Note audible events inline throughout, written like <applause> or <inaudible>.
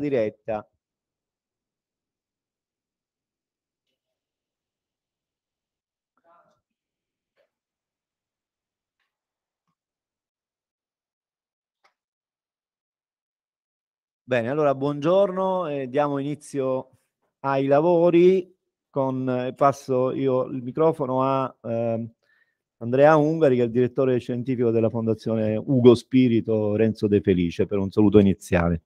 diretta Bene, allora buongiorno, eh, diamo inizio ai lavori. Con, eh, passo io il microfono a eh, Andrea Ungari, che è il direttore scientifico della Fondazione Ugo Spirito Renzo De Felice, per un saluto iniziale.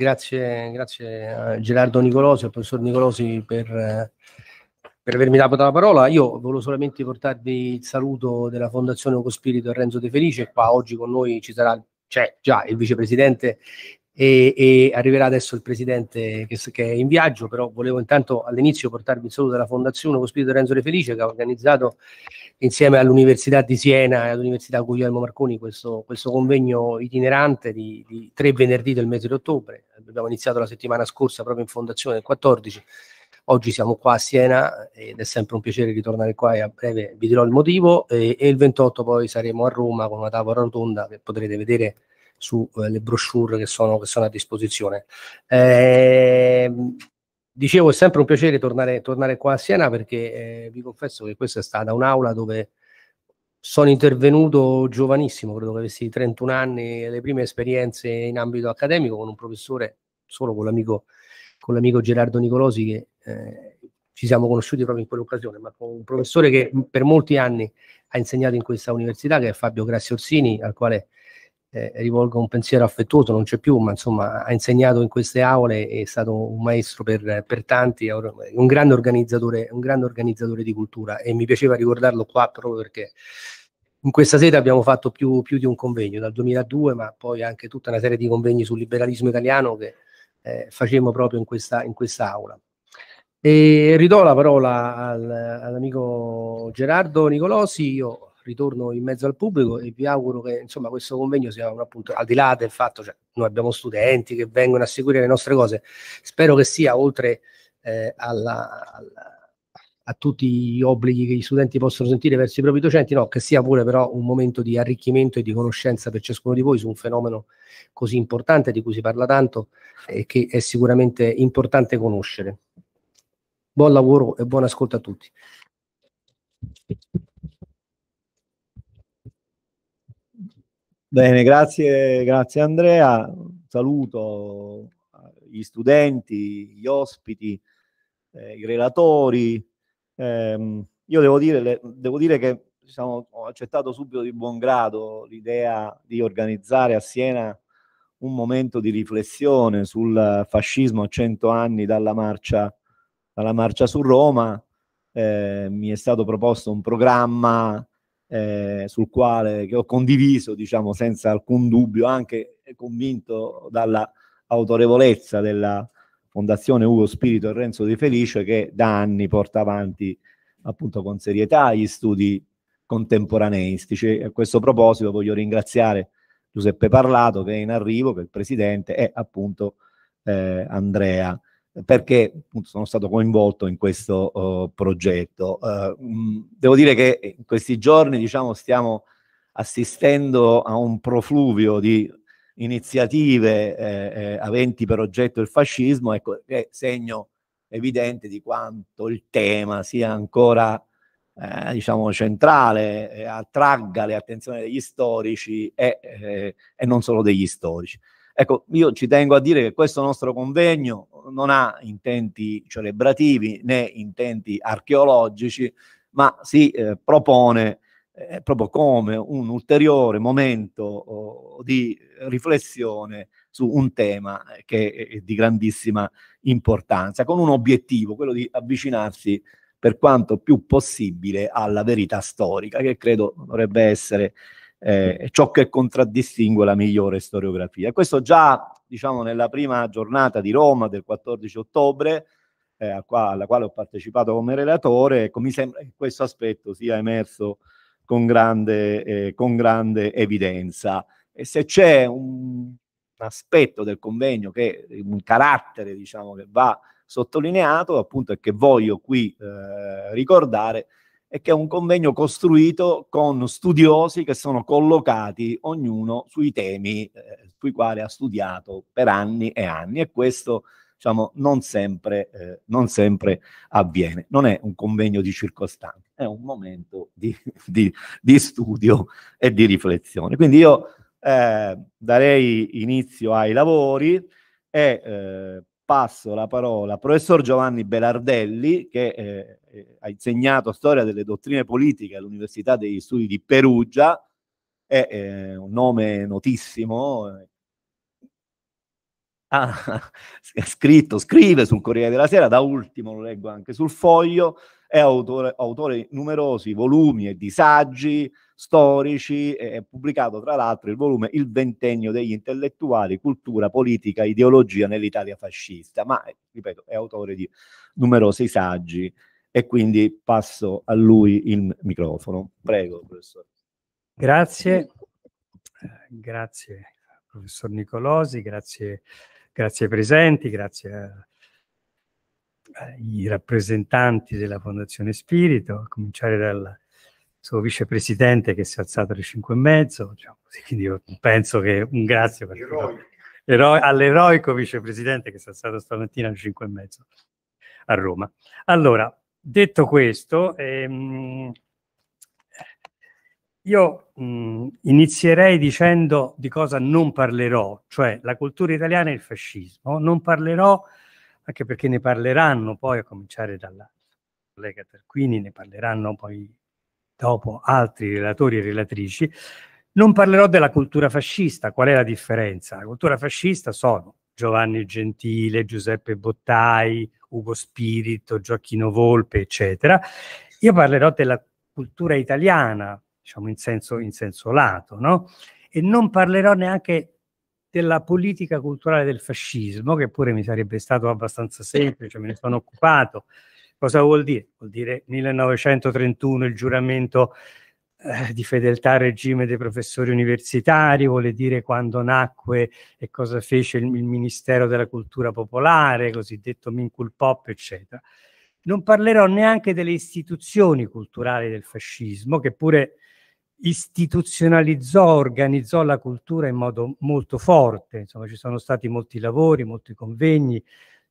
Grazie, grazie a Gerardo Nicolosi, al professor Nicolosi per, per avermi dato la parola. Io volevo solamente portarvi il saluto della Fondazione Ocospirito Renzo De Felice. Qua oggi con noi ci sarà, c'è già il vicepresidente e, e arriverà adesso il presidente che, che, è in viaggio, però volevo intanto all'inizio portarvi il saluto della Fondazione Spirito Renzo De Felice che ha organizzato insieme all'Università di Siena e all'Università Guglielmo Marconi questo, questo convegno itinerante di, di, tre venerdì del mese di ottobre. Abbiamo iniziato la settimana scorsa proprio in Fondazione il 14. Oggi siamo qua a Siena ed è sempre un piacere ritornare qua e a breve vi dirò il motivo e, e il 28 poi saremo a Roma con una tavola rotonda che potrete vedere sulle eh, brochure che sono, che sono, a disposizione. Eh, dicevo, è sempre un piacere tornare, tornare qua a Siena perché eh, vi confesso che questa è stata un'aula dove sono intervenuto giovanissimo, credo che avessi 31 anni, le prime esperienze in ambito accademico con un professore, solo con l'amico, con l'amico Gerardo Nicolosi che eh, ci siamo conosciuti proprio in quell'occasione, ma con un professore che per molti anni ha insegnato in questa università, che è Fabio Grassi Orsini, al quale eh, rivolga un pensiero affettuoso, non c'è più, ma insomma ha insegnato in queste aule, è stato un maestro per, per tanti, un grande, un grande organizzatore di cultura e mi piaceva ricordarlo qua proprio perché in questa sede abbiamo fatto più, più, di un convegno, dal 2002, ma poi anche tutta una serie di convegni sul liberalismo italiano che eh, facemmo proprio in questa, in questa aula. E ridò la parola al, all'amico Gerardo Nicolosi, io ritorno in mezzo al pubblico mm-hmm. e vi auguro che insomma, questo convegno sia un appunto, al di là del fatto, cioè, noi abbiamo studenti che vengono a seguire le nostre cose, spero che sia oltre eh, alla, alla a tutti gli obblighi che gli studenti possono sentire verso i propri docenti, no, che sia pure però un momento di arricchimento e di conoscenza per ciascuno di voi su un fenomeno così importante di cui si parla tanto e che è sicuramente importante conoscere. Buon lavoro e buon ascolto a tutti. Bene, grazie, grazie Andrea. Saluto eh, gli studenti, gli ospiti, eh, i relatori. Eh, io devo dire, devo dire che diciamo, ho accettato subito di buon grado l'idea di organizzare a Siena un momento di riflessione sul fascismo a cento anni dalla marcia, dalla marcia su Roma. Eh, mi è stato proposto un programma eh, sul quale ho condiviso, diciamo, senza alcun dubbio, anche convinto dalla autorevolezza della Fondazione Ugo Spirito e Renzo Di Felice che da anni porta avanti appunto con serietà gli studi contemporaneistici. A questo proposito voglio ringraziare Giuseppe Parlato che è in arrivo, che è il presidente, e appunto eh, Andrea perché appunto, sono stato coinvolto in questo uh, progetto. Uh, eh, mh, mm, devo dire che in questi giorni diciamo, stiamo assistendo a un profluvio di iniziative eh, eh, aventi per oggetto il fascismo, ecco, è segno evidente di quanto il tema sia ancora eh, diciamo, centrale, eh, attragga l'attenzione degli storici e, eh, e non solo degli storici. Ecco, io ci tengo a dire che questo nostro convegno non ha intenti celebrativi né intenti archeologici, ma si eh, propone eh, proprio come un ulteriore momento oh, di riflessione su un tema che è di grandissima importanza, con un obiettivo, quello di avvicinarsi per quanto più possibile alla verità storica, che credo dovrebbe essere eh, ciò che contraddistingue la migliore storiografia. Questo già diciamo, nella prima giornata di Roma del 14 ottobre, eh, qua, alla quale ho partecipato come relatore, ecco, mi sembra che questo aspetto sia emerso con grande, eh, con grande evidenza. E se c'è un aspetto del convegno che un carattere diciamo, che va sottolineato appunto e che voglio qui eh, ricordare e che è un convegno costruito con studiosi che sono collocati ognuno sui temi eh, sui quali ha studiato per anni e anni e questo diciamo, non, sempre, eh, non sempre avviene. Non è un convegno di circostanze, è un momento di, <laughs> di, di studio e di riflessione. Quindi io eh, darei inizio ai lavori e eh, passo la parola al professor Giovanni Belardelli, che eh, eh, ha insegnato storia delle dottrine politiche all'Università degli Studi di Perugia, è eh, un nome notissimo. Eh. Ah, <laughs> scritto, scrive sul Corriere della Sera, da ultimo lo leggo anche sul foglio, è autore, autore di numerosi volumi e disagi, storici e pubblicato tra l'altro il volume Il ventennio degli intellettuali, cultura, politica, ideologia nell'Italia fascista, ma eh, ripeto è autore di numerosi saggi e quindi passo a lui il microfono. Prego, professore. Grazie, grazie professor Nicolosi, grazie, grazie ai presenti, grazie ai rappresentanti della Fondazione Spirito, a cominciare dal suo vicepresidente che si è alzato alle 5 e mezzo, diciamo così, quindi io penso che un grazie per ero- all'eroico vicepresidente che si è alzato stamattina alle 5 e mezzo a Roma. Allora, detto questo, ehm, io mh, inizierei dicendo di cosa non parlerò, cioè la cultura italiana e il fascismo. Non parlerò, anche perché ne parleranno poi, a cominciare dalla collega Tarquini, ne parleranno poi dopo altri relatori e relatrici, non parlerò della cultura fascista. Qual è la differenza? La cultura fascista sono Giovanni Gentile, Giuseppe Bottai, Ugo Spirito, Gioacchino Volpe, eccetera. Io parlerò della cultura italiana, diciamo in senso, in senso lato, no? E non parlerò neanche della politica culturale del fascismo, che pure mi sarebbe stato abbastanza semplice, me ne sono occupato, Cosa vuol dire? Vuol dire 1931 il giuramento eh, di fedeltà al regime dei professori universitari, vuole dire quando nacque e cosa fece il, il Ministero della Cultura Popolare, cosiddetto Mincul Pop, eccetera. Non parlerò neanche delle istituzioni culturali del fascismo, che pure istituzionalizzò, organizzò la cultura in modo molto forte. Insomma, ci sono stati molti lavori, molti convegni,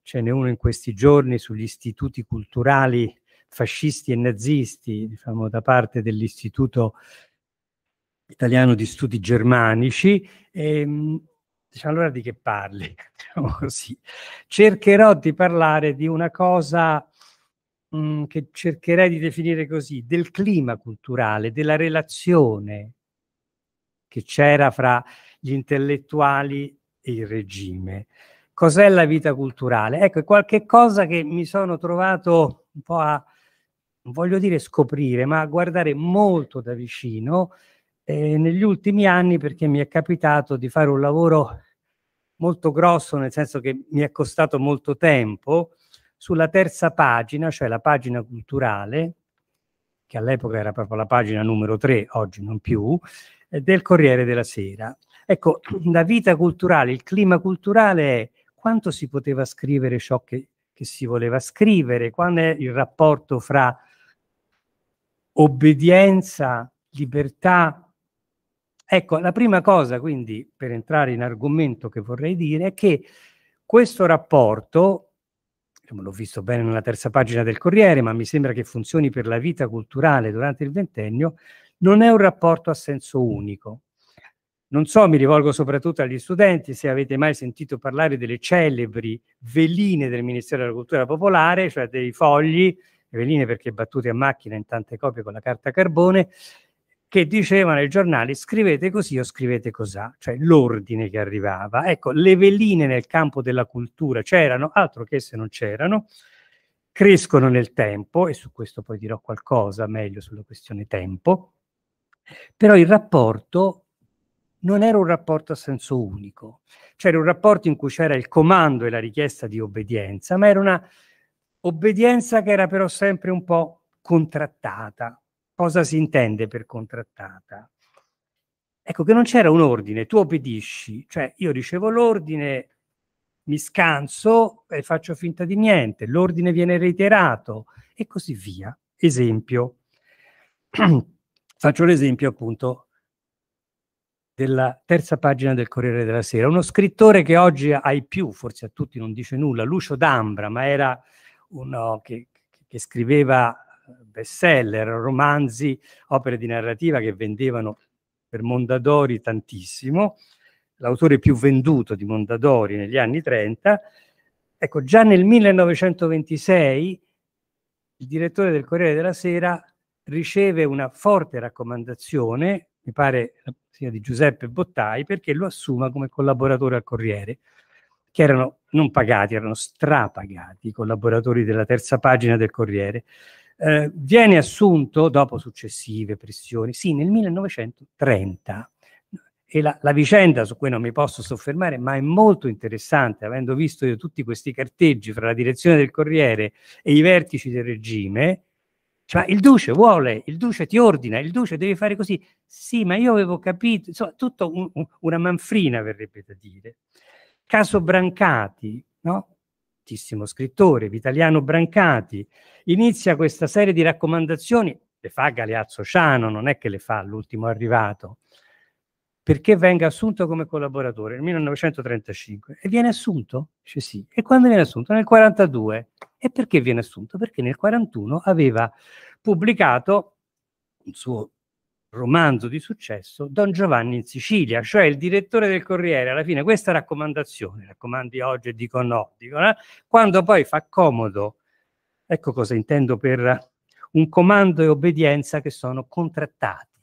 ce n'è uno in questi giorni sugli istituti culturali fascisti e nazisti, diciamo da parte dell'Istituto Italiano di Studi Germanici. E, ehm, diciamo, allora di che parli? <laughs> Diciamo così. Cercherò di parlare di una cosa mm, che cercherei di definire così, del clima culturale, della relazione che c'era fra gli intellettuali e il regime cos'è la vita culturale? Ecco, è qualche cosa che mi sono trovato un po' a, voglio dire scoprire, ma a guardare molto da vicino eh, negli ultimi anni perché mi è capitato di fare un lavoro molto grosso, nel senso che mi è costato molto tempo, sulla terza pagina, cioè la pagina culturale, che all'epoca era proprio la pagina numero 3, oggi non più, eh, del Corriere della Sera. Ecco, <clears throat> la vita culturale, il clima culturale è quanto si poteva scrivere ciò che, che si voleva scrivere, qual è il rapporto fra obbedienza, libertà. Ecco, la prima cosa, quindi, per entrare in argomento che vorrei dire, è che questo rapporto, l'ho visto bene nella terza pagina del Corriere, ma mi sembra che funzioni per la vita culturale durante il ventennio, non è un rapporto a senso unico. Non so, mi rivolgo soprattutto agli studenti, se avete mai sentito parlare delle celebri veline del Ministero della Cultura Popolare, cioè dei fogli, veline perché battute a macchina in tante copie con la carta carbone, che dicevano ai giornali scrivete così o scrivete cos'ha, cioè l'ordine che arrivava. Ecco, le veline nel campo della cultura c'erano, altro che se non c'erano, crescono nel tempo, e su questo poi dirò qualcosa meglio sulla questione tempo, però il rapporto non era un rapporto a senso unico, c'era cioè, un rapporto in cui c'era il comando e la richiesta di obbedienza, ma era una obbedienza che era però sempre un po' contrattata. Cosa si intende per contrattata? Ecco che non c'era un ordine, tu obbedisci, cioè io ricevo l'ordine, mi scanso e faccio finta di niente, l'ordine viene reiterato e così via. Esempio, <clears throat> faccio l'esempio appunto della terza pagina del Corriere della Sera. Uno scrittore che oggi ai più, forse a tutti non dice nulla, Lucio D'Ambra, ma era uno che, che scriveva eh, bestseller, romanzi, opere di narrativa che vendevano per Mondadori tantissimo, l'autore più venduto di Mondadori negli anni 30. Ecco, già nel 1926 il direttore del Corriere della Sera riceve una forte raccomandazione mi pare eh, sia di Giuseppe Bottai, perché lo assuma come collaboratore al Corriere, che erano non pagati, erano strapagati i collaboratori della terza pagina del Corriere. Eh, viene assunto dopo successive pressioni, sì, nel 1930. E la, la, vicenda su cui non mi posso soffermare, ma è molto interessante, avendo visto io tutti questi carteggi fra la direzione del Corriere e i vertici del regime, cioè, il duce vuole, il duce ti ordina, il duce deve fare così. Sì, ma io avevo capito, insomma, tutta un, un, una manfrina verrebbe da dire. Caso Brancati, no? Tantissimo scrittore, Vitaliano Brancati, inizia questa serie di raccomandazioni, le fa Galeazzo Ciano, non è che le fa l'ultimo arrivato, perché venga assunto come collaboratore nel 1935 e viene assunto? Dice sì. E quando viene assunto? Nel 1942. E perché viene assunto? Perché nel 1941 aveva pubblicato un suo romanzo di successo Don Giovanni in Sicilia, cioè il direttore del Corriere, alla fine questa raccomandazione, raccomandi oggi e dico no, dico no, quando poi fa comodo, ecco cosa intendo per un comando e obbedienza che sono contrattati,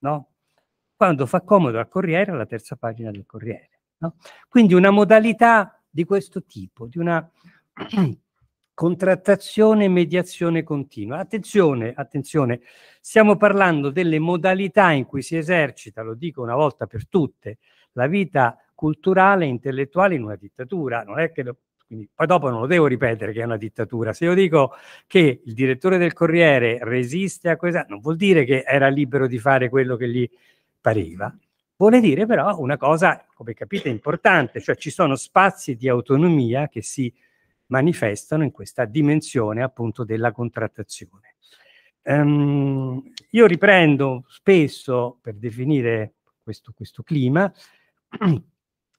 no? quando fa comodo al Corriere alla terza pagina del Corriere. No? Quindi una modalità di questo tipo, di una <clears throat> contrattazione e mediazione continua. Attenzione, attenzione, stiamo parlando delle modalità in cui si esercita, lo dico una volta per tutte, la vita culturale e intellettuale in una dittatura. Non è che lo, quindi, poi dopo non lo devo ripetere che è una dittatura. Se io dico che il direttore del Corriere resiste a questa, non vuol dire che era libero di fare quello che gli pareva, vuole dire però una cosa, come capite, importante, cioè ci sono spazi di autonomia che si manifestano in questa dimensione appunto della contrattazione. Um, io riprendo spesso, per definire questo, questo clima, <clears throat>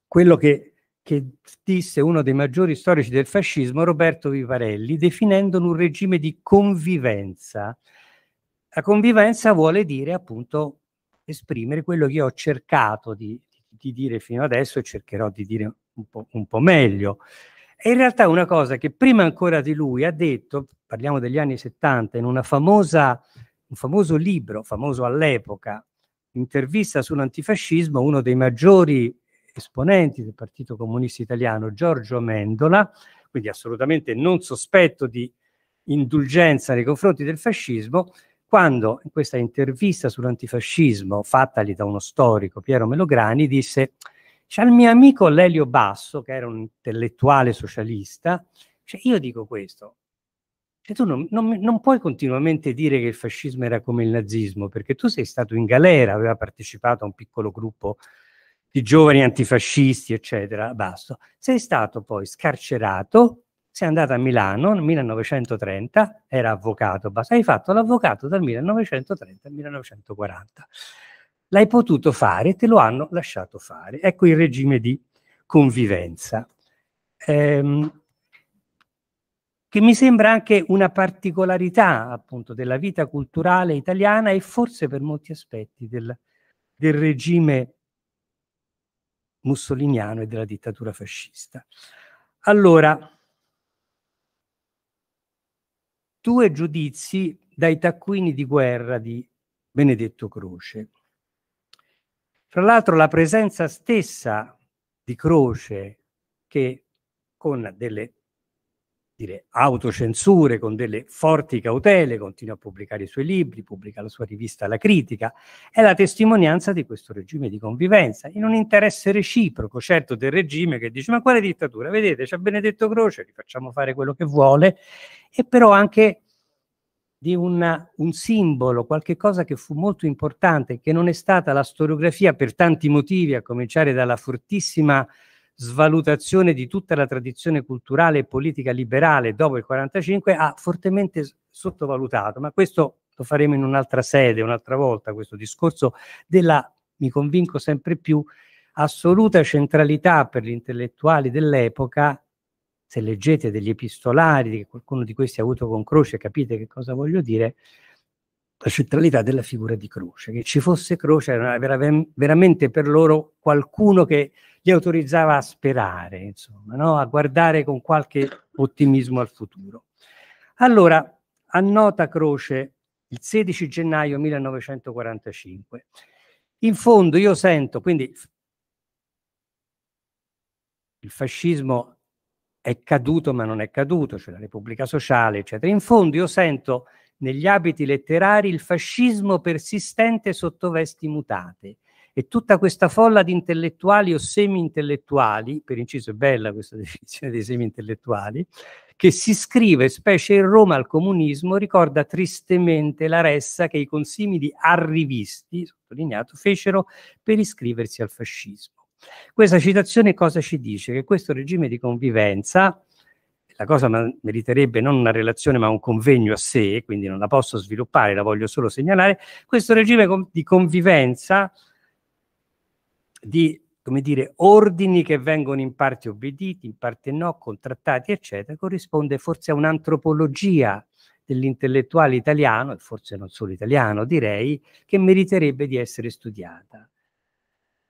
quello che, che, disse uno dei maggiori storici del fascismo, Roberto Vivarelli, definendolo un regime di convivenza. La convivenza vuole dire appunto esprimere quello che io ho cercato di, di dire fino adesso e cercherò di dire un po', un po', meglio. È in realtà una cosa che prima ancora di lui ha detto, parliamo degli anni 70, in famosa, un famoso libro, famoso all'epoca, intervista sull'antifascismo, uno dei maggiori esponenti del Partito Comunista Italiano, Giorgio Mendola, quindi assolutamente non sospetto di indulgenza nei confronti del fascismo, quando in questa intervista sull'antifascismo fattagli da uno storico, Piero Melograni, disse c'è il mio amico Lelio Basso, che era un intellettuale socialista, cioè io dico questo, cioè tu non, non, non, puoi continuamente dire che il fascismo era come il nazismo, perché tu sei stato in galera, aveva partecipato a un piccolo gruppo di giovani antifascisti, eccetera, Basso. Sei stato poi scarcerato, sei andato a Milano nel 1930, era avvocato, basta, hai fatto l'avvocato dal 1930 al 1940. L'hai potuto fare, e te lo hanno lasciato fare. Ecco il regime di convivenza, ehm, che mi sembra anche una particolarità appunto della vita culturale italiana e forse per molti aspetti del, del regime mussoliniano e della dittatura fascista. Allora, due giudizi dai taccuini di guerra di Benedetto Croce. Fra l'altro la presenza stessa di Croce, che con delle dire, autocensure con delle forti cautele, continua a pubblicare i suoi libri, pubblica la sua rivista La Critica, è la testimonianza di questo regime di convivenza, in un interesse reciproco, certo, del regime che dice ma quale dittatura? Vedete, c'è Benedetto Croce, gli facciamo fare quello che vuole, e però anche di una, un simbolo, qualche cosa che fu molto importante, che non è stata la storiografia per tanti motivi, a cominciare dalla fortissima svalutazione di tutta la tradizione culturale e politica liberale dopo il 45 ha fortemente sottovalutato, ma questo lo faremo in un'altra sede, un'altra volta, questo discorso della, mi convinco sempre più, assoluta centralità per gli intellettuali dell'epoca, se leggete degli epistolari, che qualcuno di questi ha avuto con Croce, capite che cosa voglio dire, la centralità della figura di Croce, che ci fosse Croce era veramente per loro qualcuno che li autorizzava a sperare, insomma, no? a guardare con qualche ottimismo al futuro. Allora, annota Croce il 16 gennaio 1945. In fondo io sento, quindi il fascismo è caduto ma non è caduto, cioè la Repubblica Sociale, eccetera. In fondo io sento negli abiti letterari il fascismo persistente sotto vesti mutate, e tutta questa folla di intellettuali o semi-intellettuali, per inciso è bella questa <laughs> definizione dei semi-intellettuali, che si scrive, specie in Roma, al comunismo, ricorda tristemente la ressa che i consimili arrivisti, sottolineato, fecero per iscriversi al fascismo. Questa citazione cosa ci dice? Che questo regime di convivenza, la cosa meriterebbe non una relazione ma un convegno a sé, quindi non la posso sviluppare, la voglio solo segnalare, questo regime di convivenza di come dire, ordini che vengono in parte obbediti, in parte no, contrattati, eccetera, corrisponde forse a un'antropologia dell'intellettuale italiano, e forse non solo italiano, direi, che meriterebbe di essere studiata.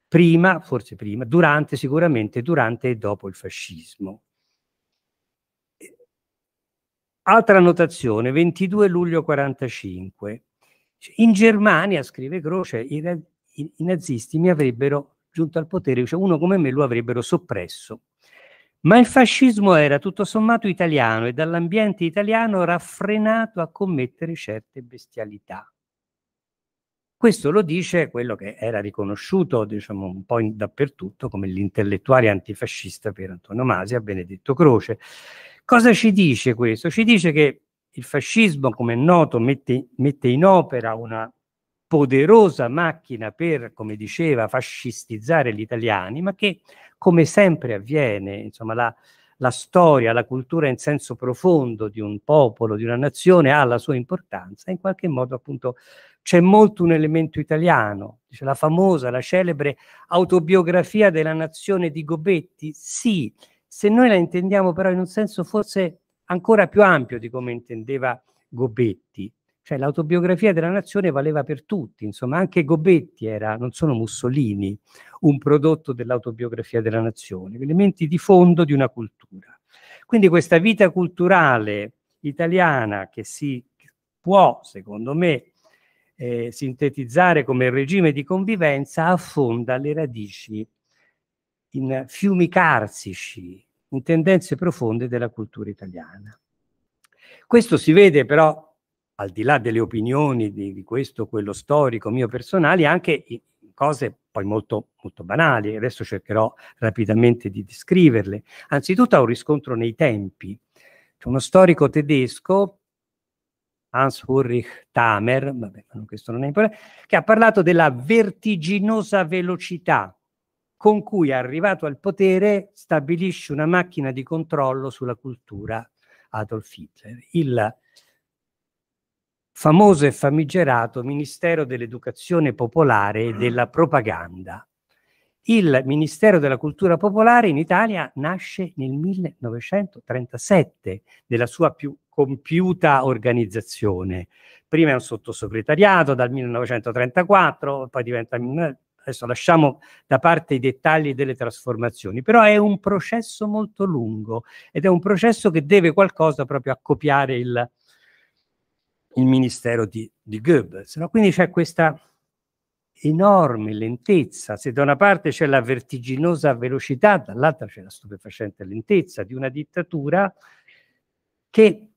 Prima, forse prima, durante, sicuramente durante e dopo il fascismo. Altra notazione, 22 luglio 45. In Germania, scrive Croce, i, i nazisti mi avrebbero giunto al potere, cioè uno come me lo avrebbero soppresso. Ma il fascismo era tutto sommato italiano e dall'ambiente italiano raffrenato a commettere certe bestialità. Questo lo dice quello che era riconosciuto diciamo, un po' in, dappertutto come l'intellettuale antifascista per antonomasia, Benedetto Croce. Cosa ci dice questo? Ci dice che il fascismo, come è noto, mette, mette in opera una poderosa macchina per, come diceva, fascistizzare gli italiani, ma che, come sempre avviene, insomma, la, la storia, la cultura in senso profondo di un popolo, di una nazione, ha la sua importanza. In qualche modo, appunto, c'è molto un elemento italiano. c'è la famosa, la celebre autobiografia della nazione di Gobetti, sì, se noi la intendiamo però in un senso forse ancora più ampio di come intendeva Gobetti, cioè l'autobiografia della nazione valeva per tutti, insomma anche Gobetti era, non solo Mussolini, un prodotto dell'autobiografia della nazione, elementi di fondo di una cultura. Quindi questa vita culturale italiana che si può, secondo me, eh, sintetizzare come regime di convivenza affonda le radici in fiumi carsici, in tendenze profonde della cultura italiana. Questo si vede però al di là delle opinioni di, di questo, quello storico, mio personale, anche cose poi molto, molto banali, adesso cercherò rapidamente di descriverle. Anzitutto ha un riscontro nei tempi. C'è uno storico tedesco, Hans Ulrich Tamer, vabbè, non che ha parlato della vertiginosa velocità con cui arrivato al potere stabilisce una macchina di controllo sulla cultura Adolf Hitler. Il famoso e famigerato Ministero dell'Educazione Popolare e della Propaganda. Il Ministero della Cultura Popolare in Italia nasce nel 1937 nella sua più compiuta organizzazione. Prima è un sottosegretariato dal 1934, poi diventa adesso lasciamo da parte i dettagli delle trasformazioni, però è un processo molto lungo ed è un processo che deve qualcosa proprio a copiare il il ministero di, di Goebbels. No? Quindi c'è questa enorme lentezza, se da una parte c'è la vertiginosa velocità, dall'altra c'è la stupefacente lentezza di una dittatura che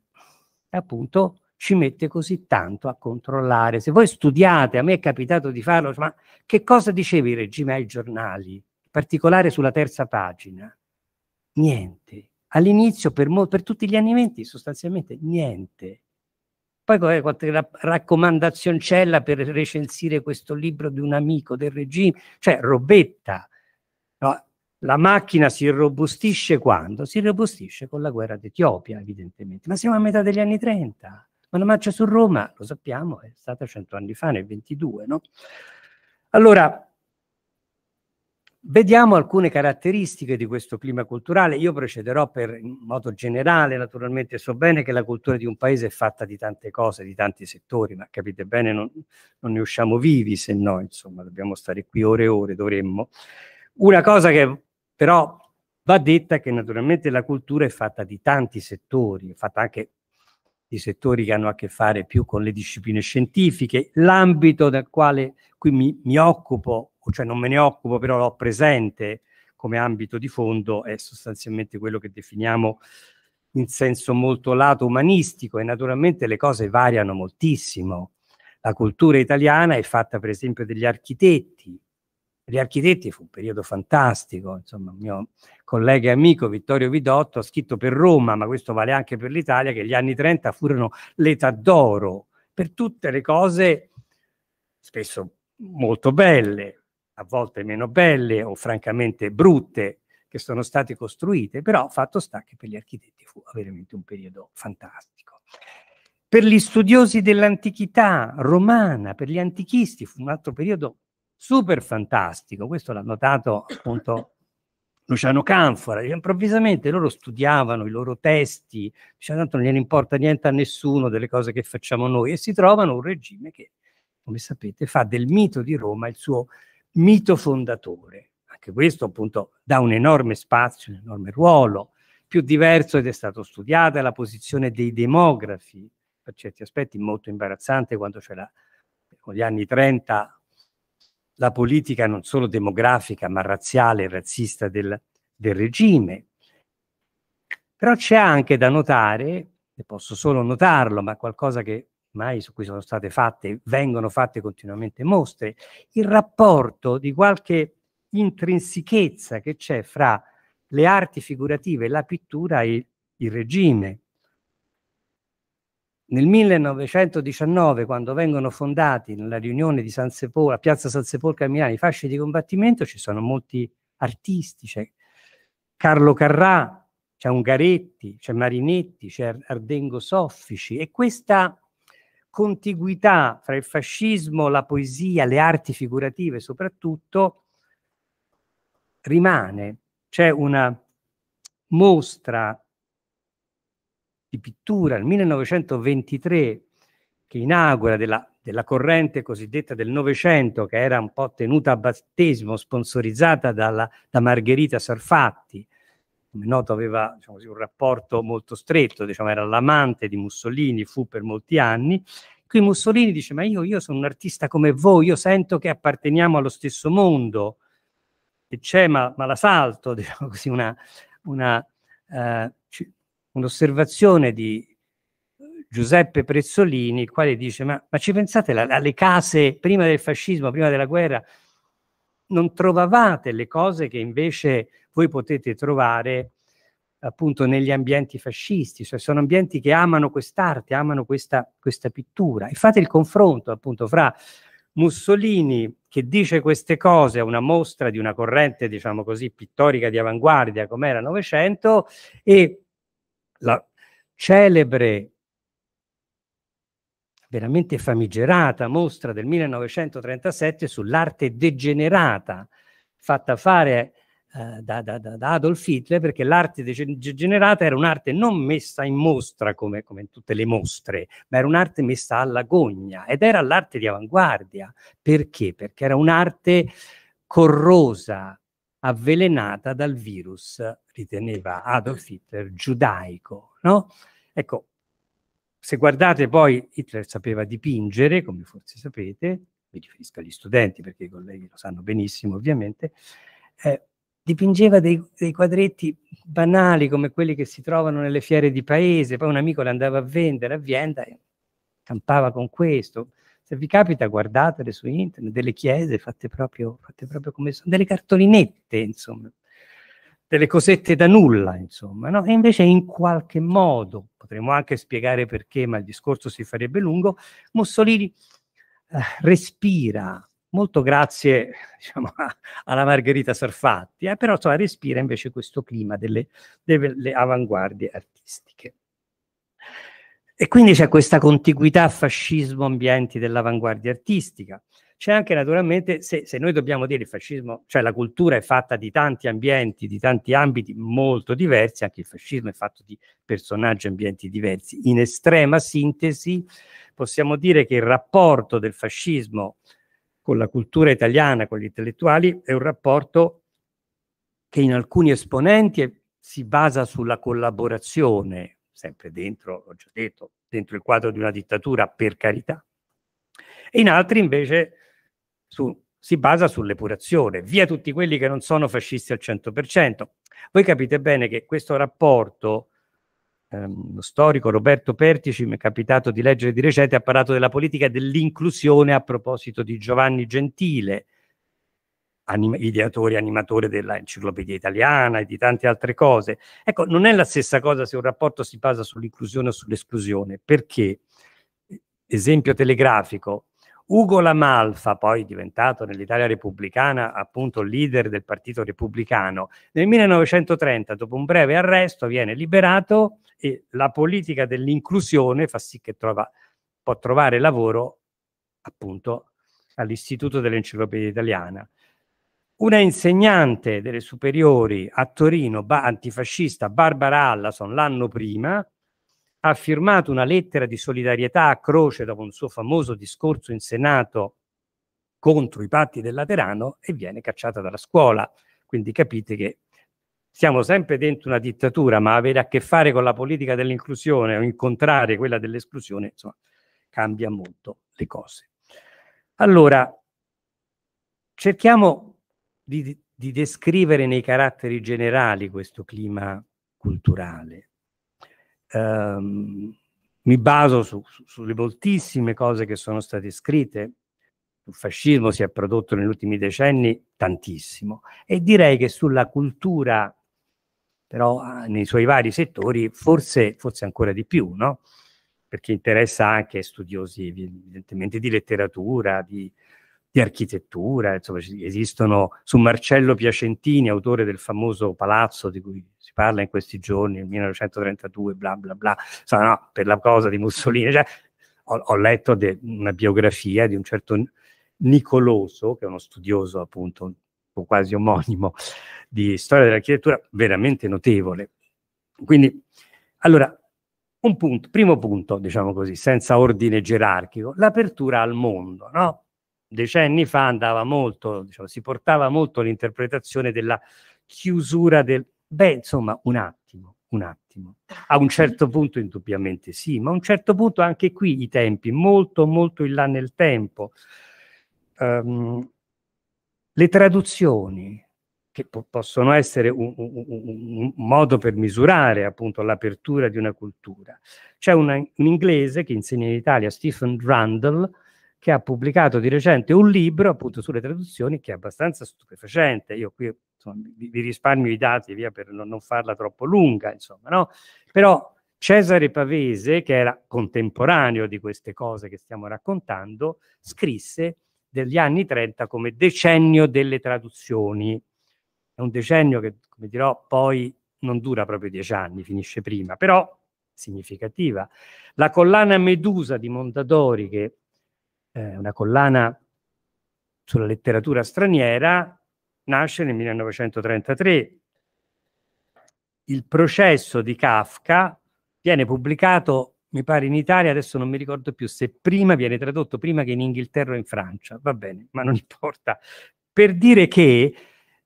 appunto ci mette così tanto a controllare. Se voi studiate, a me è capitato di farlo, ma che cosa diceva il regime ai giornali, in particolare sulla terza pagina? Niente. All'inizio, per, per tutti gli anni 20, sostanzialmente niente. Poi eh, qualche raccomandazioncella per recensire questo libro di un amico del regime, cioè robetta. No? La macchina si robustisce quando? Si robustisce con la guerra d'Etiopia, evidentemente. Ma siamo a metà degli anni 30. Ma la marcia su Roma, lo sappiamo, è stata cento anni fa, nel 22, no? Allora, Vediamo alcune caratteristiche di questo clima culturale. Io procederò per, in modo generale, naturalmente so bene che la cultura di un paese è fatta di tante cose, di tanti settori, ma capite bene, non, non ne usciamo vivi se no, insomma, dobbiamo stare qui ore e ore, dovremmo. Una cosa che però va detta è che naturalmente la cultura è fatta di tanti settori, è fatta anche di settori che hanno a che fare più con le discipline scientifiche, l'ambito dal quale qui mi, mi occupo cioè non me ne occupo, però l'ho presente come ambito di fondo, è sostanzialmente quello che definiamo in senso molto lato umanistico e naturalmente le cose variano moltissimo. La cultura italiana è fatta per esempio degli architetti. Gli architetti fu un periodo fantastico, insomma, il mio collega e amico Vittorio Vidotto ha scritto per Roma, ma questo vale anche per l'Italia, che gli anni 30 furono l'età d'oro per tutte le cose spesso molto belle, a volte meno belle o francamente brutte che sono state costruite, però fatto sta che per gli architetti fu veramente un periodo fantastico. Per gli studiosi dell'antichità romana, per gli antichisti, fu un altro periodo super fantastico, questo l'ha notato appunto <coughs> Luciano Canfora, improvvisamente loro studiavano i loro testi, diciamo tanto non gliene importa niente a nessuno delle cose che facciamo noi e si trovano un regime che, come sapete, fa del mito di Roma il suo mito fondatore. Anche questo appunto dà un enorme spazio, un enorme ruolo. Più diverso ed è stato studiata la posizione dei demografi, per certi aspetti molto imbarazzante quando c'era con diciamo, gli anni 30 la politica non solo demografica ma razziale e razzista del, del regime. Però c'è anche da notare, e posso solo notarlo, ma qualcosa che ormai su cui sono state fatte, vengono fatte continuamente mostre, il rapporto di qualche intrinsechezza che c'è fra le arti figurative, la pittura e il regime. Nel 1919, quando vengono fondati nella riunione di San Sepol- a Piazza San Sepolcro a Milano i fasci di combattimento, ci sono molti artisti, c'è Carlo Carrà, c'è Ungaretti, c'è Marinetti, c'è Ardengo Soffici e questa contiguità fra il fascismo, la poesia, le arti figurative soprattutto, rimane. C'è una mostra di pittura del 1923 che inaugura della, della corrente cosiddetta del Novecento, che era un po' tenuta a battesimo, sponsorizzata dalla, da Margherita Sarfatti, come noto aveva diciamo così, un rapporto molto stretto, diciamo, era l'amante di Mussolini, fu per molti anni. Qui Mussolini dice, ma io, io sono un artista come voi, io sento che apparteniamo allo stesso mondo, e c'è ma, ma salto, <laughs> diciamo così, una, una, eh, un'osservazione di eh, Giuseppe Prezzolini, il quale dice, ma, ma ci pensate alle case prima del fascismo, prima della guerra, non trovavate le cose che invece voi potete trovare appunto negli ambienti fascisti, cioè sono ambienti che amano quest'arte, amano questa, questa pittura. E fate il confronto appunto fra Mussolini che dice queste cose a una mostra di una corrente, diciamo così, pittorica di avanguardia come era Novecento e la celebre veramente famigerata mostra del 1937 sull'arte degenerata fatta fare eh, da, da, da, Adolf Hitler, perché l'arte degenerata era un'arte non messa in mostra come, come in tutte le mostre, ma era un'arte messa alla gogna ed era l'arte di avanguardia. Perché? Perché era un'arte corrosa, avvelenata dal virus, riteneva Adolf Hitler giudaico. No? Ecco, se guardate poi, Hitler sapeva dipingere, come forse sapete, mi riferisco agli studenti perché i colleghi lo sanno benissimo ovviamente, eh, dipingeva dei, dei, quadretti banali come quelli che si trovano nelle fiere di paese, poi un amico le andava a vendere a Vienda e campava con questo. Se vi capita guardatele su internet, delle chiese fatte proprio, fatte proprio come sono, delle cartolinette, insomma, delle cosette da nulla, insomma. No? E invece in qualche modo, potremmo anche spiegare perché, ma il discorso si farebbe lungo, Mussolini eh, respira molto grazie diciamo, <laughs> alla Margherita Sarfatti, eh, però insomma, respira invece questo clima delle, delle avanguardie artistiche. E quindi c'è questa contiguità fascismo-ambienti dell'avanguardia artistica. C'è anche naturalmente, se, se, noi dobbiamo dire il fascismo, cioè la cultura è fatta di tanti ambienti, di tanti ambiti molto diversi, anche il fascismo è fatto di personaggi e ambienti diversi. In estrema sintesi possiamo dire che il rapporto del fascismo con la cultura italiana, con gli intellettuali, è un rapporto che in alcuni esponenti si basa sulla collaborazione, sempre dentro, l'ho già detto, dentro il quadro di una dittatura, per carità, e in altri invece su, si basa sull'epurazione, via tutti quelli che non sono fascisti al 100%. Voi capite bene che questo rapporto ehm, storico Roberto Pertici, mi è capitato di leggere di recente, ha parlato della politica dell'inclusione a proposito di Giovanni Gentile, anima- ideatore e animatore dell'enciclopedia italiana e di tante altre cose. Ecco, non è la stessa cosa se un rapporto si basa sull'inclusione o sull'esclusione, perché, eh, esempio telegrafico, Ugo Lamalfa, poi diventato nell'Italia repubblicana appunto leader del Partito Repubblicano, nel 1930, dopo un breve arresto, viene liberato e la politica dell'inclusione fa sì che trova, può trovare lavoro appunto all'Istituto dell'Enciclopedia Italiana. Una insegnante delle superiori a Torino, ba- antifascista, Barbara Allason, l'anno prima, ha firmato una lettera di solidarietà a Croce dopo un suo famoso discorso in Senato contro i patti del Laterano e viene cacciata dalla scuola. Quindi capite che siamo sempre dentro una dittatura, ma avere a che fare con la politica dell'inclusione o incontrare quella dell'esclusione, insomma, cambia molto le cose. Allora, cerchiamo di, di descrivere nei caratteri generali questo clima culturale, ehm, mi baso su, su, sulle moltissime cose che sono state scritte. Sul fascismo si è prodotto negli ultimi decenni tantissimo e direi che sulla cultura, però ah, nei suoi vari settori, forse, forse ancora di più, no? perché interessa anche studiosi evidentemente di letteratura, di, di architettura, insomma esistono su Marcello Piacentini, autore del famoso palazzo di cui si parla in questi giorni, nel 1932, bla bla bla, insomma, no, per la cosa di Mussolini, cioè, ho, ho, letto de, una biografia di un certo Nicoloso, che è uno studioso appunto quasi omonimo di storia dell'architettura, veramente notevole. Quindi, allora, un punto, primo punto, diciamo così, senza ordine gerarchico, l'apertura al mondo, no? decenni fa andava molto, diciamo, si portava molto l'interpretazione della chiusura del... Beh, insomma, un attimo, un attimo. A un certo punto indubbiamente sì, ma a un certo punto anche qui i tempi, molto, molto in là nel tempo. Um, le traduzioni, che po- possono essere un, un, un, modo per misurare appunto l'apertura di una cultura. C'è una, un inglese che insegna in Italia, Stephen Randall, che ha pubblicato di recente un libro appunto sulle traduzioni che è abbastanza stupefacente. Io qui insomma, vi, vi, risparmio i dati via per non, non farla troppo lunga, insomma, no? Però Cesare Pavese, che era contemporaneo di queste cose che stiamo raccontando, scrisse degli anni 30 come decennio delle traduzioni. È un decennio che, come dirò, poi non dura proprio dieci anni, finisce prima, però significativa. La collana Medusa di Mondadori, che eh, una collana sulla letteratura straniera, nasce nel 1933. Il processo di Kafka viene pubblicato, mi pare in Italia, adesso non mi ricordo più se prima viene tradotto prima che in Inghilterra o in Francia, va bene, ma non <laughs> importa. Per dire che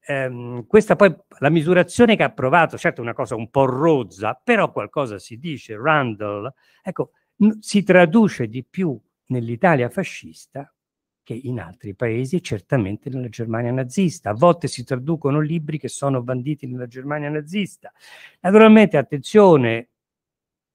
ehm, questa poi la misurazione che ha provato, certo è una cosa un po' rozza, però qualcosa si dice, Randall, ecco, si traduce di più nell'Italia fascista che in altri paesi e certamente nella Germania nazista. A volte si traducono libri che sono banditi nella Germania nazista. Naturalmente, attenzione,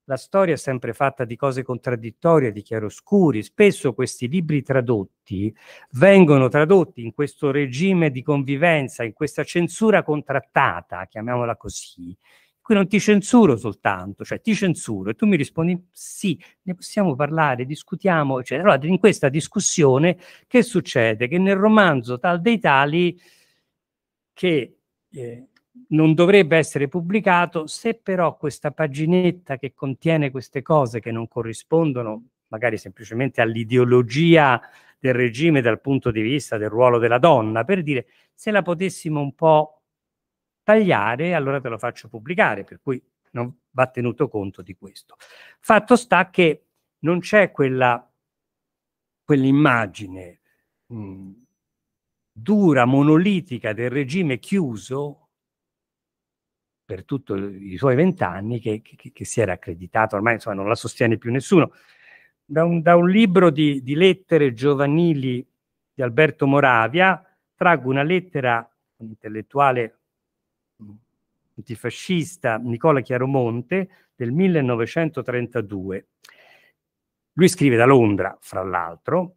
la storia è sempre fatta di cose contraddittorie, di chiaroscuri. Spesso questi libri tradotti vengono tradotti in questo regime di convivenza, in questa censura contrattata, chiamiamola così, Qui non ti censuro soltanto, cioè ti censuro e tu mi rispondi sì, ne possiamo parlare, discutiamo, eccetera. Allora in questa discussione che succede? Che nel romanzo tal dei tali che eh, non dovrebbe essere pubblicato, se però questa paginetta che contiene queste cose che non corrispondono magari semplicemente all'ideologia del regime dal punto di vista del ruolo della donna, per dire se la potessimo un po' tagliare, allora te lo faccio pubblicare, per cui non va tenuto conto di questo. Fatto sta che non c'è quella, quell'immagine mh, mm, dura, monolitica del regime chiuso per tutti i suoi vent'anni che, che, che, si era accreditato, ormai insomma, non la sostiene più nessuno. Da un, da un libro di, di, lettere giovanili di Alberto Moravia traggo una lettera, un intellettuale antifascista Nicola Chiaromonte del 1932. Lui scrive da Londra, fra l'altro,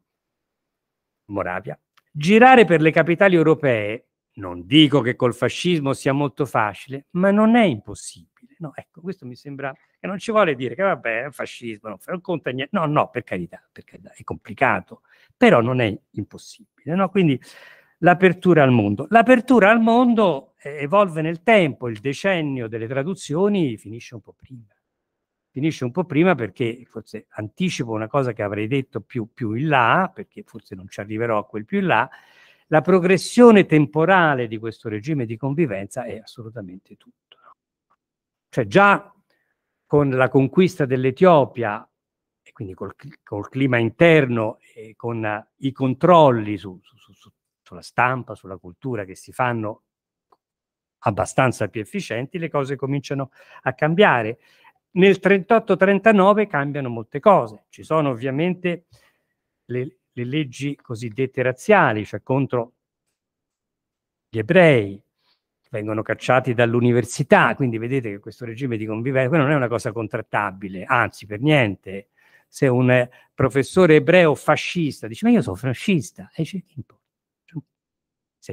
Moravia, girare per le capitali europee, non dico che col fascismo sia molto facile, ma non è impossibile. No, ecco, questo mi sembra che non ci vuole dire che vabbè, fascismo, non, non conta niente. No, no, per carità, per carità, è complicato, però non è impossibile. No? Quindi l'apertura al mondo. L'apertura al mondo evolve nel tempo, il decennio delle traduzioni finisce un po' prima. Finisce un po' prima perché forse anticipo una cosa che avrei detto più, più in là, perché forse non ci arriverò a quel più in là, la progressione temporale di questo regime di convivenza è assolutamente tutto. Cioè già con la conquista dell'Etiopia, e quindi col, col clima interno e con i controlli su, su, su, sulla stampa, sulla cultura che si fanno abbastanza più efficienti, le cose cominciano a cambiare. Nel 38-39 cambiano molte cose. Ci sono ovviamente le, le leggi cosiddette razziali, cioè contro gli ebrei, vengono cacciati dall'università, quindi vedete che questo regime di convivenza non è una cosa contrattabile, anzi per niente. Se un professore ebreo fascista dice ma io sono fascista, e dice, che importa?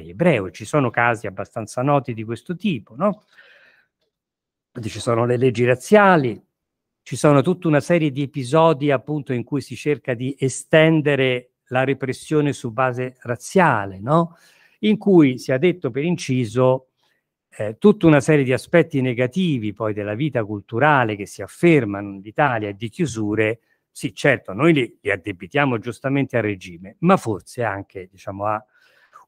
sei ebreo. Ci sono casi abbastanza noti di questo tipo, no? Ci sono le leggi razziali, ci sono tutta una serie di episodi appunto in cui si cerca di estendere la repressione su base razziale, no? In cui si è detto per inciso eh, tutta una serie di aspetti negativi poi della vita culturale che si affermano in Italia e di chiusure, sì certo noi li, li addebitiamo giustamente al regime, ma forse anche diciamo, a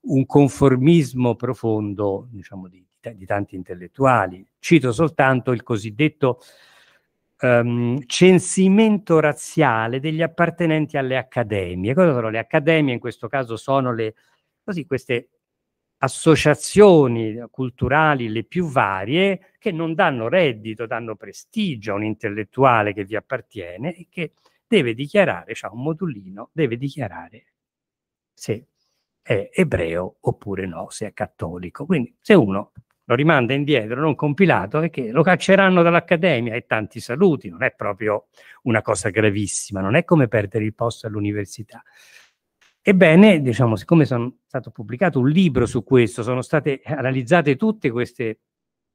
un conformismo profondo diciamo, di, di, tanti intellettuali. Cito soltanto il cosiddetto um, censimento razziale degli appartenenti alle accademie. Cosa sono le accademie? In questo caso sono le, così, queste associazioni culturali le più varie che non danno reddito, danno prestigio a un intellettuale che vi appartiene e che deve dichiarare, c'è cioè un modulino, deve dichiarare se è ebreo oppure no, se è cattolico. Quindi se uno lo rimanda indietro, non compilato, è che lo cacceranno dall'accademia e tanti saluti, non è proprio una cosa gravissima, non è come perdere il posto all'università. Ebbene, diciamo, siccome è stato pubblicato un libro su questo, sono state analizzate tutte queste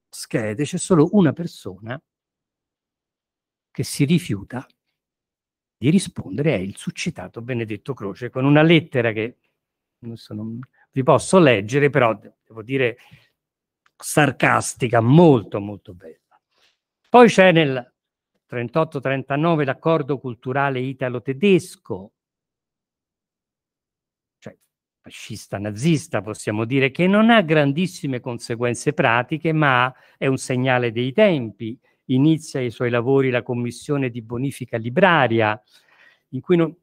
schede, c'è solo una persona che si rifiuta di rispondere, è il suscitato Benedetto Croce, con una lettera che non vi posso leggere, però devo dire sarcastica, molto molto bella. Poi c'è nel 38-39 l'accordo culturale italo-tedesco, cioè fascista nazista possiamo dire, che non ha grandissime conseguenze pratiche, ma è un segnale dei tempi. Inizia i suoi lavori la commissione di bonifica libraria, in cui non,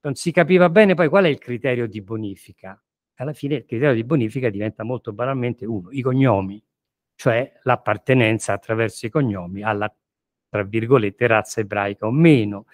non si capiva bene poi qual è il criterio di bonifica. Alla fine il criterio di bonifica diventa molto banalmente uno, i cognomi, cioè l'appartenenza attraverso i cognomi alla, tra virgolette, razza ebraica o meno.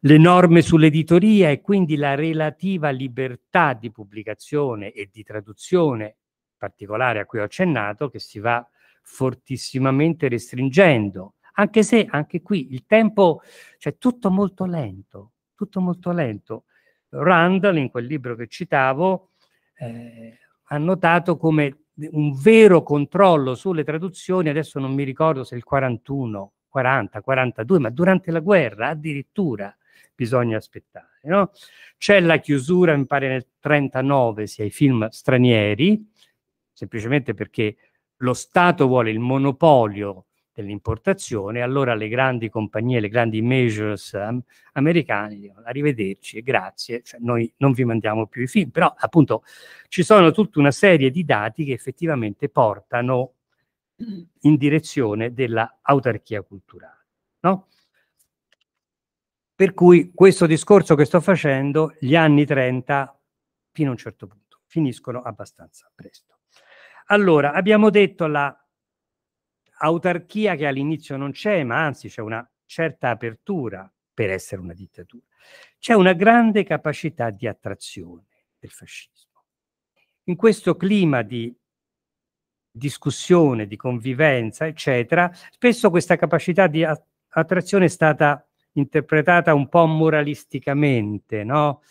Le norme sull'editoria e quindi la relativa libertà di pubblicazione e di traduzione particolare a cui ho accennato, che si va fortissimamente restringendo, anche se anche qui il tempo, cioè tutto molto lento, tutto molto lento. Randall, in quel libro che citavo, eh, ha notato come un vero controllo sulle traduzioni, adesso non mi ricordo se il 41, 40, 42, ma durante la guerra addirittura bisogna aspettare. No? C'è la chiusura, mi pare nel 39, sia i film stranieri, semplicemente perché lo Stato vuole il monopolio dell'importazione, allora le grandi compagnie, le grandi majors americane dicono arrivederci e grazie, cioè, noi non vi mandiamo più i film, però appunto ci sono tutta una serie di dati che effettivamente portano in direzione dell'autarchia culturale. No? Per cui questo discorso che sto facendo, gli anni 30 fino a un certo punto, finiscono abbastanza presto. Allora, abbiamo detto la autarchia che all'inizio non c'è, ma anzi c'è una certa apertura per essere una dittatura. C'è una grande capacità di attrazione del fascismo. In questo clima di discussione, di convivenza, eccetera, spesso questa capacità di attrazione è stata interpretata un po' moralisticamente, no?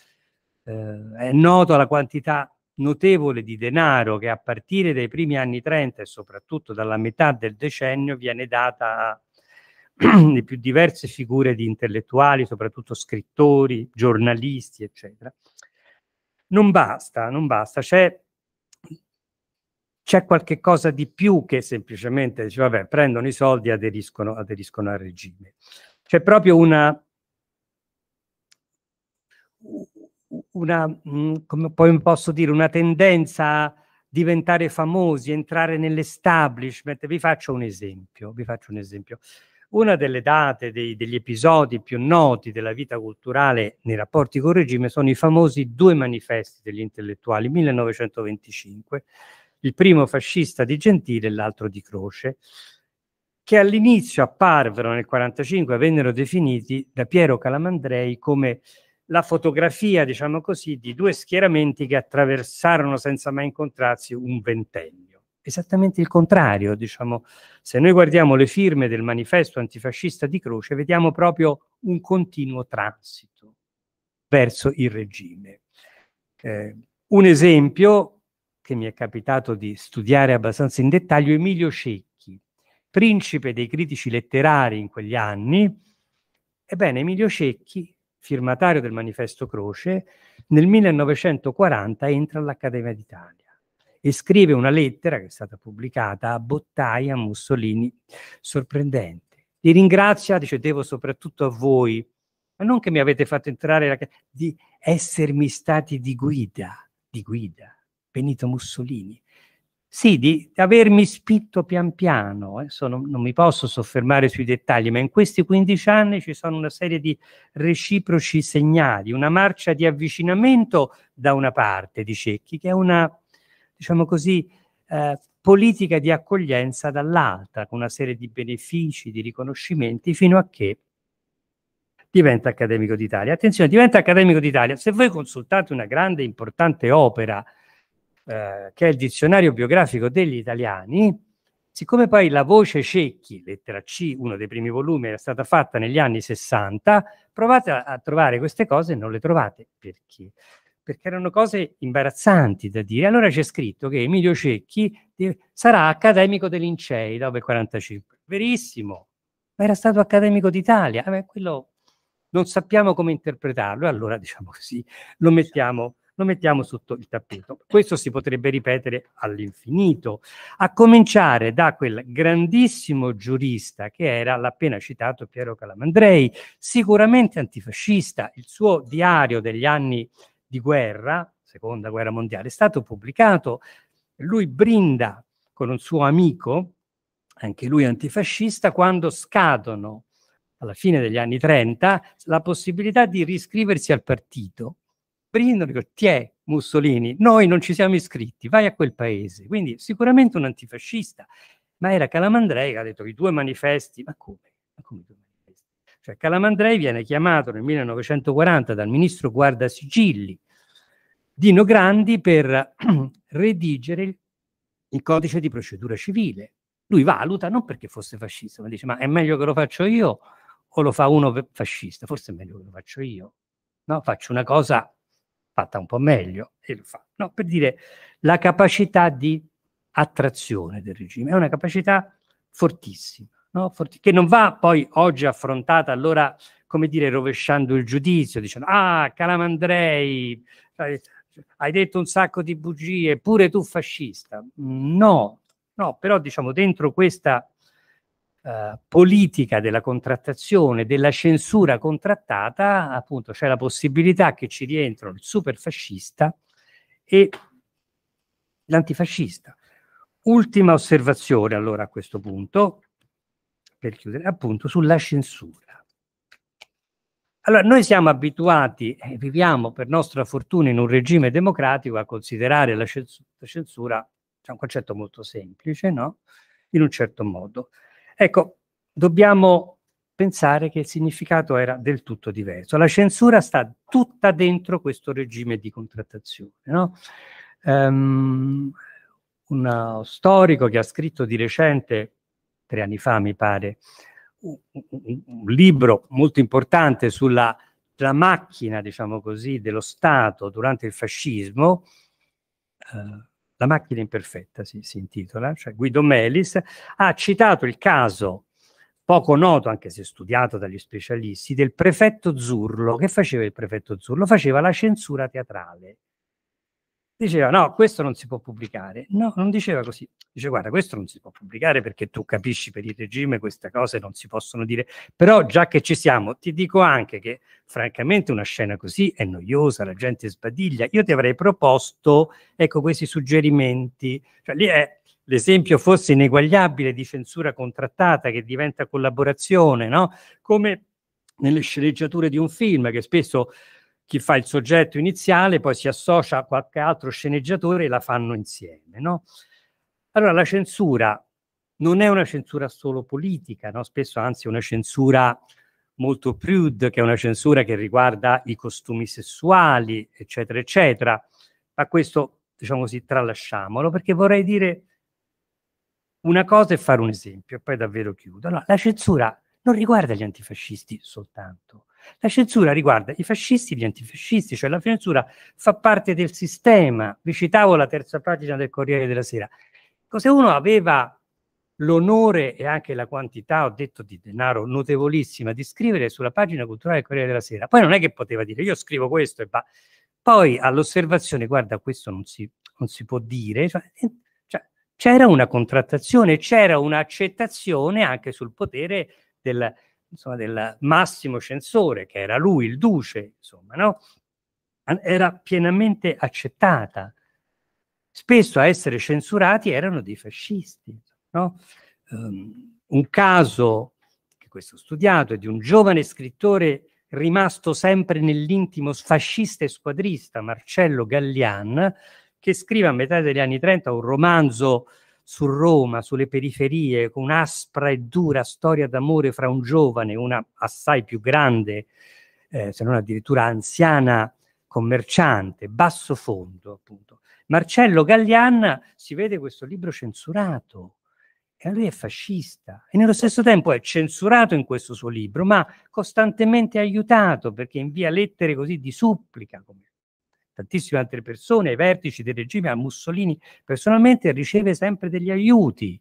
Eh, è noto la quantità notevole di denaro che a partire dai primi anni 30 e soprattutto dalla metà del decennio viene data <clears throat> le più diverse figure di intellettuali, soprattutto scrittori, giornalisti, eccetera. Non basta, non basta, c'è, c'è qualche cosa di più che semplicemente dice, vabbè, prendono i soldi e aderiscono, aderiscono al regime. C'è proprio una, una, mh, mm, come posso dire, una tendenza a diventare famosi, entrare nell'establishment. Vi faccio un esempio, vi faccio un esempio. Una delle date, dei, degli episodi più noti della vita culturale nei rapporti col regime sono i famosi due manifesti degli intellettuali, 1925, il primo fascista di Gentile e l'altro di Croce, che all'inizio apparvero nel 1945 e vennero definiti da Piero Calamandrei come la fotografia, diciamo così, di due schieramenti che attraversarono senza mai incontrarsi un ventennio. Esattamente il contrario, diciamo, se noi guardiamo le firme del manifesto antifascista di Croce, vediamo proprio un continuo transito verso il regime. Eh, un esempio che mi è capitato di studiare abbastanza in dettaglio, Emilio Cecchi, principe dei critici letterari in quegli anni, ebbene Emilio Cecchi firmatario del manifesto Croce, nel 1940 entra all'Accademia d'Italia e scrive una lettera che è stata pubblicata a Bottai a Mussolini, sorprendente. Li ringrazia, dice, devo soprattutto a voi, ma non che mi avete fatto entrare, di essermi stati di guida, di guida, Benito Mussolini, sì, di avermi spinto pian piano, adesso eh, non, non mi posso soffermare sui dettagli, ma in questi 15 anni ci sono una serie di reciproci segnali, una marcia di avvicinamento da una parte di Cecchi, che è una, diciamo così, eh, politica di accoglienza dall'altra, con una serie di benefici, di riconoscimenti, fino a che diventa accademico d'Italia. Attenzione, diventa accademico d'Italia. Se voi consultate una grande, importante opera eh, che è il dizionario biografico degli italiani, siccome poi la voce Cecchi, lettera C, uno dei primi volumi, era stata fatta negli anni 60, provate a, a trovare queste cose e non le trovate. Perché? Perché erano cose imbarazzanti da dire. Allora c'è scritto che Emilio Cecchi sarà accademico dei Lincei dopo il 45. Verissimo, ma era stato accademico d'Italia. Eh, quello non sappiamo come interpretarlo, allora diciamo così, lo mettiamo lo mettiamo sotto il tappeto. Questo si potrebbe ripetere all'infinito, a cominciare da quel grandissimo giurista che era l'appena citato Piero Calamandrei, sicuramente antifascista. Il suo diario degli anni di guerra, seconda guerra mondiale, è stato pubblicato. Lui brinda con un suo amico, anche lui antifascista, quando scadono alla fine degli anni 30 la possibilità di riscriversi al partito brindano, dico, è Mussolini, noi non ci siamo iscritti, vai a quel paese. Quindi sicuramente un antifascista, ma era Calamandrei che ha detto i due manifesti, ma come? Ma come due manifesti? Cioè Calamandrei viene chiamato nel 1940 dal ministro Guarda Dino Grandi, per <clears throat> redigere il codice di procedura civile. Lui valuta, non perché fosse fascista, ma dice, ma è meglio che lo faccio io o lo fa uno fascista? Forse è meglio che lo faccio io. No? Faccio una cosa fatta un po' meglio, e lo fa. No, per dire la capacità di attrazione del regime, è una capacità fortissima, no? Forti- che non va poi oggi affrontata allora, come dire, rovesciando il giudizio, dicendo, ah, Calamandrei, hai detto un sacco di bugie, pure tu fascista. No, no, però diciamo dentro questa eh, politica della contrattazione, della censura contrattata, appunto c'è la possibilità che ci rientrano il superfascista e l'antifascista. Ultima osservazione allora a questo punto, per chiudere, appunto sulla censura. Allora, noi siamo abituati, eh, viviamo per nostra fortuna in un regime democratico a considerare la censura, la cioè un concetto molto semplice, no? In un certo modo. Ecco, dobbiamo pensare che il significato era del tutto diverso. La censura sta tutta dentro questo regime di contrattazione. No? Um, un storico che ha scritto di recente, tre anni fa mi pare, un, un, libro molto importante sulla la macchina, diciamo così, dello Stato durante il fascismo, eh, la macchina imperfetta si, si intitola, cioè Guido Melis ha citato il caso poco noto, anche se studiato dagli specialisti, del prefetto Zurlo. Che faceva il prefetto Zurlo? Faceva la censura teatrale diceva no, questo non si può pubblicare. No, non diceva così. Dice guarda, questo non si può pubblicare perché tu capisci per il regime queste cose non si possono dire. Però già che ci siamo, ti dico anche che francamente una scena così è noiosa, la gente sbadiglia. Io ti avrei proposto, ecco, questi suggerimenti. Cioè, lì è l'esempio forse ineguagliabile di censura contrattata che diventa collaborazione, no? Come nelle sceneggiature di un film che spesso chi fa il soggetto iniziale, poi si associa a qualche altro sceneggiatore e la fanno insieme. No? Allora la censura non è una censura solo politica, no? spesso anzi è una censura molto prude, che è una censura che riguarda i costumi sessuali, eccetera, eccetera. Ma questo, diciamo così, tralasciamolo, perché vorrei dire una cosa e fare un esempio, e poi davvero chiudo. No, la censura non riguarda gli antifascisti soltanto, la censura riguarda i fascisti e gli antifascisti, cioè la censura fa parte del sistema. Vi citavo la terza pagina del Corriere della Sera. Se uno aveva l'onore e anche la quantità, ho detto, di denaro notevolissima di scrivere sulla pagina culturale del Corriere della Sera, poi non è che poteva dire io scrivo questo e va. Poi all'osservazione, guarda, questo non si, non si può dire, cioè, eh, cioè, c'era una contrattazione, c'era un'accettazione anche sul potere del, insomma, del massimo censore, che era lui, il duce, insomma, no? era pienamente accettata. Spesso a essere censurati erano dei fascisti. No? Um, un caso, che questo ho studiato, è di un giovane scrittore rimasto sempre nell'intimo fascista e squadrista, Marcello Gallian, che scrive a metà degli anni 30 un romanzo su Roma, sulle periferie, con un'aspra e dura storia d'amore fra un giovane, una assai più grande, eh, se non addirittura anziana commerciante, basso fondo appunto. Marcello Gaglianna si vede questo libro censurato e lui è fascista e nello stesso tempo è censurato in questo suo libro, ma costantemente aiutato perché invia lettere così di supplica come tantissime altre persone, ai vertici del regime, a Mussolini personalmente, riceve sempre degli aiuti.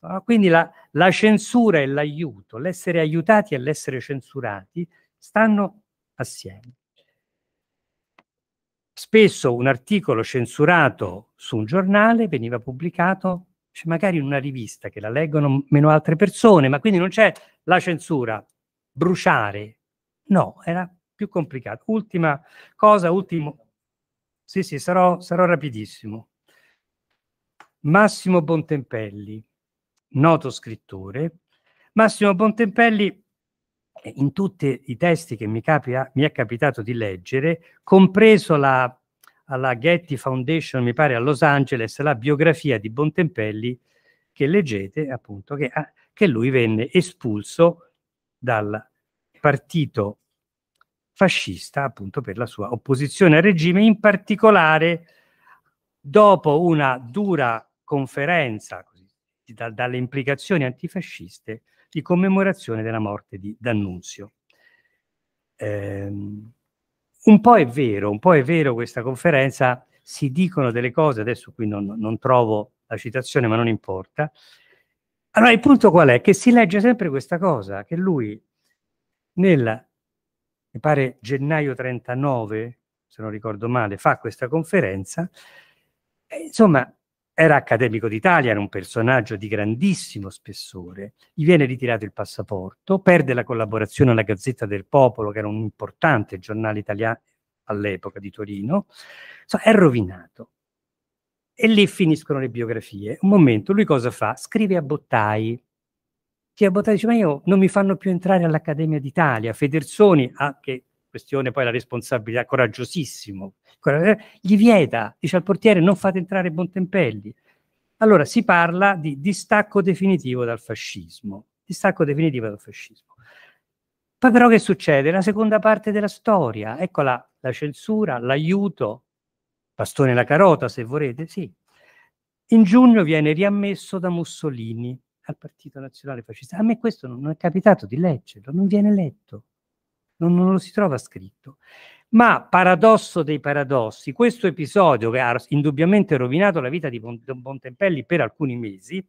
Ah, quindi la, la censura e l'aiuto, l'essere aiutati e l'essere censurati stanno assieme. Spesso un articolo censurato su un giornale veniva pubblicato cioè magari in una rivista che la leggono meno altre persone, ma quindi non c'è la censura, bruciare. No, era più complicato. Ultima cosa, ultimo, sì, sì, sarò, sarò rapidissimo. Massimo Bontempelli, noto scrittore. Massimo Bontempelli, eh, in tutti i testi che mi, capia, mi è capitato di leggere, compreso la, alla Getty Foundation, mi pare a Los Angeles, la biografia di Bontempelli che leggete, appunto, che, ah, che lui venne espulso dal partito fascista appunto per la sua opposizione al regime, in particolare dopo una dura conferenza così, da, dalle implicazioni antifasciste di commemorazione della morte di D'Annunzio. Eh, un po' è vero, un po' è vero questa conferenza, si dicono delle cose, adesso qui non, non trovo la citazione ma non importa. Allora il punto qual è? Che si legge sempre questa cosa, che lui nel mi pare gennaio 39, se non ricordo male, fa questa conferenza. E, insomma, era accademico d'Italia, era un personaggio di grandissimo spessore, gli viene ritirato il passaporto, perde la collaborazione alla Gazzetta del Popolo, che era un importante giornale italiano all'epoca di Torino, so, è rovinato. E lì finiscono le biografie. Un momento, lui cosa fa? Scrive a Bottai, Chiabotta dice, ma io non mi fanno più entrare all'Accademia d'Italia. Federzoni, ah, che questione poi la responsabilità, coraggiosissimo, eh, gli vieta, dice al portiere, non fate entrare Bontempelli. Allora si parla di distacco definitivo dal fascismo. Distacco definitivo dal fascismo. Poi però che succede? La seconda parte della storia, eccola la censura, l'aiuto, bastone la carota se volete, sì. In giugno viene riammesso da Mussolini al Partito Nazionale Fascista. A me questo non, è capitato di leggerlo, non viene letto, non, non, lo si trova scritto. Ma paradosso dei paradossi, questo episodio che ha indubbiamente rovinato la vita di Bontempelli per alcuni mesi,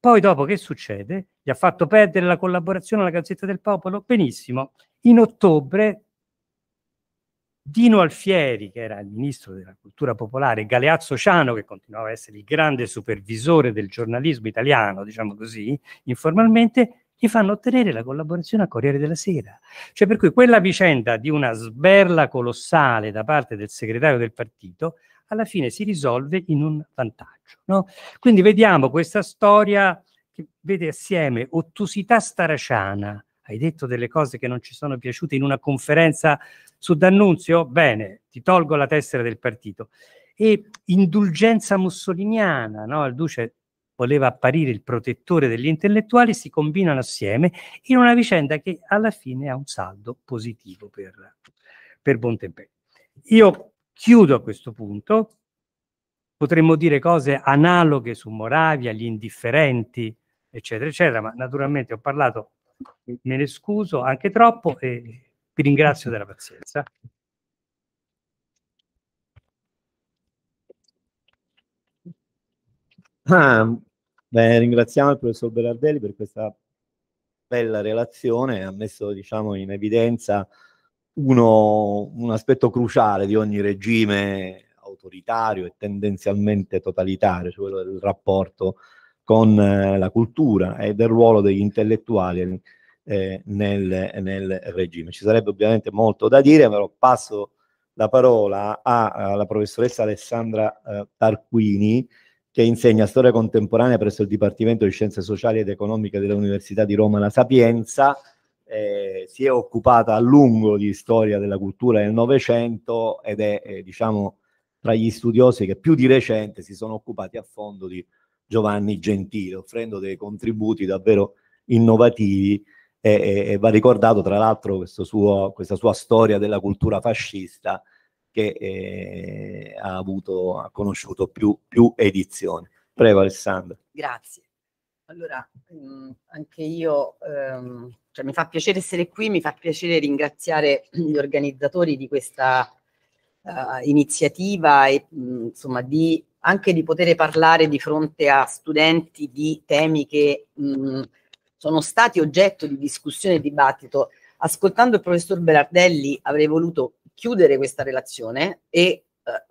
poi dopo che succede? Gli ha fatto perdere la collaborazione alla Gazzetta del Popolo? Benissimo. In ottobre Dino Alfieri, che era il ministro della cultura popolare, Galeazzo Ciano, che continuava a essere il grande supervisore del giornalismo italiano, diciamo così, informalmente, gli fanno ottenere la collaborazione a Corriere della Sera. Cioè per cui quella vicenda di una sberla colossale da parte del segretario del partito, alla fine si risolve in un vantaggio. No? Quindi vediamo questa storia che vede assieme ottusità staraciana, hai detto delle cose che non ci sono piaciute in una conferenza su D'Annunzio? Bene, ti tolgo la tessera del partito. E indulgenza mussoliniana, no? il duce voleva apparire il protettore degli intellettuali, si combinano assieme in una vicenda che alla fine ha un saldo positivo per, per Bontempelli. Io chiudo a questo punto, potremmo dire cose analoghe su Moravia, gli indifferenti, eccetera, eccetera, ma naturalmente ho parlato me ne scuso anche troppo e vi ringrazio della pazienza. Ah, beh, ringraziamo il professor Berardelli per questa bella relazione, ha messo diciamo, in evidenza uno, un aspetto cruciale di ogni regime autoritario e tendenzialmente totalitario, cioè quello del rapporto con eh, la cultura e del ruolo degli intellettuali eh, nel, nel, regime. Ci sarebbe ovviamente molto da dire, però passo la parola alla professoressa Alessandra eh, Tarquini, che insegna storia contemporanea presso il Dipartimento di Scienze Sociali ed Economiche dell'Università di Roma La Sapienza. Eh, si è occupata a lungo di storia della cultura del Novecento ed è, eh, diciamo, tra gli studiosi che più di recente si sono occupati a fondo di Giovanni Gentile, offrendo dei contributi davvero innovativi e, e, e va ricordato tra l'altro suo, questa sua storia della cultura fascista che eh, ha, avuto, ha conosciuto più, più edizioni. Prego Alessandro. Grazie. Allora, mh, mm, anche io, ehm, cioè, mi fa piacere essere qui, mi fa piacere ringraziare gli organizzatori di questa uh, iniziativa e mh, mm, insomma di anche di poter parlare di fronte a studenti di temi che mh, mm, sono stati oggetto di discussione e dibattito. Ascoltando il professor Berardelli avrei voluto chiudere questa relazione e eh,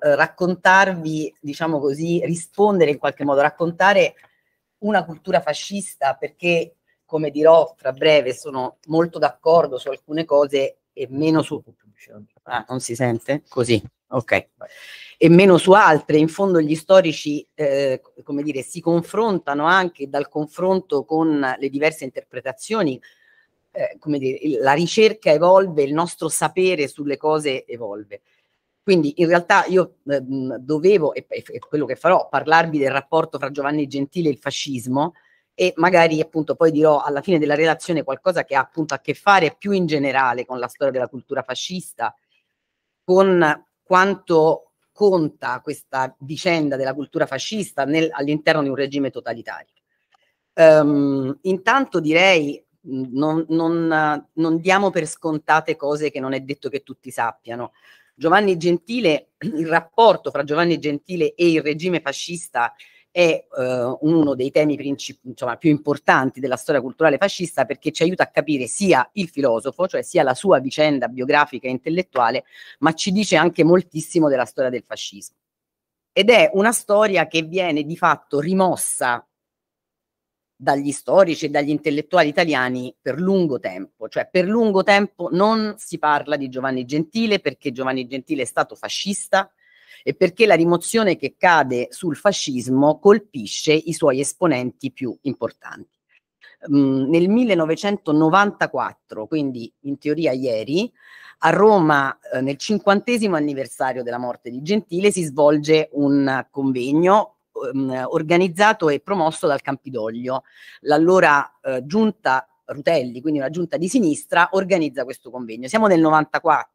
eh, raccontarvi, diciamo così, rispondere in qualche modo, raccontare una cultura fascista perché, come dirò fra breve, sono molto d'accordo su alcune cose e meno su... Ah, non si sente? Così. Ok. E meno su altre, in fondo gli storici, eh, come dire, si confrontano anche dal confronto con le diverse interpretazioni, eh, come dire, la ricerca evolve, il nostro sapere sulle cose evolve. Quindi in realtà io eh, dovevo, e, e quello che farò, parlarvi del rapporto fra Giovanni Gentile e il fascismo, e magari appunto poi dirò alla fine della relazione qualcosa che ha appunto a che fare più in generale con la storia della cultura fascista, con quanto conta questa vicenda della cultura fascista all'interno di un regime totalitario. Um, intanto direi non, non, non diamo per scontate cose che non è detto che tutti sappiano. Giovanni Gentile, il rapporto fra Giovanni Gentile e il regime fascista è eh, uno dei temi princip- insomma, più importanti della storia culturale fascista perché ci aiuta a capire sia il filosofo, cioè sia la sua vicenda biografica e intellettuale, ma ci dice anche moltissimo della storia del fascismo. Ed è una storia che viene di fatto rimossa dagli storici e dagli intellettuali italiani per lungo tempo, cioè per lungo tempo non si parla di Giovanni Gentile perché Giovanni Gentile è stato fascista, e perché la rimozione che cade sul fascismo colpisce i suoi esponenti più importanti. Mm, nel 1994, quindi in teoria ieri, a Roma, eh, nel cinquantesimo anniversario della morte di Gentile, si svolge un convegno ehm, organizzato e promosso dal Campidoglio. L'allora eh, giunta Rutelli, quindi una giunta di sinistra, organizza questo convegno. Siamo nel 94,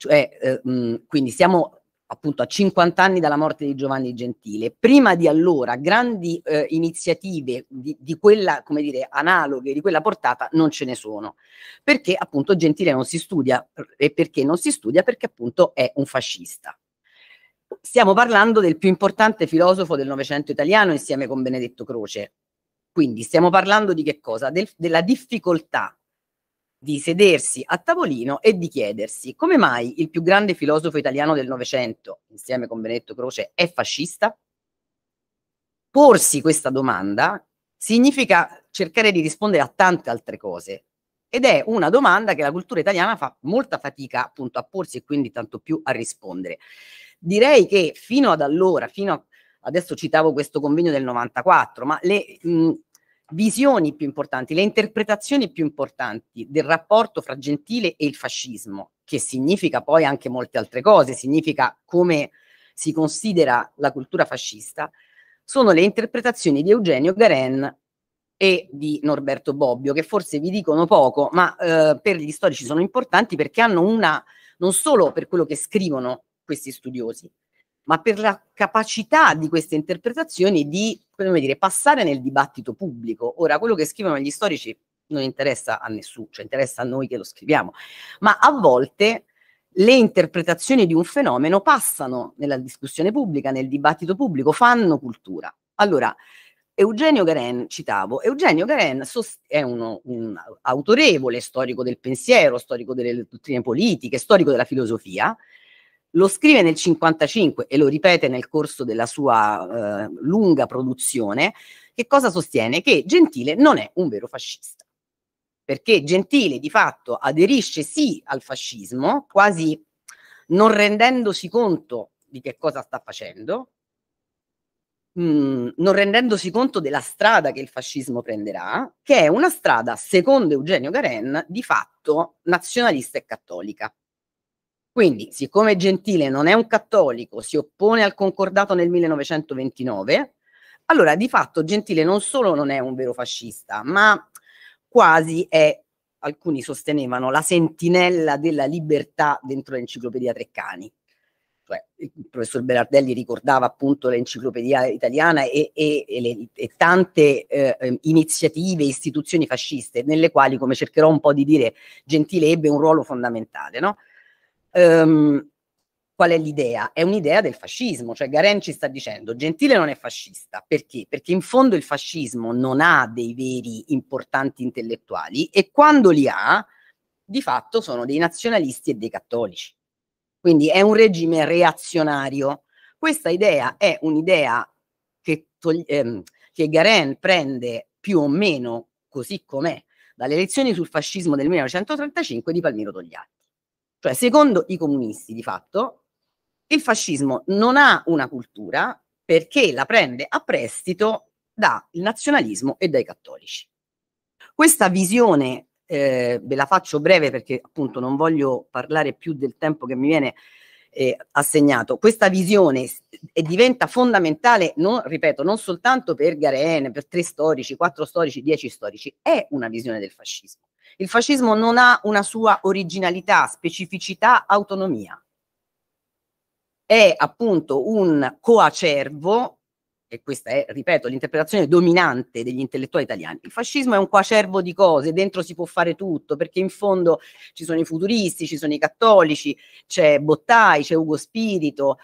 cioè, eh, mh, quindi siamo appunto a 50 anni dalla morte di Giovanni Gentile. Prima di allora grandi eh, iniziative di, di, quella, come dire, analoghe, di quella portata non ce ne sono, perché appunto Gentile non si studia e perché non si studia? Perché appunto è un fascista. Stiamo parlando del più importante filosofo del Novecento italiano insieme con Benedetto Croce. Quindi stiamo parlando di che cosa? Del, della difficoltà di sedersi a tavolino e di chiedersi come mai il più grande filosofo italiano del Novecento, insieme con Benedetto Croce, è fascista? Porsi questa domanda significa cercare di rispondere a tante altre cose ed è una domanda che la cultura italiana fa molta fatica appunto a porsi e quindi tanto più a rispondere. Direi che fino ad allora, fino a adesso citavo questo convegno del 94, ma le mh, visioni più importanti, le interpretazioni più importanti del rapporto fra Gentile e il fascismo, che significa poi anche molte altre cose, significa come si considera la cultura fascista, sono le interpretazioni di Eugenio Garen e di Norberto Bobbio, che forse vi dicono poco, ma eh, per gli storici sono importanti perché hanno una, non solo per quello che scrivono questi studiosi, ma per la capacità di queste interpretazioni di come dire, passare nel dibattito pubblico. Ora, quello che scrivono gli storici non interessa a nessuno, cioè interessa a noi che lo scriviamo, ma a volte le interpretazioni di un fenomeno passano nella discussione pubblica, nel dibattito pubblico, fanno cultura. Allora, Eugenio Garen, citavo, Eugenio Garen è uno, un autorevole storico del pensiero, storico delle dottrine politiche, storico della filosofia, lo scrive nel 55 e lo ripete nel corso della sua eh, lunga produzione. Che cosa sostiene? Che Gentile non è un vero fascista, perché Gentile di fatto aderisce sì al fascismo, quasi non rendendosi conto di che cosa sta facendo, mh, mm, non rendendosi conto della strada che il fascismo prenderà, che è una strada, secondo Eugenio Garen, di fatto nazionalista e cattolica. Quindi, siccome Gentile non è un cattolico, si oppone al concordato nel 1929, allora di fatto Gentile non solo non è un vero fascista, ma quasi è, alcuni sostenevano, la sentinella della libertà dentro l'enciclopedia Treccani. Cioè, il professor Berardelli ricordava appunto l'enciclopedia italiana e, e, e, le, e tante eh, ehm, iniziative, istituzioni fasciste, nelle quali, come cercherò un po' di dire, Gentile ebbe un ruolo fondamentale, no? Um, qual è l'idea? È un'idea del fascismo, cioè Garen ci sta dicendo Gentile non è fascista, perché? Perché in fondo il fascismo non ha dei veri importanti intellettuali e quando li ha, di fatto sono dei nazionalisti e dei cattolici. Quindi è un regime reazionario. Questa idea è un'idea che, ehm, che Garen prende più o meno così com'è dalle lezioni sul fascismo del 1935 di Palmiro Togliatti cioè, secondo i comunisti, di fatto, il fascismo non ha una cultura perché la prende a prestito dal nazionalismo e dai cattolici. Questa visione, eh, ve la faccio breve perché appunto non voglio parlare più del tempo che mi viene eh, assegnato. Questa visione eh, diventa fondamentale, non, ripeto, non soltanto per Garen, per tre storici, quattro storici, dieci storici, è una visione del fascismo. Il fascismo non ha una sua originalità, specificità, autonomia. È appunto un coacervo, e questa è, ripeto, l'interpretazione dominante degli intellettuali italiani. Il fascismo è un coacervo di cose, dentro si può fare tutto, perché in fondo ci sono i futuristi, ci sono i cattolici, c'è Bottai, c'è Ugo Spirito,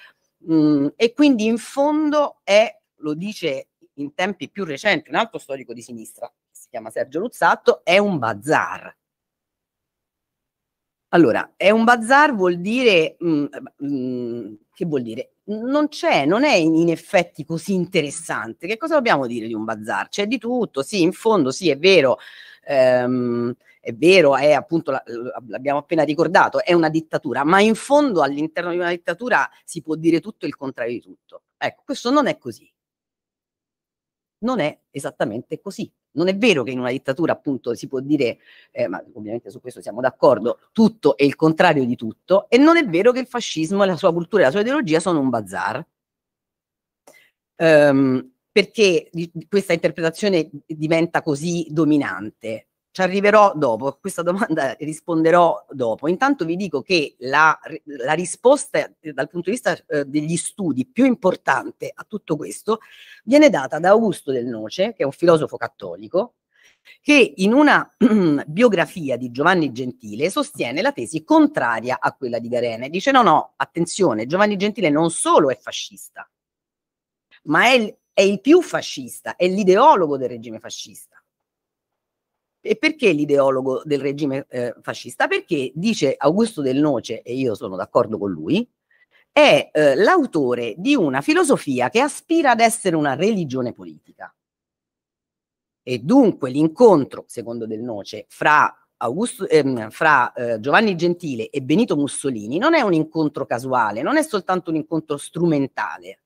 mh, mm, e quindi in fondo è, lo dice in tempi più recenti un altro storico di sinistra, chiama Sergio Luzzatto, è un bazar. Allora, è un bazar vuol dire, mh, mm, mh, mm, che vuol dire? Non c'è, non è in, effetti così interessante. Che cosa dobbiamo dire di un bazar? C'è di tutto, sì, in fondo sì, è vero, ehm, è vero, è appunto, l'abbiamo appena ricordato, è una dittatura, ma in fondo all'interno di una dittatura si può dire tutto e il contrario di tutto. Ecco, questo non è così. Non è esattamente così. Non è vero che in una dittatura appunto si può dire, eh, ma ovviamente su questo siamo d'accordo, tutto è il contrario di tutto, e non è vero che il fascismo e la sua cultura e la sua ideologia sono un bazar. Um, perché questa interpretazione diventa così dominante? Ci arriverò dopo, a questa domanda <laughs> risponderò dopo. Intanto vi dico che la, la risposta eh, dal punto di vista eh, degli studi più importante a tutto questo viene data da Augusto Del Noce, che è un filosofo cattolico, che in una <clears throat> biografia di Giovanni Gentile sostiene la tesi contraria a quella di Garene. Dice no, no, attenzione, Giovanni Gentile non solo è fascista, ma è il, è il più fascista, è l'ideologo del regime fascista. E perché l'ideologo del regime eh, fascista? Perché, dice Augusto Del Noce, e io sono d'accordo con lui, è eh, l'autore di una filosofia che aspira ad essere una religione politica. E dunque l'incontro, secondo Del Noce, fra, Augusto, ehm, fra eh, Giovanni Gentile e Benito Mussolini non è un incontro casuale, non è soltanto un incontro strumentale,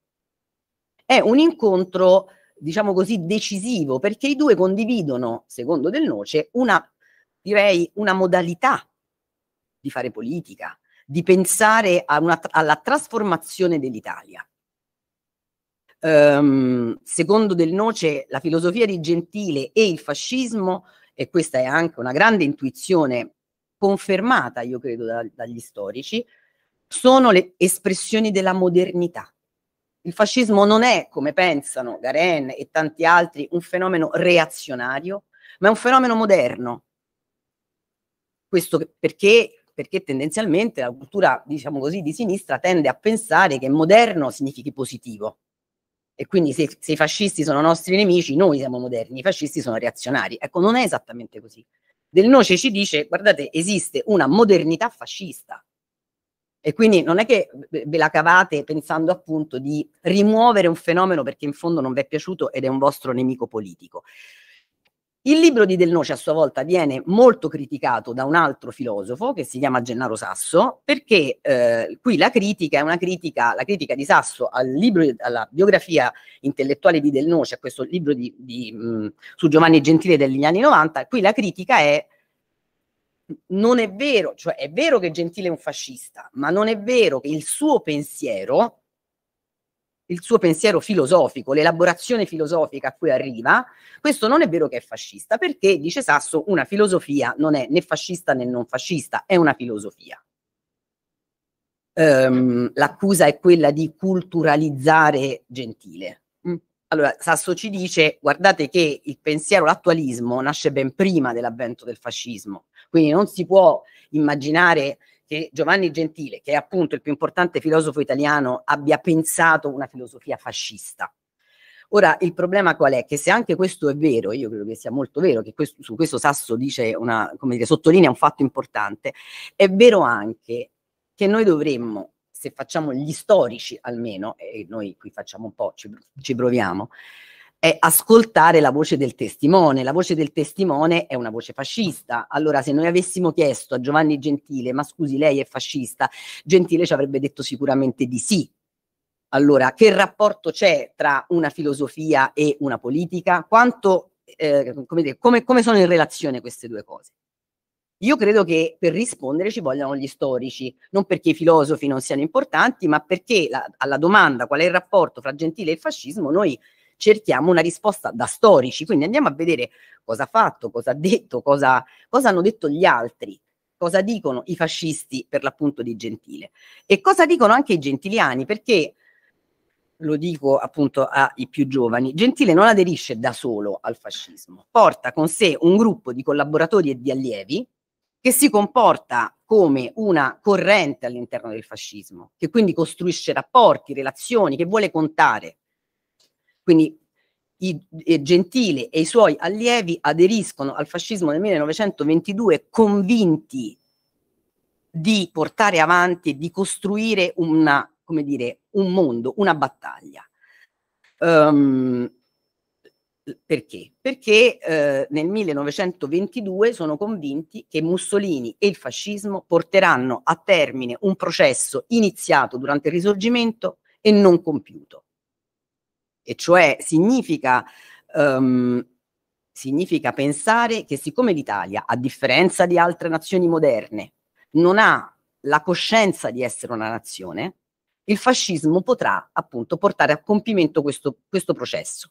è un incontro diciamo così, decisivo, perché i due condividono, secondo Del Noce, una, direi, una modalità di fare politica, di pensare una, alla trasformazione dell'Italia. Um, secondo Del Noce, la filosofia di Gentile e il fascismo, e questa è anche una grande intuizione confermata, io credo, da, dagli storici, sono le espressioni della modernità. Il fascismo non è, come pensano Garen e tanti altri, un fenomeno reazionario, ma è un fenomeno moderno. Questo perché, perché tendenzialmente la cultura, diciamo così, di sinistra tende a pensare che moderno significhi positivo. E quindi se, se i fascisti sono nostri nemici, noi siamo moderni, i fascisti sono reazionari. Ecco, non è esattamente così. Del Noce ci dice, guardate, esiste una modernità fascista, e quindi non è che ve la cavate pensando appunto di rimuovere un fenomeno perché in fondo non vi è piaciuto ed è un vostro nemico politico. Il libro di Del Noce cioè a sua volta viene molto criticato da un altro filosofo che si chiama Gennaro Sasso, perché eh, qui la critica è una critica, la critica di Sasso al libro, alla biografia intellettuale di Del Noce, cioè a questo libro di, di, mh, su Giovanni Gentile degli anni 90, qui la critica è non è vero, cioè è vero che Gentile è un fascista, ma non è vero che il suo pensiero, il suo pensiero filosofico, l'elaborazione filosofica a cui arriva, questo non è vero che è fascista, perché, dice Sasso, una filosofia non è né fascista né non fascista, è una filosofia. Um, l'accusa è quella di culturalizzare Gentile. Allora, Sasso ci dice, guardate che il pensiero, l'attualismo nasce ben prima dell'avvento del fascismo, quindi non si può immaginare che Giovanni Gentile, che è appunto il più importante filosofo italiano, abbia pensato una filosofia fascista. Ora, il problema qual è? Che se anche questo è vero, io credo che sia molto vero, che questo, su questo Sasso dice una, come dire, sottolinea un fatto importante, è vero anche che noi dovremmo se facciamo gli storici almeno, e noi qui facciamo un po', ci, ci proviamo, è ascoltare la voce del testimone. La voce del testimone è una voce fascista. Allora, se noi avessimo chiesto a Giovanni Gentile, ma scusi, lei è fascista, Gentile ci avrebbe detto sicuramente di sì. Allora, che rapporto c'è tra una filosofia e una politica? Quanto, eh, come, dire, come, come sono in relazione queste due cose? Io credo che per rispondere ci vogliano gli storici, non perché i filosofi non siano importanti, ma perché la, alla domanda qual è il rapporto fra Gentile e il fascismo noi cerchiamo una risposta da storici, quindi andiamo a vedere cosa ha fatto, cosa ha detto, cosa, cosa hanno detto gli altri, cosa dicono i fascisti per l'appunto di Gentile e cosa dicono anche i gentiliani, perché lo dico appunto ai più giovani, Gentile non aderisce da solo al fascismo, porta con sé un gruppo di collaboratori e di allievi che si comporta come una corrente all'interno del fascismo, che quindi costruisce rapporti, relazioni, che vuole contare. Quindi i, e Gentile e i suoi allievi aderiscono al fascismo nel 1922 convinti di portare avanti, di costruire una, come dire, un mondo, una battaglia. Um, perché? Perché eh, nel 1922 sono convinti che Mussolini e il fascismo porteranno a termine un processo iniziato durante il risorgimento e non compiuto. E cioè significa, um, significa pensare che siccome l'Italia, a differenza di altre nazioni moderne, non ha la coscienza di essere una nazione, il fascismo potrà appunto portare a compimento questo, questo processo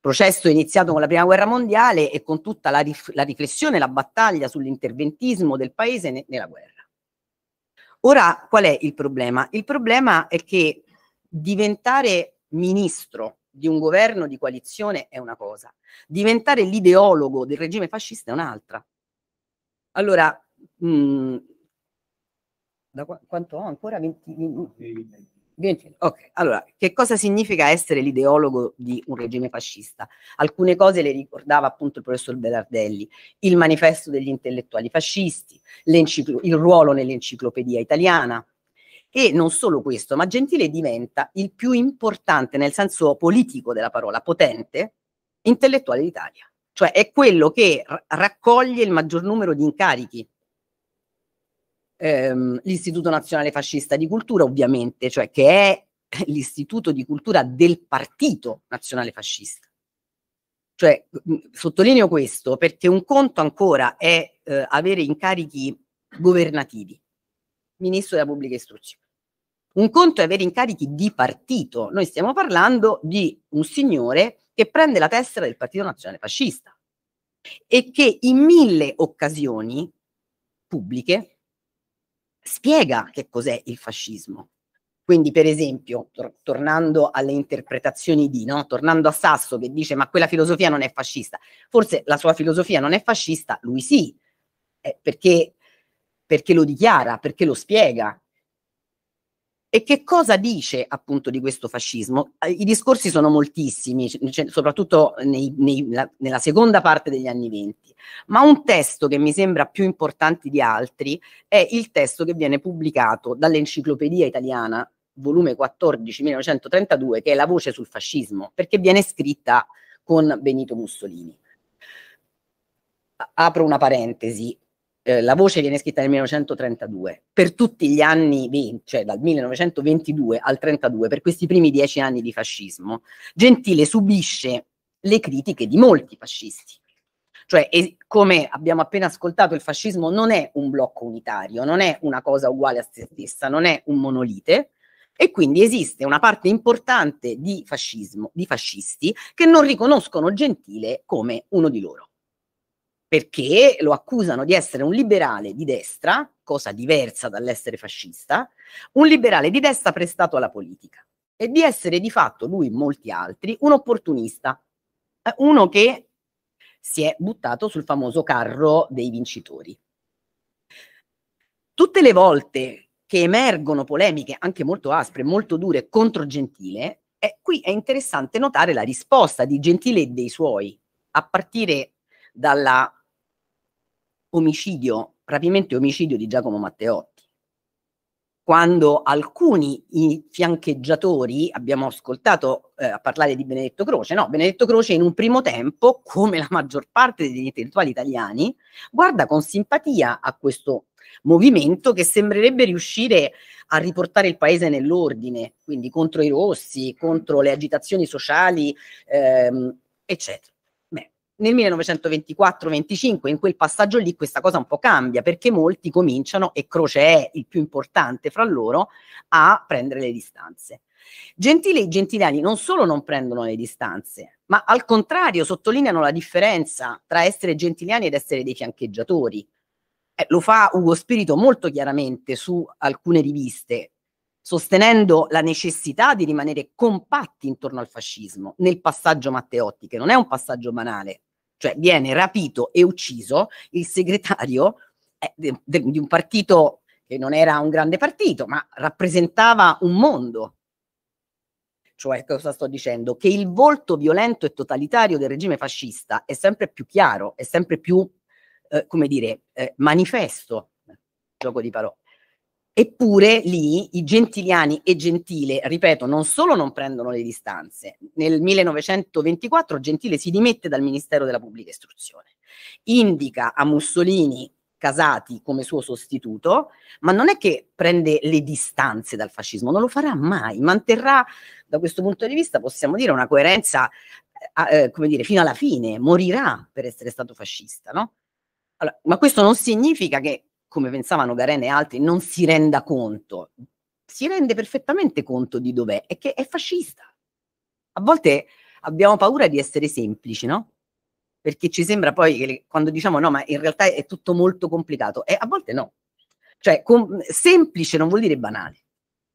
processo iniziato con la prima guerra mondiale e con tutta la, rif la riflessione, la battaglia sull'interventismo del paese ne nella guerra. Ora, qual è il problema? Il problema è che diventare ministro di un governo di coalizione è una cosa, diventare l'ideologo del regime fascista è un'altra. Allora, mh, mm, da qu quanto ho ancora? 20, 20, Ok, allora, che cosa significa essere l'ideologo di un regime fascista? Alcune cose le ricordava appunto il professor Berardelli, il manifesto degli intellettuali fascisti, il ruolo nell'enciclopedia italiana, e non solo questo, ma Gentile diventa il più importante, nel senso politico della parola, potente, intellettuale d'Italia. Cioè è quello che raccoglie il maggior numero di incarichi ehm, l'Istituto Nazionale Fascista di Cultura, ovviamente, cioè che è <laughs> l'istituto di cultura del Partito Nazionale Fascista. Cioè, sottolineo questo perché un conto ancora è eh, avere incarichi governativi, ministro della pubblica istruzione. Un conto è avere incarichi di partito. Noi stiamo parlando di un signore che prende la tessera del Partito Nazionale Fascista e che in mille occasioni pubbliche spiega che cos'è il fascismo. Quindi, per esempio, tor- tornando alle interpretazioni di, no? tornando a Sasso che dice ma quella filosofia non è fascista, forse la sua filosofia non è fascista, lui sì, eh, perché, perché lo dichiara, perché lo spiega, e che cosa dice appunto di questo fascismo? Eh, I discorsi sono moltissimi, cioè, soprattutto nei, nei, la, nella seconda parte degli anni venti, ma un testo che mi sembra più importante di altri è il testo che viene pubblicato dall'Enciclopedia Italiana, volume 14, 1932, che è La voce sul fascismo, perché viene scritta con Benito Mussolini. Apro una parentesi, eh, la voce viene scritta nel 1932, per tutti gli anni 20, cioè dal 1922 al 32, per questi primi dieci anni di fascismo, Gentile subisce le critiche di molti fascisti. Cioè, come abbiamo appena ascoltato, il fascismo non è un blocco unitario, non è una cosa uguale a se stessa, non è un monolite, e quindi esiste una parte importante di, fascismo, di fascisti che non riconoscono Gentile come uno di loro perché lo accusano di essere un liberale di destra, cosa diversa dall'essere fascista, un liberale di destra prestato alla politica e di essere di fatto, lui e molti altri, un opportunista, eh, uno che si è buttato sul famoso carro dei vincitori. Tutte le volte che emergono polemiche anche molto aspre, molto dure contro Gentile, eh, qui è interessante notare la risposta di Gentile e dei suoi, a partire dalla omicidio, rapimento e omicidio di Giacomo Matteotti. Quando alcuni fiancheggiatori abbiamo ascoltato eh, parlare di Benedetto Croce, no, Benedetto Croce in un primo tempo, come la maggior parte degli intellettuali italiani, guarda con simpatia a questo movimento che sembrerebbe riuscire a riportare il paese nell'ordine, quindi contro i rossi, contro le agitazioni sociali, ehm, eccetera nel 1924-25, in quel passaggio lì, questa cosa un po' cambia perché molti cominciano, e Croce è il più importante fra loro, a prendere le distanze. Gentile e i gentiliani non solo non prendono le distanze, ma al contrario sottolineano la differenza tra essere gentiliani ed essere dei fiancheggiatori. Eh, lo fa Ugo Spirito molto chiaramente su alcune riviste, sostenendo la necessità di rimanere compatti intorno al fascismo nel passaggio Matteotti, che non è un passaggio banale, cioè viene rapito e ucciso il segretario eh, di un partito che non era un grande partito, ma rappresentava un mondo. Cioè, cosa sto dicendo? Che il volto violento e totalitario del regime fascista è sempre più chiaro, è sempre più, eh, come dire, eh, manifesto. Gioco di parole. Eppure lì i gentiliani e gentile, ripeto, non solo non prendono le distanze. Nel 1924 Gentile si dimette dal Ministero della Pubblica Istruzione, indica a Mussolini Casati come suo sostituto, ma non è che prende le distanze dal fascismo, non lo farà mai, manterrà da questo punto di vista, possiamo dire, una coerenza, eh, eh come dire, fino alla fine, morirà per essere stato fascista, no? Allora, ma questo non significa che come pensavano Garen e altri, non si renda conto. Si rende perfettamente conto di dov'è e che è fascista. A volte abbiamo paura di essere semplici, no? Perché ci sembra poi che quando diciamo no, ma in realtà è tutto molto complicato, e a volte no. Cioè, com- semplice non vuol dire banale.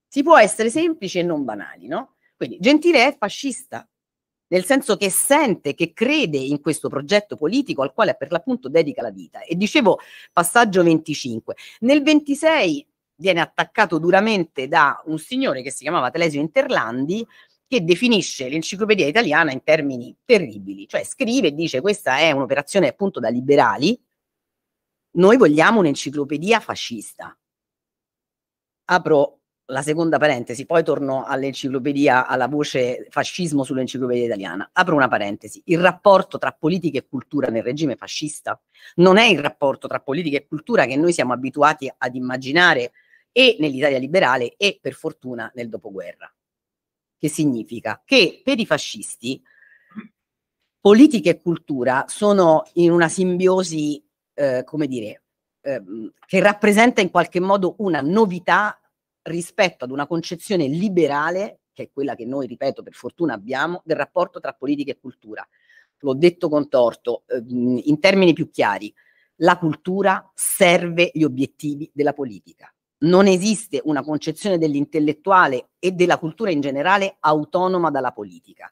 Si può essere semplici e non banali, no? Quindi gentile è fascista, nel senso che sente, che crede in questo progetto politico al quale per l'appunto dedica la vita. E dicevo, passaggio 25. Nel 26 viene attaccato duramente da un signore che si chiamava Telesio Interlandi, che definisce l'enciclopedia italiana in termini terribili, cioè scrive e dice questa è un'operazione appunto da liberali, noi vogliamo un'enciclopedia fascista. Apro la seconda parentesi, poi torno all'enciclopedia, alla voce fascismo sull'enciclopedia italiana. Apro una parentesi. Il rapporto tra politica e cultura nel regime fascista non è il rapporto tra politica e cultura che noi siamo abituati ad immaginare e nell'Italia liberale e per fortuna nel dopoguerra. Che significa? Che per i fascisti politica e cultura sono in una simbiosi, eh, come dire, eh, che rappresenta in qualche modo una novità rispetto ad una concezione liberale, che è quella che noi, ripeto, per fortuna abbiamo, del rapporto tra politica e cultura. L'ho detto contorto, ehm, in termini più chiari, la cultura serve gli obiettivi della politica. Non esiste una concezione dell'intellettuale e della cultura in generale autonoma dalla politica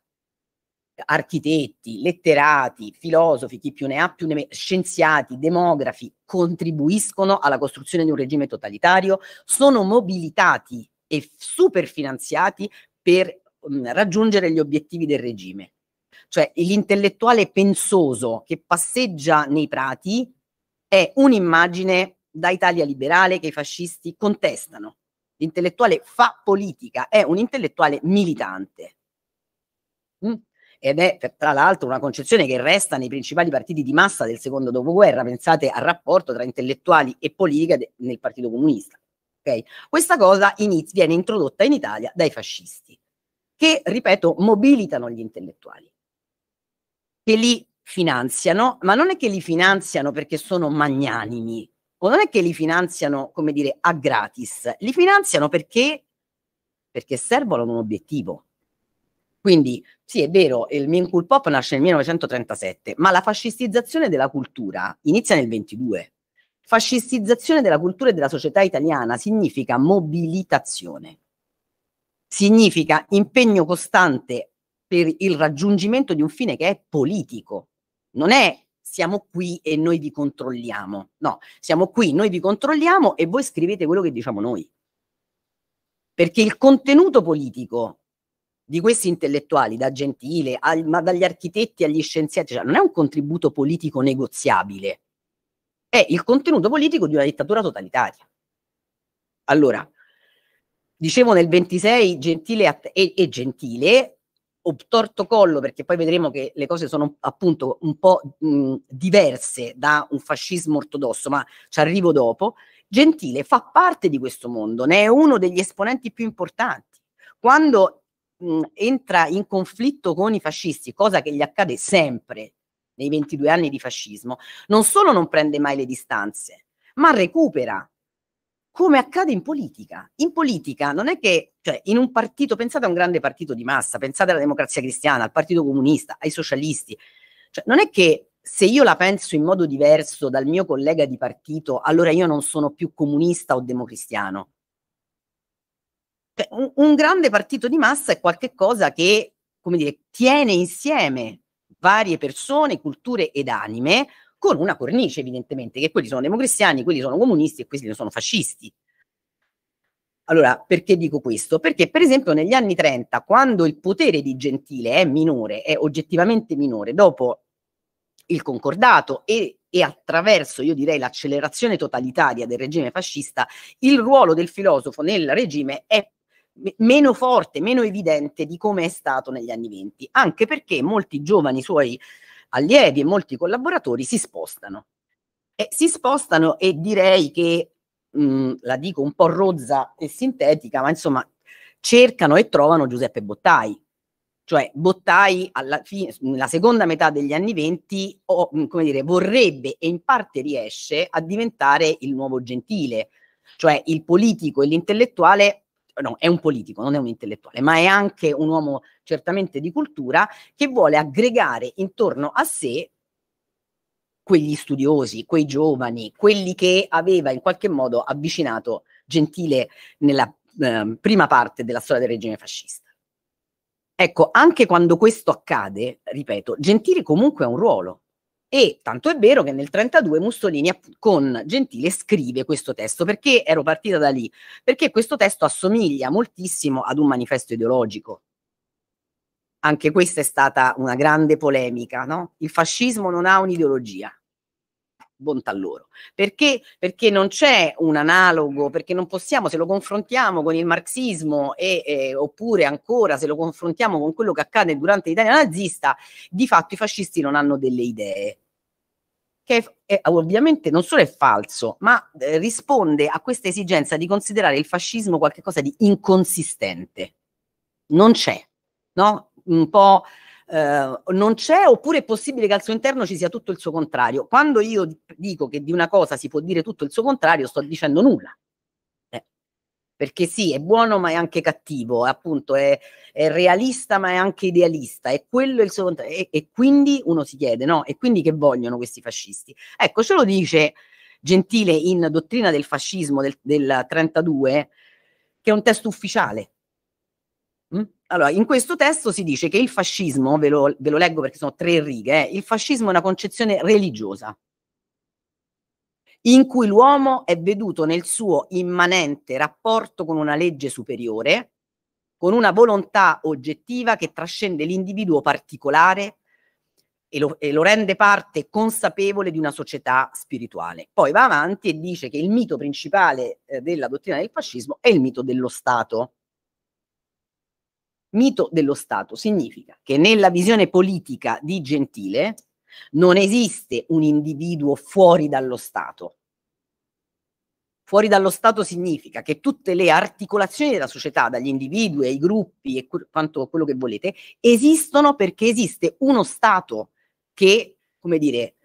architetti, letterati, filosofi, chi più ne ha più ne mette, scienziati, demografi, contribuiscono alla costruzione di un regime totalitario, sono mobilitati e super finanziati per mh, mhmm, raggiungere gli obiettivi del regime. Cioè l'intellettuale pensoso che passeggia nei prati è un'immagine da Italia liberale che i fascisti contestano. L'intellettuale fa politica, è un intellettuale militante. Mm ed è tra l'altro una concezione che resta nei principali partiti di massa del secondo dopoguerra, pensate al rapporto tra intellettuali e politica nel Partito Comunista. Okay? Questa cosa iniz- viene introdotta in Italia dai fascisti, che, ripeto, mobilitano gli intellettuali, che li finanziano, ma non è che li finanziano perché sono magnanimi, o non è che li finanziano, come dire, a gratis, li finanziano perché, perché servono ad un obiettivo. Quindi sì, è vero, il Mincool Pop nasce nel 1937, ma la fascistizzazione della cultura inizia nel 22. Fascistizzazione della cultura e della società italiana significa mobilitazione. Significa impegno costante per il raggiungimento di un fine che è politico. Non è siamo qui e noi vi controlliamo. No, siamo qui, noi vi controlliamo e voi scrivete quello che diciamo noi. Perché il contenuto politico di questi intellettuali, da Gentile, al, ma dagli architetti agli scienziati, cioè non è un contributo politico negoziabile, è il contenuto politico di una dittatura totalitaria. Allora, dicevo nel 26 Gentile e, e Gentile, torto collo, perché poi vedremo che le cose sono appunto un po' mh, diverse da un fascismo ortodosso, ma ci arrivo dopo, Gentile fa parte di questo mondo, ne è uno degli esponenti più importanti. Quando mh, entra in conflitto con i fascisti, cosa che gli accade sempre nei 22 anni di fascismo, non solo non prende mai le distanze, ma recupera. Come accade in politica. In politica non è che, cioè, in un partito, pensate a un grande partito di massa, pensate alla democrazia cristiana, al partito comunista, ai socialisti, cioè, non è che se io la penso in modo diverso dal mio collega di partito, allora io non sono più comunista o democristiano. Cioè, un, un grande partito di massa è qualcosa che, come dire, tiene insieme varie persone, culture ed anime con una cornice evidentemente, che quelli sono democristiani, quelli sono comunisti e quelli sono fascisti. Allora, perché dico questo? Perché per esempio negli anni 30, quando il potere di Gentile è minore, è oggettivamente minore, dopo il concordato e, e attraverso, io direi, l'accelerazione totalitaria del regime fascista, il ruolo del filosofo nel regime è meno forte, meno evidente di come è stato negli anni venti, anche perché molti giovani suoi allievi e molti collaboratori si spostano. E si spostano e direi che, mh, mm, la dico un po' rozza e sintetica, ma insomma cercano e trovano Giuseppe Bottai. Cioè Bottai alla fine, nella seconda metà degli anni venti o, mm, vorrebbe e in parte riesce a diventare il nuovo gentile, cioè il politico e l'intellettuale no, è un politico, non è un intellettuale, ma è anche un uomo certamente di cultura che vuole aggregare intorno a sé quegli studiosi, quei giovani, quelli che aveva in qualche modo avvicinato Gentile nella eh, prima parte della storia del regime fascista. Ecco, anche quando questo accade, ripeto, Gentile comunque ha un ruolo, e tanto è vero che nel 1932 Mussolini con Gentile scrive questo testo. Perché ero partita da lì? Perché questo testo assomiglia moltissimo ad un manifesto ideologico. Anche questa è stata una grande polemica, no? Il fascismo non ha un'ideologia. Bontà loro. Perché? Perché non c'è un analogo, perché non possiamo, se lo confrontiamo con il marxismo e, eh, oppure ancora se lo confrontiamo con quello che accade durante l'Italia nazista, di fatto i fascisti non hanno delle idee che è, è, ovviamente non solo è falso, ma eh, risponde a questa esigenza di considerare il fascismo qualcosa di inconsistente. Non c'è, no? Un po'. Eh, non c'è oppure è possibile che al suo interno ci sia tutto il suo contrario. Quando io dico che di una cosa si può dire tutto il suo contrario, sto dicendo nulla perché sì, è buono ma è anche cattivo, eh, appunto è, è realista ma è anche idealista, è quello il suo contrario. E, e quindi uno si chiede, no? E quindi che vogliono questi fascisti? Ecco, ce lo dice Gentile in Dottrina del Fascismo del, del 32, che è un testo ufficiale. Mm? Allora, in questo testo si dice che il fascismo, ve lo, ve lo leggo perché sono tre righe, eh, il fascismo è una concezione religiosa, in cui l'uomo è veduto nel suo immanente rapporto con una legge superiore, con una volontà oggettiva che trascende l'individuo particolare e lo, e lo, rende parte consapevole di una società spirituale. Poi va avanti e dice che il mito principale eh, della dottrina del fascismo è il mito dello Stato. Mito dello Stato significa che nella visione politica di Gentile non esiste un individuo fuori dallo Stato. Fuori dallo Stato significa che tutte le articolazioni della società, dagli individui ai gruppi e quanto quello che volete, esistono perché esiste uno Stato che, come dire,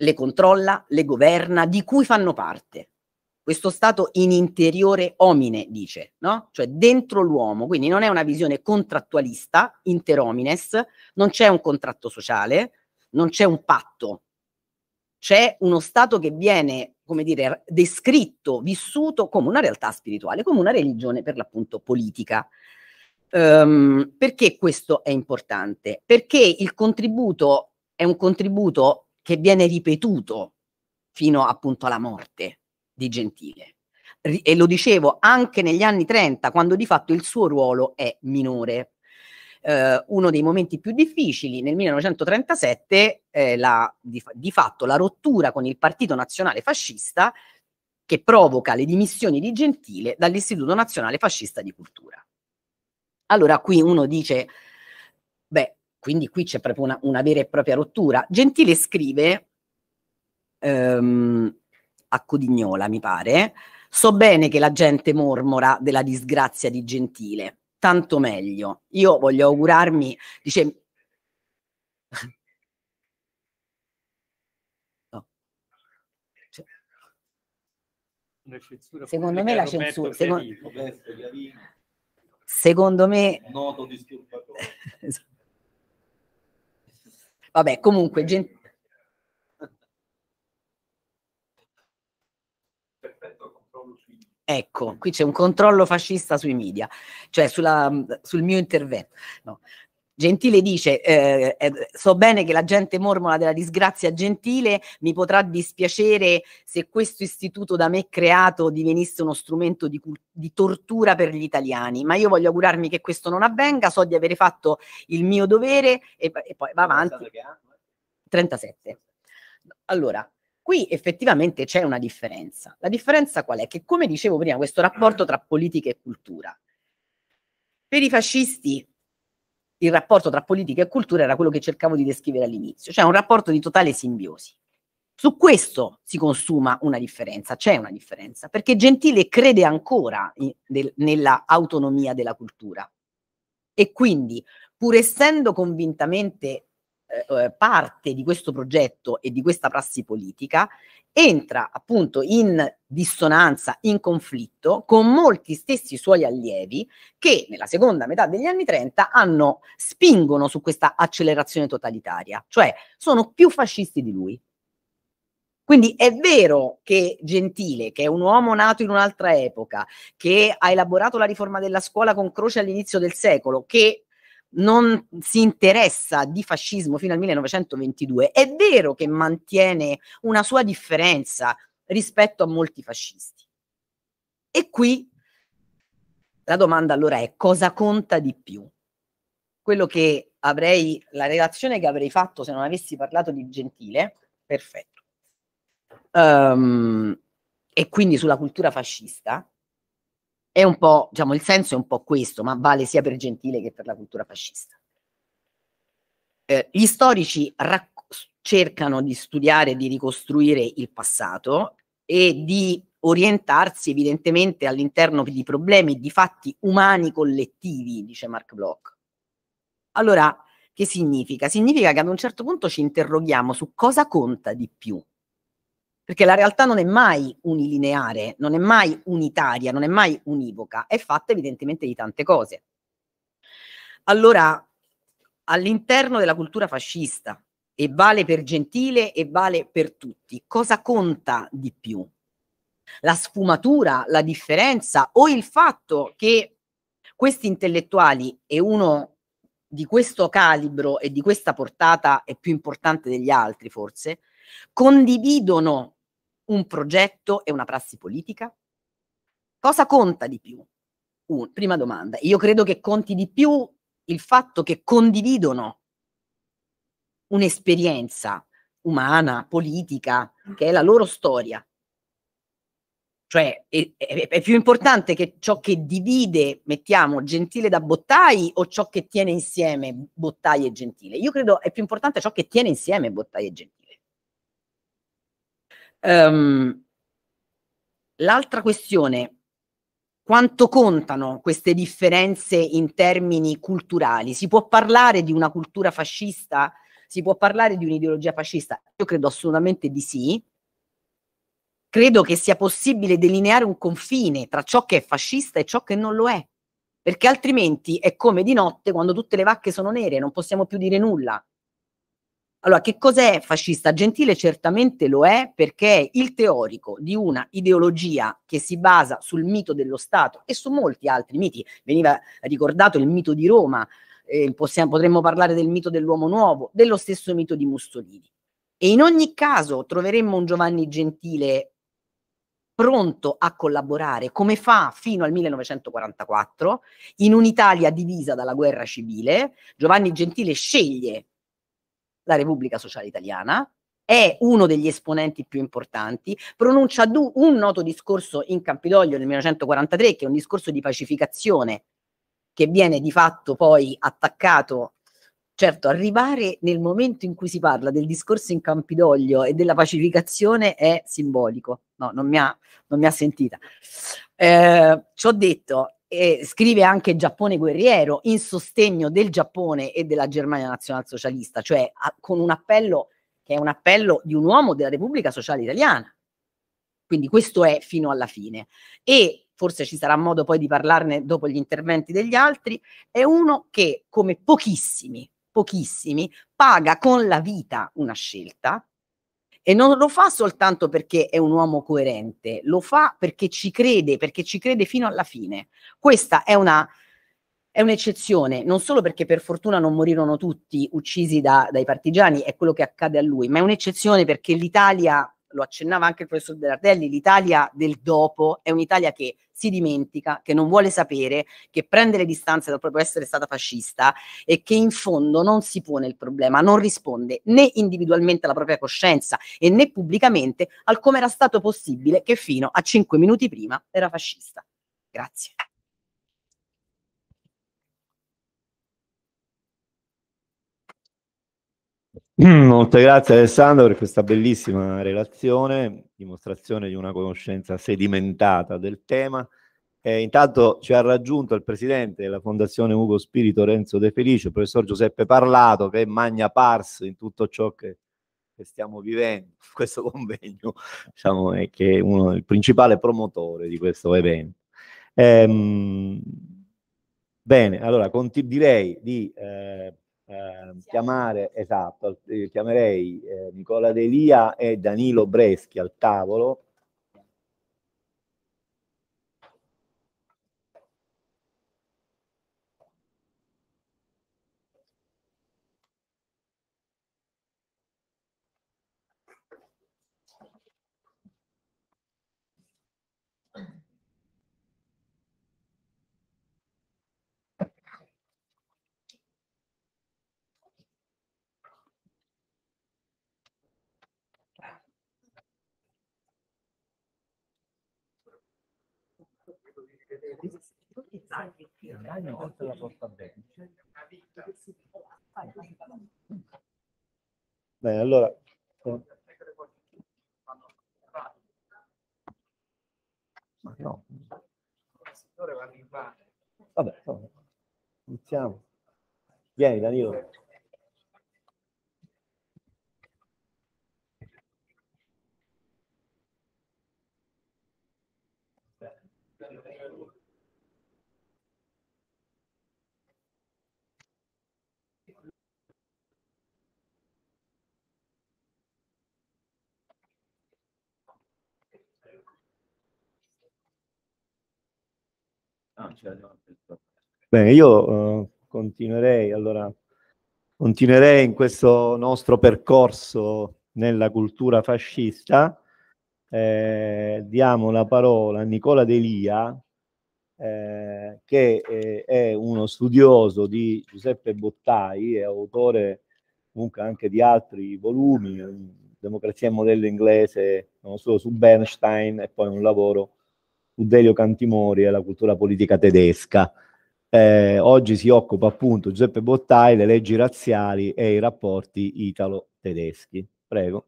le controlla, le governa, di cui fanno parte. Questo stato in interiore omine, dice, no? Cioè dentro l'uomo, quindi non è una visione contrattualista, interomines, non c'è un contratto sociale, non c'è un patto, c'è uno stato che viene, come dire, descritto, vissuto come una realtà spirituale, come una religione per l'appunto politica. Um, perché questo è importante? Perché il contributo è un contributo che viene ripetuto fino appunto alla morte di Gentile. E lo dicevo anche negli anni 30, quando di fatto il suo ruolo è minore eh, uno dei momenti più difficili. Nel 1937 eh, la, di, di fatto la rottura con il Partito Nazionale Fascista che provoca le dimissioni di Gentile dall'Istituto Nazionale Fascista di Cultura. Allora qui uno dice, beh, quindi qui c'è proprio una, una, vera e propria rottura. Gentile scrive ehm, a Codignola, mi pare, so bene che la gente mormora della disgrazia di Gentile tanto meglio. Io voglio augurarmi, dice... Cioè secondo me la censura... Secondo... Secondo me... Noto disturbatore. <laughs> Vabbè, comunque, gente. Ecco, mm. qui c'è un controllo fascista sui media, cioè sulla, sul mio intervento. No. Gentile dice, eh, eh, so bene che la gente mormona della disgrazia gentile mi potrà dispiacere se questo istituto da me creato divenisse uno strumento di, di tortura per gli italiani, ma io voglio augurarmi che questo non avvenga, so di avere fatto il mio dovere e, e poi va avanti. 37. Allora, Qui effettivamente c'è una differenza. La differenza qual è? Che come dicevo prima, questo rapporto tra politica e cultura. Per i fascisti il rapporto tra politica e cultura era quello che cercavo di descrivere all'inizio, cioè un rapporto di totale simbiosi. Su questo si consuma una differenza, c'è una differenza, perché Gentile crede ancora in, del, nella autonomia della cultura e quindi, pur essendo convintamente eh, eh, parte di questo progetto e di questa prassi politica entra appunto in dissonanza, in conflitto con molti stessi suoi allievi che nella seconda metà degli anni 30 hanno, spingono su questa accelerazione totalitaria, cioè sono più fascisti di lui. Quindi è vero che Gentile, che è un uomo nato in un'altra epoca, che ha elaborato la riforma della scuola con Croce all'inizio del secolo, che non si interessa di fascismo fino al 1922, è vero che mantiene una sua differenza rispetto a molti fascisti. E qui la domanda allora è cosa conta di più? Quello che avrei, la relazione che avrei fatto se non avessi parlato di Gentile, perfetto. Um, e quindi sulla cultura fascista, è un po', diciamo, il senso è un po' questo, ma vale sia per Gentile che per la cultura fascista. Eh, gli storici cercano di studiare, di ricostruire il passato e di orientarsi evidentemente all'interno di problemi di fatti umani collettivi, dice Mark Bloch. Allora, che significa? Significa che ad un certo punto ci interroghiamo su cosa conta di più perché la realtà non è mai unilineare, non è mai unitaria, non è mai univoca, è fatta evidentemente di tante cose. Allora, all'interno della cultura fascista, e vale per Gentile e vale per tutti, cosa conta di più? La sfumatura, la differenza o il fatto che questi intellettuali e uno di questo calibro e di questa portata è più importante degli altri forse, condividono un progetto e una prassi politica? Cosa conta di più? Uh, prima domanda. Io credo che conti di più il fatto che condividono un'esperienza umana, politica, che è la loro storia. Cioè, è, è, è, più importante che ciò che divide, mettiamo, Gentile da Bottai o ciò che tiene insieme Bottai e Gentile? Io credo è più importante ciò che tiene insieme Bottai e Gentile. Um, l'altra questione, quanto contano queste differenze in termini culturali? Si può parlare di una cultura fascista? Si può parlare di un'ideologia fascista? Io credo assolutamente di sì. Credo che sia possibile delineare un confine tra ciò che è fascista e ciò che non lo è, perché altrimenti è come di notte quando tutte le vacche sono nere, non possiamo più dire nulla. Allora, che cos'è fascista? Gentile certamente lo è perché è il teorico di una ideologia che si basa sul mito dello Stato e su molti altri miti, veniva ricordato il mito di Roma, eh, possiamo, potremmo parlare del mito dell'uomo nuovo, dello stesso mito di Mussolini. E in ogni caso troveremmo un Giovanni Gentile pronto a collaborare, come fa fino al 1944, in un'Italia divisa dalla guerra civile, Giovanni Gentile sceglie la Repubblica Sociale Italiana, è uno degli esponenti più importanti, pronuncia un noto discorso in Campidoglio nel 1943, che è un discorso di pacificazione, che viene di fatto poi attaccato. Certo, arrivare nel momento in cui si parla del discorso in Campidoglio e della pacificazione è simbolico. No, non mi ha, non mi ha sentita. Eh, ci ho detto, eh, scrive anche Giappone guerriero in sostegno del Giappone e della Germania nazionalsocialista, cioè a, con un appello che è un appello di un uomo della Repubblica Sociale Italiana. Quindi questo è fino alla fine. E forse ci sarà modo poi di parlarne dopo gli interventi degli altri, è uno che come pochissimi, pochissimi, paga con la vita una scelta e non lo fa soltanto perché è un uomo coerente, lo fa perché ci crede, perché ci crede fino alla fine. Questa è una è un'eccezione, non solo perché per fortuna non morirono tutti uccisi da, dai partigiani, è quello che accade a lui, ma è un'eccezione perché l'Italia, lo accennava anche il professor Berardelli, l'Italia del dopo è un'Italia che si dimentica, che non vuole sapere, che prende le distanze dal proprio essere stata fascista e che in fondo non si pone il problema, non risponde né individualmente alla propria coscienza e né pubblicamente al come era stato possibile che fino a cinque minuti prima era fascista. Grazie. Mm, molte grazie Alessandro per questa bellissima relazione dimostrazione di una conoscenza sedimentata del tema. Eh, intanto ci ha raggiunto il presidente della Fondazione Ugo Spirito Renzo De Felice, il professor Giuseppe Parlato, che è magna pars in tutto ciò che, che stiamo vivendo, questo <laughs> convegno, diciamo, è che è uno, il principale promotore di questo evento. Ehm, bene, allora conti, direi di eh, eh, chiamare, esatto, eh, chiamerei eh, Nicola Delia e Danilo Breschi al tavolo guadagno oltre la porta bene. Bene, allora... Ma no. vabbè. iniziamo. Vieni Danilo. Certo. Bene, io eh, continuerei, allora, continuerei in questo nostro percorso nella cultura fascista. Eh, diamo la parola a Nicola Delia, eh, che eh, è uno studioso di Giuseppe Bottai, è autore comunque anche di altri volumi, Democrazia e modello inglese, non solo su Bernstein, e poi un lavoro Udelio Cantimori e la cultura politica tedesca. Eh, oggi si occupa appunto Giuseppe Bottai, le leggi razziali e i rapporti italo-tedeschi. Prego.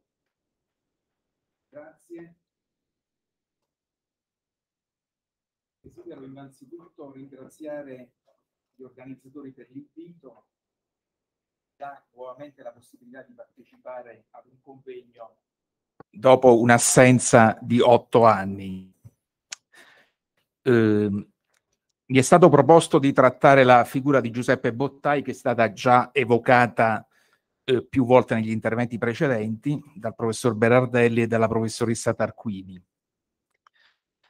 Grazie. Desidero innanzitutto ringraziare gli organizzatori per l'invito, da nuovamente la possibilità di partecipare ad un convegno. Dopo un'assenza di otto anni mi ehm, è stato proposto di trattare la figura di Giuseppe Bottai, che è stata già evocata eh, più volte negli interventi precedenti dal professor Berardelli e dalla professoressa Tarquini.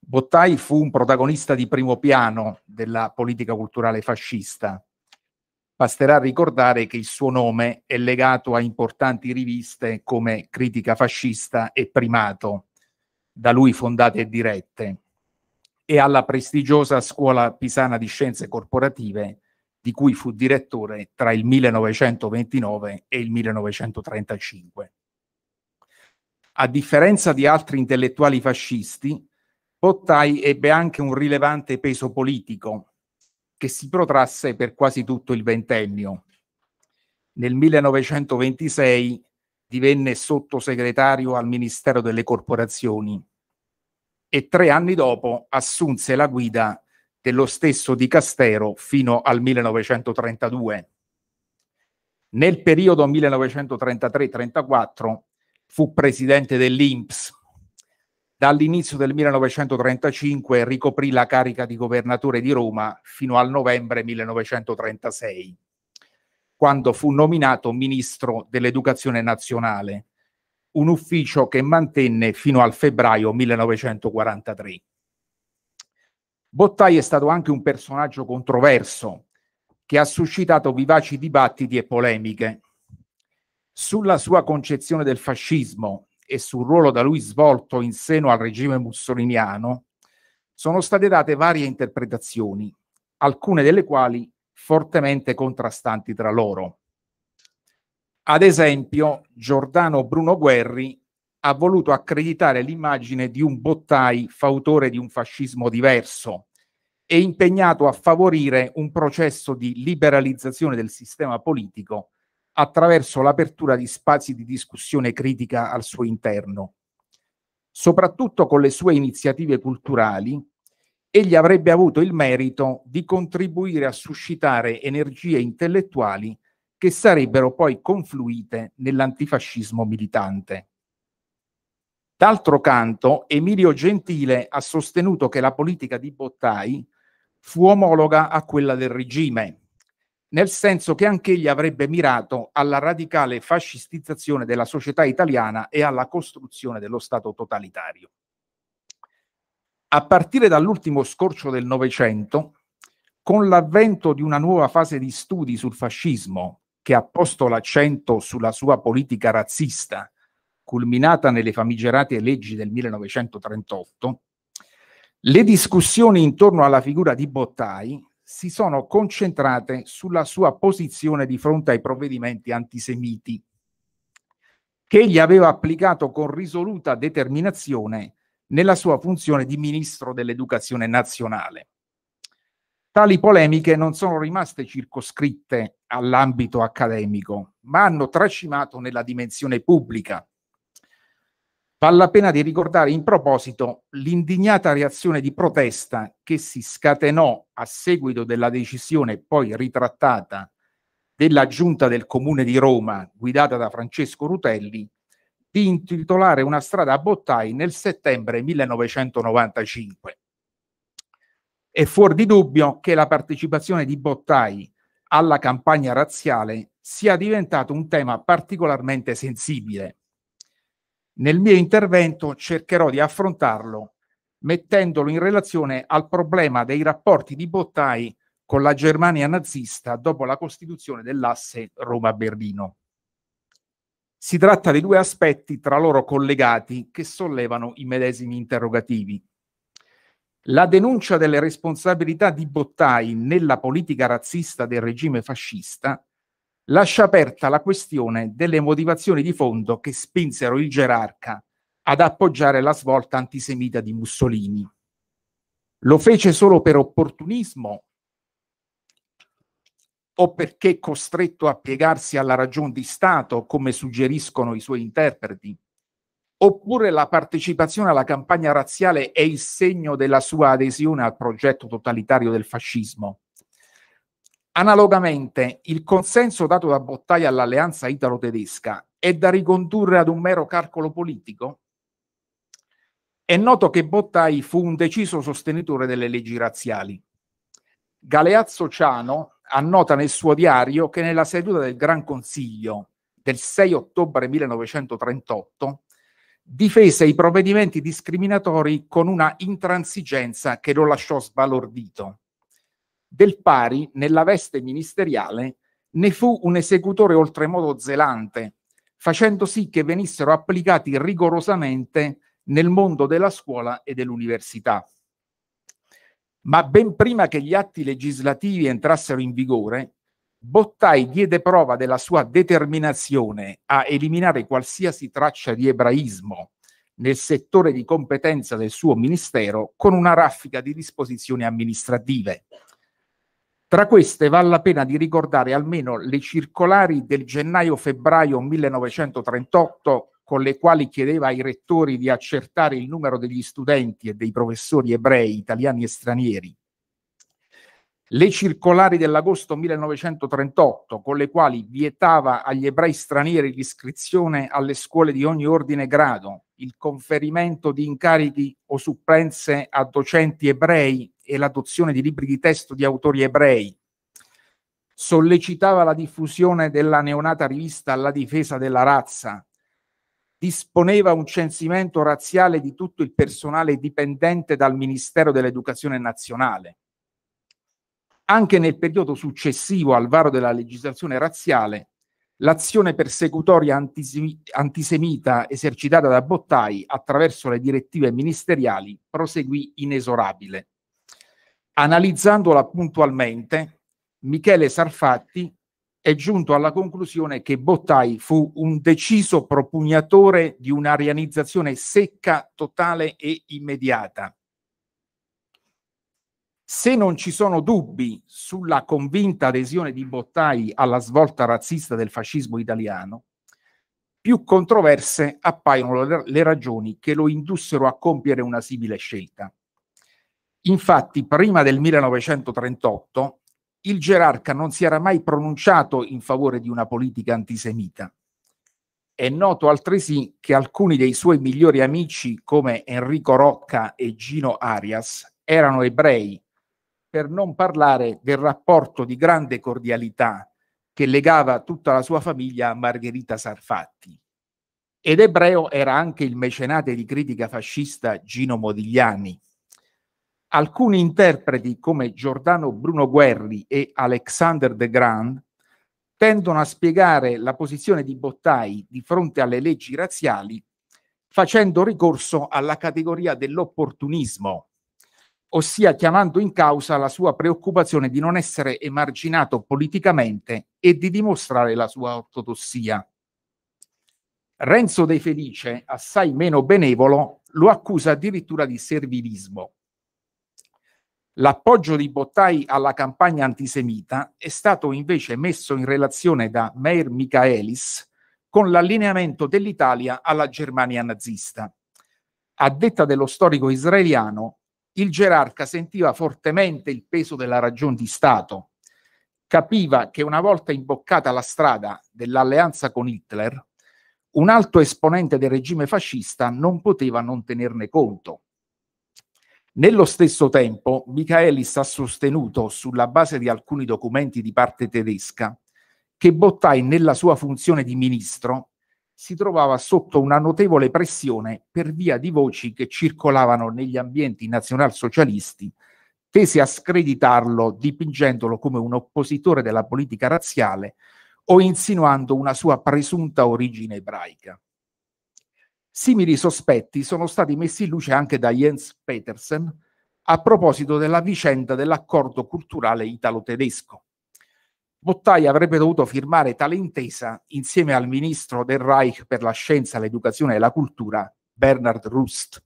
Bottai fu un protagonista di primo piano della politica culturale fascista. Basterà ricordare che il suo nome è legato a importanti riviste come Critica Fascista e Primato, da lui fondate e dirette, e alla prestigiosa Scuola Pisana di Scienze Corporative, di cui fu direttore tra il 1929 e il 1935. A differenza di altri intellettuali fascisti, Bottai ebbe anche un rilevante peso politico che si protrasse per quasi tutto il ventennio. Nel 1926 divenne sottosegretario al Ministero delle Corporazioni e tre anni dopo assunse la guida dello stesso di Castero fino al 1932. Nel periodo 1933-34 fu presidente dell'INPS. Dall'inizio del 1935 ricoprì la carica di governatore di Roma fino al novembre 1936, quando fu nominato ministro dell'Educazione nazionale un ufficio che mantenne fino al febbraio 1943. Bottai è stato anche un personaggio controverso che ha suscitato vivaci dibattiti e polemiche. Sulla sua concezione del fascismo e sul ruolo da lui svolto in seno al regime mussoliniano sono state date varie interpretazioni, alcune delle quali fortemente contrastanti tra loro. Ad esempio, Giordano Bruno Guerri ha voluto accreditare l'immagine di un bottai fautore di un fascismo diverso e impegnato a favorire un processo di liberalizzazione del sistema politico attraverso l'apertura di spazi di discussione critica al suo interno. Soprattutto con le sue iniziative culturali, egli avrebbe avuto il merito di contribuire a suscitare energie intellettuali che sarebbero poi confluite nell'antifascismo militante. D'altro canto, Emilio Gentile ha sostenuto che la politica di Bottai fu omologa a quella del regime, nel senso che anch'egli avrebbe mirato alla radicale fascistizzazione della società italiana e alla costruzione dello Stato totalitario. A partire dall'ultimo scorcio del Novecento, con l'avvento di una nuova fase di studi sul fascismo, che ha posto l'accento sulla sua politica razzista, culminata nelle famigerate leggi del 1938, le discussioni intorno alla figura di Bottai si sono concentrate sulla sua posizione di fronte ai provvedimenti antisemiti che egli aveva applicato con risoluta determinazione nella sua funzione di ministro dell'educazione nazionale. Tali polemiche non sono rimaste circoscritte all'ambito accademico, ma hanno tracimato nella dimensione pubblica. Vale la pena di ricordare in proposito l'indignata reazione di protesta che si scatenò a seguito della decisione poi ritrattata della giunta del comune di Roma, guidata da Francesco Rutelli, di intitolare una strada a Bottai nel settembre 1995. È fuori di dubbio che la partecipazione di Bottai alla campagna razziale sia diventato un tema particolarmente sensibile. Nel mio intervento cercherò di affrontarlo mettendolo in relazione al problema dei rapporti di Bottai con la Germania nazista dopo la costituzione dell'asse Roma-Berlino. Si tratta di due aspetti tra loro collegati che sollevano i medesimi interrogativi. La denuncia delle responsabilità di Bottai nella politica razzista del regime fascista lascia aperta la questione delle motivazioni di fondo che spinsero il gerarca ad appoggiare la svolta antisemita di Mussolini. Lo fece solo per opportunismo o perché costretto a piegarsi alla ragion di Stato, come suggeriscono i suoi interpreti? oppure la partecipazione alla campagna razziale è il segno della sua adesione al progetto totalitario del fascismo. Analogamente, il consenso dato da Bottai all'alleanza italo-tedesca è da ricondurre ad un mero calcolo politico? È noto che Bottai fu un deciso sostenitore delle leggi razziali. Galeazzo Ciano annota nel suo diario che nella seduta del Gran Consiglio del 6 ottobre 1938 difese i provvedimenti discriminatori con una intransigenza che lo lasciò sbalordito. Del pari, nella veste ministeriale, ne fu un esecutore oltremodo zelante, facendo sì che venissero applicati rigorosamente nel mondo della scuola e dell'università. Ma ben prima che gli atti legislativi entrassero in vigore, Bottai diede prova della sua determinazione a eliminare qualsiasi traccia di ebraismo nel settore di competenza del suo ministero con una raffica di disposizioni amministrative. Tra queste vale la pena di ricordare almeno le circolari del gennaio-febbraio 1938 con le quali chiedeva ai rettori di accertare il numero degli studenti e dei professori ebrei, italiani e stranieri le circolari dell'agosto 1938, con le quali vietava agli ebrei stranieri l'iscrizione alle scuole di ogni ordine e grado, il conferimento di incarichi o supplenze a docenti ebrei e l'adozione di libri di testo di autori ebrei, sollecitava la diffusione della neonata rivista alla difesa della razza, disponeva un censimento razziale di tutto il personale dipendente dal Ministero dell'Educazione Nazionale, anche nel periodo successivo al varo della legislazione razziale, l'azione persecutoria antisemita esercitata da Bottai attraverso le direttive ministeriali proseguì inesorabile. Analizzandola puntualmente, Michele Sarfatti è giunto alla conclusione che Bottai fu un deciso propugnatore di un'arianizzazione secca, totale e immediata, se non ci sono dubbi sulla convinta adesione di Bottai alla svolta razzista del fascismo italiano, più controverse appaiono le ragioni che lo indussero a compiere una simile scelta. Infatti, prima del 1938, il gerarca non si era mai pronunciato in favore di una politica antisemita. È noto altresì che alcuni dei suoi migliori amici, come Enrico Rocca e Gino Arias, erano ebrei per non parlare del rapporto di grande cordialità che legava tutta la sua famiglia a Margherita Sarfatti. Ed ebreo era anche il mecenate di critica fascista Gino Modigliani. Alcuni interpreti come Giordano Bruno Guerri e Alexander De Grand tendono a spiegare la posizione di Bottai di fronte alle leggi razziali facendo ricorso alla categoria dell'opportunismo, ossia chiamando in causa la sua preoccupazione di non essere emarginato politicamente e di dimostrare la sua ortodossia. Renzo De Felice, assai meno benevolo, lo accusa addirittura di servilismo. L'appoggio di Bottai alla campagna antisemita è stato invece messo in relazione da Meir Michaelis con l'allineamento dell'Italia alla Germania nazista. A detta dello storico israeliano, il gerarca sentiva fortemente il peso della ragione di Stato, capiva che una volta imboccata la strada dell'alleanza con Hitler, un alto esponente del regime fascista non poteva non tenerne conto. Nello stesso tempo, Michaelis ha sostenuto, sulla base di alcuni documenti di parte tedesca, che Bottai nella sua funzione di ministro si trovava sotto una notevole pressione per via di voci che circolavano negli ambienti nazionalsocialisti tese a screditarlo dipingendolo come un oppositore della politica razziale o insinuando una sua presunta origine ebraica. Simili sospetti sono stati messi in luce anche da Jens Petersen a proposito della vicenda dell'accordo culturale italo-tedesco, Bottai avrebbe dovuto firmare tale intesa insieme al ministro del Reich per la scienza, l'educazione e la cultura, Bernard Rust,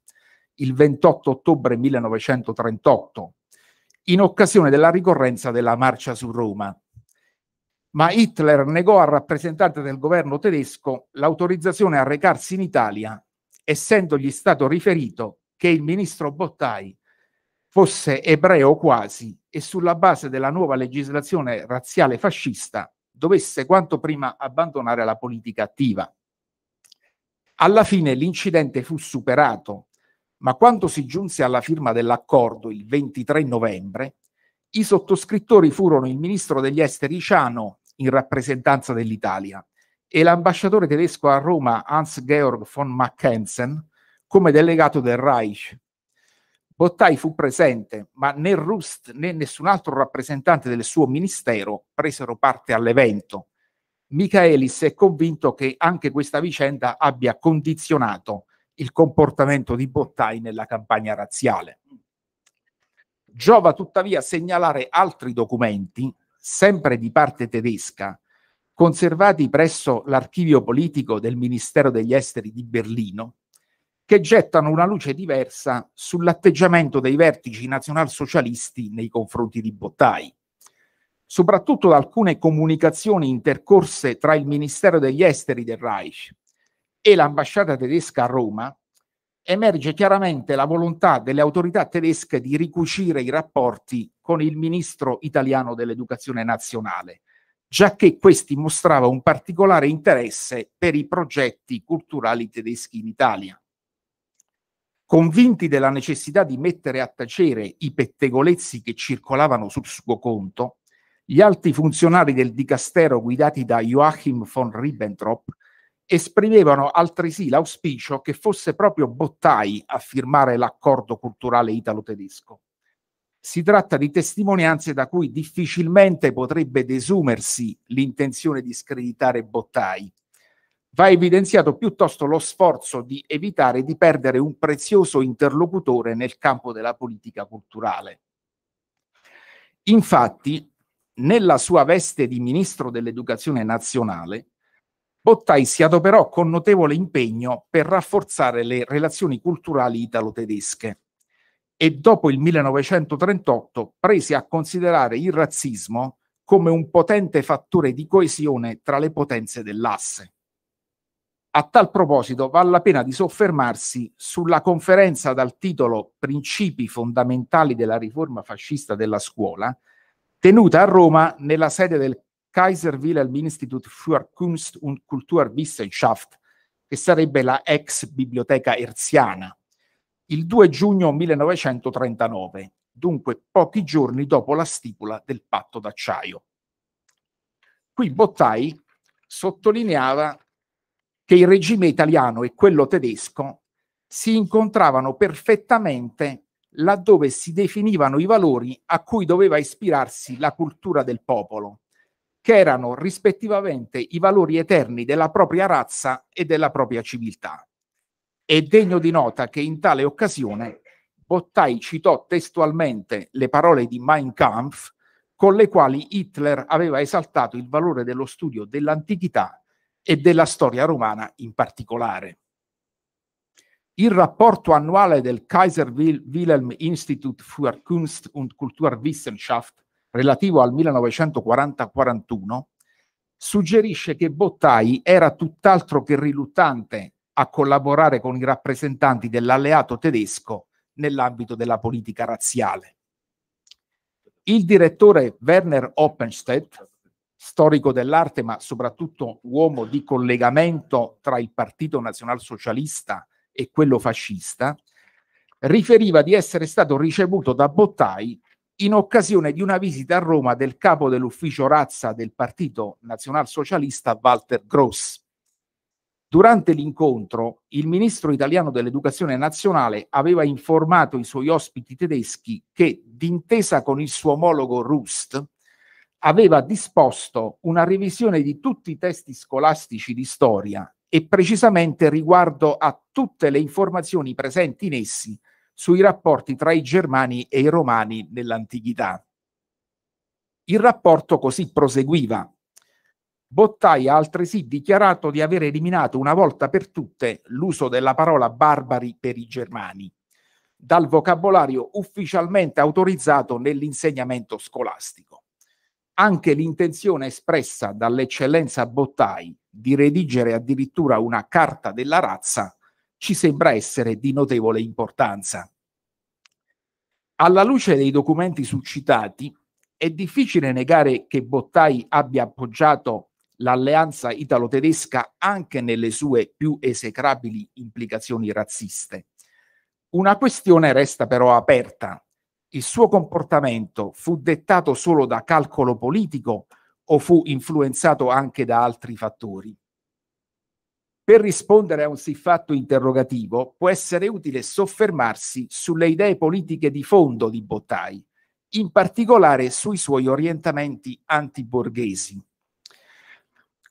il 28 ottobre 1938, in occasione della ricorrenza della marcia su Roma. Ma Hitler negò al rappresentante del governo tedesco l'autorizzazione a recarsi in Italia, essendogli stato riferito che il ministro Bottai fosse ebreo quasi e sulla base della nuova legislazione razziale fascista dovesse quanto prima abbandonare la politica attiva. Alla fine l'incidente fu superato, ma quando si giunse alla firma dell'accordo il 23 novembre, i sottoscrittori furono il ministro degli esteri Ciano in rappresentanza dell'Italia e l'ambasciatore tedesco a Roma Hans-Georg von Mackensen come delegato del Reich Bottai fu presente, ma né Rust né nessun altro rappresentante del suo ministero presero parte all'evento. Michaelis è convinto che anche questa vicenda abbia condizionato il comportamento di Bottai nella campagna razziale. Giova tuttavia segnalare altri documenti, sempre di parte tedesca, conservati presso l'archivio politico del Ministero degli Esteri di Berlino, che gettano una luce diversa sull'atteggiamento dei vertici nazionalsocialisti nei confronti di Bottai. Soprattutto da alcune comunicazioni intercorse tra il Ministero degli Esteri del Reich e l'ambasciata tedesca a Roma, emerge chiaramente la volontà delle autorità tedesche di ricucire i rapporti con il ministro italiano dell'educazione nazionale, giacché questi mostrava un particolare interesse per i progetti culturali tedeschi in Italia. Convinti della necessità di mettere a tacere i pettegolezzi che circolavano sul suo conto, gli alti funzionari del dicastero guidati da Joachim von Ribbentrop esprimevano altresì l'auspicio che fosse proprio Bottai a firmare l'accordo culturale italo-tedesco. Si tratta di testimonianze da cui difficilmente potrebbe desumersi l'intenzione di screditare Bottai, va evidenziato piuttosto lo sforzo di evitare di perdere un prezioso interlocutore nel campo della politica culturale. Infatti, nella sua veste di ministro dell'educazione nazionale, Bottai si adoperò con notevole impegno per rafforzare le relazioni culturali italo-tedesche e dopo il 1938 prese a considerare il razzismo come un potente fattore di coesione tra le potenze dell'asse. A tal proposito, vale la pena di soffermarsi sulla conferenza dal titolo Principi fondamentali della riforma fascista della scuola, tenuta a Roma nella sede del Kaiser Wilhelm Institut für Kunst und Kulturwissenschaft, che sarebbe la ex biblioteca erziana, il 2 giugno 1939, dunque pochi giorni dopo la stipula del patto d'acciaio. Qui Bottai sottolineava che il regime italiano e quello tedesco si incontravano perfettamente laddove si definivano i valori a cui doveva ispirarsi la cultura del popolo, che erano rispettivamente i valori eterni della propria razza e della propria civiltà. È degno di nota che in tale occasione Bottai citò testualmente le parole di Mein Kampf, con le quali Hitler aveva esaltato il valore dello studio dell'antichità e della storia romana in particolare. Il rapporto annuale del Kaiser Wilhelm Institut für Kunst und Kulturwissenschaft relativo al 1940-41 suggerisce che Bottai era tutt'altro che riluttante a collaborare con i rappresentanti dell'alleato tedesco nell'ambito della politica razziale. Il direttore Werner Oppenstedt storico dell'arte, ma soprattutto uomo di collegamento tra il partito nazionalsocialista e quello fascista, riferiva di essere stato ricevuto da Bottai in occasione di una visita a Roma del capo dell'ufficio razza del partito nazionalsocialista Walter Gross. Durante l'incontro, il ministro italiano dell'educazione nazionale aveva informato i suoi ospiti tedeschi che, d'intesa con il suo omologo Rust, aveva disposto una revisione di tutti i testi scolastici di storia e precisamente riguardo a tutte le informazioni presenti in essi sui rapporti tra i germani e i romani nell'antichità. Il rapporto così proseguiva. Bottai ha altresì dichiarato di aver eliminato una volta per tutte l'uso della parola barbari per i germani dal vocabolario ufficialmente autorizzato nell'insegnamento scolastico anche l'intenzione espressa dall'eccellenza Bottai di redigere addirittura una carta della razza ci sembra essere di notevole importanza. Alla luce dei documenti suscitati, è difficile negare che Bottai abbia appoggiato l'alleanza italo-tedesca anche nelle sue più esecrabili implicazioni razziste. Una questione resta però aperta il suo comportamento fu dettato solo da calcolo politico o fu influenzato anche da altri fattori? Per rispondere a un siffatto interrogativo può essere utile soffermarsi sulle idee politiche di fondo di Bottai, in particolare sui suoi orientamenti antiborghesi.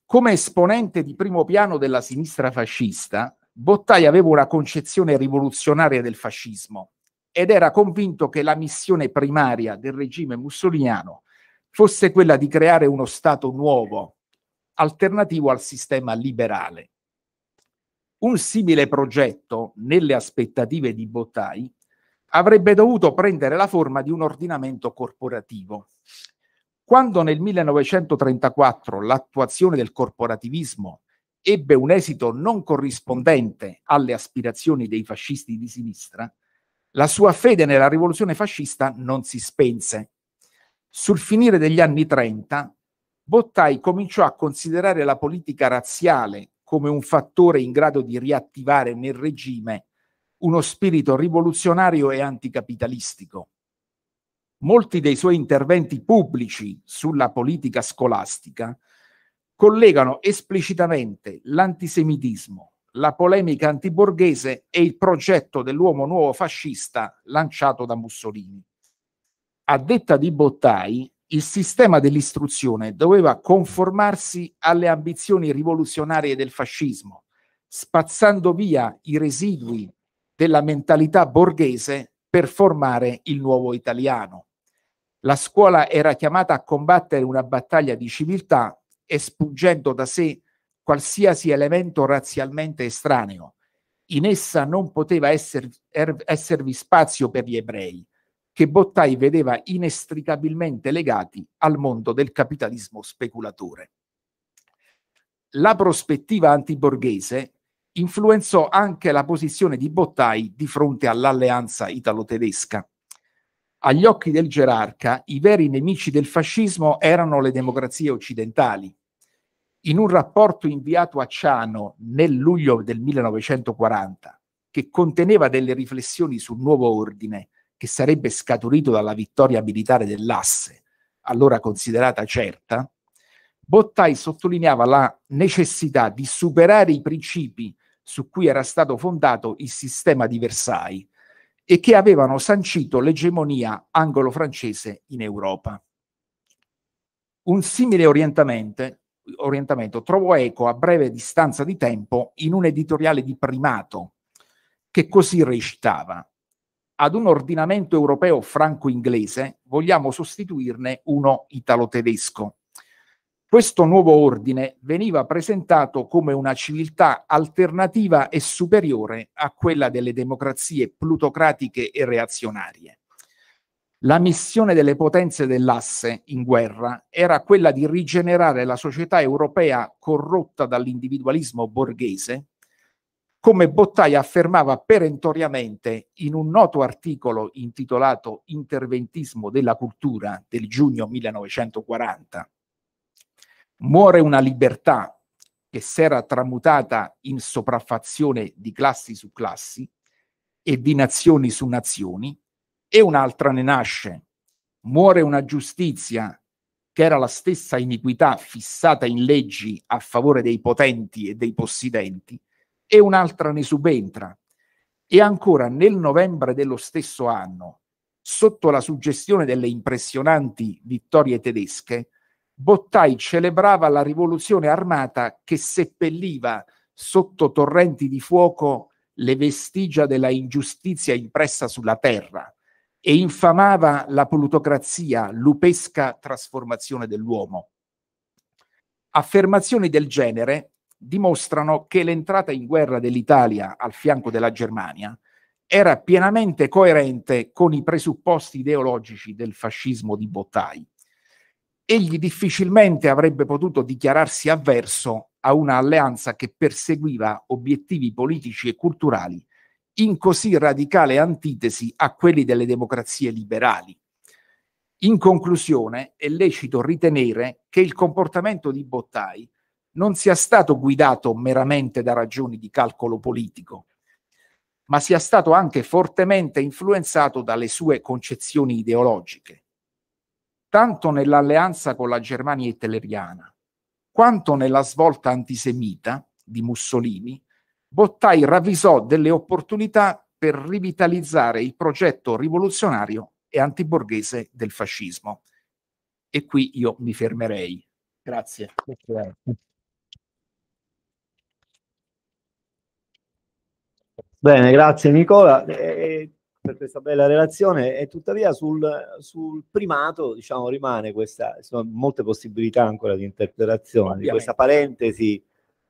Come esponente di primo piano della sinistra fascista, Bottai aveva una concezione rivoluzionaria del fascismo, ed era convinto che la missione primaria del regime mussoliniano fosse quella di creare uno Stato nuovo, alternativo al sistema liberale. Un simile progetto, nelle aspettative di Bottai, avrebbe dovuto prendere la forma di un ordinamento corporativo. Quando nel 1934 l'attuazione del corporativismo ebbe un esito non corrispondente alle aspirazioni dei fascisti di sinistra, la sua fede nella rivoluzione fascista non si spense. Sul finire degli anni 30, Bottai cominciò a considerare la politica razziale come un fattore in grado di riattivare nel regime uno spirito rivoluzionario e anticapitalistico. Molti dei suoi interventi pubblici sulla politica scolastica collegano esplicitamente l'antisemitismo la polemica antiborghese e il progetto dell'uomo nuovo fascista lanciato da Mussolini. A detta di Bottai, il sistema dell'istruzione doveva conformarsi alle ambizioni rivoluzionarie del fascismo, spazzando via i residui della mentalità borghese per formare il nuovo italiano. La scuola era chiamata a combattere una battaglia di civiltà, espungendo da sé qualsiasi elemento razzialmente estraneo. In essa non poteva esser, er, esservi spazio per gli ebrei, che Bottai vedeva inestricabilmente legati al mondo del capitalismo speculatore. La prospettiva antiborghese influenzò anche la posizione di Bottai di fronte all'alleanza italo-tedesca. Agli occhi del gerarca, i veri nemici del fascismo erano le democrazie occidentali, in un rapporto inviato a Ciano nel luglio del 1940, che conteneva delle riflessioni sul nuovo ordine che sarebbe scaturito dalla vittoria militare dell'asse, allora considerata certa, Bottai sottolineava la necessità di superare i principi su cui era stato fondato il sistema di Versailles e che avevano sancito l'egemonia anglo-francese in Europa. Un simile orientamento orientamento trovo eco a breve distanza di tempo in un editoriale di primato che così recitava ad un ordinamento europeo franco-inglese vogliamo sostituirne uno italo-tedesco. Questo nuovo ordine veniva presentato come una civiltà alternativa e superiore a quella delle democrazie plutocratiche e reazionarie. La missione delle potenze dell'asse in guerra era quella di rigenerare la società europea corrotta dall'individualismo borghese, come Bottaia affermava perentoriamente in un noto articolo intitolato Interventismo della cultura del giugno 1940. Muore una libertà che si era tramutata in sopraffazione di classi su classi e di nazioni su nazioni, e un'altra ne nasce. Muore una giustizia che era la stessa iniquità fissata in leggi a favore dei potenti e dei possidenti, e un'altra ne subentra. E ancora nel novembre dello stesso anno, sotto la suggestione delle impressionanti vittorie tedesche, Bottai celebrava la rivoluzione armata che seppelliva sotto torrenti di fuoco le vestigia della ingiustizia impressa sulla terra, e infamava la plutocrazia, l'upesca trasformazione dell'uomo. Affermazioni del genere dimostrano che l'entrata in guerra dell'Italia al fianco della Germania era pienamente coerente con i presupposti ideologici del fascismo di Bottai. Egli difficilmente avrebbe potuto dichiararsi avverso a una alleanza che perseguiva obiettivi politici e culturali in così radicale antitesi a quelli delle democrazie liberali. In conclusione, è lecito ritenere che il comportamento di Bottai non sia stato guidato meramente da ragioni di calcolo politico, ma sia stato anche fortemente influenzato dalle sue concezioni ideologiche, tanto nell'alleanza con la Germania hitleriana quanto nella svolta antisemita di Mussolini Bottai ravvisò delle opportunità per rivitalizzare il progetto rivoluzionario e antiborghese del fascismo. E qui io mi fermerei. Grazie. Bene, grazie Nicola eh, per questa bella relazione e tuttavia sul, sul primato diciamo, rimane questa, sono molte possibilità ancora di interpretazione, Ovviamente. di questa parentesi,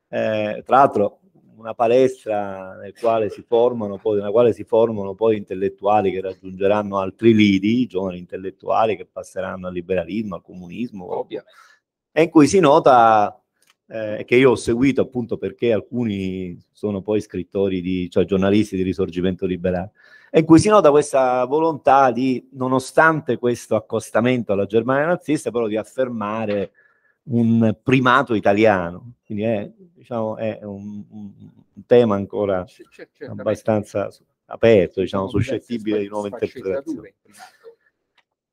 eh, tra l'altro una palestra nel quale si formano poi, nella quale si formano poi intellettuali che raggiungeranno altri lidi, giovani intellettuali che passeranno al liberalismo, al comunismo, proprio, e in cui si nota eh, che io ho seguito appunto perché alcuni sono poi scrittori, di, cioè giornalisti di risorgimento liberale, e in cui si nota questa volontà di, nonostante questo accostamento alla Germania nazista, però di affermare un primato italiano. Quindi è, diciamo, è un, un, tema ancora c- abbastanza aperto, diciamo, suscettibile di nuove interpretazioni.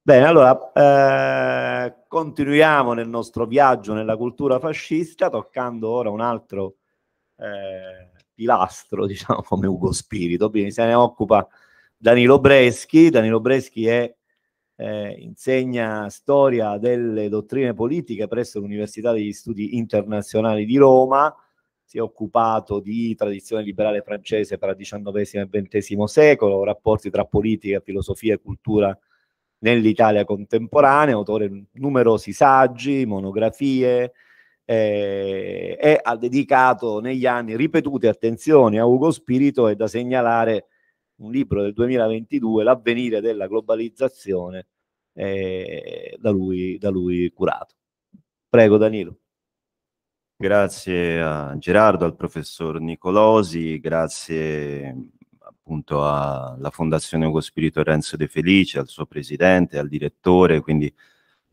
Bene, allora eh, continuiamo nel nostro viaggio nella cultura fascista, toccando ora un altro eh, pilastro, <laughs> diciamo, come Ugo Spirito. Quindi se ne occupa Danilo Breschi. Danilo Breschi è eh, insegna storia delle dottrine politiche presso l'Università degli Studi Internazionali di Roma, si è occupato di tradizione liberale francese tra XIX e XX secolo, rapporti tra politica, filosofia e cultura nell'Italia contemporanea, autore di numerosi saggi, monografie, eh, e ha dedicato negli anni ripetute attenzioni a Ugo Spirito e da segnalare un libro del 2022, L'avvenire della globalizzazione, eh, da, lui, da lui curato. Prego Danilo. Grazie a Gerardo, al professor Nicolosi, grazie appunto alla Fondazione Ugo Spirito Renzo De Felice, al suo presidente, al direttore, quindi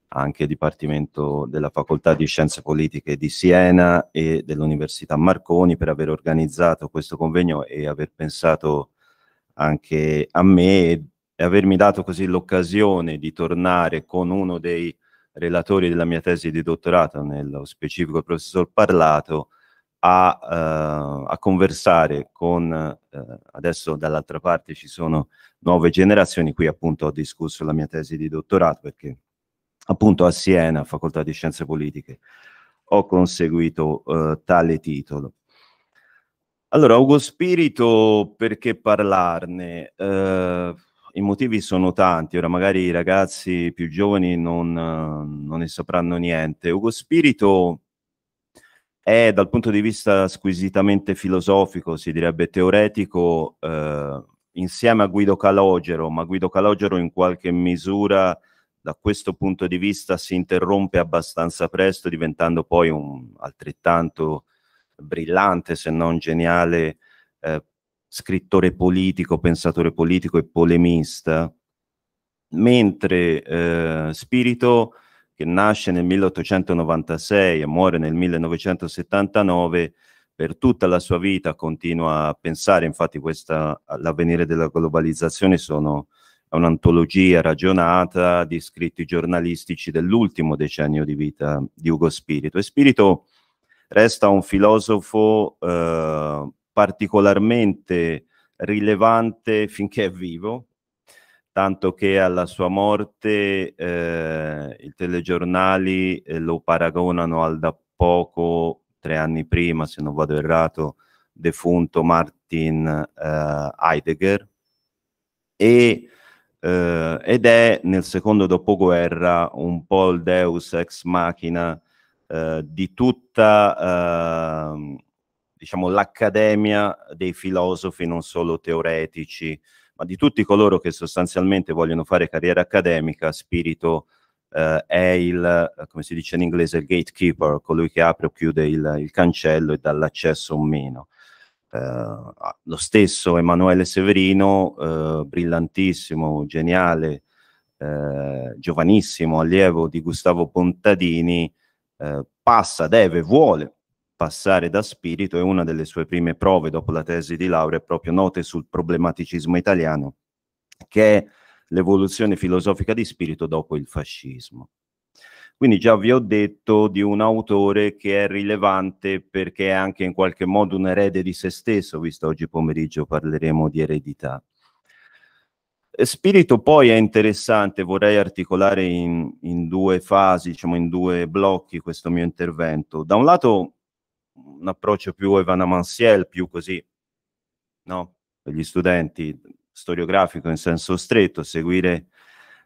anche al Dipartimento della Facoltà di Scienze Politiche di Siena e dell'Università Marconi per aver organizzato questo convegno e aver pensato anche a me e avermi dato così l'occasione di tornare con uno dei relatori della mia tesi di dottorato, nello specifico il professor Parlato, a, eh, a conversare con, eh, adesso dall'altra parte ci sono nuove generazioni, qui appunto ho discusso la mia tesi di dottorato perché appunto a Siena, facoltà di scienze politiche, ho conseguito eh, tale titolo. Allora, Ugo Spirito, perché parlarne? Eh, I motivi sono tanti, ora magari i ragazzi più giovani non, non, ne sapranno niente. Ugo Spirito è, dal punto di vista squisitamente filosofico, si direbbe teoretico, eh, insieme a Guido Calogero, ma Guido Calogero in qualche misura da questo punto di vista si interrompe abbastanza presto, diventando poi un altrettanto brillante, se non geniale, eh, scrittore politico, pensatore politico e polemista, mentre eh, Spirito, che nasce nel 1896 e muore nel 1979, per tutta la sua vita continua a pensare, infatti questa, l'avvenire della globalizzazione sono, è un'antologia ragionata di scritti giornalistici dell'ultimo decennio di vita di Ugo Spirito. E Spirito resta un filosofo eh, particolarmente rilevante finché è vivo, tanto che alla sua morte eh, i telegiornali eh, lo paragonano al da poco, tre anni prima, se non vado errato, defunto Martin eh, Heidegger, e, eh, ed è nel secondo dopoguerra un po' il deus ex machina eh, di tutta eh, diciamo, l'accademia dei filosofi, non solo teoretici, ma di tutti coloro che sostanzialmente vogliono fare carriera accademica, spirito eh, è il, eh, come si dice in inglese, il gatekeeper, colui che apre o chiude il, il cancello e dà l'accesso o meno. Eh, ah, lo stesso Emanuele Severino, eh, brillantissimo, geniale, eh, giovanissimo allievo di Gustavo Pontadini, eh, passa, deve, vuole passare da spirito e una delle sue prime prove dopo la tesi di laurea è proprio note sul problematicismo italiano, che è l'evoluzione filosofica di spirito dopo il fascismo. Quindi già vi ho detto di un autore che è rilevante perché è anche in qualche modo un erede di se stesso, visto oggi pomeriggio parleremo di eredità. Spirito poi è interessante, vorrei articolare in, in, due fasi, diciamo in due blocchi questo mio intervento. Da un lato un approccio più Evana Mansiel, più così, no? per gli studenti, storiografico in senso stretto, seguire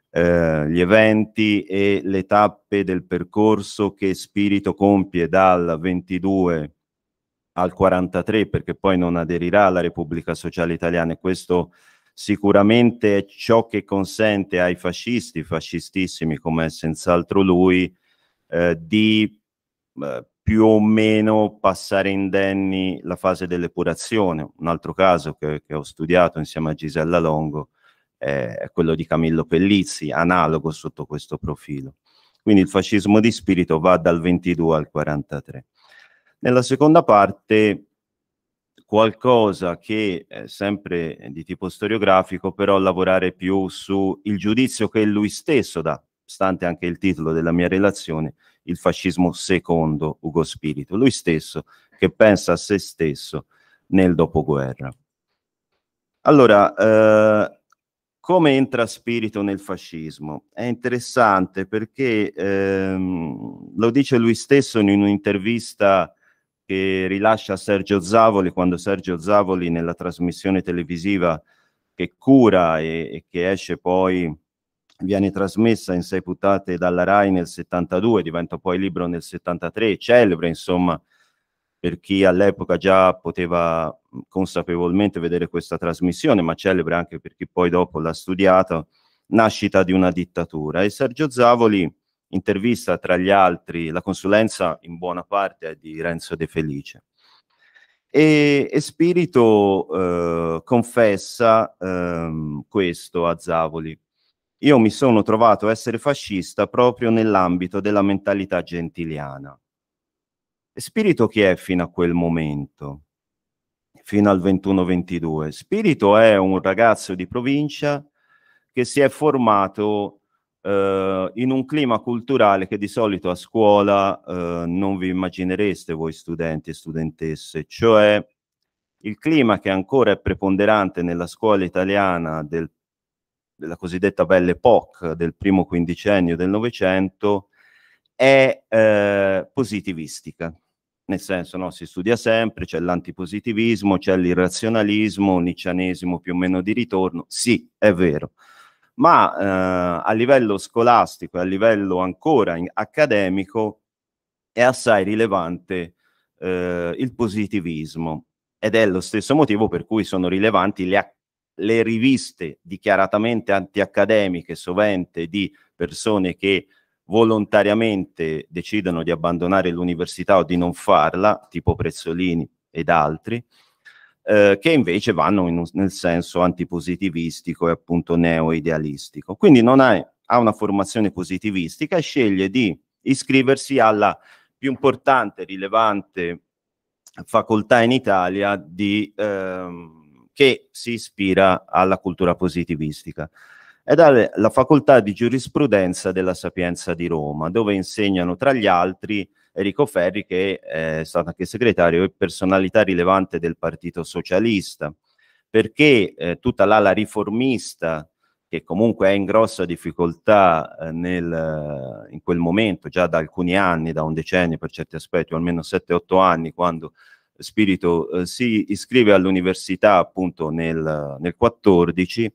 eh, gli eventi e le tappe del percorso che Spirito compie dal 22 al 43, perché poi non aderirà alla Repubblica Sociale Italiana e questo sicuramente è ciò che consente ai fascisti, fascistissimi come senz'altro lui, eh, di eh, più o meno passare indenni la fase dell'epurazione. Un altro caso che, che ho studiato insieme a Gisella Longo è quello di Camillo Pellizzi, analogo sotto questo profilo. Quindi il fascismo di spirito va dal 22 al 43. Nella seconda parte qualcosa che è sempre eh, di tipo storiografico, però lavorare più sul giudizio che lui stesso dà, stante anche il titolo della mia relazione, il fascismo secondo Ugo Spirito, lui stesso che pensa a se stesso nel dopoguerra. Allora, eh, come entra Spirito nel fascismo? È interessante perché ehm, lo dice lui stesso in un'intervista che rilascia Sergio Zavoli quando Sergio Zavoli nella trasmissione televisiva che cura e, e che esce poi viene trasmessa in sei puntate dalla Rai nel 72, diventa poi libro nel 73, celebre insomma per chi all'epoca già poteva consapevolmente vedere questa trasmissione, ma celebre anche per chi poi dopo l'ha studiata, nascita di una dittatura. E Sergio Zavoli intervista, tra gli altri, la consulenza in buona parte è di Renzo De Felice. E, e Spirito eh, confessa ehm, questo a Zavoli. Io mi sono trovato a essere fascista proprio nell'ambito della mentalità gentiliana. E Spirito chi è fino a quel momento? Fino al 21-22. Spirito è un ragazzo di provincia che si è formato eh, in un clima culturale che di solito a scuola eh, non vi immaginereste voi studenti e studentesse, cioè il clima che ancora è preponderante nella scuola italiana del, della cosiddetta Belle Époque del primo quindicennio del Novecento è eh, positivistica. Nel senso, no, si studia sempre, c'è l'antipositivismo, c'è l'irrazionalismo, un niccianesimo più o meno di ritorno. Sì, è vero ma eh, a livello scolastico e a livello ancora accademico è assai rilevante eh, il positivismo ed è lo stesso motivo per cui sono rilevanti le, le riviste dichiaratamente antiaccademiche, sovente di persone che volontariamente decidono di abbandonare l'università o di non farla, tipo Prezzolini ed altri, eh, che invece vanno in un, nel senso antipositivistico e appunto neoidealistico. Quindi non ha, ha una formazione positivistica, sceglie di iscriversi alla più importante, rilevante facoltà in Italia di, ehm, che si ispira alla cultura positivistica ed è la facoltà di giurisprudenza della Sapienza di Roma, dove insegnano tra gli altri Enrico Ferri, che eh, è stato anche segretario e personalità rilevante del Partito Socialista, perché eh, tutta l'ala riformista che comunque è in grossa difficoltà eh, nel, eh, in quel momento, già da alcuni anni, da un decennio per certi aspetti, o almeno 7-8 anni, quando Spirito eh, si iscrive all'università appunto nel, nel 14,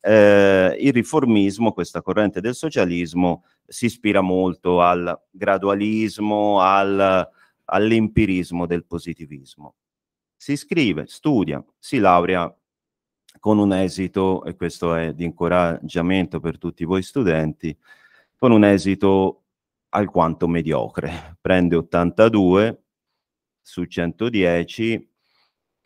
eh, il riformismo, questa corrente del socialismo, si ispira molto al gradualismo, al, all'empirismo del positivismo. Si scrive, studia, si laurea con un esito, e questo è di incoraggiamento per tutti voi studenti, con un esito alquanto mediocre. <laughs> Prende 82 su 110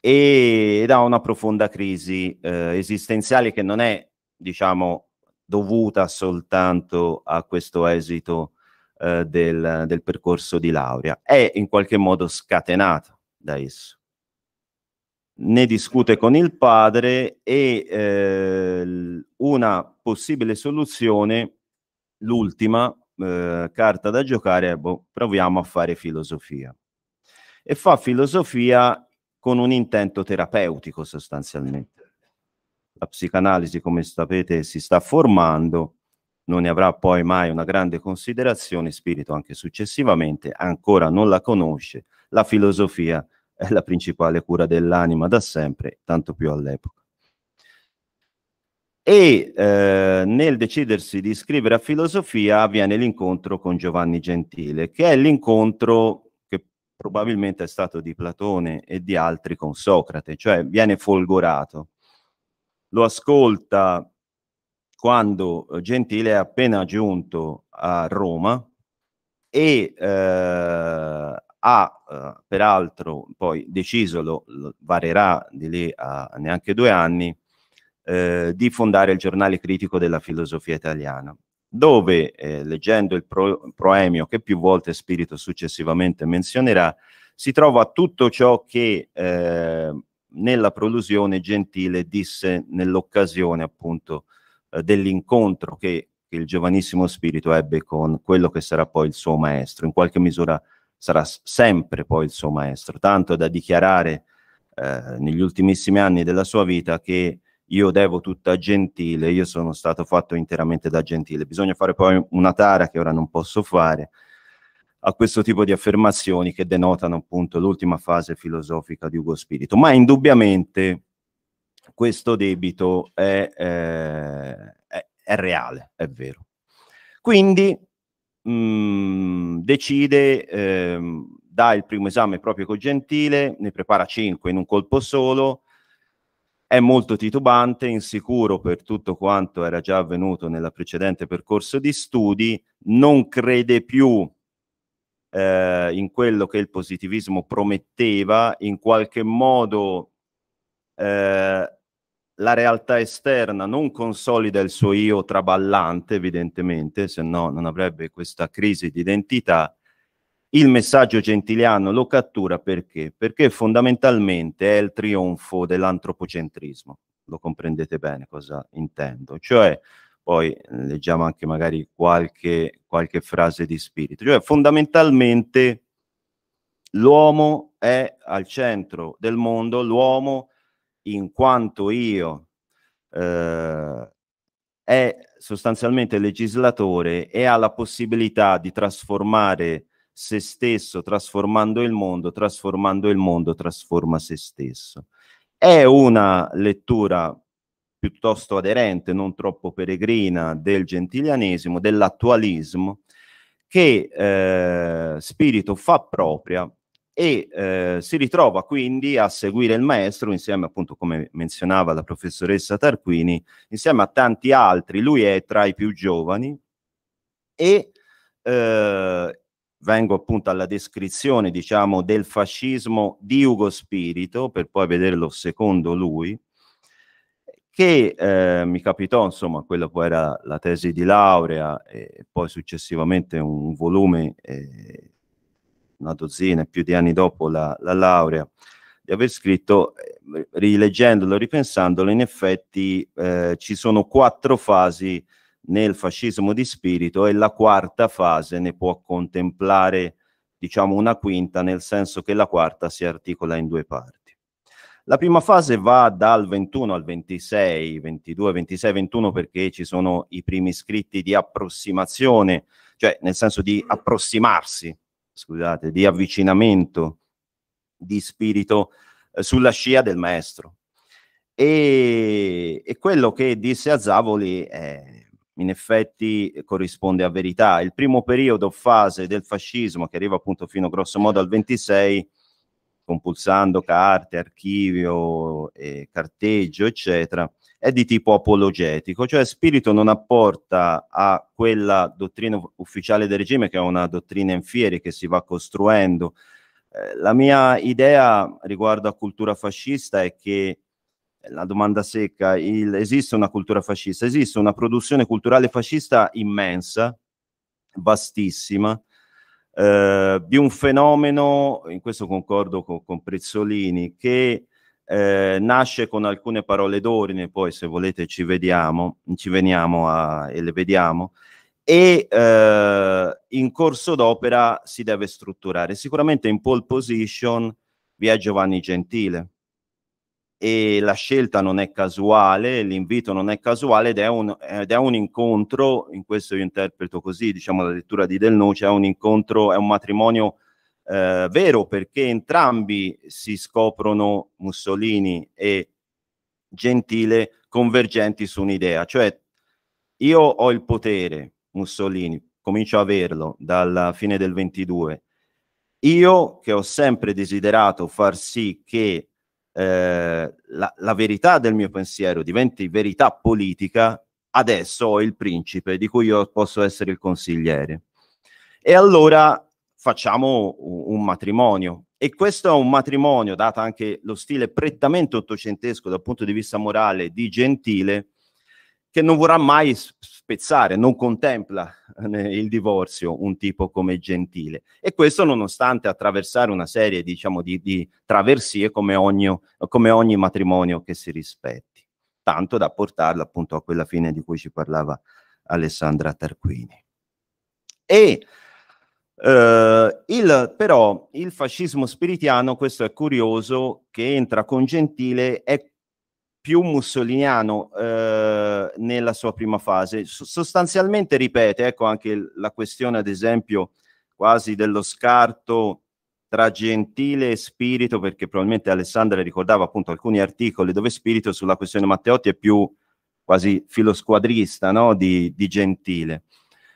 e da una profonda crisi eh, esistenziale che non è, diciamo, dovuta soltanto a questo esito eh, del, del percorso di laurea, è in qualche modo scatenata da esso ne discute con il padre e eh, una possibile soluzione, l'ultima eh, carta da giocare, boh, proviamo a fare filosofia. E fa filosofia con un intento terapeutico sostanzialmente. La psicanalisi, come sapete, si sta formando, non ne avrà poi mai una grande considerazione, spirito anche successivamente, ancora non la conosce, la filosofia è la principale cura dell'anima da sempre, tanto più all'epoca. E eh, nel decidersi di scrivere a filosofia avviene l'incontro con Giovanni Gentile, che è l'incontro probabilmente è stato di Platone e di altri con Socrate, cioè viene folgorato. Lo ascolta quando eh, Gentile è appena giunto a Roma e eh, ha eh, peraltro poi deciso, lo, lo, varerà di lì a neanche due anni, eh, di fondare il giornale critico della filosofia italiana dove, eh, leggendo il pro, proemio che più volte Spirito successivamente menzionerà, si trova tutto ciò che eh, nella prolusione Gentile disse nell'occasione appunto eh, dell'incontro che, che, il giovanissimo Spirito ebbe con quello che sarà poi il suo maestro. In qualche misura sarà sempre poi il suo maestro, tanto da dichiarare eh, negli ultimissimi anni della sua vita che io devo tutta Gentile, io sono stato fatto interamente da Gentile. Bisogna fare poi una tara che ora non posso fare a questo tipo di affermazioni che denotano appunto l'ultima fase filosofica di Ugo Spirito. Ma indubbiamente questo debito è, eh, è, è reale, è vero. Quindi mh, mm, decide, eh, dà il primo esame proprio con Gentile, ne prepara cinque in un colpo solo, è molto titubante, insicuro per tutto quanto era già avvenuto nel precedente percorso di studi, non crede più eh, in quello che il positivismo prometteva, in qualche modo eh, la realtà esterna non consolida il suo io traballante, evidentemente, se no non avrebbe questa crisi di identità il messaggio gentiliano lo cattura perché? Perché fondamentalmente è il trionfo dell'antropocentrismo. Lo comprendete bene cosa intendo. Cioè, poi eh, leggiamo anche magari qualche, qualche frase di spirito. Cioè, fondamentalmente l'uomo è al centro del mondo, l'uomo in quanto io eh, è sostanzialmente legislatore e ha la possibilità di trasformare se stesso, trasformando il mondo, trasformando il mondo, trasforma se stesso. È una lettura piuttosto aderente, non troppo peregrina, del gentilianesimo, dell'attualismo, che eh, Spirito fa propria e eh, si ritrova quindi a seguire il maestro insieme appunto come menzionava la professoressa Tarquini insieme a tanti altri lui è tra i più giovani e eh, vengo appunto alla descrizione, diciamo, del fascismo di Ugo Spirito, per poi vederlo secondo lui, che eh, mi capitò, insomma, quella poi era la tesi di laurea e poi successivamente un volume, eh, una dozzina e più di anni dopo la, la laurea, di aver scritto, eh, rileggendolo, ripensandolo, in effetti eh, ci sono quattro fasi nel fascismo di spirito e la quarta fase ne può contemplare diciamo una quinta nel senso che la quarta si articola in due parti. La prima fase va dal 21 al 26, 22, 26, 21 perché ci sono i primi scritti di approssimazione, cioè nel senso di approssimarsi, scusate, di avvicinamento di spirito eh, sulla scia del maestro. E, e quello che disse a Zavoli è in effetti eh, corrisponde a verità. Il primo periodo, fase del fascismo, che arriva appunto fino grosso modo al 26, compulsando carte, archivio, eh, carteggio, eccetera, è di tipo apologetico, cioè Spirito non apporta a quella dottrina ufficiale del regime, che è una dottrina in fieri che si va costruendo. Eh, la mia idea riguardo a cultura fascista è che la domanda secca, il, esiste una cultura fascista? Esiste una produzione culturale fascista immensa, vastissima, eh, di un fenomeno, in questo concordo con, con Prezzolini, che eh, nasce con alcune parole d'ordine, poi se volete ci vediamo, ci veniamo a, e le vediamo, e eh, in corso d'opera si deve strutturare. Sicuramente in pole position vi è Giovanni Gentile, e la scelta non è casuale, l'invito non è casuale ed è un, ed è un incontro, in questo io interpreto così, diciamo la lettura di Del Noce, è un incontro, è un matrimonio eh, vero perché entrambi si scoprono Mussolini e Gentile convergenti su un'idea, cioè io ho il potere, Mussolini, comincio a averlo dalla fine del 22, io che ho sempre desiderato far sì che eh, la, la verità del mio pensiero diventi verità politica, adesso ho il principe di cui io posso essere il consigliere. E allora facciamo un matrimonio. E questo è un matrimonio, data anche lo stile prettamente ottocentesco dal punto di vista morale di Gentile, che non vorrà mai spezzare, non contempla eh, il divorzio un tipo come Gentile. E questo nonostante attraversare una serie diciamo, di, di traversie come ogni, come ogni matrimonio che si rispetti, tanto da portarla appunto a quella fine di cui ci parlava Alessandra Tarquini. E Uh, il, però il fascismo spiritiano, questo è curioso, che entra con Gentile, è più mussoliniano eh, nella sua prima fase. S- sostanzialmente ripete, ecco anche la questione ad esempio quasi dello scarto tra Gentile e Spirito, perché probabilmente Alessandra ricordava appunto alcuni articoli dove Spirito sulla questione Matteotti è più quasi filosquadrista no? di, di Gentile.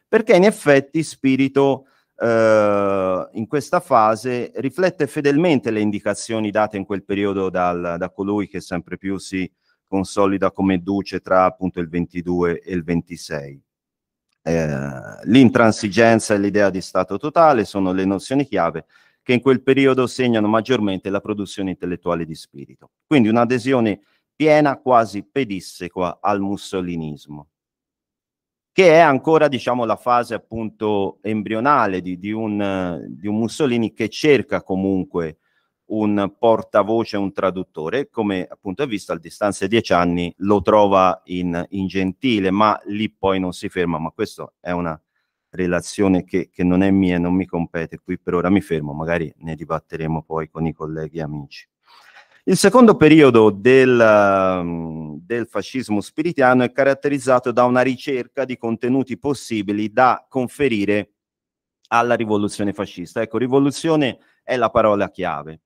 Perché in effetti Spirito eh, in questa fase riflette fedelmente le indicazioni date in quel periodo dal, da colui che sempre più si consolida come duce tra appunto il 22 e il 26. Eh, l'intransigenza e l'idea di Stato totale sono le nozioni chiave che in quel periodo segnano maggiormente la produzione intellettuale di spirito. Quindi un'adesione piena, quasi pedissequa, al mussolinismo, che è ancora diciamo, la fase appunto embrionale di, di, un, di un Mussolini che cerca comunque un portavoce, un traduttore, come appunto è visto a distanza di dieci anni lo trova in, in, gentile, ma lì poi non si ferma, ma questa è una relazione che, che non è mia non mi compete, qui per ora mi fermo, magari ne dibatteremo poi con i colleghi e amici. Il secondo periodo del, um, del, fascismo spiritiano è caratterizzato da una ricerca di contenuti possibili da conferire alla rivoluzione fascista. Ecco, rivoluzione è la parola chiave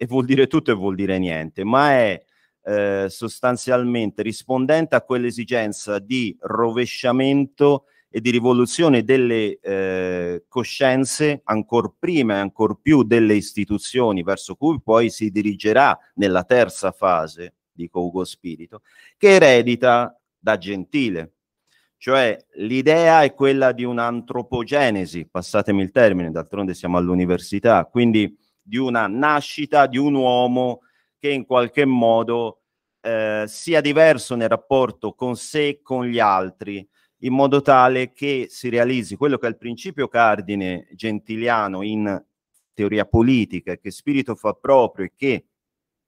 e vuol dire tutto e vuol dire niente, ma è eh, sostanzialmente rispondente a quell'esigenza di rovesciamento e di rivoluzione delle eh, coscienze ancora prima e ancora più delle istituzioni verso cui poi si dirigerà nella terza fase, dico Ugo Spirito, che eredita da Gentile. Cioè l'idea è quella di un'antropogenesi, passatemi il termine, d'altronde siamo all'università, quindi di una nascita di un uomo che in qualche modo eh, sia diverso nel rapporto con sé e con gli altri, in modo tale che si realizzi quello che è il principio cardine gentiliano in teoria politica, che spirito fa proprio e che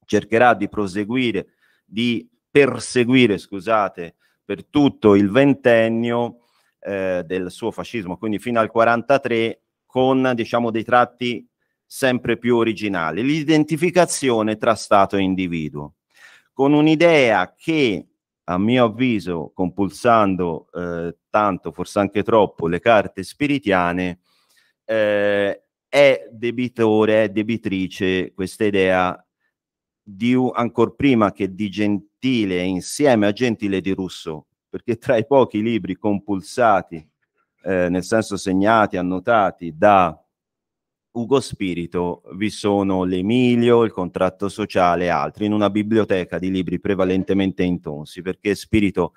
cercherà di proseguire, di perseguire, scusate, per tutto il ventennio eh, del suo fascismo, quindi fino al 43, con diciamo dei tratti sempre più originale, l'identificazione tra Stato e individuo, con un'idea che a mio avviso, compulsando eh, tanto, forse anche troppo, le carte spiritiane, eh, è debitore, è debitrice questa idea di ancora prima che di Gentile, insieme a Gentile di Rousseau, perché tra i pochi libri compulsati, eh, nel senso segnati, annotati da Ugo Spirito, vi sono l'Emilio, il contratto sociale e altri, in una biblioteca di libri prevalentemente intonsi, perché Spirito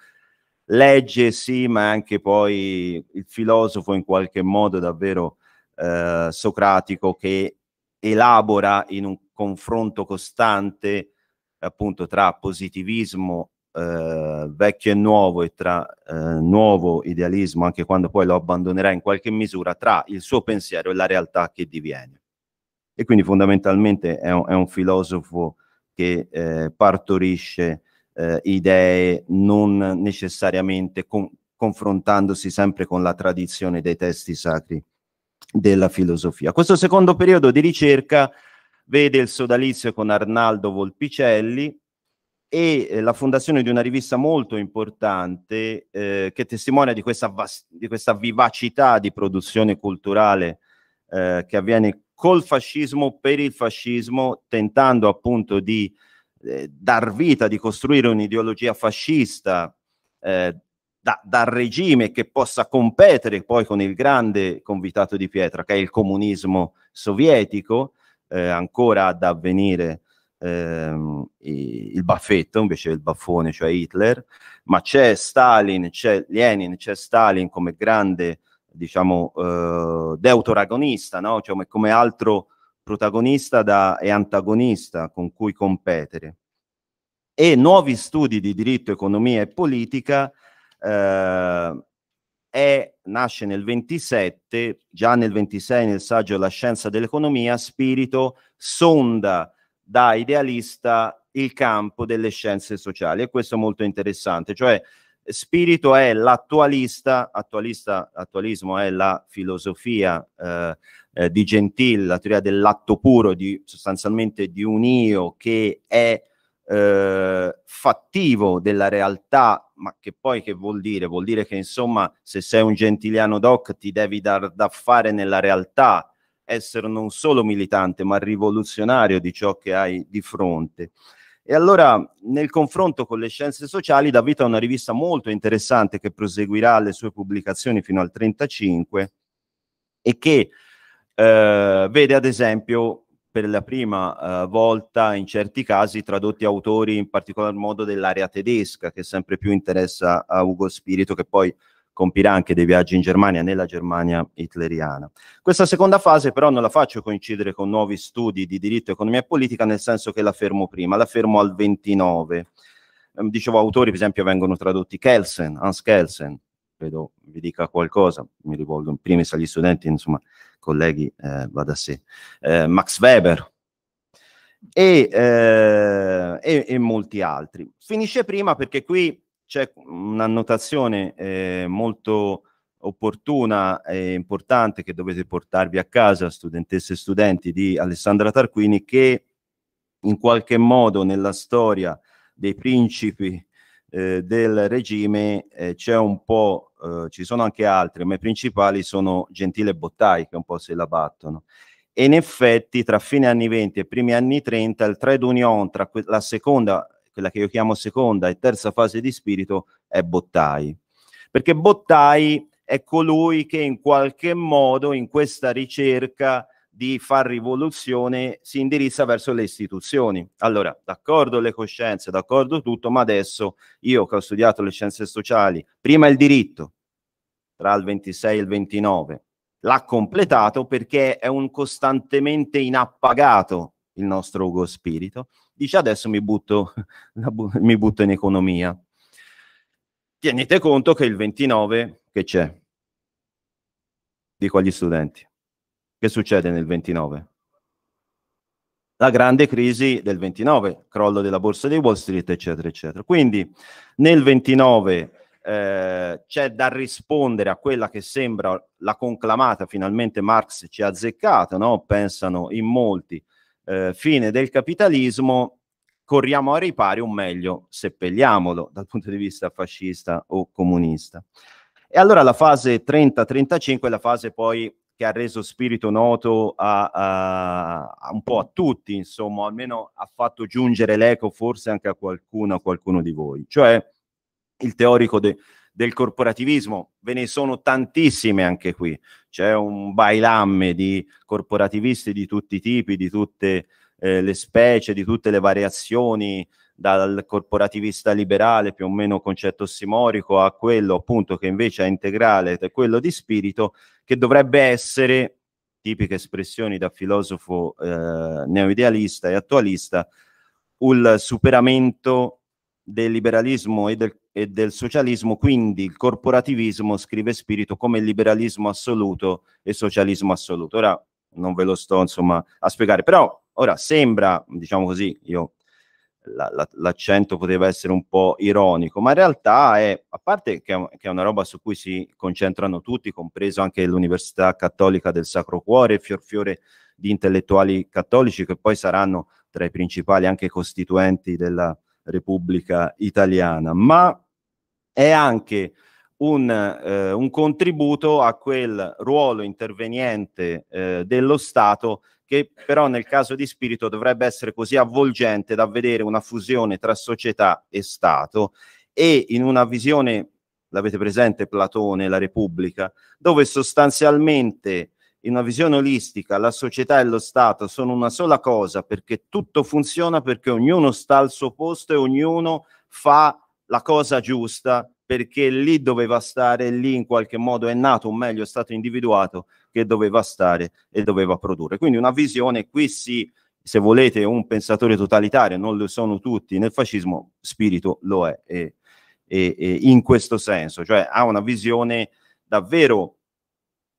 legge sì, ma anche poi il filosofo in qualche modo davvero eh, socratico che elabora in un confronto costante appunto tra positivismo eh, vecchio e nuovo e tra eh, nuovo idealismo, anche quando poi lo abbandonerà in qualche misura, tra il suo pensiero e la realtà che diviene. E quindi fondamentalmente è un, è un filosofo che eh, partorisce eh, idee non necessariamente con, confrontandosi sempre con la tradizione dei testi sacri della filosofia. Questo secondo periodo di ricerca vede il sodalizio con Arnaldo Volpicelli, e eh, la fondazione di una rivista molto importante eh, che testimonia di questa, vas- di questa, vivacità di produzione culturale eh, che avviene col fascismo, per il fascismo, tentando appunto di eh, dar vita, di costruire un'ideologia fascista eh, da, dal regime che possa competere poi con il grande convitato di pietra che è il comunismo sovietico, eh, ancora ad avvenire ehm, il baffetto invece del baffone, cioè Hitler, ma c'è Stalin, c'è Lenin, c'è Stalin come grande diciamo eh, deutoragonista, no? cioè, come altro protagonista da, e antagonista con cui competere. E nuovi studi di diritto, economia e politica eh, è, nasce nel 27, già nel 26 nel saggio La scienza dell'economia, Spirito sonda da idealista il campo delle scienze sociali e questo è molto interessante, cioè Spirito è l'attualista, attualismo è la filosofia eh, eh, di Gentile, la teoria dell'atto puro, di, sostanzialmente di un io che è eh, fattivo della realtà, ma che poi che vuol dire? Vuol dire che insomma se sei un gentiliano doc ti devi dar da fare nella realtà, essere non solo militante, ma rivoluzionario di ciò che hai di fronte. E allora, nel confronto con le scienze sociali, dà vita a una rivista molto interessante che proseguirà le sue pubblicazioni fino al 35 e che eh, vede, ad esempio, per la prima eh, volta in certi casi tradotti autori in particolar modo dell'area tedesca, che sempre più interessa a Ugo Spirito, che poi compirà anche dei viaggi in Germania, nella Germania hitleriana. Questa seconda fase però non la faccio coincidere con nuovi studi di diritto, economia e politica, nel senso che la fermo prima, la fermo al 29. Ehm, dicevo, autori per esempio vengono tradotti Kelsen, Hans Kelsen, credo vi dica qualcosa, mi rivolgo in primis agli studenti, insomma, colleghi, eh, va da sé. Eh, Max Weber, e, eh, e, e, molti altri. Finisce prima perché qui c'è un'annotazione eh, molto opportuna e importante che dovete portarvi a casa, studentesse e studenti, di Alessandra Tarquini, che in qualche modo nella storia dei principi eh, del regime eh, c'è un po', eh, ci sono anche altri, ma i principali sono Gentile e Bottai, che un po' se la battono. E in effetti tra fine anni 20 e primi anni 30 il trade union tra la seconda quella che io chiamo seconda e terza fase di spirito, è Bottai. Perché Bottai è colui che in qualche modo in questa ricerca di far rivoluzione si indirizza verso le istituzioni. Allora, d'accordo le coscienze, d'accordo tutto, ma adesso io che ho studiato le scienze sociali, prima il diritto, tra il 26 e il 29, l'ha completato perché è un costantemente inappagato il nostro Ugo Spirito, dice adesso mi butto, <laughs> mi butto in economia. Tenete conto che il 29 che c'è? Dico agli studenti. Che succede nel 29? la grande crisi del 29, crollo della borsa di Wall Street, eccetera, eccetera. Quindi nel 29 eh, c'è da rispondere a quella che sembra la conclamata, finalmente Marx ci ha azzeccato, no? pensano in molti, eh, fine del capitalismo, corriamo a ripari o meglio seppelliamolo dal punto di vista fascista o comunista. E allora la fase 30-35 è la fase poi che ha reso spirito noto a, a, a un po' a tutti, insomma, almeno ha fatto giungere l'eco forse anche a qualcuno, a qualcuno di voi, cioè il teorico de, del corporativismo, ve ne sono tantissime anche qui, c'è un bailamme di corporativisti di tutti i tipi, di tutte eh, le specie, di tutte le variazioni, dal corporativista liberale più o meno concetto simorico a quello appunto che invece è integrale, quello di spirito, che dovrebbe essere, tipiche espressioni da filosofo eh, neoidealista e attualista, il superamento del liberalismo e del e del socialismo, quindi il corporativismo, scrive Spirito, come liberalismo assoluto e socialismo assoluto. Ora non ve lo sto insomma a spiegare, però ora sembra, diciamo così, io la, la, l'accento poteva essere un po' ironico, ma in realtà è, a parte che è, che è, una roba su cui si concentrano tutti, compreso anche l'Università Cattolica del Sacro Cuore, fiorfiore di intellettuali cattolici che poi saranno tra i principali anche costituenti della Repubblica Italiana, ma è anche un, eh, un contributo a quel ruolo interveniente eh, dello Stato che però nel caso di Spirito dovrebbe essere così avvolgente da vedere una fusione tra società e Stato e in una visione, l'avete presente Platone, la Repubblica, dove sostanzialmente in una visione olistica la società e lo Stato sono una sola cosa perché tutto funziona perché ognuno sta al suo posto e ognuno fa la cosa giusta perché lì doveva stare, lì in qualche modo è nato, o meglio è stato individuato che doveva stare e doveva produrre. Quindi una visione, qui sì, se volete un pensatore totalitario, non lo sono tutti, nel fascismo spirito lo è, e, e, e in questo senso, cioè ha una visione davvero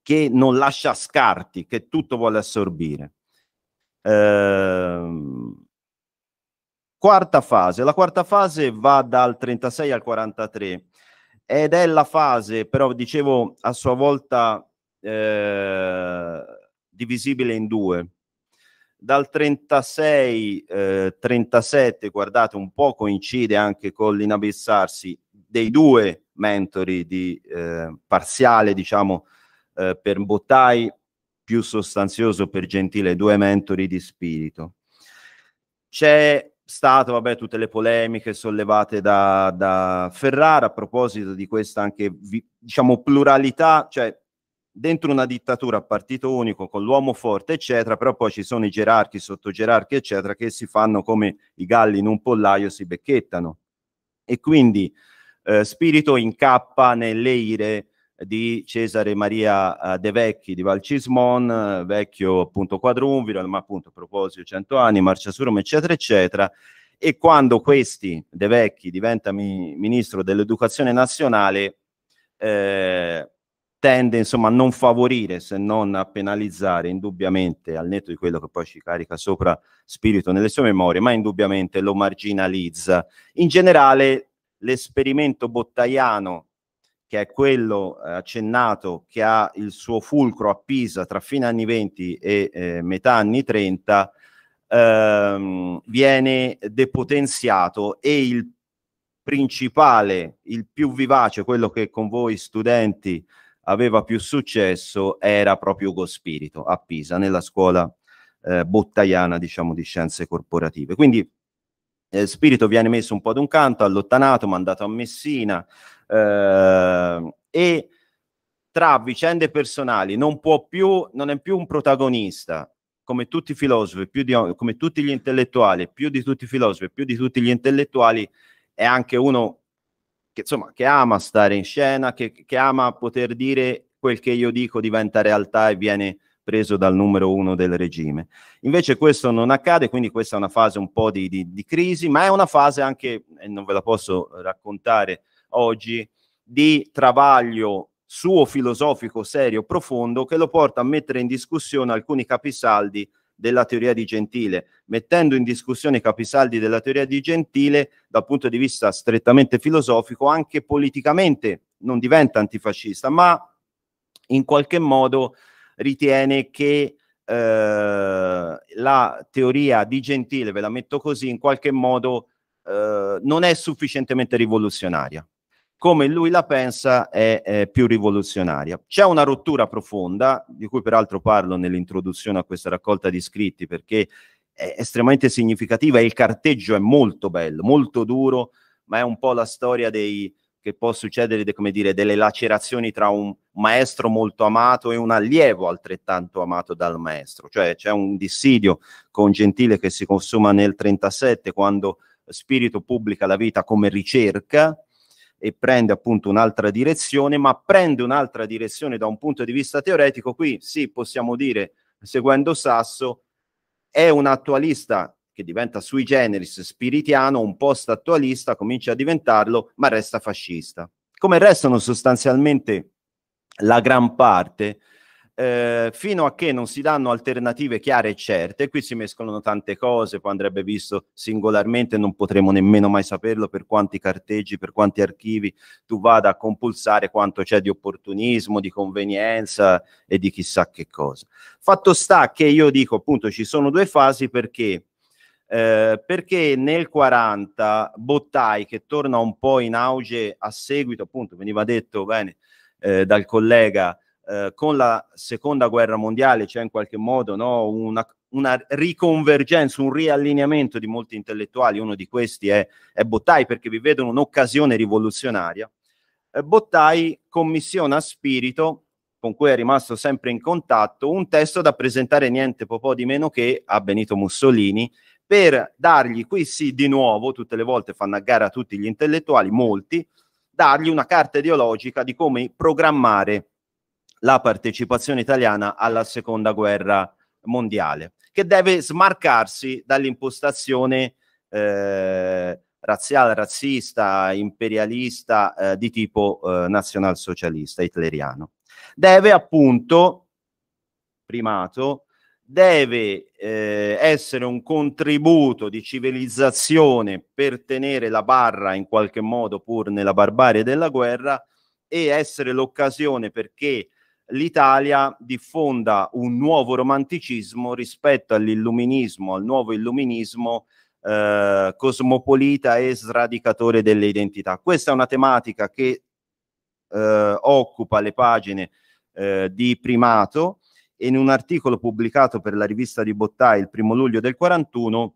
che non lascia scarti, che tutto vuole assorbire. Ehm, Quarta fase, la quarta fase va dal 36 al 43 ed è la fase, però dicevo a sua volta eh, divisibile in due. Dal 36, eh, 37, guardate, un po' coincide anche con l'inabissarsi dei due mentori di eh, parziale, diciamo, eh, per Bottai, più sostanzioso per Gentile, due mentori di spirito. C'è stato vabbè, tutte le polemiche sollevate da, da, Ferrara a proposito di questa anche diciamo pluralità, cioè dentro una dittatura a partito unico con l'uomo forte eccetera, però poi ci sono i gerarchi, sottogerarchi eccetera che si fanno come i galli in un pollaio si becchettano e quindi eh, Spirito incappa nelle ire di Cesare Maria eh, De Vecchi di Valcismon, vecchio appunto quadrumviral, ma appunto a Proposio 100 anni, Marciasurum, eccetera, eccetera. E quando questi De Vecchi diventa mi- ministro dell'educazione nazionale, eh, tende insomma a non favorire se non a penalizzare indubbiamente, al netto di quello che poi ci carica sopra Spirito nelle sue memorie, ma indubbiamente lo marginalizza. In generale l'esperimento bottaiano che è quello eh, accennato che ha il suo fulcro a Pisa tra fine anni 20 e eh, metà anni 30, ehm, viene depotenziato e il principale, il più vivace, quello che con voi studenti aveva più successo, era proprio Ugo Spirito a Pisa, nella scuola eh, bottaiana diciamo, di scienze corporative. Quindi eh, Spirito viene messo un po' ad un canto, allontanato, mandato a Messina, eh, e tra vicende personali non può più, non è più un protagonista, come tutti i filosofi, più di, come tutti gli intellettuali, più di tutti i filosofi, più di tutti gli intellettuali, è anche uno che, insomma, che ama stare in scena, che, che ama poter dire quel che io dico diventa realtà e viene preso dal numero uno del regime. Invece questo non accade, quindi questa è una fase un po' di, di, di crisi, ma è una fase anche, e non ve la posso raccontare, oggi di travaglio suo filosofico serio, profondo, che lo porta a mettere in discussione alcuni capisaldi della teoria di Gentile. Mettendo in discussione i capisaldi della teoria di Gentile, dal punto di vista strettamente filosofico, anche politicamente non diventa antifascista, ma in qualche modo ritiene che eh, la teoria di Gentile, ve la metto così, in qualche modo eh, non è sufficientemente rivoluzionaria come lui la pensa è, è più rivoluzionaria. C'è una rottura profonda, di cui peraltro parlo nell'introduzione a questa raccolta di scritti, perché è estremamente significativa e il carteggio è molto bello, molto duro, ma è un po' la storia dei, che può succedere, come dire, delle lacerazioni tra un maestro molto amato e un allievo altrettanto amato dal maestro. Cioè c'è un dissidio con Gentile che si consuma nel 37 quando Spirito pubblica la vita come ricerca e prende appunto un'altra direzione, ma prende un'altra direzione da un punto di vista teoretico, qui sì possiamo dire, seguendo Sasso, è un attualista che diventa sui generis spiritiano, un post-attualista, comincia a diventarlo, ma resta fascista. Come restano sostanzialmente la gran parte eh, fino a che non si danno alternative chiare e certe, qui si mescolano tante cose, poi andrebbe visto singolarmente, non potremo nemmeno mai saperlo per quanti carteggi, per quanti archivi tu vada a compulsare quanto c'è di opportunismo, di convenienza e di chissà che cosa. Fatto sta che io dico appunto ci sono due fasi perché... Eh, perché nel 40 Bottai, che torna un po' in auge a seguito, appunto, veniva detto bene eh, dal collega eh, con la seconda guerra mondiale c'è in qualche modo no, una, una, riconvergenza, un riallineamento di molti intellettuali, uno di questi è, è Bottai perché vi vedono un'occasione rivoluzionaria. Eh, Bottai commissiona a Spirito con cui è rimasto sempre in contatto, un testo da presentare niente po' di meno che a Benito Mussolini per dargli, qui sì di nuovo, tutte le volte fanno a gara tutti gli intellettuali, molti, dargli una carta ideologica di come programmare la partecipazione italiana alla seconda guerra mondiale, che deve smarcarsi dall'impostazione eh, razziale, razzista, imperialista eh, di tipo eh, nazionalsocialista hitleriano. Deve appunto, primato, deve eh, essere un contributo di civilizzazione per tenere la barra in qualche modo pur nella barbarie della guerra e essere l'occasione perché l'Italia diffonda un nuovo romanticismo rispetto all'illuminismo, al nuovo illuminismo eh, cosmopolita e sradicatore delle identità. Questa è una tematica che eh, occupa le pagine eh, di Primato e in un articolo pubblicato per la rivista di Bottai il primo luglio del 41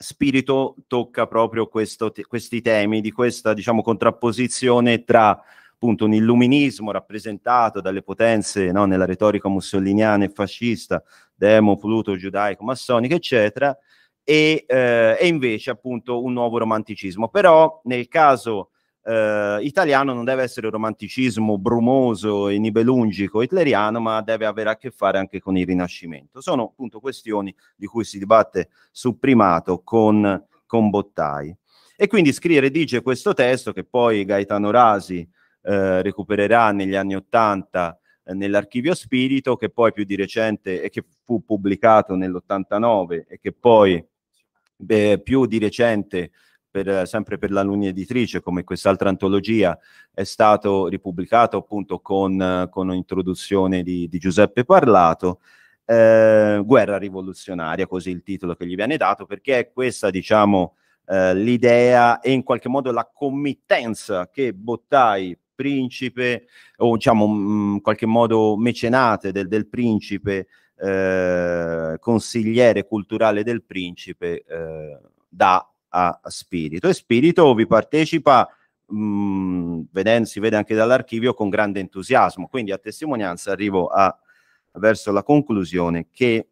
Spirito tocca proprio questo, questi temi di questa diciamo, contrapposizione tra appunto un illuminismo rappresentato dalle potenze no, nella retorica mussoliniana e fascista, demo, pluto, giudaico, massonico, eccetera, e, eh, e, invece appunto un nuovo romanticismo. Però nel caso eh, italiano non deve essere un romanticismo brumoso e nibelungico hitleriano, ma deve avere a che fare anche con il Rinascimento. Sono appunto questioni di cui si dibatte su primato con, con Bottai. E quindi scrivere dice questo testo che poi Gaetano Rasi eh, recupererà negli anni Ottanta eh, nell'archivio Spirito, che poi più di recente e che fu pubblicato nell'89 e che poi beh, più di recente per, sempre per la Luna Editrice, come quest'altra antologia, è stato ripubblicato appunto con, con un'introduzione di, di, Giuseppe Parlato. Eh, guerra rivoluzionaria, così il titolo che gli viene dato, perché è questa, diciamo, eh, l'idea e in qualche modo la committenza che Bottai principe o diciamo in qualche modo mecenate del, del principe, eh, consigliere culturale del principe, eh, dà a Spirito. E Spirito vi partecipa, mh, mm, vedendo, si vede anche dall'archivio, con grande entusiasmo. Quindi a testimonianza arrivo a, verso la conclusione che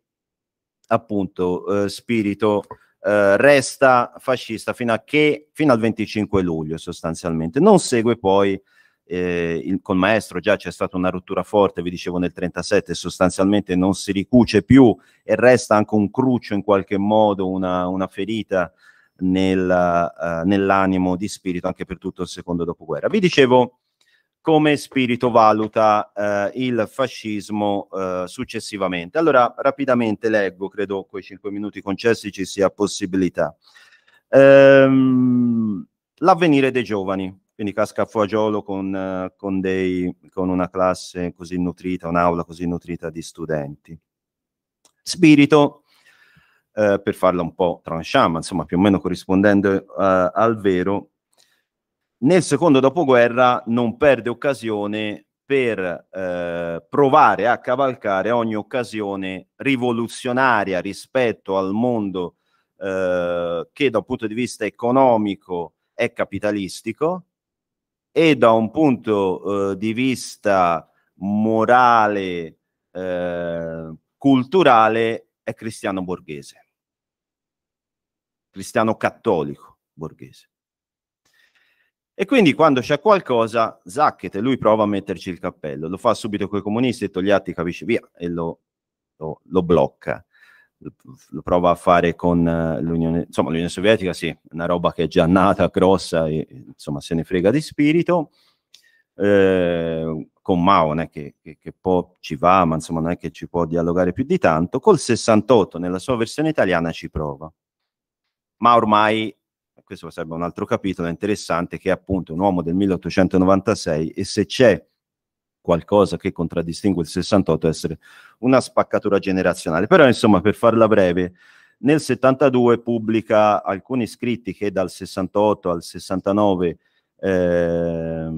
appunto eh, Spirito eh, resta fascista fino, a che, fino al 25 luglio sostanzialmente. Non segue poi eh, il, col maestro già c'è stata una rottura forte, vi dicevo nel 37, sostanzialmente non si ricuce più e resta anche un cruccio in qualche modo, una, una ferita nel, uh, nell'animo di spirito anche per tutto il secondo dopoguerra. Vi dicevo come spirito valuta uh, il fascismo uh, successivamente. Allora rapidamente leggo, credo con i cinque minuti concessi ci sia possibilità. Ehm, l'avvenire dei giovani quindi casca a fagiolo con, con, dei, con una classe così nutrita, un'aula così nutrita di studenti. Spirito, eh, per farla un po' tranchant, ma insomma più o meno corrispondendo eh, al vero, nel secondo dopoguerra non perde occasione per eh, provare a cavalcare ogni occasione rivoluzionaria rispetto al mondo eh, che da un punto di vista economico è capitalistico e da un punto eh, di vista morale, eh, culturale, è cristiano borghese, cristiano cattolico borghese. E quindi quando c'è qualcosa, Zacchete, lui prova a metterci il cappello, lo fa subito con i comunisti e Togliatti capisci via e lo, lo, lo blocca lo prova a fare con eh, l'Unione, insomma, l'Unione Sovietica, sì, una roba che è già nata, grossa, e, insomma, se ne frega di spirito. Eh, con Mao non è che, che, che ci va, ma insomma non è che ci può dialogare più di tanto. Col 68, nella sua versione italiana, ci prova. Ma ormai, questo sarebbe un altro capitolo interessante, che è appunto un uomo del 1896 e se c'è qualcosa che contraddistingue il 68 essere una spaccatura generazionale. Però insomma, per farla breve, nel 72 pubblica alcuni scritti che dal 68 al 69 eh,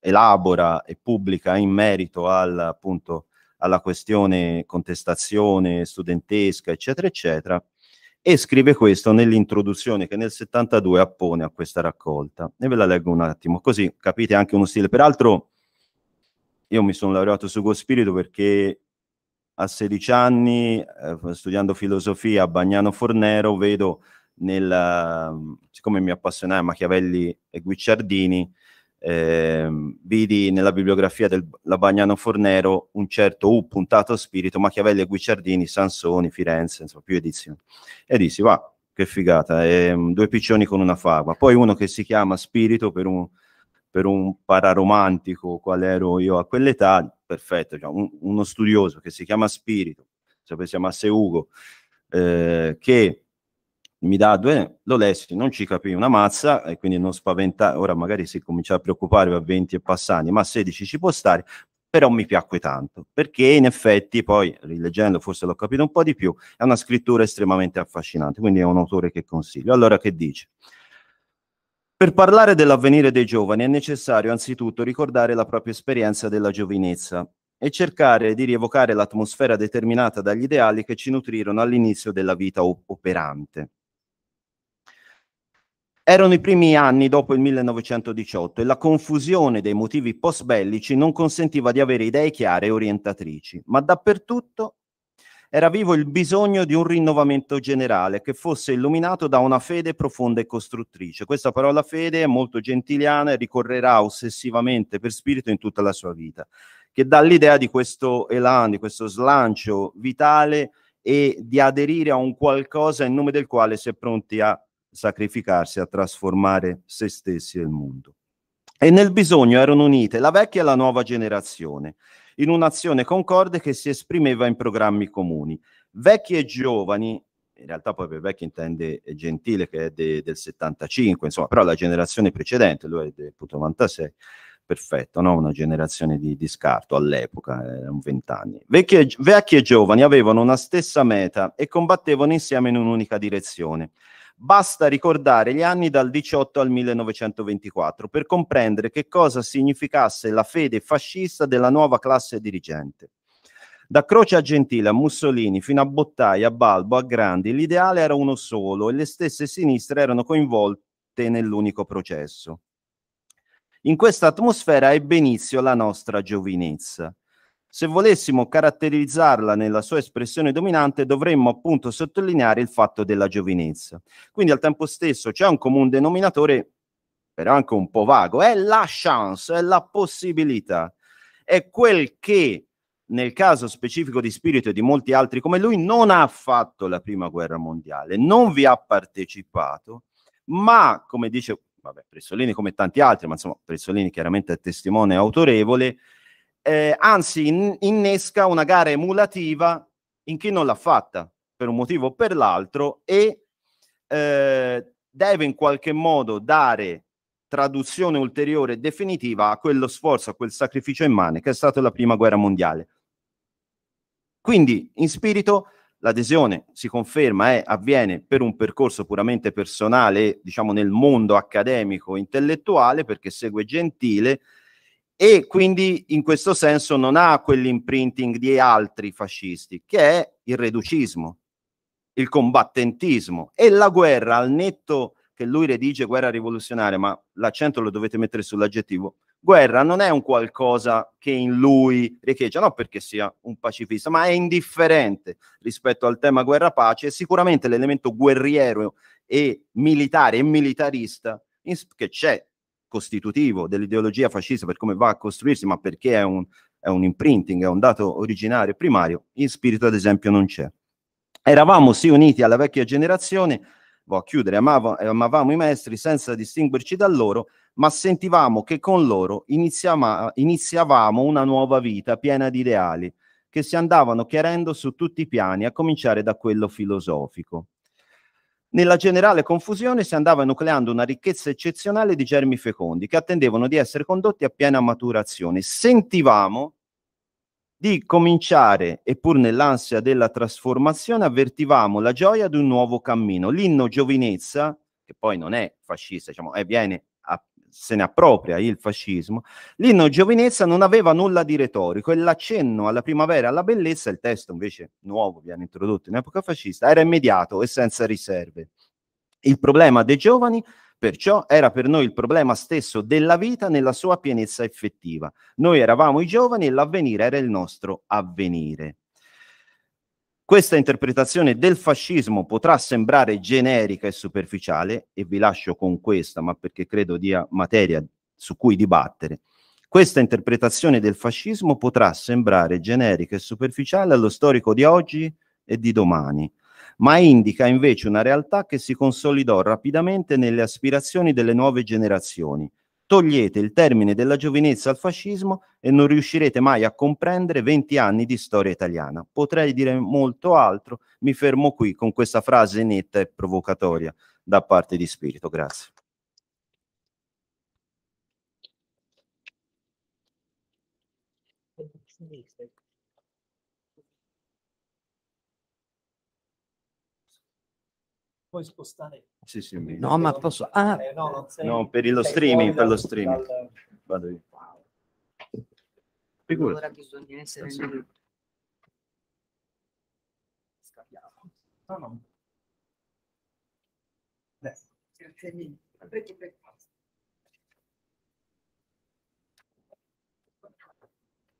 elabora e pubblica in merito al, appunto, alla questione contestazione studentesca, eccetera, eccetera, e scrive questo nell'introduzione che nel 72 appone a questa raccolta. E ve la leggo un attimo, così capite anche uno stile. Peraltro io mi sono laureato su Cospirito perché a 16 anni, eh, studiando filosofia a Bagnano Fornero, vedo nel, siccome mi appassionai a Machiavelli e Guicciardini, eh, vidi nella bibliografia della Bagnano Fornero un certo U puntato a spirito, Machiavelli e Guicciardini, Sansoni, Firenze, insomma, più edizioni. E dissi, va, che figata, eh, due piccioni con una fava. Poi uno che si chiama Spirito per un per un pararomantico qual ero io a quell'età, perfetto, cioè un, uno studioso che si chiama Spirito, se si chiamasse Ugo, eh, che mi dà due, lo lessi, non ci capì una mazza e quindi non spaventare, ora magari si comincia a preoccupare a 20 e passanti, ma a 16 ci può stare, però mi piacque tanto, perché in effetti poi, rileggendo, forse l'ho capito un po' di più, è una scrittura estremamente affascinante, quindi è un autore che consiglio. Allora che dice? Per parlare dell'avvenire dei giovani è necessario anzitutto ricordare la propria esperienza della giovinezza e cercare di rievocare l'atmosfera determinata dagli ideali che ci nutrirono all'inizio della vita operante. Erano i primi anni dopo il 1918 e la confusione dei motivi post-bellici non consentiva di avere idee chiare e orientatrici, ma dappertutto era vivo il bisogno di un rinnovamento generale che fosse illuminato da una fede profonda e costruttrice. Questa parola fede è molto gentiliana e ricorrerà ossessivamente per spirito in tutta la sua vita, che dà l'idea di questo elan, di questo slancio vitale e di aderire a un qualcosa in nome del quale si è pronti a sacrificarsi, a trasformare se stessi e il mondo. E nel bisogno erano unite la vecchia e la nuova generazione in un'azione concorde che si esprimeva in programmi comuni. Vecchi e giovani, in realtà poi per vecchi intende Gentile che è de, del 75, insomma, però la generazione precedente, lui è del 96, perfetto, no? una generazione di, di scarto all'epoca, erano eh, vent'anni. Vecchi, e, vecchi e giovani avevano una stessa meta e combattevano insieme in un'unica direzione. Basta ricordare gli anni dal 18 al 1924 per comprendere che cosa significasse la fede fascista della nuova classe dirigente. Da Croce a Gentile a Mussolini, fino a Bottaia, a Balbo, a Grandi, l'ideale era uno solo e le stesse sinistre erano coinvolte nell'unico processo. In questa atmosfera ebbe inizio la nostra giovinezza. Se volessimo caratterizzarla nella sua espressione dominante, dovremmo appunto sottolineare il fatto della giovinezza. Quindi al tempo stesso c'è un comune denominatore, però anche un po' vago, è la chance, è la possibilità, è quel che nel caso specifico di Spirito e di molti altri come lui non ha fatto la prima guerra mondiale, non vi ha partecipato, ma come dice vabbè, Pressolini come tanti altri, ma insomma Pressolini chiaramente è testimone autorevole, eh, anzi in, innesca una gara emulativa in chi non l'ha fatta per un motivo o per l'altro e eh, deve in qualche modo dare traduzione ulteriore e definitiva a quello sforzo, a quel sacrificio immane che è stata la prima guerra mondiale. Quindi, in spirito, l'adesione si conferma e eh, avviene per un percorso puramente personale, diciamo nel mondo accademico intellettuale, perché segue Gentile, e quindi in questo senso non ha quell'imprinting di altri fascisti, che è il reducismo, il combattentismo e la guerra al netto che lui redige guerra rivoluzionaria, ma l'accento lo dovete mettere sull'aggettivo, guerra non è un qualcosa che in lui riecheggia, non perché sia un pacifista, ma è indifferente rispetto al tema guerra-pace sicuramente l'elemento guerriero e militare e militarista che c'è costitutivo dell'ideologia fascista per come va a costruirsi, ma perché è un, è un imprinting, è un dato originario primario, in spirito ad esempio non c'è. Eravamo sì uniti alla vecchia generazione, va a chiudere, amavo, eh, amavamo i maestri senza distinguerci da loro, ma sentivamo che con loro iniziama, iniziavamo una nuova vita piena di ideali che si andavano chiarendo su tutti i piani, a cominciare da quello filosofico. Nella generale confusione si andava nucleando una ricchezza eccezionale di germi fecondi che attendevano di essere condotti a piena maturazione. Sentivamo di cominciare, eppur nell'ansia della trasformazione, avvertivamo la gioia di un nuovo cammino. L'inno giovinezza, che poi non è fascista, diciamo, eh, viene se ne appropria il fascismo, l'inno giovinezza non aveva nulla di retorico e l'accenno alla primavera e alla bellezza, il testo invece nuovo, viene introdotto in epoca fascista, era immediato e senza riserve. Il problema dei giovani Perciò era per noi il problema stesso della vita nella sua pienezza effettiva. Noi eravamo i giovani e l'avvenire era il nostro avvenire. Questa interpretazione del fascismo potrà sembrare generica e superficiale, e vi lascio con questa, ma perché credo dia materia su cui dibattere. Questa interpretazione del fascismo potrà sembrare generica e superficiale allo storico di oggi e di domani, ma indica invece una realtà che si consolidò rapidamente nelle aspirazioni delle nuove generazioni, Togliete il termine della giovinezza al fascismo e non riuscirete mai a comprendere 20 anni di storia italiana. Potrei dire molto altro, mi fermo qui con questa frase netta e provocatoria da parte di Spirito. Grazie. Puoi spostare sì, sì, mi... No, ma posso... Ah, eh, no, non sei... no, per lo streaming, per lo streaming. Dal... Vado io. Figura. Allora bisogna essere... Sì. Nel... No, no. Grazie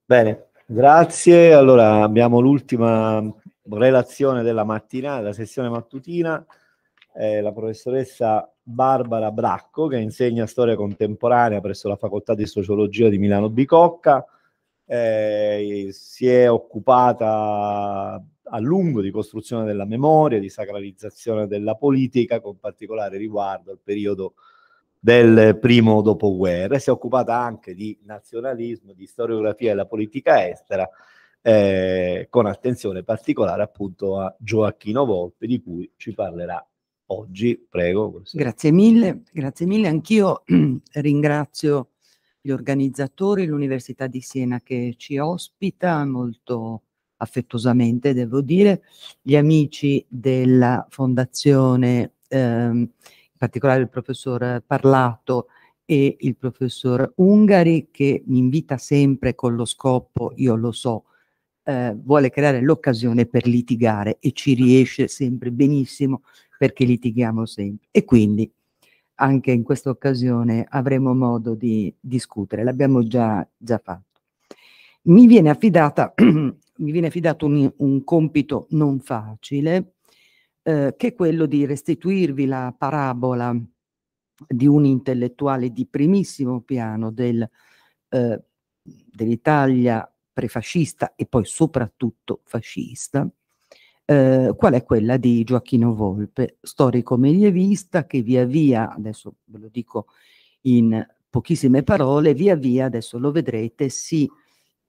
Bene, grazie. Allora abbiamo l'ultima relazione della mattinata, della sessione mattutina eh, la professoressa Barbara Bracco, che insegna storia contemporanea presso la Facoltà di Sociologia di Milano Bicocca. Eh, si è occupata a lungo di costruzione della memoria, di sacralizzazione della politica, con particolare riguardo al periodo del primo dopoguerra. Si è occupata anche di nazionalismo, di storiografia e la politica estera, eh, con attenzione particolare appunto a Gioacchino Volpe, di cui ci parlerà oggi. Prego. Grazie mille, grazie mille. Anch'io <clears throat> ringrazio gli organizzatori, l'Università di Siena che ci ospita molto affettuosamente, devo dire, gli amici della Fondazione, ehm, in particolare il professor Parlato e il professor Ungari che mi invita sempre con lo scopo, io lo so, eh, vuole creare l'occasione per litigare e ci riesce sempre benissimo perché litighiamo sempre. E quindi anche in questa occasione avremo modo di discutere, l'abbiamo già, già fatto. Mi viene, affidata, <clears throat> mi viene affidato un, un compito non facile, eh, che è quello di restituirvi la parabola di un intellettuale di primissimo piano del, eh, dell'Italia prefascista e poi soprattutto fascista, Ehm, qual è quella di Gioacchino Volpe, storico medievista che via via, adesso ve lo dico in pochissime parole, via via, adesso lo vedrete, si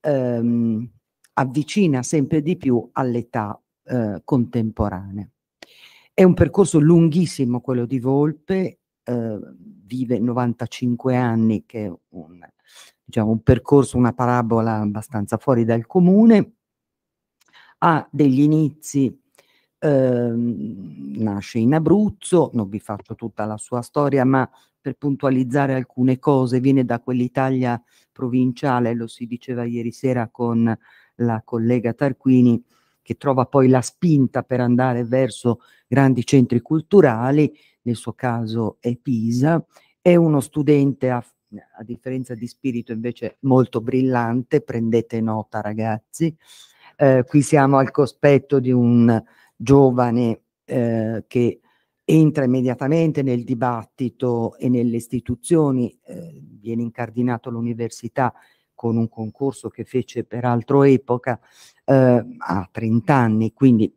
ehm, avvicina sempre di più all'età eh, contemporanea. È un percorso lunghissimo quello di Volpe, eh, vive 95 anni, che è un, diciamo, un percorso, una parabola abbastanza fuori dal comune, ha degli inizi, eh, nasce in Abruzzo, non vi faccio tutta la sua storia, ma per puntualizzare alcune cose, viene da quell'Italia provinciale, lo si diceva ieri sera con la collega Tarquini, che trova poi la spinta per andare verso grandi centri culturali, nel suo caso è Pisa, è uno studente a, a differenza di spirito invece molto brillante, prendete nota ragazzi, eh, qui siamo al cospetto di un giovane eh, che entra immediatamente nel dibattito e nelle istituzioni, eh, viene incardinato all'università con un concorso che fece peraltro epoca eh, a 30 anni, quindi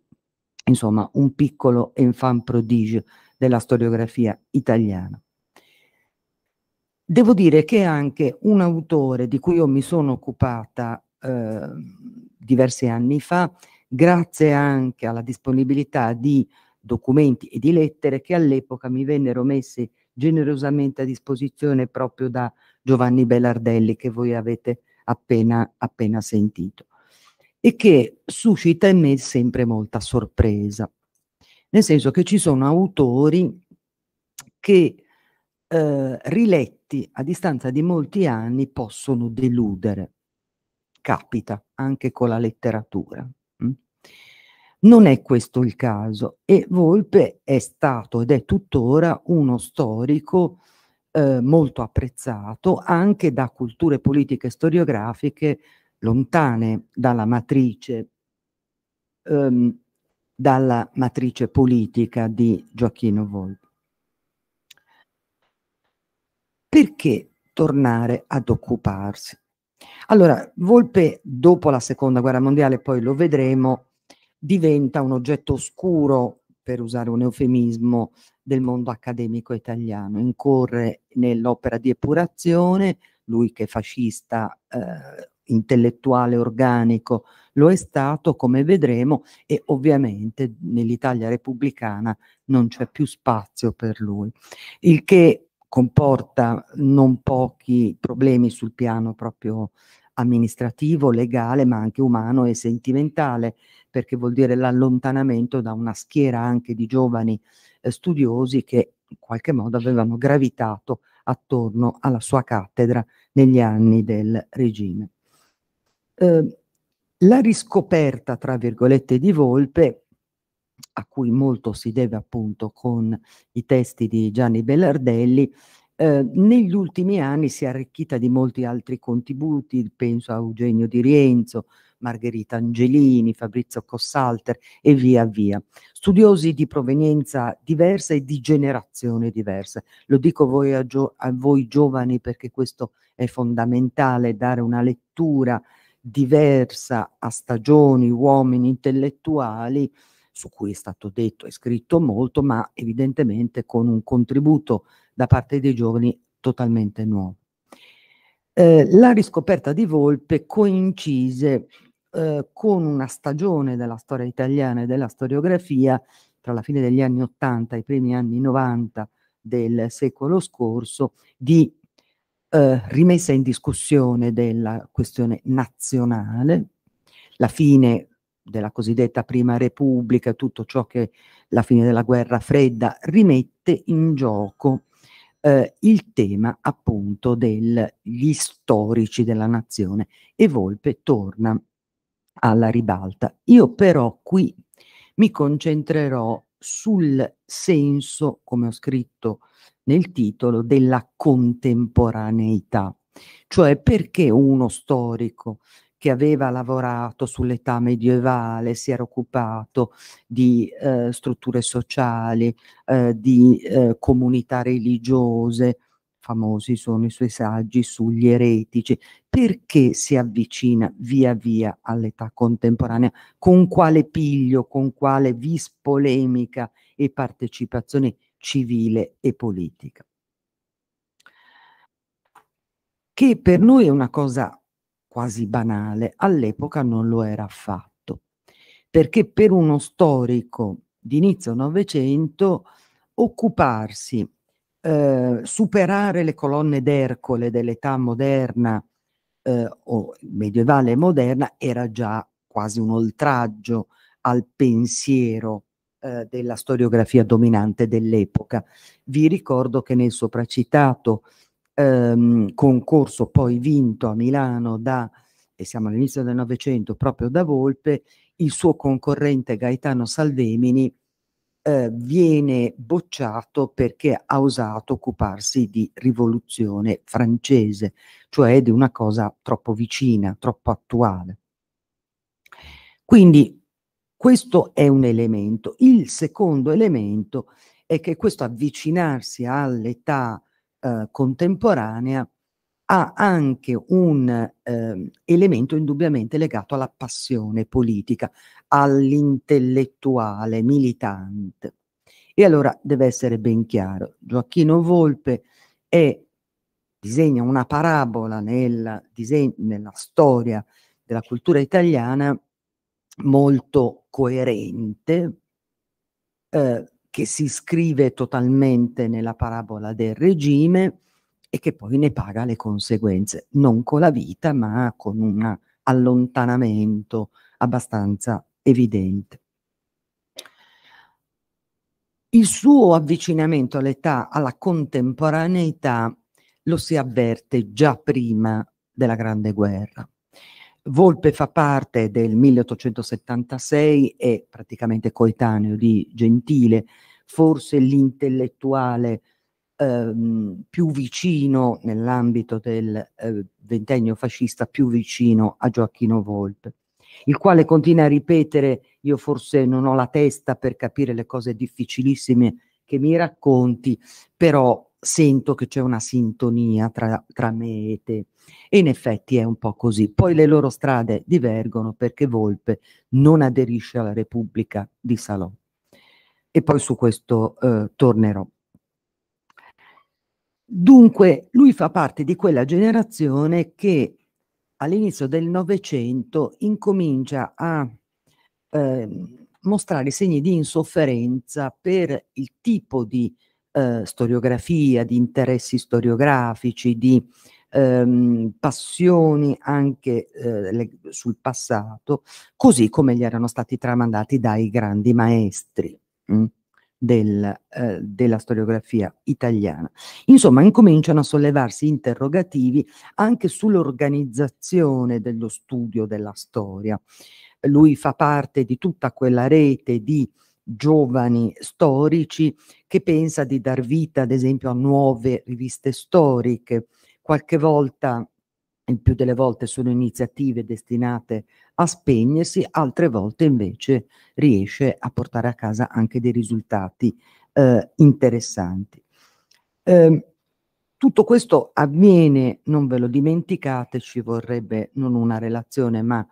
insomma un piccolo enfant prodigio della storiografia italiana. Devo dire che anche un autore di cui io mi sono occupata Ehm, diversi anni fa, grazie anche alla disponibilità di documenti e di lettere che all'epoca mi vennero messi generosamente a disposizione proprio da Giovanni Bellardelli che voi avete appena, appena sentito e che suscita in me sempre molta sorpresa, nel senso che ci sono autori che eh, riletti a distanza di molti anni possono deludere capita anche con la letteratura. Mm? Non è questo il caso e Volpe è stato ed è tuttora uno storico eh, molto apprezzato anche da culture politiche storiografiche lontane dalla matrice, ehm, dalla matrice politica di Gioacchino Volpe. Perché tornare ad occuparsi allora, Volpe dopo la seconda guerra mondiale, poi lo vedremo, diventa un oggetto oscuro, per usare un eufemismo, del mondo accademico italiano. Incorre nell'opera di epurazione, lui che è fascista, eh, intellettuale, organico, lo è stato, come vedremo, e ovviamente nell'Italia repubblicana non c'è più spazio per lui. Il che comporta non pochi problemi sul piano proprio amministrativo, legale, ma anche umano e sentimentale, perché vuol dire l'allontanamento da una schiera anche di giovani eh, studiosi che in qualche modo avevano gravitato attorno alla sua cattedra negli anni del regime. Eh, la riscoperta, tra virgolette, di Volpe a cui molto si deve appunto con i testi di Gianni Bellardelli, eh, negli ultimi anni si è arricchita di molti altri contributi, penso a Eugenio Di Rienzo, Margherita Angelini, Fabrizio Cossalter e via via. Studiosi di provenienza diversa e di generazione diversa. Lo dico voi a, a, voi giovani perché questo è fondamentale, dare una lettura diversa a stagioni, uomini intellettuali su cui è stato detto e scritto molto, ma evidentemente con un contributo da parte dei giovani totalmente nuovo. Eh, la riscoperta di Volpe coincise eh, con una stagione della storia italiana e della storiografia tra la fine degli anni 80 e i primi anni 90 del secolo scorso di eh, rimessa in discussione della questione nazionale, la fine della cosiddetta Prima Repubblica, tutto ciò che la fine della guerra fredda rimette in gioco eh, il tema appunto degli storici della nazione e Volpe torna alla ribalta. Io però qui mi concentrerò sul senso, come ho scritto nel titolo, della contemporaneità, cioè perché uno storico che aveva lavorato sull'età medievale, si era occupato di eh, strutture sociali, eh, di eh, comunità religiose, famosi sono i suoi saggi sugli eretici, perché si avvicina via via all'età contemporanea, con quale piglio, con quale vis polemica e partecipazione civile e politica. Che per noi è una cosa quasi banale, all'epoca non lo era affatto, perché per uno storico di inizio Novecento occuparsi, eh, superare le colonne d'Ercole dell'età moderna eh, o medievale moderna era già quasi un oltraggio al pensiero eh, della storiografia dominante dell'epoca. Vi ricordo che nel sopracitato ehm, concorso poi vinto a Milano da, e siamo all'inizio del Novecento, proprio da Volpe, il suo concorrente Gaetano Salvemini eh, viene bocciato perché ha osato occuparsi di rivoluzione francese, cioè di una cosa troppo vicina, troppo attuale. Quindi questo è un elemento. Il secondo elemento è che questo avvicinarsi all'età eh, contemporanea ha anche un eh, elemento indubbiamente legato alla passione politica, all'intellettuale militante. E allora deve essere ben chiaro, Gioacchino Volpe è, disegna una parabola nella, nella storia della cultura italiana molto coerente, eh, che si iscrive totalmente nella parabola del regime e che poi ne paga le conseguenze, non con la vita, ma con un allontanamento abbastanza evidente. Il suo avvicinamento all'età, alla contemporaneità, lo si avverte già prima della Grande Guerra. Volpe fa parte del 1876, è praticamente coetaneo di Gentile, forse l'intellettuale ehm, più vicino nell'ambito del eh, ventennio fascista, più vicino a Gioacchino Volpe, il quale continua a ripetere io forse non ho la testa per capire le cose difficilissime che mi racconti, però sento che c'è una sintonia tra, tra, me e te. E in effetti è un po' così. Poi le loro strade divergono perché Volpe non aderisce alla Repubblica di Salò. E poi su questo eh, tornerò. Dunque, lui fa parte di quella generazione che all'inizio del Novecento incomincia a eh, mostrare segni di insofferenza per il tipo di eh, storiografia, di interessi storiografici, di ehm, passioni anche eh, le, sul passato, così come gli erano stati tramandati dai grandi maestri. Mh? Mm, del, eh, della storiografia italiana. Insomma, incominciano a sollevarsi interrogativi anche sull'organizzazione dello studio della storia. Lui fa parte di tutta quella rete di giovani storici che pensa di dar vita ad esempio a nuove riviste storiche, qualche volta il più delle volte sono iniziative destinate a spegnersi, altre volte invece riesce a portare a casa anche dei risultati eh, interessanti. Eh, tutto questo avviene, non ve lo dimenticate, ci vorrebbe non una relazione ma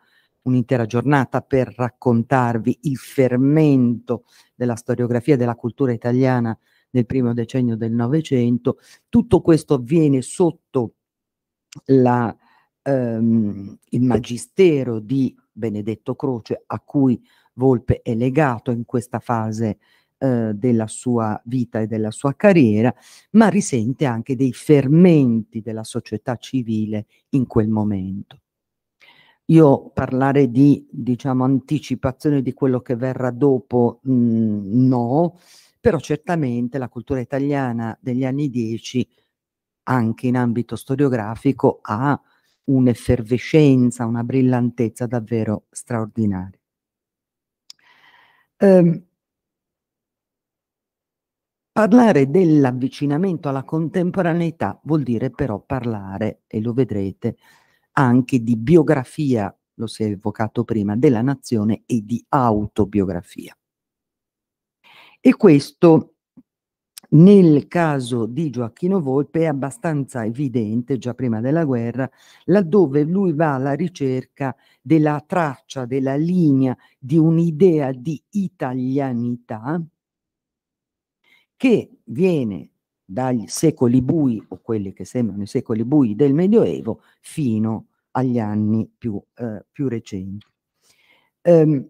un'intera giornata per raccontarvi il fermento della storiografia della cultura italiana nel primo decennio del Novecento. Tutto questo avviene sotto la, ehm, il magistero di Benedetto Croce, a cui Volpe è legato in questa fase eh, della sua vita e della sua carriera, ma risente anche dei fermenti della società civile in quel momento. Io parlare di diciamo, anticipazione di quello che verrà dopo, mh, mm, no, però certamente la cultura italiana degli anni 10, anche in ambito storiografico, ha un'effervescenza, una brillantezza davvero straordinaria. Eh, parlare dell'avvicinamento alla contemporaneità vuol dire però parlare, e lo vedrete, anche di biografia, lo si è evocato prima, della nazione e di autobiografia. E questo nel caso di Gioacchino Volpe è abbastanza evidente già prima della guerra, laddove lui va alla ricerca della traccia, della linea di un'idea di italianità che viene dagli secoli bui o quelli che sembrano i secoli bui del Medioevo fino agli anni più, eh, più recenti. Ehm,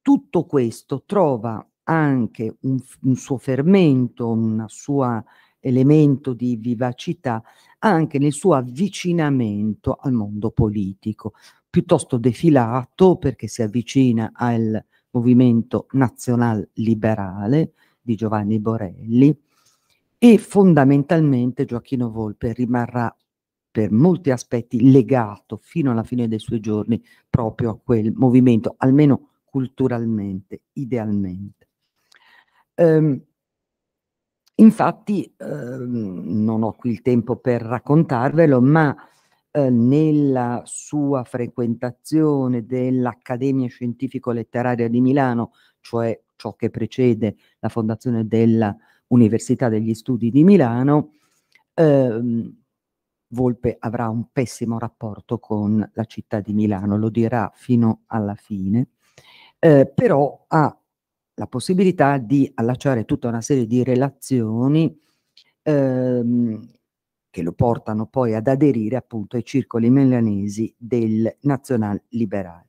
tutto questo trova anche un, un suo fermento, un suo elemento di vivacità anche nel suo avvicinamento al mondo politico, piuttosto defilato perché si avvicina al movimento nazional liberale di Giovanni Borelli e fondamentalmente Gioacchino Volpe rimarrà per molti aspetti legato fino alla fine dei suoi giorni proprio a quel movimento, almeno culturalmente, idealmente. Um, infatti, um, non ho qui il tempo per raccontarvelo, ma eh, nella sua frequentazione dell'Accademia Scientifico-Letteraria di Milano, cioè ciò che precede la fondazione dell'Università degli Studi di Milano, ehm, Volpe avrà un pessimo rapporto con la città di Milano, lo dirà fino alla fine, eh, però ha la possibilità di allacciare tutta una serie di relazioni ehm, che lo portano poi ad aderire appunto ai circoli milanesi del nazional liberale.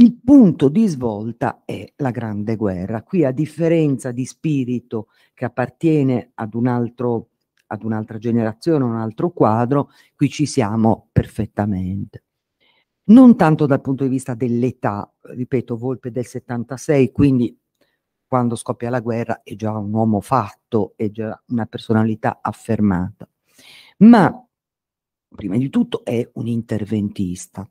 Il punto di svolta è la Grande Guerra. Qui, a differenza di spirito che appartiene ad un altro ad un'altra generazione, un altro quadro, qui ci siamo perfettamente. Non tanto dal punto di vista dell'età, ripeto, Volpe del 76, quindi quando scoppia la guerra è già un uomo fatto, è già una personalità affermata, ma prima di tutto è un interventista.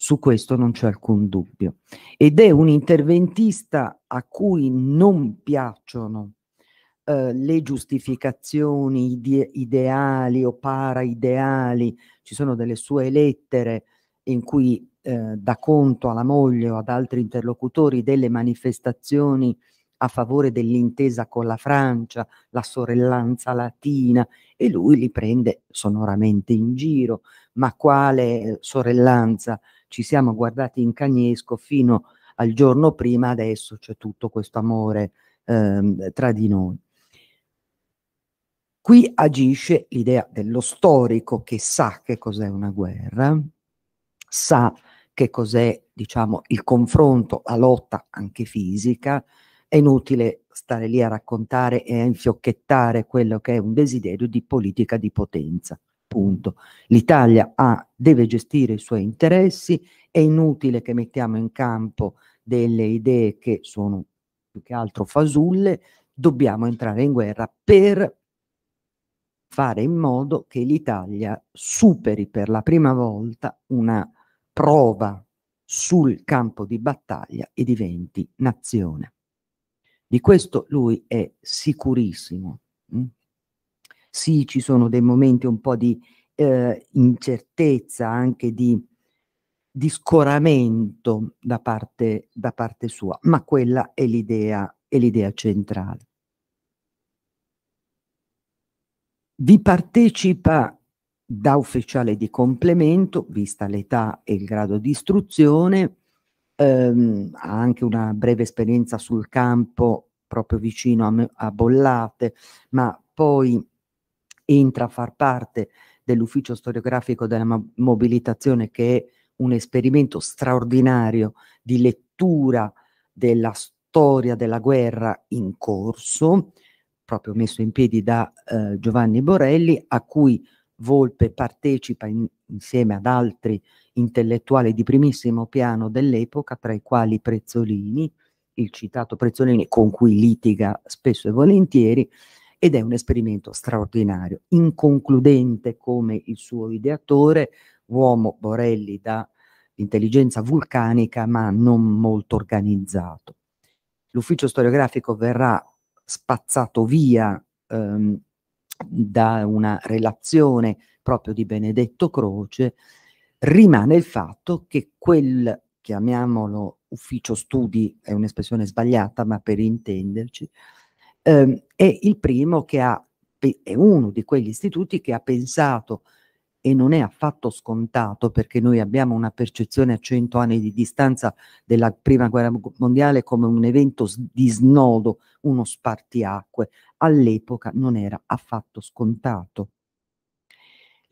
Su questo non c'è alcun dubbio. Ed è un interventista a cui non piacciono eh, le giustificazioni ide- ideali o paraideali, ci sono delle sue lettere in cui eh, dà conto alla moglie o ad altri interlocutori delle manifestazioni a favore dell'intesa con la Francia, la sorellanza latina e lui li prende sonoramente in giro. Ma quale eh, sorellanza? Ci siamo guardati in cagnesco fino al giorno prima, adesso c'è tutto questo amore ehm, tra di noi. Qui agisce l'idea dello storico che sa che cos'è una guerra, sa che cos'è diciamo, il confronto, la lotta anche fisica, è inutile stare lì a raccontare e a infiocchettare quello che è un desiderio di politica di potenza. Punto. L'Italia ha, deve gestire i suoi interessi, è inutile che mettiamo in campo delle idee che sono più che altro fasulle, dobbiamo entrare in guerra per fare in modo che l'Italia superi per la prima volta una prova sul campo di battaglia e diventi nazione. Di questo lui è sicurissimo. Mm? Sì, ci sono dei momenti un po' di eh, incertezza, anche di, di scoramento da parte, da parte sua, ma quella è l'idea, è l'idea centrale. Vi partecipa da ufficiale di complemento, vista l'età e il grado di istruzione, ehm, ha anche una breve esperienza sul campo proprio vicino a, a Bollate, ma poi entra a far parte dell'ufficio storiografico della mobilitazione che è un esperimento straordinario di lettura della storia della guerra in corso, proprio messo in piedi da eh, Giovanni Borelli, a cui Volpe partecipa in, insieme ad altri intellettuali di primissimo piano dell'epoca, tra i quali Prezzolini, il citato Prezzolini con cui litiga spesso e volentieri, ed è un esperimento straordinario, inconcludente come il suo ideatore, uomo Borelli da intelligenza vulcanica ma non molto organizzato. L'ufficio storiografico verrà spazzato via ehm, da una relazione proprio di Benedetto Croce, rimane il fatto che quel, chiamiamolo ufficio studi, è un'espressione sbagliata, ma per intenderci, ehm, è il primo che ha, è uno di quegli istituti che ha pensato e non è affatto scontato perché noi abbiamo una percezione a cento anni di distanza della prima guerra mondiale come un evento di snodo, uno spartiacque, all'epoca non era affatto scontato.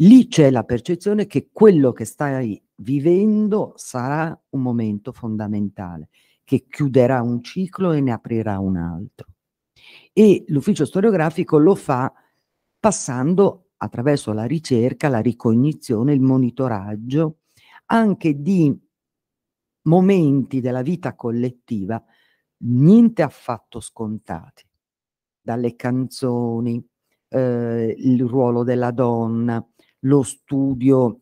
Lì c'è la percezione che quello che stai vivendo sarà un momento fondamentale, che chiuderà un ciclo e ne aprirà un altro. E l'ufficio storiografico lo fa passando attraverso la ricerca, la ricognizione, il monitoraggio anche di momenti della vita collettiva niente affatto scontati, dalle canzoni, eh, il ruolo della donna, lo studio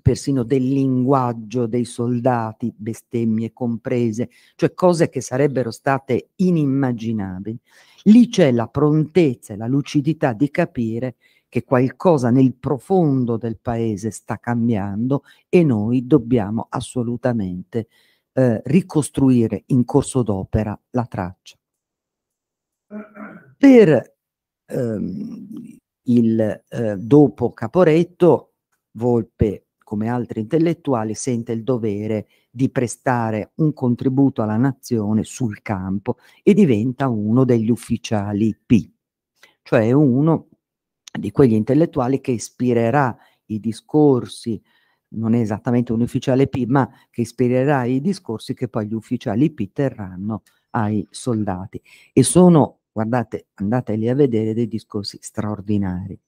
persino del linguaggio dei soldati, bestemmie comprese, cioè cose che sarebbero state inimmaginabili. Lì c'è la prontezza e la lucidità di capire che qualcosa nel profondo del paese sta cambiando e noi dobbiamo assolutamente eh, ricostruire in corso d'opera la traccia. Per ehm, il eh, dopo Caporetto, Volpe, come altri intellettuali, sente il dovere di prestare un contributo alla nazione sul campo e diventa uno degli ufficiali P, cioè uno di quegli intellettuali che ispirerà i discorsi non è esattamente un ufficiale P, ma che ispirerà i discorsi che poi gli ufficiali P terranno ai soldati. E sono, guardate, andateli a vedere, dei discorsi straordinari.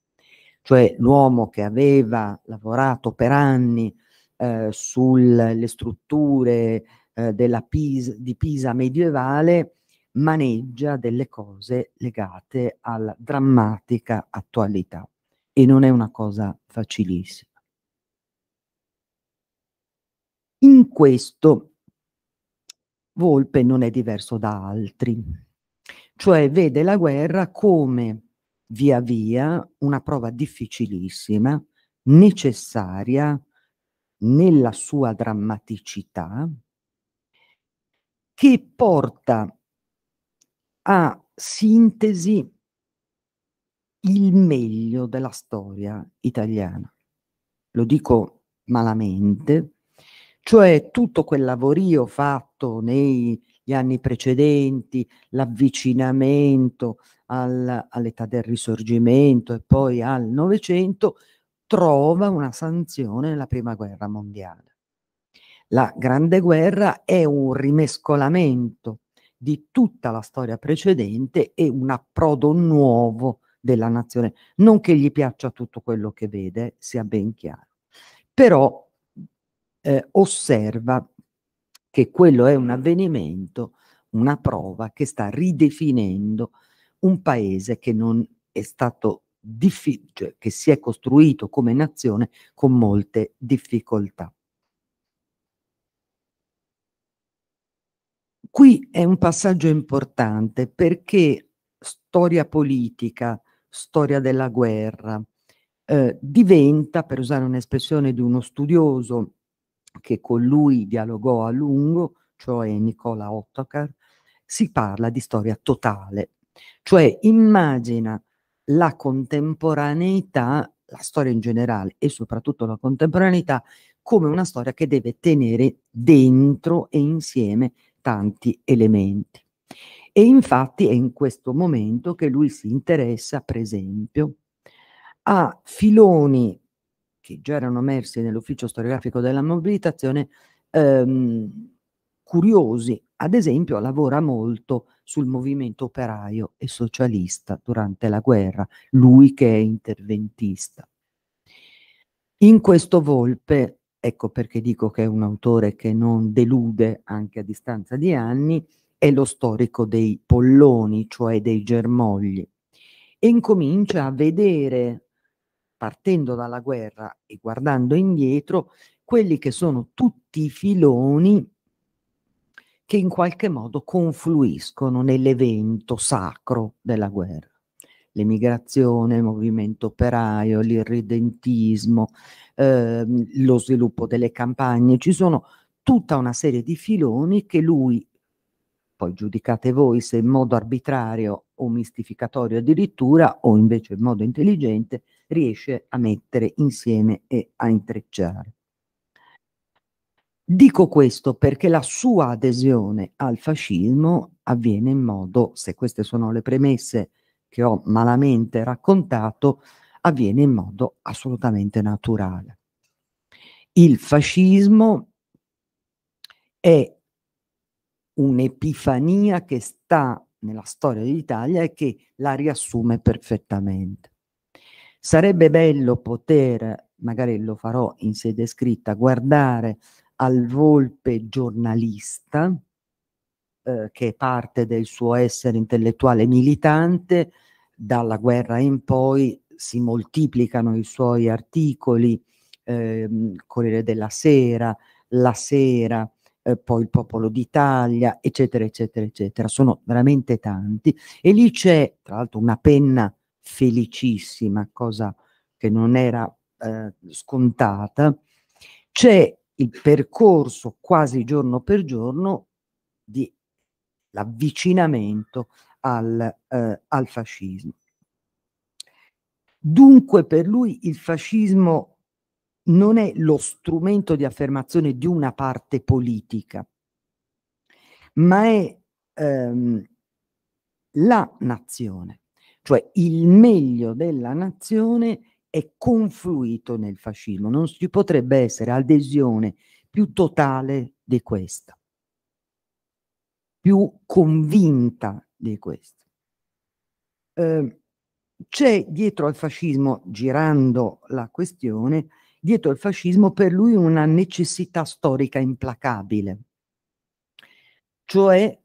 Cioè l'uomo che aveva lavorato per anni eh, sulle strutture eh, Pisa, di Pisa medievale maneggia delle cose legate alla drammatica attualità e non è una cosa facilissima. In questo Volpe non è diverso da altri, cioè vede la guerra come via via una prova difficilissima, necessaria nella sua drammaticità, che porta a sintesi il meglio della storia italiana. Lo dico malamente, cioè tutto quel lavorio fatto negli anni precedenti, l'avvicinamento al, all'età del risorgimento e poi al Novecento, trova una sanzione nella Prima Guerra Mondiale. La Grande Guerra è un rimescolamento di tutta la storia precedente e un approdo nuovo della nazione. Non che gli piaccia tutto quello che vede, sia ben chiaro. Però eh, osserva che quello è un avvenimento, una prova che sta ridefinendo un paese che non è stato difficile, cioè che si è costruito come nazione con molte difficoltà. Qui è un passaggio importante perché storia politica, storia della guerra, eh, diventa, per usare un'espressione di uno studioso che con lui dialogò a lungo, cioè Nicola Ottokar, si parla di storia totale, cioè immagina la contemporaneità, la storia in generale e soprattutto la contemporaneità come una storia che deve tenere dentro e insieme tanti elementi. E infatti è in questo momento che lui si interessa, per esempio, a filoni che già erano emersi nell'ufficio storiografico della mobilitazione, ehm, curiosi. Ad esempio, lavora molto sul movimento operaio e socialista durante la guerra, lui che è interventista. In questo Volpe, ecco perché dico che è un autore che non delude anche a distanza di anni, è lo storico dei polloni, cioè dei germogli, e incomincia a vedere partendo dalla guerra e guardando indietro, quelli che sono tutti i filoni che in qualche modo confluiscono nell'evento sacro della guerra. L'emigrazione, il movimento operaio, l'irridentismo, ehm, lo sviluppo delle campagne, ci sono tutta una serie di filoni che lui, poi giudicate voi se in modo arbitrario o mistificatorio addirittura o invece in modo intelligente, riesce a mettere insieme e a intrecciare. Dico questo perché la sua adesione al fascismo avviene in modo, se queste sono le premesse che ho malamente raccontato, avviene in modo assolutamente naturale. Il fascismo è un'epifania che sta nella storia dell'Italia e che la riassume perfettamente. Sarebbe bello poter, magari lo farò in sede scritta, guardare al volpe giornalista, eh, che è parte del suo essere intellettuale militante, dalla guerra in poi si moltiplicano i suoi articoli, eh, Corriere della Sera, La Sera, eh, poi il Popolo d'Italia, eccetera, eccetera, eccetera. Sono veramente tanti. E lì c'è, tra l'altro, una penna felicissima, cosa che non era eh, scontata, c'è il percorso quasi giorno per giorno di l'avvicinamento al, eh, al fascismo. Dunque per lui il fascismo non è lo strumento di affermazione di una parte politica, ma è ehm, la nazione cioè il meglio della nazione è confluito nel fascismo, non ci potrebbe essere adesione più totale di questa, più convinta di questa. Eh, c'è dietro al fascismo, girando la questione, dietro al fascismo per lui una necessità storica implacabile, cioè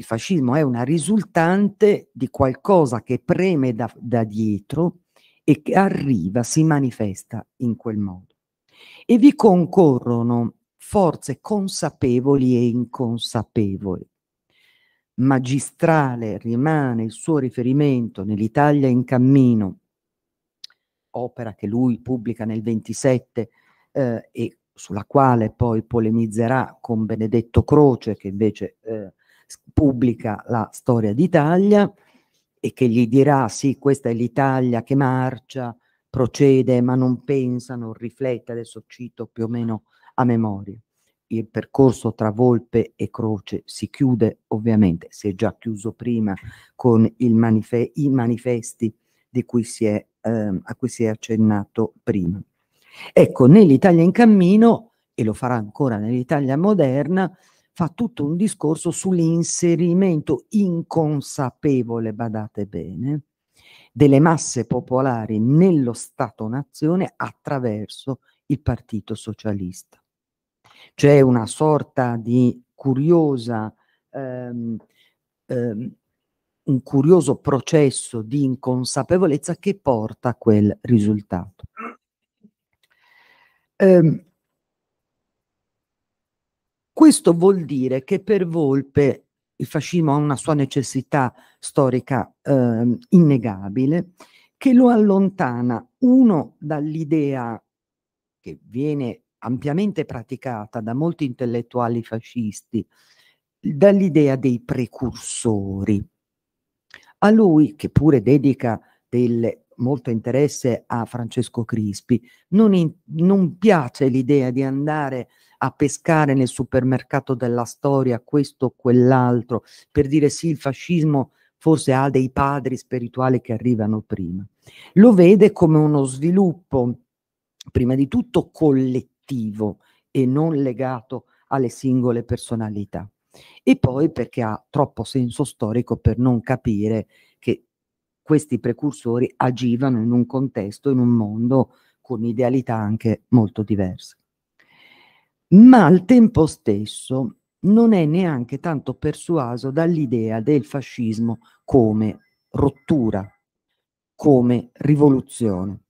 il fascismo è una risultante di qualcosa che preme da, da dietro e che arriva, si manifesta in quel modo. E vi concorrono forze consapevoli e inconsapevoli. Magistrale rimane il suo riferimento nell'Italia in cammino, opera che lui pubblica nel 27 eh, e sulla quale poi polemizzerà con Benedetto Croce, che invece eh, pubblica la storia d'Italia e che gli dirà sì, questa è l'Italia che marcia, procede ma non pensa, non riflette, adesso cito più o meno a memoria. Il percorso tra Volpe e Croce si chiude ovviamente, si è già chiuso prima con manife i manifesti cui è, ehm, a cui si è accennato prima. Ecco, nell'Italia in cammino, e lo farà ancora nell'Italia moderna, fa tutto un discorso sull'inserimento inconsapevole, badate bene, delle masse popolari nello Stato-nazione attraverso il Partito Socialista. C'è una sorta di curiosa, ehm, ehm, un curioso processo di inconsapevolezza che porta a quel risultato. Eh, questo vuol dire che per Volpe il fascismo ha una sua necessità storica eh, innegabile che lo allontana, uno, dall'idea che viene ampiamente praticata da molti intellettuali fascisti, dall'idea dei precursori. A lui, che pure dedica del molto interesse a Francesco Crispi, non, in, non piace l'idea di andare a a pescare nel supermercato della storia questo o quell'altro, per dire sì, il fascismo forse ha dei padri spirituali che arrivano prima. Lo vede come uno sviluppo, prima di tutto, collettivo e non legato alle singole personalità. E poi perché ha troppo senso storico per non capire che questi precursori agivano in un contesto, in un mondo con idealità anche molto diverse ma al tempo stesso non è neanche tanto persuaso dall'idea del fascismo come rottura, come rivoluzione.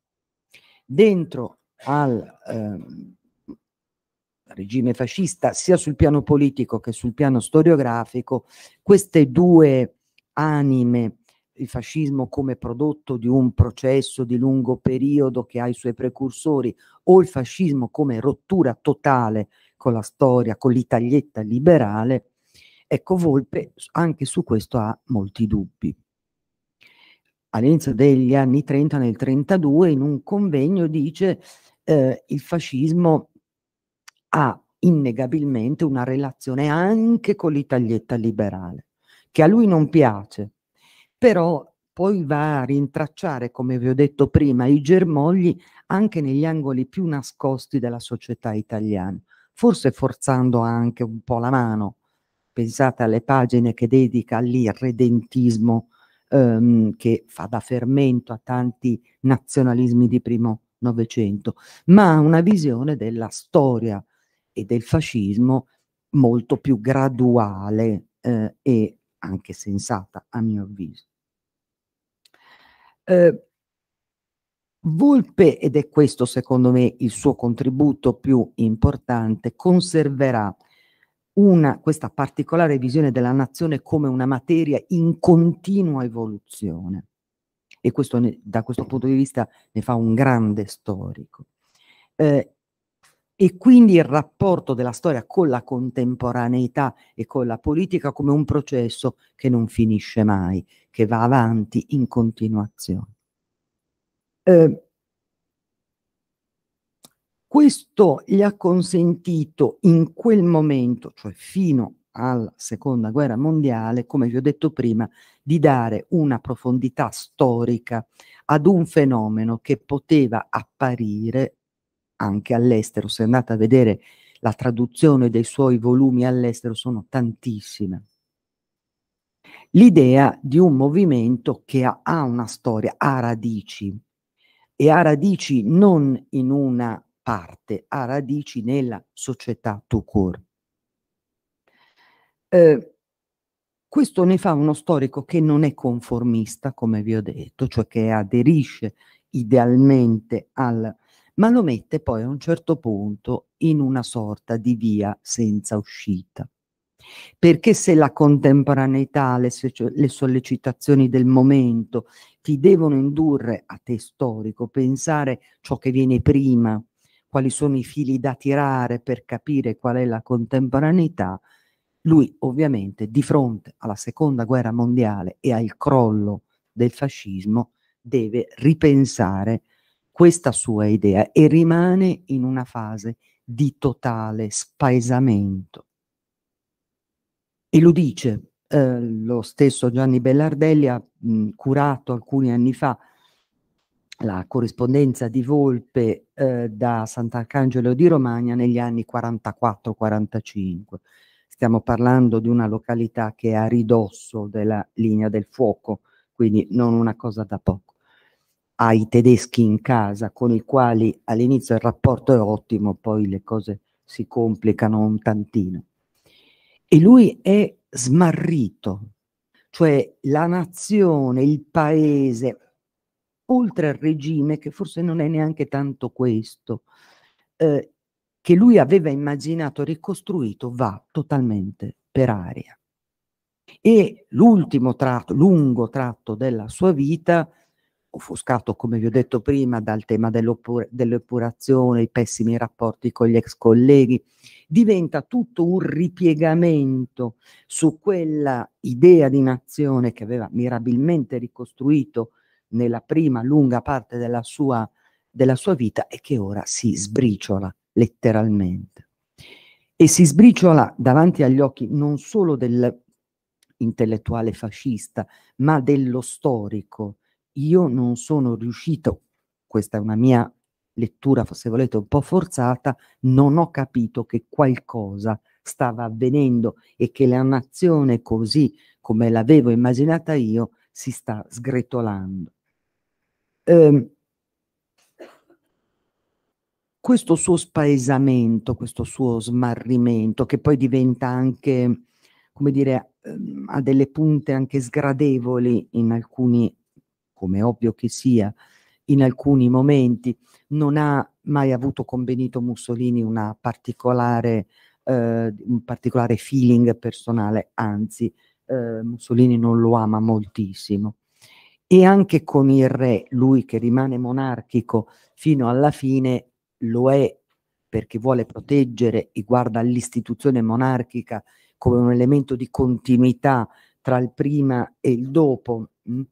Dentro al eh, regime fascista, sia sul piano politico che sul piano storiografico, queste due anime il fascismo come prodotto di un processo di lungo periodo che ha i suoi precursori o il fascismo come rottura totale con la storia, con l'italietta liberale, ecco Volpe anche su questo ha molti dubbi. All'inizio degli anni 30, nel 32, in un convegno dice eh, il fascismo ha innegabilmente una relazione anche con l'italietta liberale, che a lui non piace, però poi va a rintracciare, come vi ho detto prima, i germogli anche negli angoli più nascosti della società italiana, forse forzando anche un po' la mano. Pensate alle pagine che dedica all'irredentismo ehm, che fa da fermento a tanti nazionalismi di primo Novecento, ma ha una visione della storia e del fascismo molto più graduale eh, e anche sensata, a mio avviso. Eh, Volpe, ed è questo secondo me il suo contributo più importante, conserverà una, questa particolare visione della nazione come una materia in continua evoluzione. E questo da questo punto di vista ne fa un grande storico. Eh, e quindi il rapporto della storia con la contemporaneità e con la politica come un processo che non finisce mai, che va avanti in continuazione. Eh, questo gli ha consentito in quel momento, cioè fino alla seconda guerra mondiale, come vi ho detto prima, di dare una profondità storica ad un fenomeno che poteva apparire anche all'estero. Se andate a vedere la traduzione dei suoi volumi all'estero, sono tantissime. L'idea di un movimento che ha, ha una storia, ha radici e ha radici non in una parte, ha radici nella società tout Eh, questo ne fa uno storico che non è conformista, come vi ho detto, cioè che aderisce idealmente al ma lo mette poi a un certo punto in una sorta di via senza uscita. Perché se la contemporaneità, le, cioè, le, sollecitazioni del momento ti devono indurre a te storico, pensare ciò che viene prima, quali sono i fili da tirare per capire qual è la contemporaneità, lui ovviamente di fronte alla seconda guerra mondiale e al crollo del fascismo deve ripensare questa sua idea e rimane in una fase di totale spaesamento. E lo dice eh, lo stesso Gianni Bellardelli ha mh, curato alcuni anni fa la corrispondenza di Volpe eh, da Sant'Arcangelo di Romagna negli anni 44-45. Stiamo parlando di una località che è a ridosso della linea del fuoco, quindi non una cosa da poco ai tedeschi in casa con i quali all'inizio il rapporto è ottimo, poi le cose si complicano un tantino. E lui è smarrito, cioè la nazione, il paese, oltre al regime, che forse non è neanche tanto questo, eh, che lui aveva immaginato ricostruito, va totalmente per aria. E l'ultimo tratto, lungo tratto della sua vita, offuscato, come vi ho detto prima, dal tema dell'oppurazione, i pessimi rapporti con gli ex colleghi, diventa tutto un ripiegamento su quella idea di nazione che aveva mirabilmente ricostruito nella prima lunga parte della sua, della sua vita e che ora si sbriciola letteralmente. E si sbriciola davanti agli occhi non solo dell'intellettuale fascista, ma dello storico io non sono riuscito, questa è una mia lettura, se volete, un po' forzata, non ho capito che qualcosa stava avvenendo e che la nazione così come l'avevo immaginata io si sta sgretolando. Eh, questo suo spaesamento, questo suo smarrimento, che poi diventa anche, come dire, ehm, ha delle punte anche sgradevoli in alcuni come ovvio che sia, in alcuni momenti, non ha mai avuto con Benito Mussolini una particolare, eh, un particolare feeling personale, anzi eh, Mussolini non lo ama moltissimo. E anche con il re, lui che rimane monarchico fino alla fine, lo è perché vuole proteggere e guarda l'istituzione monarchica come un elemento di continuità tra il prima e il dopo. Mh? Mm?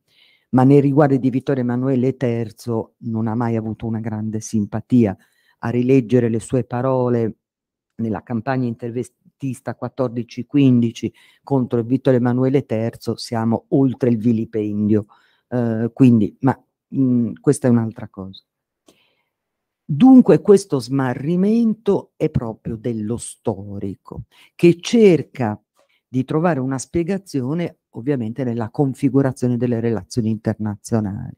ma nei riguardi di Vittorio Emanuele III non ha mai avuto una grande simpatia. A rileggere le sue parole nella campagna intervestista 14-15 contro Vittorio Emanuele III siamo oltre il vilipendio. Eh, quindi, ma mh, mm, questa è un'altra cosa. Dunque questo smarrimento è proprio dello storico, che cerca di trovare una spiegazione ovviamente nella configurazione delle relazioni internazionali.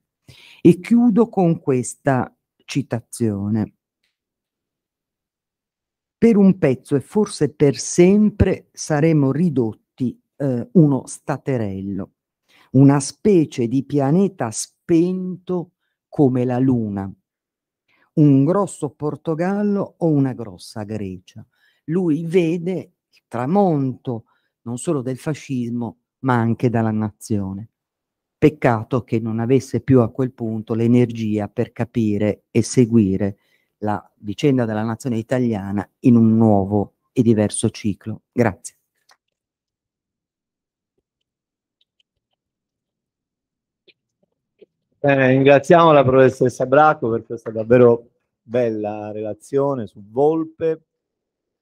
E chiudo con questa citazione. Per un pezzo e forse per sempre saremo ridotti eh, uno staterello, una specie di pianeta spento come la Luna, un grosso Portogallo o una grossa Grecia. Lui vede il tramonto non solo del fascismo, ma anche dalla nazione. Peccato che non avesse più a quel punto l'energia per capire e seguire la vicenda della nazione italiana in un nuovo e diverso ciclo. Grazie. Bene, eh, ringraziamo la professoressa Bracco per questa davvero bella relazione su Volpe.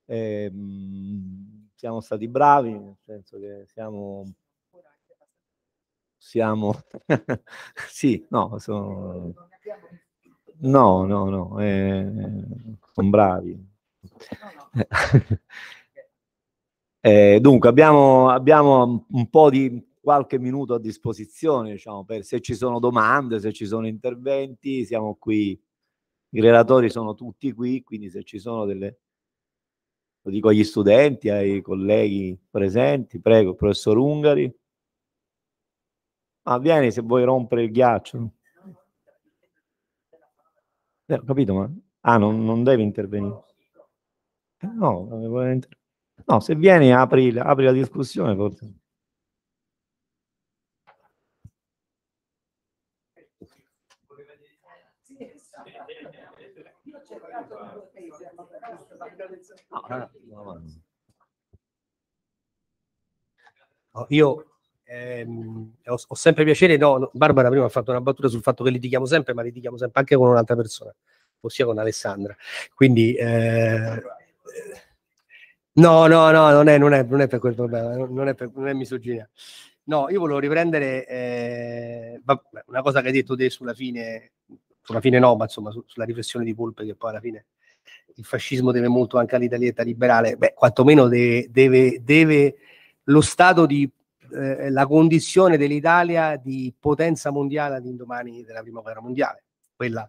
Ehm siamo stati bravi, nel senso che siamo... Siamo... <laughs> sì, no, sono... No, no, no, eh, sono bravi. <laughs> eh, dunque, abbiamo, abbiamo un po' di qualche minuto a disposizione, diciamo, per se ci sono domande, se ci sono interventi, siamo qui, i relatori sono tutti qui, quindi se ci sono delle lo dico agli studenti, ai colleghi presenti, prego, professor Ungari. Ma vieni se vuoi rompere il ghiaccio. Eh, ho capito, ma... Ah, non, non devi intervenire. Eh, no, no, se vieni apri, apri la discussione. Forse. No, io ehm, ho, ho, sempre piacere, no, Barbara prima ha fatto una battuta sul fatto che litighiamo sempre, ma litighiamo sempre anche con un'altra persona, ossia con Alessandra. Quindi... Eh, No, no, no, non è, non è, non è per quel problema, non è, per, non è misoginia. No, io volevo riprendere eh, una cosa che hai detto te sulla fine, sulla fine no, ma insomma su, sulla riflessione di Pulpe che poi alla fine il fascismo deve molto anche all'Italietta liberale, beh, quantomeno deve, deve, deve lo stato di eh, la condizione dell'Italia di potenza mondiale all'indomani della prima guerra mondiale, quella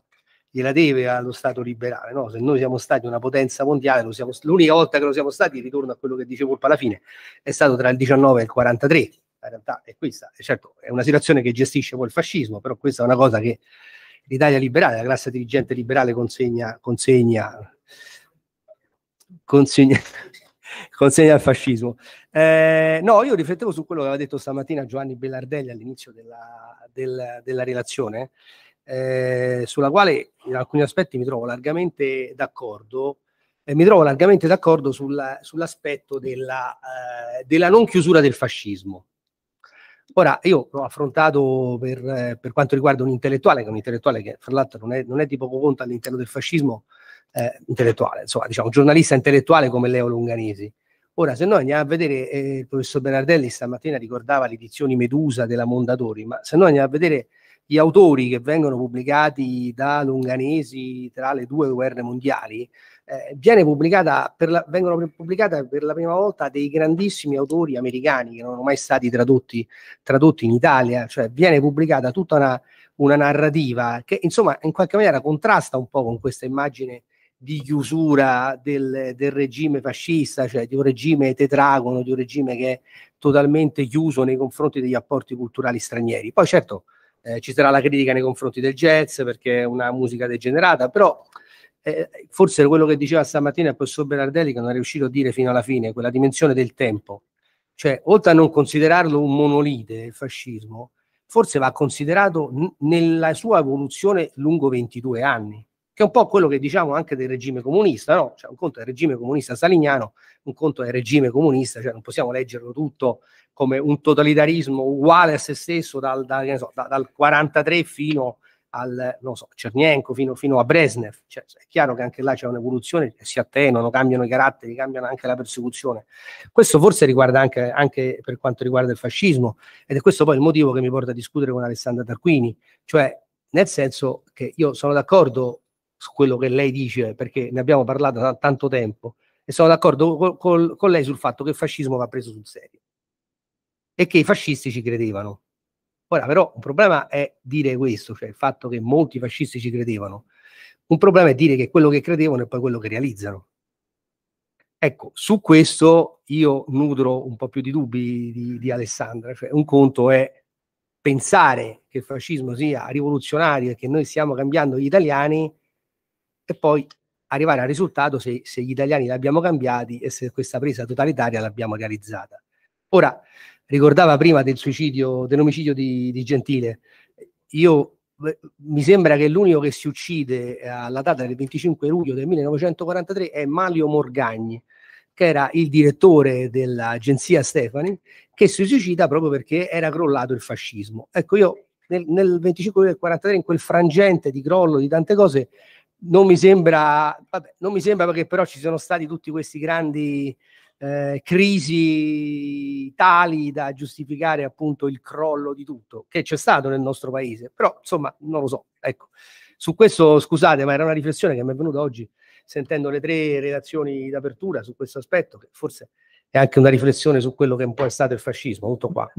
gliela deve allo Stato liberale, no? se noi siamo stati una potenza mondiale, lo siamo, l'unica volta che lo siamo stati, ritorno a quello che dice dicevo alla fine, è stato tra il 19 e il 43, in realtà è questa, certo è una situazione che gestisce poi il fascismo, però questa è una cosa che l'Italia liberale, la classe dirigente liberale consegna, consegna, consegna, <laughs> consegna al fascismo. Eh, no, io riflettevo su quello che aveva detto stamattina Giovanni Bellardelli all'inizio della, del, della relazione, eh, sulla quale in alcuni aspetti mi trovo largamente d'accordo. E eh, mi trovo largamente d'accordo sulla, sull'aspetto della, eh, della non chiusura del fascismo. Ora, io l'ho affrontato per, eh, per, quanto riguarda un intellettuale, che è un intellettuale che fra l'altro non è, non è di poco conto all'interno del fascismo eh, intellettuale, insomma, diciamo, un giornalista intellettuale come Leo Longanesi. Ora, se noi andiamo a vedere, eh, il professor Bernardelli stamattina ricordava le edizioni Medusa della Mondadori, ma se noi andiamo a vedere gli autori che vengono pubblicati da Longanesi tra le due guerre mondiali, eh, viene pubblicata per la, vengono pubblicate per la prima volta dei grandissimi autori americani che non sono mai stati tradotti, tradotti in Italia, cioè viene pubblicata tutta una, una narrativa che insomma in qualche maniera contrasta un po' con questa immagine di chiusura del, del, regime fascista, cioè di un regime tetragono, di un regime che è totalmente chiuso nei confronti degli apporti culturali stranieri. Poi certo eh, ci sarà la critica nei confronti del jazz perché è una musica degenerata, però eh, forse quello che diceva stamattina il professor Berardelli che non è riuscito a dire fino alla fine, quella dimensione del tempo. Cioè, oltre a non considerarlo un monolite, il fascismo, forse va considerato nella sua evoluzione lungo 22 anni, che è un po' quello che diciamo anche del regime comunista, no? Cioè, un conto è il regime comunista salignano, un conto è il regime comunista, cioè non possiamo leggerlo tutto come un totalitarismo uguale a se stesso dal, dal, so, dal 43 fino al non so, Cernienko fino, fino a Brezhnev. Cioè, è chiaro che anche là c'è un'evoluzione, si attenuano, cambiano i caratteri, cambiano anche la persecuzione. Questo forse riguarda anche, anche, per quanto riguarda il fascismo ed è questo poi il motivo che mi porta a discutere con Alessandra Tarquini, cioè nel senso che io sono d'accordo su quello che lei dice perché ne abbiamo parlato da tanto tempo e sono d'accordo col, col, con lei sul fatto che il fascismo va preso sul serio e che i fascisti ci credevano Ora però un problema è dire questo, cioè il fatto che molti fascisti ci credevano. Un problema è dire che quello che credevano è poi quello che realizzano. Ecco, su questo io nutro un po' più di dubbi di, di Alessandra. Cioè, un conto è pensare che il fascismo sia rivoluzionario e che noi stiamo cambiando gli italiani e poi arrivare al risultato se, se gli italiani l'abbiamo cambiati e se questa presa totalitaria l'abbiamo realizzata. Ora, ricordava prima del suicidio, dell'omicidio di, di Gentile. Io mi sembra che l'unico che si uccide eh, alla data del 25 luglio del 1943 è Mario Morgagni, che era il direttore dell'agenzia Stefani, che si suicida proprio perché era crollato il fascismo. Ecco, io nel, nel 25 luglio del 43, in quel frangente di crollo, di tante cose, non mi sembra, vabbè, non mi sembra perché però ci siano stati tutti questi grandi eh, crisi tali da giustificare appunto il crollo di tutto, che c'è stato nel nostro paese, però insomma non lo so, ecco. Su questo scusate, ma era una riflessione che mi è venuta oggi sentendo le tre redazioni d'apertura su questo aspetto, che forse è anche una riflessione su quello che un po' è stato il fascismo, tutto qua.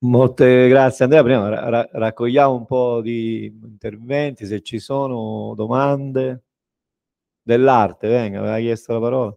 Molte grazie Andrea, prima ra- raccogliamo un po' di interventi, se ci sono domande dell'arte, venga, aveva chiesto la parola.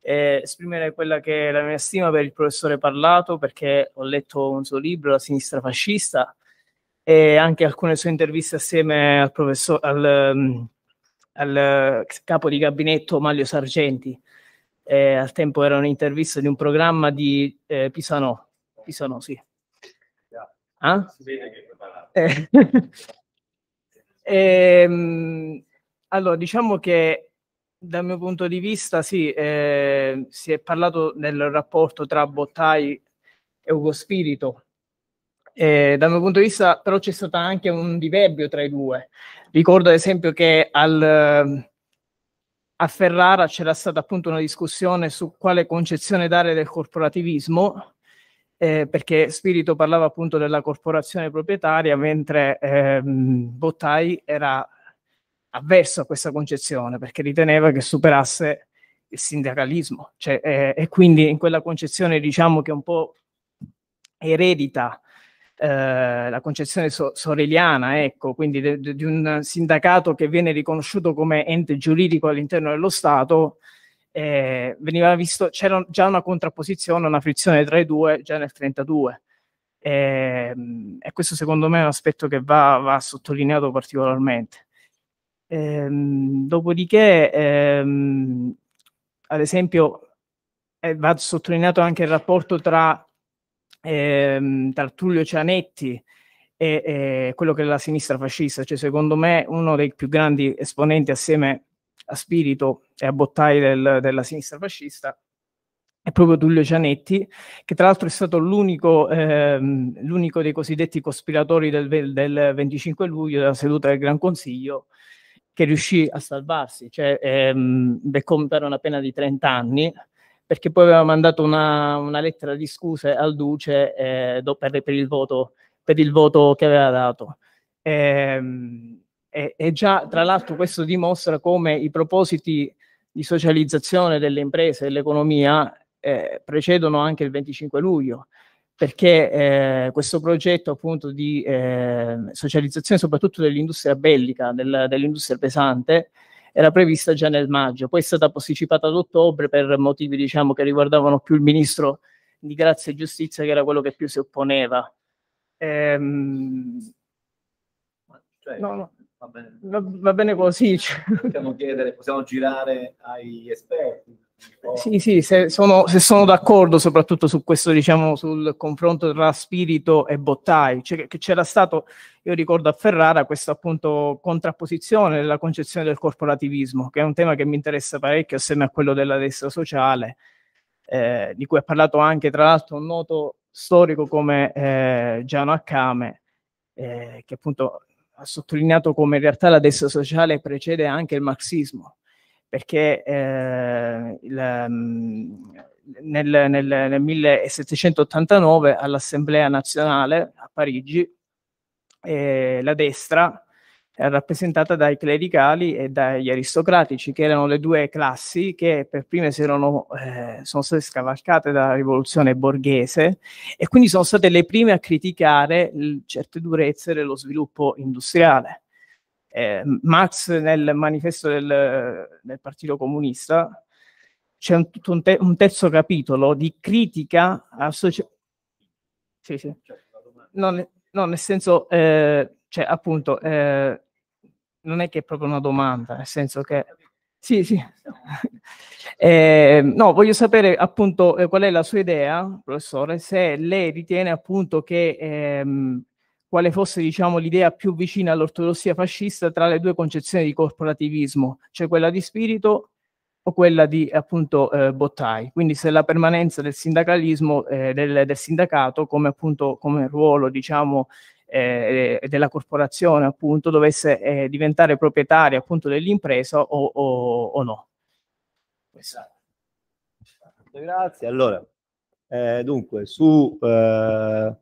eh, esprimere quella che è la mia stima per il professore Parlato perché ho letto un suo libro, La sinistra fascista, e anche alcune sue interviste assieme al, professor, al, mm, al eh, capo di gabinetto Mario Sargenti. Eh, al tempo era un'intervista di un programma di eh, Pisano. Pisano, sì. Ah? Si vede che è preparato. Eh. <laughs> ehm, allora, diciamo che dal mio punto di vista, sì, eh, si è parlato del rapporto tra Bottai e Ugo Spirito. Eh, dal mio punto di vista, però, c'è stato anche un diverbio tra i due. Ricordo, ad esempio, che al, a Ferrara c'era stata appunto una discussione su quale concezione dare del corporativismo, eh, perché Spirito parlava appunto della corporazione proprietaria, mentre ehm, Bottai era avverso a questa concezione perché riteneva che superasse il sindacalismo cioè, eh, e quindi in quella concezione diciamo che un po' eredita eh, la concezione so- soreliana, ecco, quindi de- de- di un sindacato che viene riconosciuto come ente giuridico all'interno dello Stato, eh, veniva visto, c'era già una contrapposizione, una frizione tra i due già nel 32. Eh, e questo secondo me è un aspetto che va, va sottolineato particolarmente. Ehm, dopodiché, ehm, ad esempio, eh, va sottolineato anche il rapporto tra ehm, Tartullio Cianetti e, e quello che è la sinistra fascista, cioè secondo me uno dei più grandi esponenti assieme a Spirito e a Bottai del, della sinistra fascista è proprio Tullio Cianetti, che tra l'altro è stato l'unico, ehm, l'unico dei cosiddetti cospiratori del, del, 25 luglio, della seduta del Gran Consiglio, che riuscì a salvarsi, cioè ehm, beccò una pena di 30 anni perché poi aveva mandato una, una lettera di scuse al duce eh, do, per, per, il voto, per, il voto, che aveva dato. E, ehm, e, e già, tra l'altro, questo dimostra come i propositi di socializzazione delle imprese e dell'economia eh, precedono anche il 25 luglio, perché eh, questo progetto appunto di eh, socializzazione soprattutto dell'industria bellica, del, dell'industria pesante, era prevista già nel maggio, poi è stata posticipata ad ottobre per motivi diciamo, che riguardavano più il ministro di grazia e giustizia che era quello che più si opponeva. Ehm... Cioè, no, no. Va, bene. Va, va bene così. Cioè. Possiamo chiedere, possiamo girare agli esperti sì, sì, se sono, se sono, d'accordo soprattutto su questo, diciamo, sul confronto tra Spirito e Bottai, cioè, che c'era stato, io ricordo a Ferrara, questa appunto contrapposizione della concezione del corporativismo, che è un tema che mi interessa parecchio assieme a quello della destra sociale, eh, di cui ha parlato anche tra l'altro un noto storico come eh, Giano Accame, eh, che appunto ha sottolineato come in realtà la destra sociale precede anche il marxismo perché eh, il, mm, nel, nel, nel 1789 all'Assemblea nazionale a Parigi eh, la destra era rappresentata dai clericali e dagli aristocratici, che erano le due classi che per prime erano, eh, sono state scavalcate dalla rivoluzione borghese e quindi sono state le prime a criticare certe durezze dello sviluppo industriale. Eh, Marx nel manifesto del, del Partito Comunista c'è un, tutto un, te, un, terzo capitolo di critica a soci- sì, sì. No, no, nel senso, eh, cioè, appunto, eh, non è che è proprio una domanda, nel senso che... Sì, sì. <laughs> eh, no, voglio sapere appunto eh, qual è la sua idea, professore, se lei ritiene appunto che ehm, quale fosse diciamo, l'idea più vicina all'ortodossia fascista tra le due concezioni di corporativismo, cioè quella di spirito o quella di appunto eh, Bottai, quindi se la permanenza del sindacalismo, eh, del, del, sindacato come appunto come ruolo diciamo eh, della corporazione appunto dovesse eh, diventare proprietaria appunto dell'impresa o, o, o no. Grazie, allora eh, dunque su eh,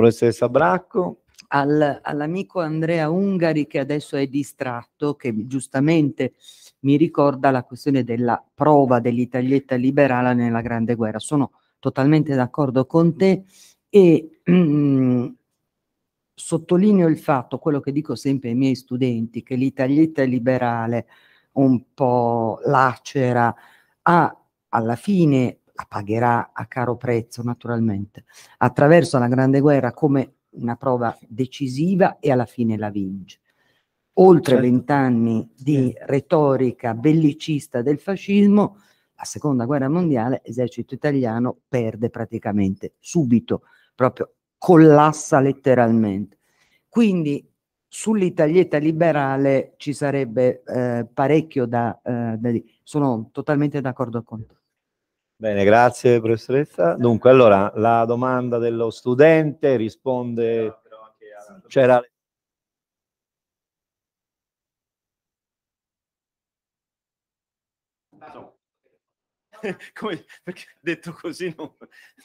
professoressa Bracco. Al, all'amico Andrea Ungari che adesso è distratto, che giustamente mi ricorda la questione della prova dell'Italietta liberale nella Grande Guerra. Sono totalmente d'accordo con te e mm, sottolineo il fatto, quello che dico sempre ai miei studenti, che l'Italietta liberale un po' lacera ha alla fine pagherà a caro prezzo naturalmente, attraverso la Grande Guerra come una prova decisiva e alla fine la vince. Oltre certo. vent'anni certo. di retorica bellicista del fascismo, la seconda guerra mondiale, esercito italiano perde praticamente subito, proprio collassa letteralmente. Quindi sull'Italietta liberale ci sarebbe eh, parecchio da, eh, da dire. Sono totalmente d'accordo con te. Bene, grazie professoressa. Dunque, allora, la domanda dello studente risponde... C'era... <laughs> Come, perché detto così non,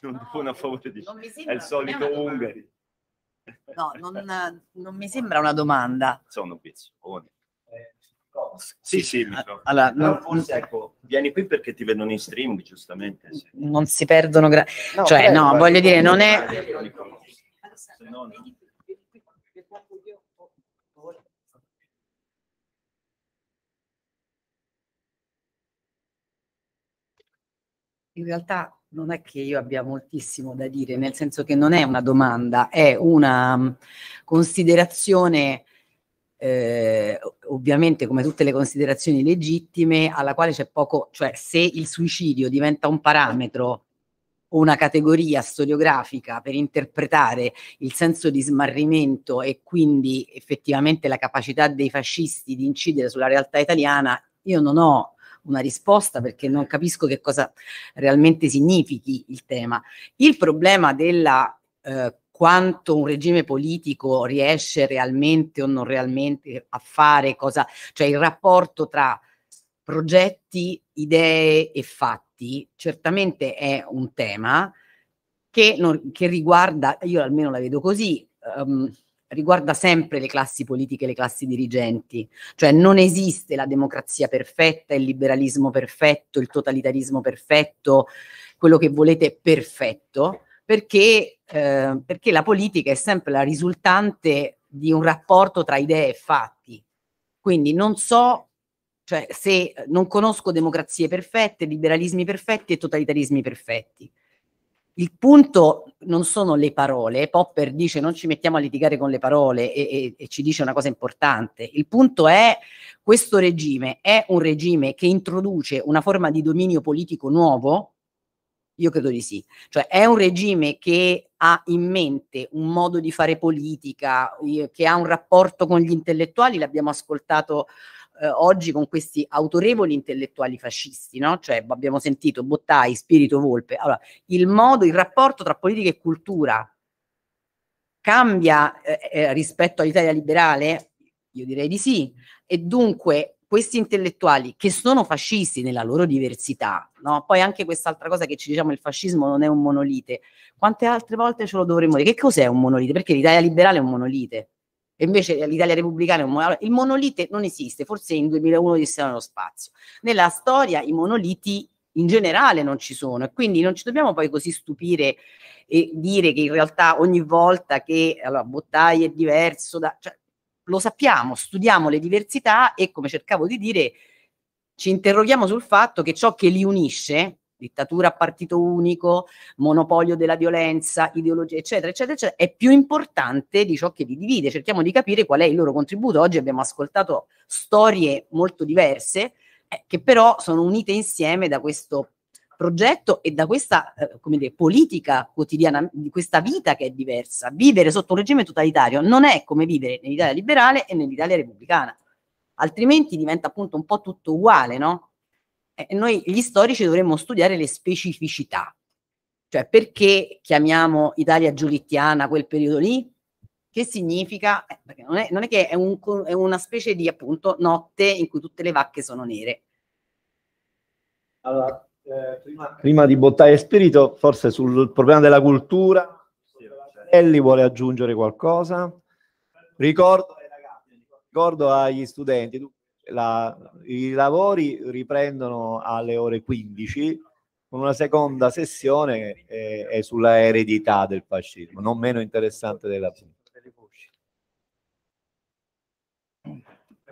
non no, buona favore di non sembra, è il solito è Ungari. No, non, non, mi sembra una domanda. Sono pezzoni. Sì, sì, ah, allora, non, forse ecco, vieni qui perché ti vedono in stream, giustamente. Sì. Non si perdono, gra- no, cioè, no, voglio dire, non è. In realtà non è che io abbia moltissimo da dire, nel senso che non è una domanda, è una considerazione eh, ovviamente come tutte le considerazioni legittime, alla quale c'è poco, cioè se il suicidio diventa un parametro o una categoria storiografica per interpretare il senso di smarrimento e quindi effettivamente la capacità dei fascisti di incidere sulla realtà italiana, io non ho una risposta perché non capisco che cosa realmente significhi il tema. Il problema della eh, quanto un regime politico riesce realmente o non realmente a fare, cosa, cioè il rapporto tra progetti, idee e fatti, certamente è un tema che, non, che riguarda, io almeno la vedo così, um, riguarda sempre le classi politiche, le classi dirigenti, cioè non esiste la democrazia perfetta, il liberalismo perfetto, il totalitarismo perfetto, quello che volete perfetto, perché, eh, perché la politica è sempre la risultante di un rapporto tra idee e fatti. Quindi non so cioè se non conosco democrazie perfette, liberalismi perfetti e totalitarismi perfetti. Il punto non sono le parole, Popper dice non ci mettiamo a litigare con le parole e, e, e ci dice una cosa importante, il punto è questo regime è un regime che introduce una forma di dominio politico nuovo io credo di sì. Cioè è un regime che ha in mente un modo di fare politica, eh, che ha un rapporto con gli intellettuali, l'abbiamo ascoltato eh, oggi con questi autorevoli intellettuali fascisti, no? Cioè abbiamo sentito Bottai, Spirito Volpe. Allora, il modo, il rapporto tra politica e cultura cambia eh, eh rispetto all'Italia liberale? Io direi di sì. E dunque questi intellettuali che sono fascisti nella loro diversità, no? poi anche quest'altra cosa che ci diciamo il fascismo non è un monolite, quante altre volte ce lo dovremmo dire? Che cos'è un monolite? Perché l'Italia liberale è un monolite e invece l'Italia repubblicana è un monolite. Il monolite non esiste, forse in 2001 disse nello spazio. Nella storia i monoliti in generale non ci sono e quindi non ci dobbiamo poi così stupire e dire che in realtà ogni volta che allora, Bottaia è diverso da... Cioè, lo sappiamo, studiamo le diversità e come cercavo di dire ci interroghiamo sul fatto che ciò che li unisce, dittatura a partito unico, monopolio della violenza, ideologia, eccetera, eccetera, eccetera, è più importante di ciò che li divide. Cerchiamo di capire qual è il loro contributo. Oggi abbiamo ascoltato storie molto diverse eh, che però sono unite insieme da questo progetto e da questa eh, come dire, politica quotidiana, di questa vita che è diversa. Vivere sotto un regime totalitario non è come vivere nell'Italia liberale e nell'Italia repubblicana, altrimenti diventa appunto un po' tutto uguale, no? E noi gli storici dovremmo studiare le specificità, cioè perché chiamiamo Italia giulittiana quel periodo lì? Che significa? Eh, perché non è, non è che è, un, è una specie di appunto notte in cui tutte le vacche sono nere. Allora, eh, prima... prima... di bottare il spirito, forse sul problema della cultura, Ellie vuole aggiungere qualcosa. Ricordo, ricordo agli studenti, la, i lavori riprendono alle ore 15 con una seconda sessione eh, è sulla eredità del fascismo, non meno interessante della prima.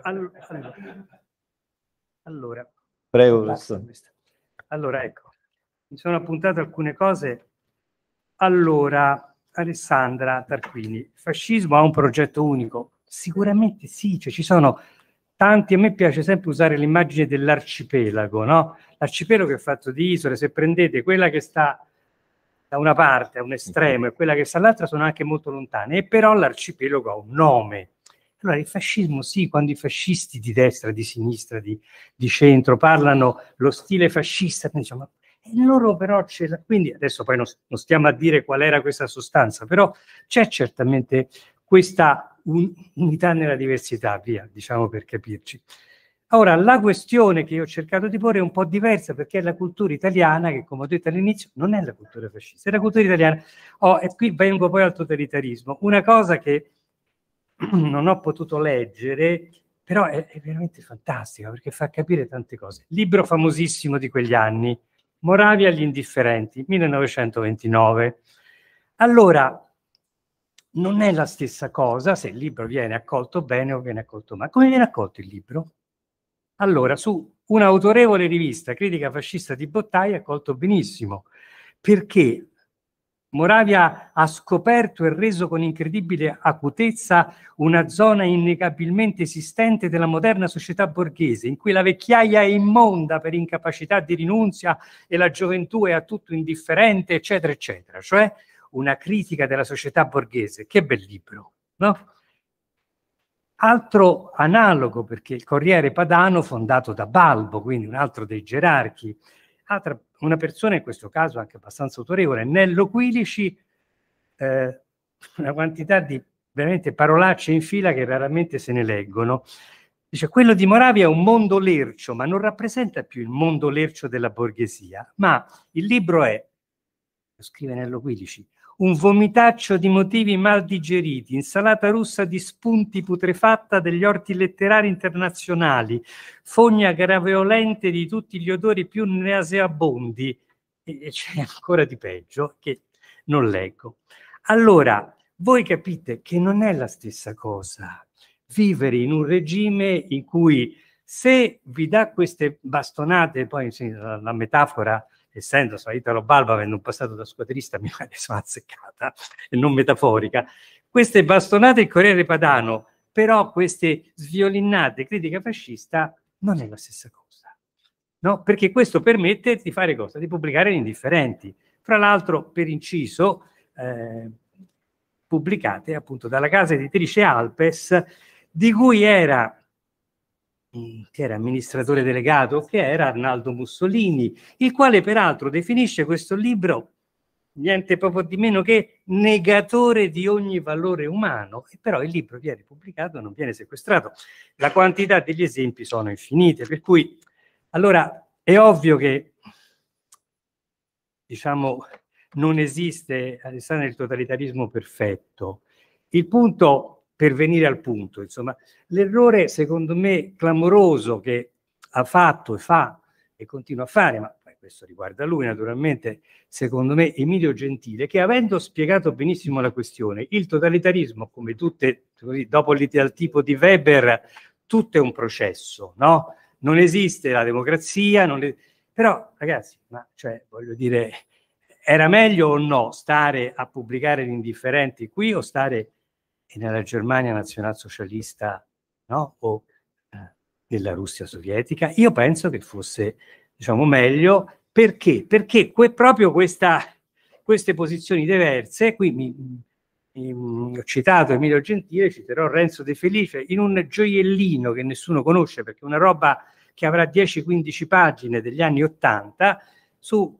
Allora, allora. prego, professore. Allora, ecco, mi sono appuntato alcune cose. Allora, Alessandra Tarquini, il fascismo ha un progetto unico? Sicuramente sì, cioè ci sono tanti, a me piace sempre usare l'immagine dell'arcipelago, no? L'arcipelago è fatto di isole, se prendete quella che sta da una parte a un estremo mhm. e quella che sta all'altra, sono anche molto lontane, e però l'arcipelago ha un nome, allora il fascismo, sì, quando i fascisti di destra, di sinistra, di, di centro parlano lo stile fascista, diciamo, ma eh, loro però c'è, quindi adesso poi non, non, stiamo a dire qual era questa sostanza, però c'è certamente questa un, unità nella diversità, via, diciamo per capirci. Ora, la questione che io ho cercato di porre è un po' diversa perché è la cultura italiana, che come ho detto all'inizio, non è la cultura fascista, è la cultura italiana. Oh, e qui vengo poi al totalitarismo. Una cosa che <clears throat> non ho potuto leggere, però è, è veramente fantastico perché fa capire tante cose. Libro famosissimo di quegli anni, Moravia agli indifferenti, 1929. Allora, non è la stessa cosa se il libro viene accolto bene o viene accolto male. Come viene accolto il libro? Allora, su un'autorevole rivista, Critica Fascista di Bottaia, è accolto benissimo, perché Moravia ha scoperto e reso con incredibile acutezza una zona innegabilmente esistente della moderna società borghese, in cui la vecchiaia è immonda per incapacità di rinunzia e la gioventù è a tutto indifferente, eccetera, eccetera. Cioè una critica della società borghese. Che bel libro, no? Altro analogo, perché il Corriere Padano, fondato da Balbo, quindi un altro dei gerarchi, ha una persona, in questo caso anche abbastanza autorevole, Nello Quilici, eh, una quantità di veramente parolacce in fila che raramente se ne leggono. Dice, quello di Moravia è un mondo lercio, ma non rappresenta più il mondo lercio della borghesia, ma il libro è, lo scrive Nello Quilici, un vomitaccio di motivi mal digeriti, insalata russa di spunti putrefatta degli orti letterari internazionali, fogna graveolente di tutti gli odori più naseabondi, e c'è <laughs> ancora di peggio che non leggo. Allora, voi capite che non è la stessa cosa vivere in un regime in cui se vi dà queste bastonate, poi la metafora essendo insomma, Italo Balba avendo un passato da squadrista <laughs> mi pare insomma, azzeccata e non metaforica queste bastonate il Corriere Padano però queste sviolinate critica fascista non è la stessa cosa no? perché questo permette di fare cosa? di pubblicare gli indifferenti fra l'altro per inciso eh, pubblicate appunto dalla casa editrice Alpes di cui era che era amministratore delegato, che era Arnaldo Mussolini, il quale peraltro definisce questo libro niente proprio di meno che negatore di ogni valore umano, e però il libro viene pubblicato, non viene sequestrato. La quantità degli esempi sono infinite, per cui allora è ovvio che diciamo non esiste Alessandro il totalitarismo perfetto. Il punto per venire al punto. Insomma, l'errore, secondo me, clamoroso che ha fatto e fa e continua a fare, ma questo riguarda lui naturalmente, secondo me, Emilio Gentile, che avendo spiegato benissimo la questione, il totalitarismo, come tutte, così, dopo il tipo di Weber, tutto è un processo, no? Non esiste la democrazia, non è... però ragazzi, ma cioè, voglio dire, era meglio o no stare a pubblicare l'indifferente qui o stare e nella Germania nazionalsocialista no? o eh, della Russia sovietica, io penso che fosse diciamo, meglio perché? Perché que proprio questa, queste posizioni diverse, qui mi, mi, mm, ho citato Emilio Gentile, citerò Renzo De Felice, in un gioiellino che nessuno conosce, perché una roba che avrà 10-15 pagine degli anni 80, su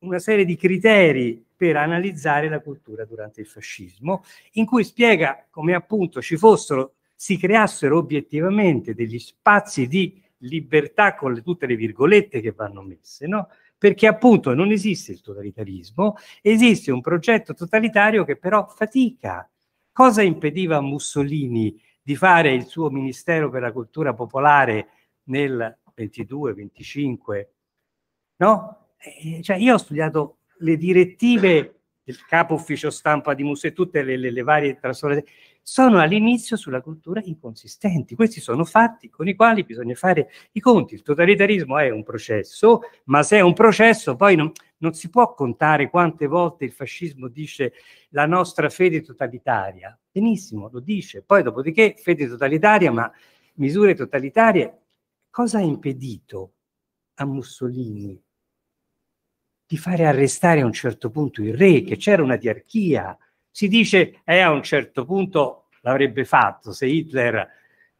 una serie di criteri per analizzare la cultura durante il fascismo, in cui spiega come appunto ci fossero, si creassero obiettivamente degli spazi di libertà con le, tutte le virgolette che vanno messe, no? perché appunto non esiste il totalitarismo, esiste un progetto totalitario che però fatica. Cosa impediva a Mussolini di fare il suo ministero per la cultura popolare nel 22, 25? No? Eh, cioè, io ho studiato le direttive del capo ufficio stampa di Musso e tutte le, le, le varie trasformazioni sono all'inizio sulla cultura inconsistenti. Questi sono fatti con i quali bisogna fare i conti. Il totalitarismo è un processo, ma se è un processo poi non, non si può contare quante volte il fascismo dice la nostra fede totalitaria. Benissimo, lo dice. Poi dopodiché fede totalitaria, ma misure totalitarie. Cosa ha impedito a Mussolini di fare arrestare a un certo punto il re, che mm. c'era una diarchia. Si dice, eh, a un certo punto l'avrebbe fatto, se Hitler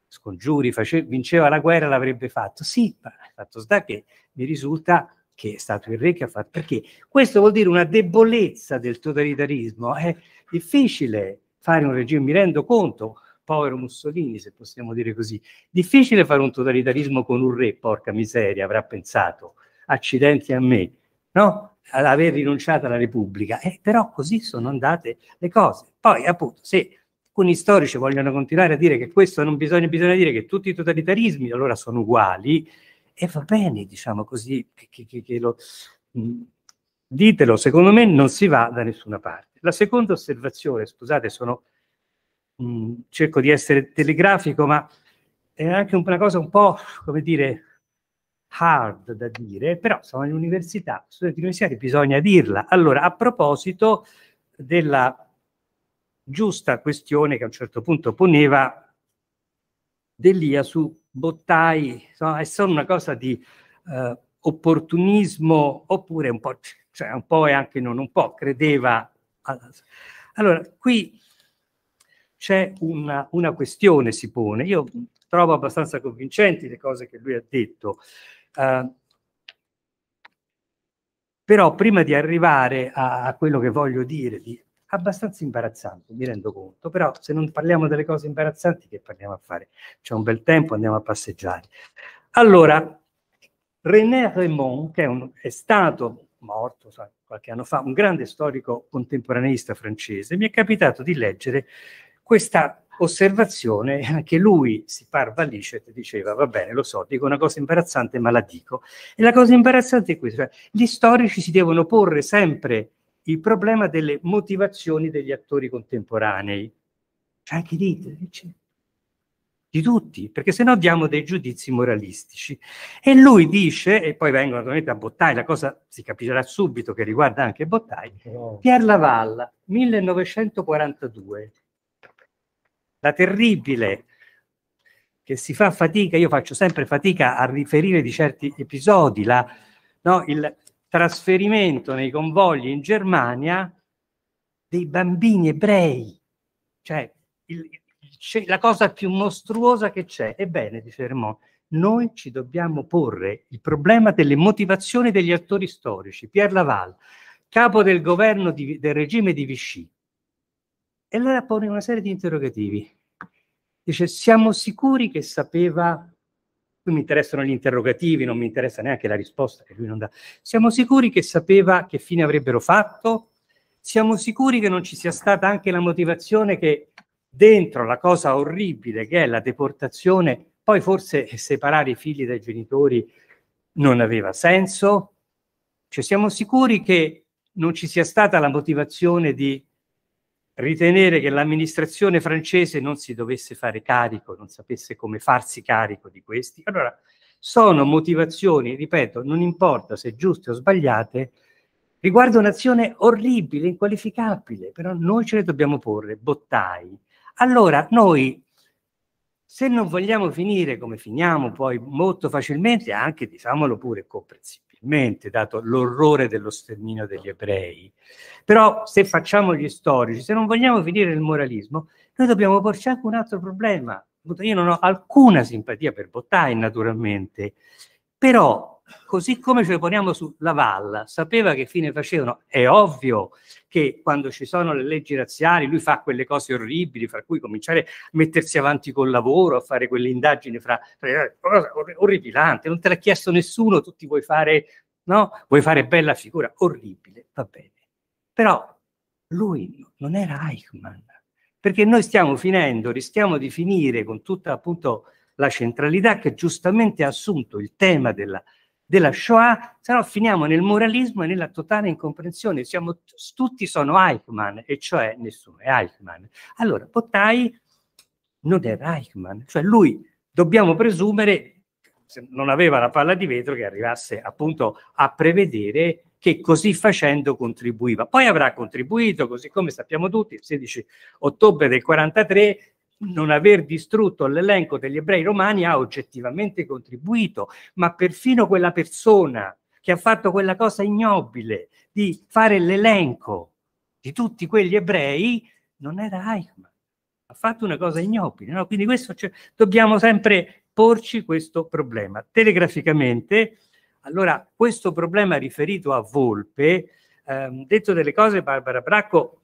scongiuri, face, vinceva la guerra, l'avrebbe fatto. Sì, ma fatto sta che mi risulta che è stato il re che ha fatto. Perché questo vuol dire una debolezza del totalitarismo. È difficile fare un regime, mi rendo conto, povero Mussolini, se possiamo dire così. Difficile fare un totalitarismo con un re, porca miseria, avrà pensato. Accidenti a me no? ad aver rinunciato alla Repubblica, eh, però così sono andate le cose. Poi appunto se alcuni storici vogliono continuare a dire che questo non bisogna, bisogna dire che tutti i totalitarismi allora sono uguali, e va bene, diciamo così, che, che, che lo, mh, mm, ditelo, secondo me non si va da nessuna parte. La seconda osservazione, scusate, sono, mh, mm, cerco di essere telegrafico, ma è anche una cosa un po', come dire, hard da dire, però sono le università, studenti universitari, bisogna dirla. Allora, a proposito della giusta questione che a un certo punto poneva Delia su Bottai, insomma, è solo una cosa di eh, opportunismo oppure un po', cioè un po' e anche non un po', credeva. Allora, qui c'è una, una questione si pone. Io trovo abbastanza convincenti le cose che lui ha detto. Eh, però prima di arrivare a, a quello che voglio dirvi, abbastanza imbarazzante, mi rendo conto, però se non parliamo delle cose imbarazzanti che parliamo a fare? C'è un bel tempo, andiamo a passeggiare. Allora, René Raymond, che è, un, è stato morto so, qualche anno fa, un grande storico contemporaneista francese, mi è capitato di leggere questa osservazione, anche lui si parva Licet diceva, va bene, lo so, dico una cosa imbarazzante, ma la dico. E la cosa imbarazzante è questa, cioè, gli storici si devono porre sempre il problema delle motivazioni degli attori contemporanei, cioè anche di, di tutti, perché se no diamo dei giudizi moralistici. E lui dice, e poi vengono naturalmente a Bottai, la cosa si capirà subito che riguarda anche Bottai, oh. Pier Lavalla, 1942 la terribile che si fa fatica, io faccio sempre fatica a riferire di certi episodi, la, no, il trasferimento nei convogli in Germania dei bambini ebrei, cioè il, il, la cosa più mostruosa che c'è. Ebbene, dice Hermon, noi ci dobbiamo porre il problema delle motivazioni degli attori storici. Pierre Laval, capo del governo di, del regime di Vichy, e allora pone una serie di interrogativi. Dice, siamo sicuri che sapeva mi interessano gli interrogativi, non mi interessa neanche la risposta che lui non dà. Siamo sicuri che sapeva che fine avrebbero fatto? Siamo sicuri che non ci sia stata anche la motivazione che dentro la cosa orribile che è la deportazione, poi forse separare i figli dai genitori non aveva senso? Cioè siamo sicuri che non ci sia stata la motivazione di ritenere che l'amministrazione francese non si dovesse fare carico, non sapesse come farsi carico di questi. Allora, sono motivazioni, ripeto, non importa se giuste o sbagliate, riguardo un'azione orribile, inqualificabile, però noi ce le dobbiamo porre, bottai. Allora, noi, se non vogliamo finire come finiamo poi molto facilmente, anche, diciamolo pure, comprensivo inevitabilmente, dato l'orrore dello sterminio degli ebrei. Però se facciamo gli storici, se non vogliamo finire nel moralismo, noi dobbiamo porci anche un altro problema. Io non ho alcuna simpatia per Bottai, naturalmente, però Così come ce le poniamo sulla Valla, sapeva che fine facevano. È ovvio che quando ci sono le leggi razziali lui fa quelle cose orribili, fra cui cominciare a mettersi avanti col lavoro, a fare quelle indagini fra, fra non te l'ha chiesto nessuno, tutti vuoi fare, no? Vuoi fare bella figura, orribile, va bene. Però lui non era Eichmann, perché noi stiamo finendo, rischiamo di finire con tutta appunto la centralità che giustamente ha assunto il tema della della Shoah, se no finiamo nel moralismo e nella totale incomprensione. Siamo tutti sono Eichmann, e cioè nessuno è Eichmann. Allora, Bottai non era Eichmann, cioè lui dobbiamo presumere non aveva la palla di vetro che arrivasse appunto a prevedere che così facendo contribuiva. Poi avrà contribuito, così come sappiamo tutti, il 16 ottobre del 43 non aver distrutto l'elenco degli ebrei romani ha oggettivamente contribuito, ma perfino quella persona che ha fatto quella cosa ignobile di fare l'elenco di tutti quegli ebrei non era Eichmann, ha fatto una cosa ignobile. No? Quindi questo cioè, dobbiamo sempre porci questo problema. Telegraficamente, allora, questo problema riferito a Volpe, ehm, detto delle cose, Barbara Bracco,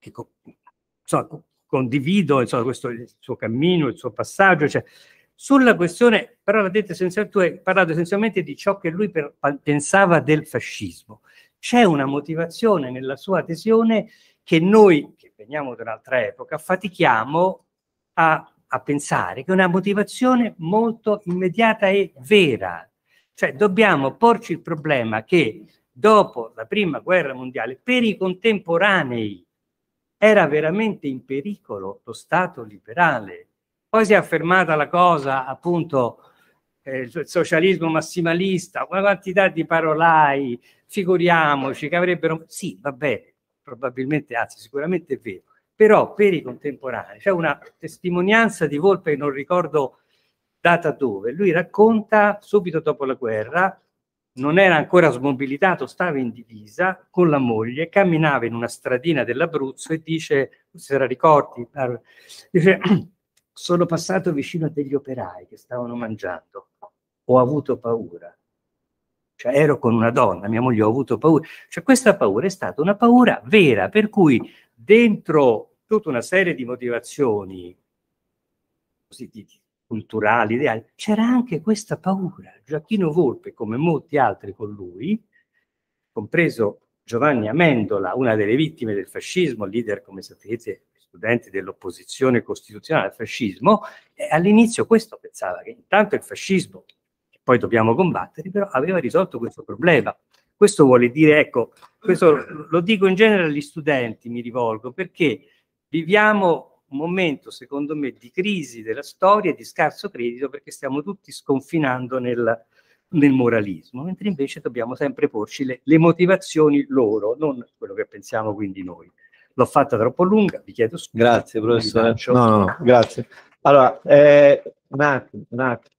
ecco, so, condivido insomma, questo, il suo cammino, il suo passaggio. Cioè, sulla questione, però l'ha detto essenzialmente, tu hai parlato essenzialmente di ciò che lui per, pensava del fascismo. C'è una motivazione nella sua adesione che noi, che veniamo da un'altra epoca, fatichiamo a, a pensare, che è una motivazione molto immediata e vera. Cioè dobbiamo porci il problema che dopo la prima guerra mondiale, per i contemporanei era veramente in pericolo lo Stato liberale. Poi si è affermata la cosa, appunto, eh, il socialismo massimalista, una quantità di parolai, figuriamoci che avrebbero... Sì, va bene, probabilmente, anzi sicuramente è vero, però per i contemporanei c'è una testimonianza di Volpe, non ricordo data dove, lui racconta subito dopo la guerra non era ancora smobilitato, stava in divisa con la moglie, camminava in una stradina dell'Abruzzo e dice, se la ricordi, dice, <clears throat> sono passato vicino a degli operai che stavano mangiando, ho avuto paura. Cioè ero con una donna, mia moglie ho avuto paura. Cioè questa paura è stata una paura vera, per cui dentro tutta una serie di motivazioni così, di, culturali, ideali, c'era anche questa paura. Gioacchino Volpe, come molti altri con lui, compreso Giovanni Amendola, una delle vittime del fascismo, leader, come sapete, studente dell'opposizione costituzionale al fascismo, all'inizio questo pensava che intanto il fascismo, che poi dobbiamo combattere, però aveva risolto questo problema. Questo vuole dire, ecco, questo lo dico in genere agli studenti, mi rivolgo, perché viviamo un momento, secondo me, di crisi della storia e di scarso credito perché stiamo tutti sconfinando nel, nel moralismo, mentre invece dobbiamo sempre porci le, le, motivazioni loro, non quello che pensiamo quindi noi. L'ho fatta troppo lunga, vi chiedo scusa. Grazie, professore. No, no, no, grazie. Allora, eh, un attimo, un attimo.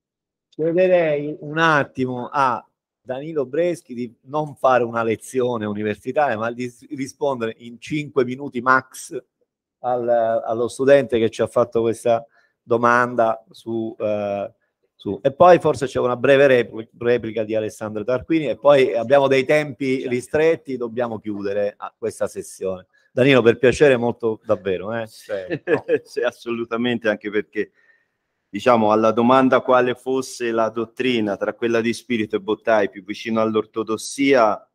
Chiederei un attimo a Danilo Breschi di non fare una lezione universitaria, ma di rispondere in cinque minuti max al, allo studente che ci ha fatto questa domanda su, eh, su. e poi forse c'è una breve replica di Alessandro Tarquini e poi abbiamo dei tempi ristretti, dobbiamo chiudere ah, questa sessione. Danilo, per piacere molto davvero. Eh? <laughs> Sì, assolutamente, anche perché diciamo alla domanda quale fosse la dottrina tra quella di Spirito e Bottai più vicino all'ortodossia,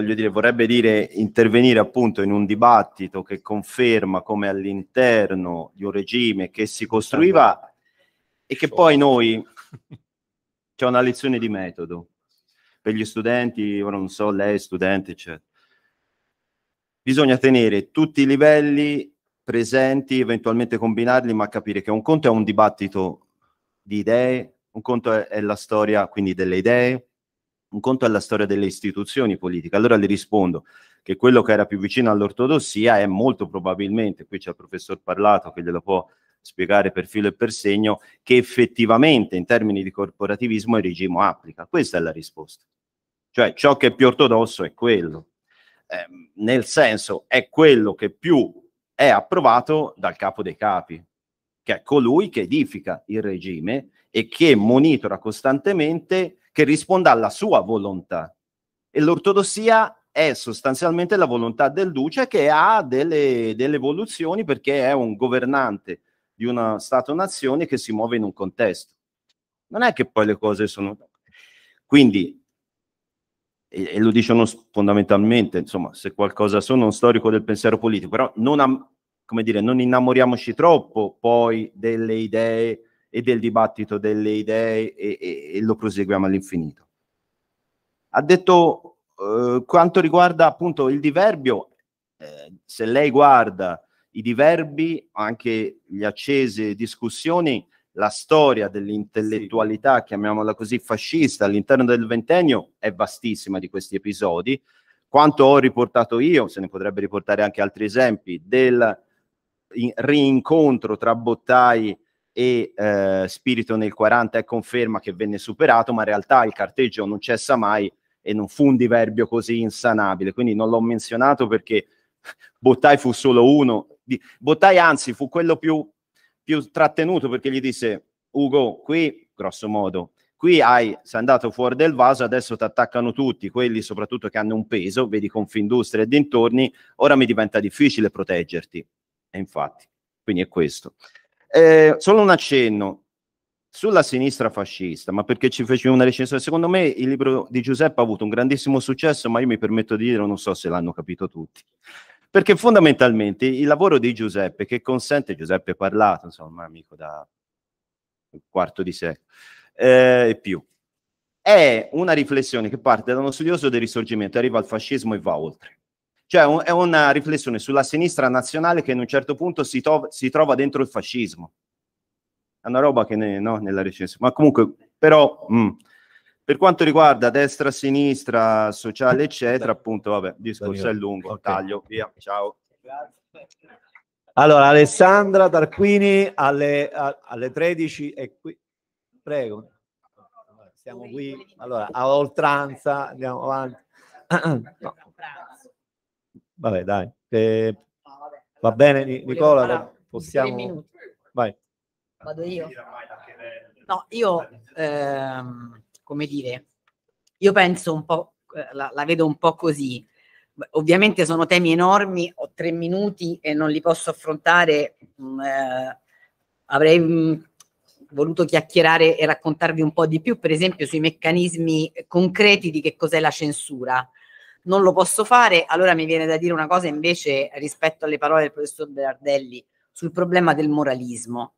voglio dire, vorrebbe dire intervenire appunto in un dibattito che conferma come all'interno di un regime che si costruiva e che poi noi c'è una lezione di metodo per gli studenti, ora non so, lei studente, eccetera. Bisogna tenere tutti i livelli presenti, eventualmente combinarli, ma capire che un conto è un dibattito di idee, un conto è, è la storia quindi delle idee, un conto è la storia delle istituzioni politiche. Allora le rispondo che quello che era più vicino all'ortodossia è molto probabilmente, qui c'è il professor Parlato che glielo può spiegare per filo e per segno, che effettivamente in termini di corporativismo il regime applica. Questa è la risposta. Cioè ciò che è più ortodosso è quello. Eh, nel senso è quello che più è approvato dal capo dei capi, che è colui che edifica il regime e che monitora costantemente che risponda alla sua volontà. E l'ortodossia è sostanzialmente la volontà del duce che ha delle, delle evoluzioni perché è un governante di una Stato-nazione che si muove in un contesto. Non è che poi le cose sono... Quindi e, lo dicono fondamentalmente, insomma, se qualcosa sono un storico del pensiero politico, però non, am, dire, non innamoriamoci troppo poi delle idee e del dibattito delle idee e, e, e lo proseguiamo all'infinito. Ha detto eh, quanto riguarda appunto il diverbio, eh, se lei guarda i diverbi, anche le accese discussioni, la storia dell'intellettualità, sì. chiamiamola così, fascista all'interno del ventennio è vastissima di questi episodi. Quanto ho riportato io, se ne potrebbe riportare anche altri esempi, del rincontro tra Bottai e eh, Spirito nel 40 è conferma che venne superato, ma in realtà il carteggio non cessa mai e non fu un diverbio così insanabile. Quindi non l'ho menzionato perché <laughs> Bottai fu solo uno. Di... Bottai anzi fu quello più, più trattenuto perché gli disse Ugo, qui, grosso modo, qui hai, sei andato fuori del vaso, adesso ti attaccano tutti, quelli soprattutto che hanno un peso, vedi Confindustria e dintorni, ora mi diventa difficile proteggerti. E infatti, quindi è questo. Eh, solo un accenno sulla sinistra fascista, ma perché ci fece una recensione. Secondo me il libro di Giuseppe ha avuto un grandissimo successo, ma io mi permetto di dire, non so se l'hanno capito tutti. Perché fondamentalmente il lavoro di Giuseppe, che consente, Giuseppe Parlato, insomma, amico da un quarto di secolo eh, e più, è una riflessione che parte da uno studioso del risorgimento, arriva al fascismo e va oltre. Cioè un, è una riflessione sulla sinistra nazionale che in un certo punto si, to- si trova dentro il fascismo. È una roba che ne, no, nella recensione. Ma comunque, però, mh, mm. per quanto riguarda destra, sinistra, sociale, eccetera, appunto, vabbè, il discorso è lungo. Okay. Taglio, via, ciao. Allora, Alessandra Tarquini alle, alle 13 e qui. Prego. Siamo qui, allora, a oltranza, andiamo avanti. <clears throat> No. Vabbè, dai. Eh, va bene, Nicola? possiamo... Vai. Vado io. No, io, ehm, come dire, io penso un po', eh, la, la vedo un po' così. Ovviamente sono temi enormi, ho tre minuti e non li posso affrontare. Mm, eh, avrei mm, voluto chiacchierare e raccontarvi un po' di più, per esempio, sui meccanismi concreti di che cos'è la censura non lo posso fare, allora mi viene da dire una cosa invece rispetto alle parole del professor Berardelli sul problema del moralismo,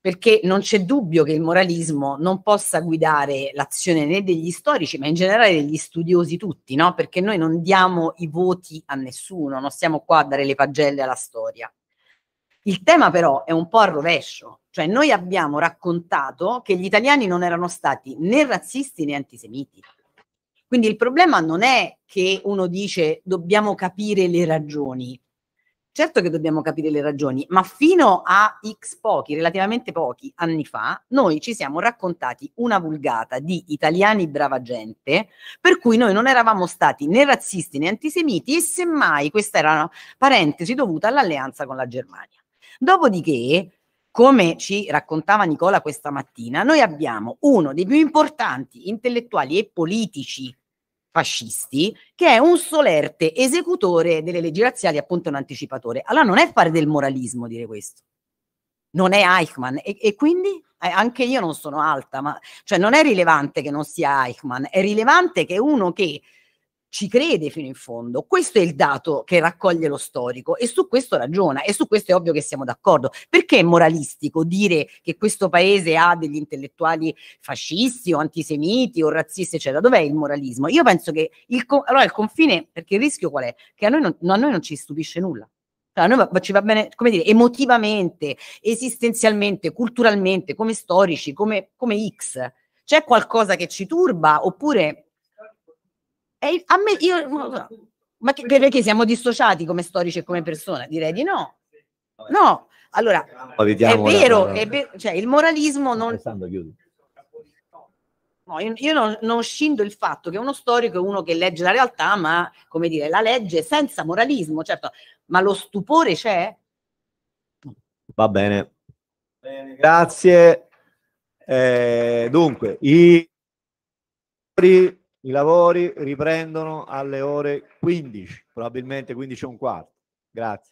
perché non c'è dubbio che il moralismo non possa guidare l'azione né degli storici, ma in generale degli studiosi tutti, no? perché noi non diamo i voti a nessuno, non stiamo qua a dare le pagelle alla storia. Il tema però è un po' al rovescio, cioè noi abbiamo raccontato che gli italiani non erano stati né razzisti né antisemiti quindi il problema non è che uno dice dobbiamo capire le ragioni. Certo che dobbiamo capire le ragioni, ma fino a X pochi, relativamente pochi anni fa, noi ci siamo raccontati una vulgata di italiani brava gente, per cui noi non eravamo stati né razzisti né antisemiti e semmai questa era una parentesi dovuta all'alleanza con la Germania. Dopodiché, come ci raccontava Nicola questa mattina, noi abbiamo uno dei più importanti intellettuali e politici fascisti, che è un solerte esecutore delle leggi razziali, appunto un anticipatore. Allora non è fare del moralismo dire questo. Non è Eichmann e, e quindi eh, anche io non sono alta, ma cioè non è rilevante che non sia Eichmann, è rilevante che uno che ci crede fino in fondo. Questo è il dato che raccoglie lo storico e su questo ragiona e su questo è ovvio che siamo d'accordo. Perché è moralistico dire che questo paese ha degli intellettuali fascisti o antisemiti o razzisti, eccetera? Dov'è il moralismo? Io penso che il, allora il confine, perché il rischio qual è? Che a noi non, a noi non ci stupisce nulla. Cioè, a noi ci va bene, come dire, emotivamente, esistenzialmente, culturalmente, come storici, come, come X. C'è qualcosa che ci turba oppure e a me, io, ma che, perché siamo dissociati come storici e come persone? Direi di no. No, allora, è vero, è vero cioè, il moralismo non... No, io, io non, non, scindo il fatto che uno storico è uno che legge la realtà, ma come dire, la legge senza moralismo, certo, ma lo stupore c'è? Va bene. bene grazie. Eh, dunque, i i lavori riprendono alle ore 15, probabilmente 15 e un quarto. Grazie.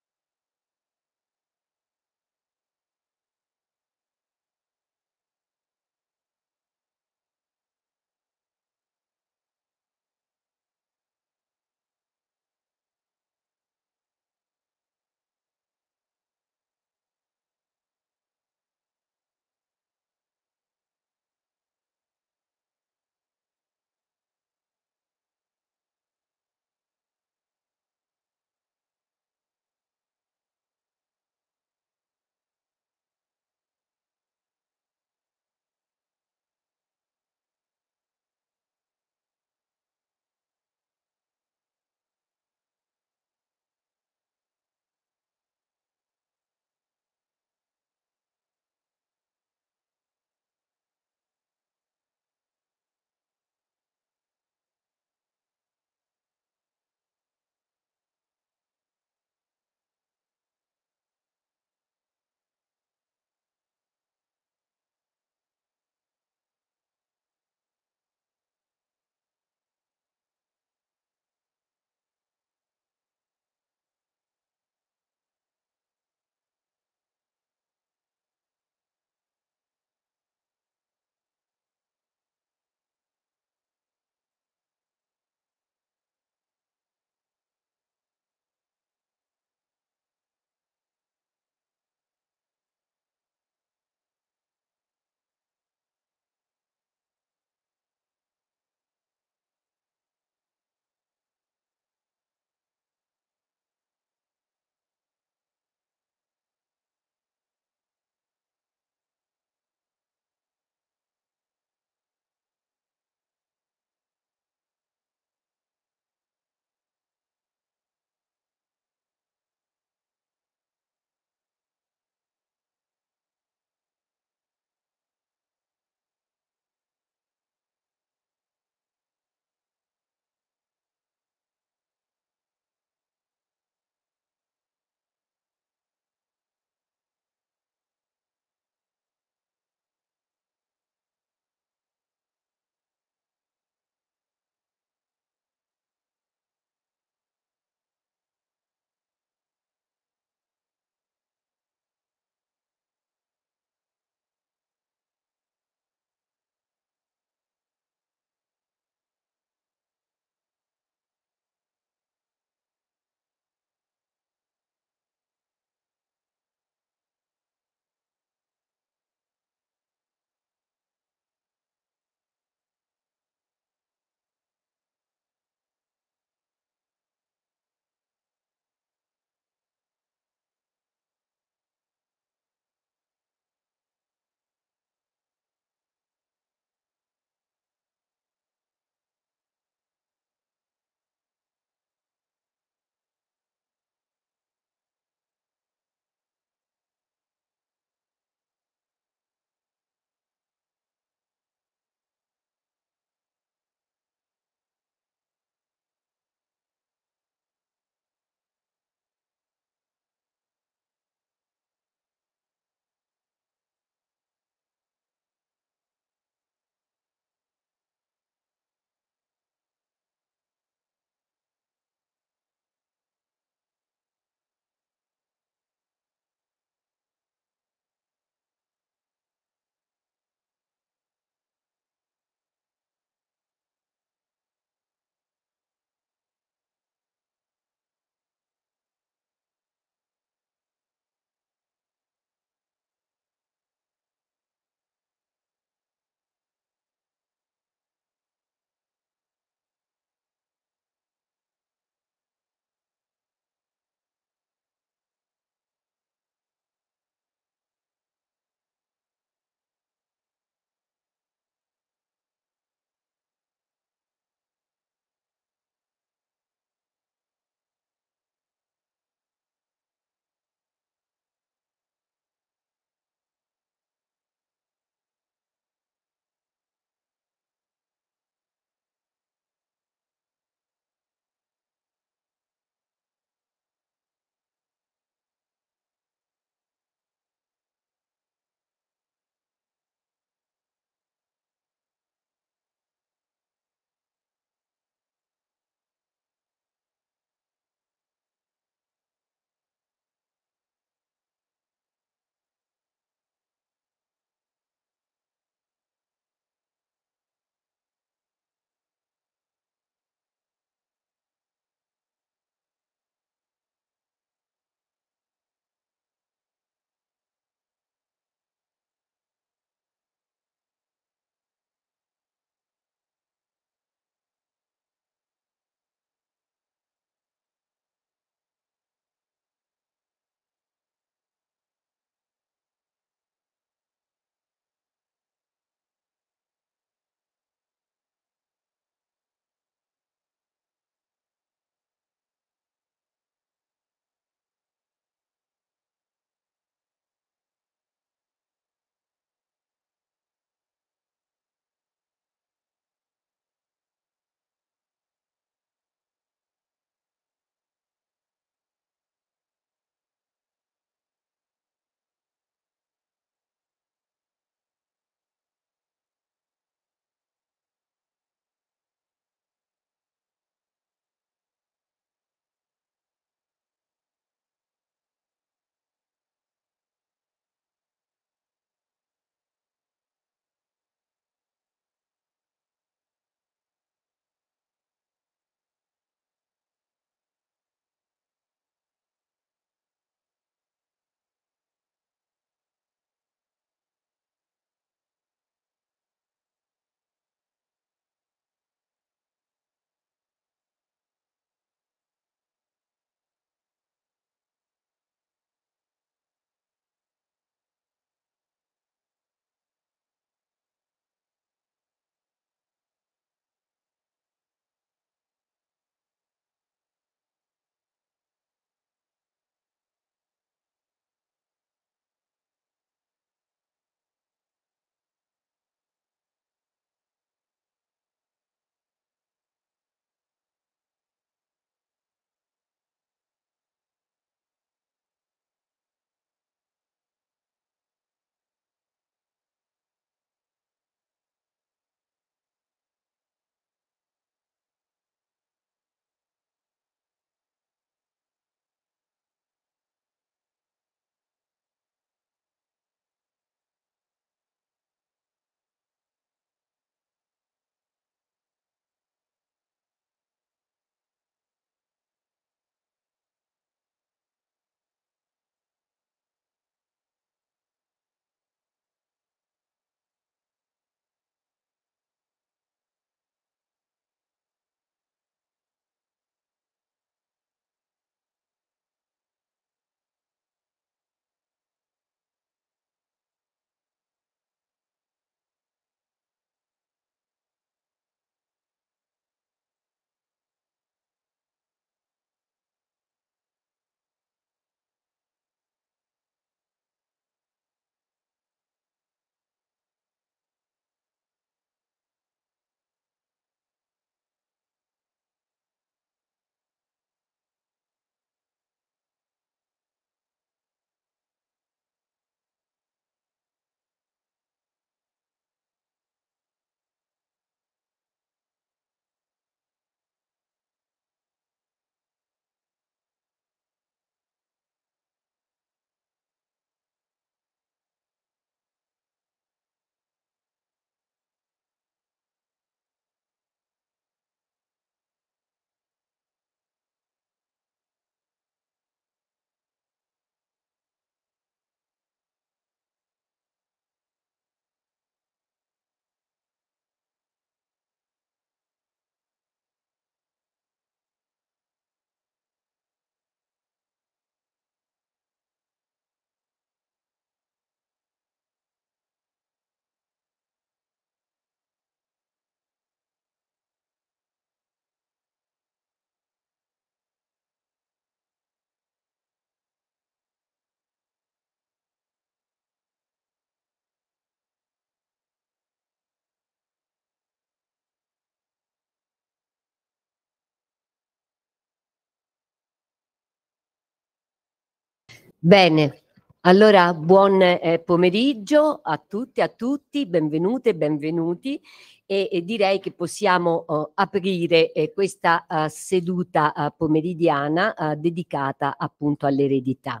Bene, allora buon eh, pomeriggio a tutte e a tutti, benvenute, benvenuti e, direi che possiamo oh, aprire eh, questa uh, seduta uh, pomeridiana uh, dedicata appunto all'eredità.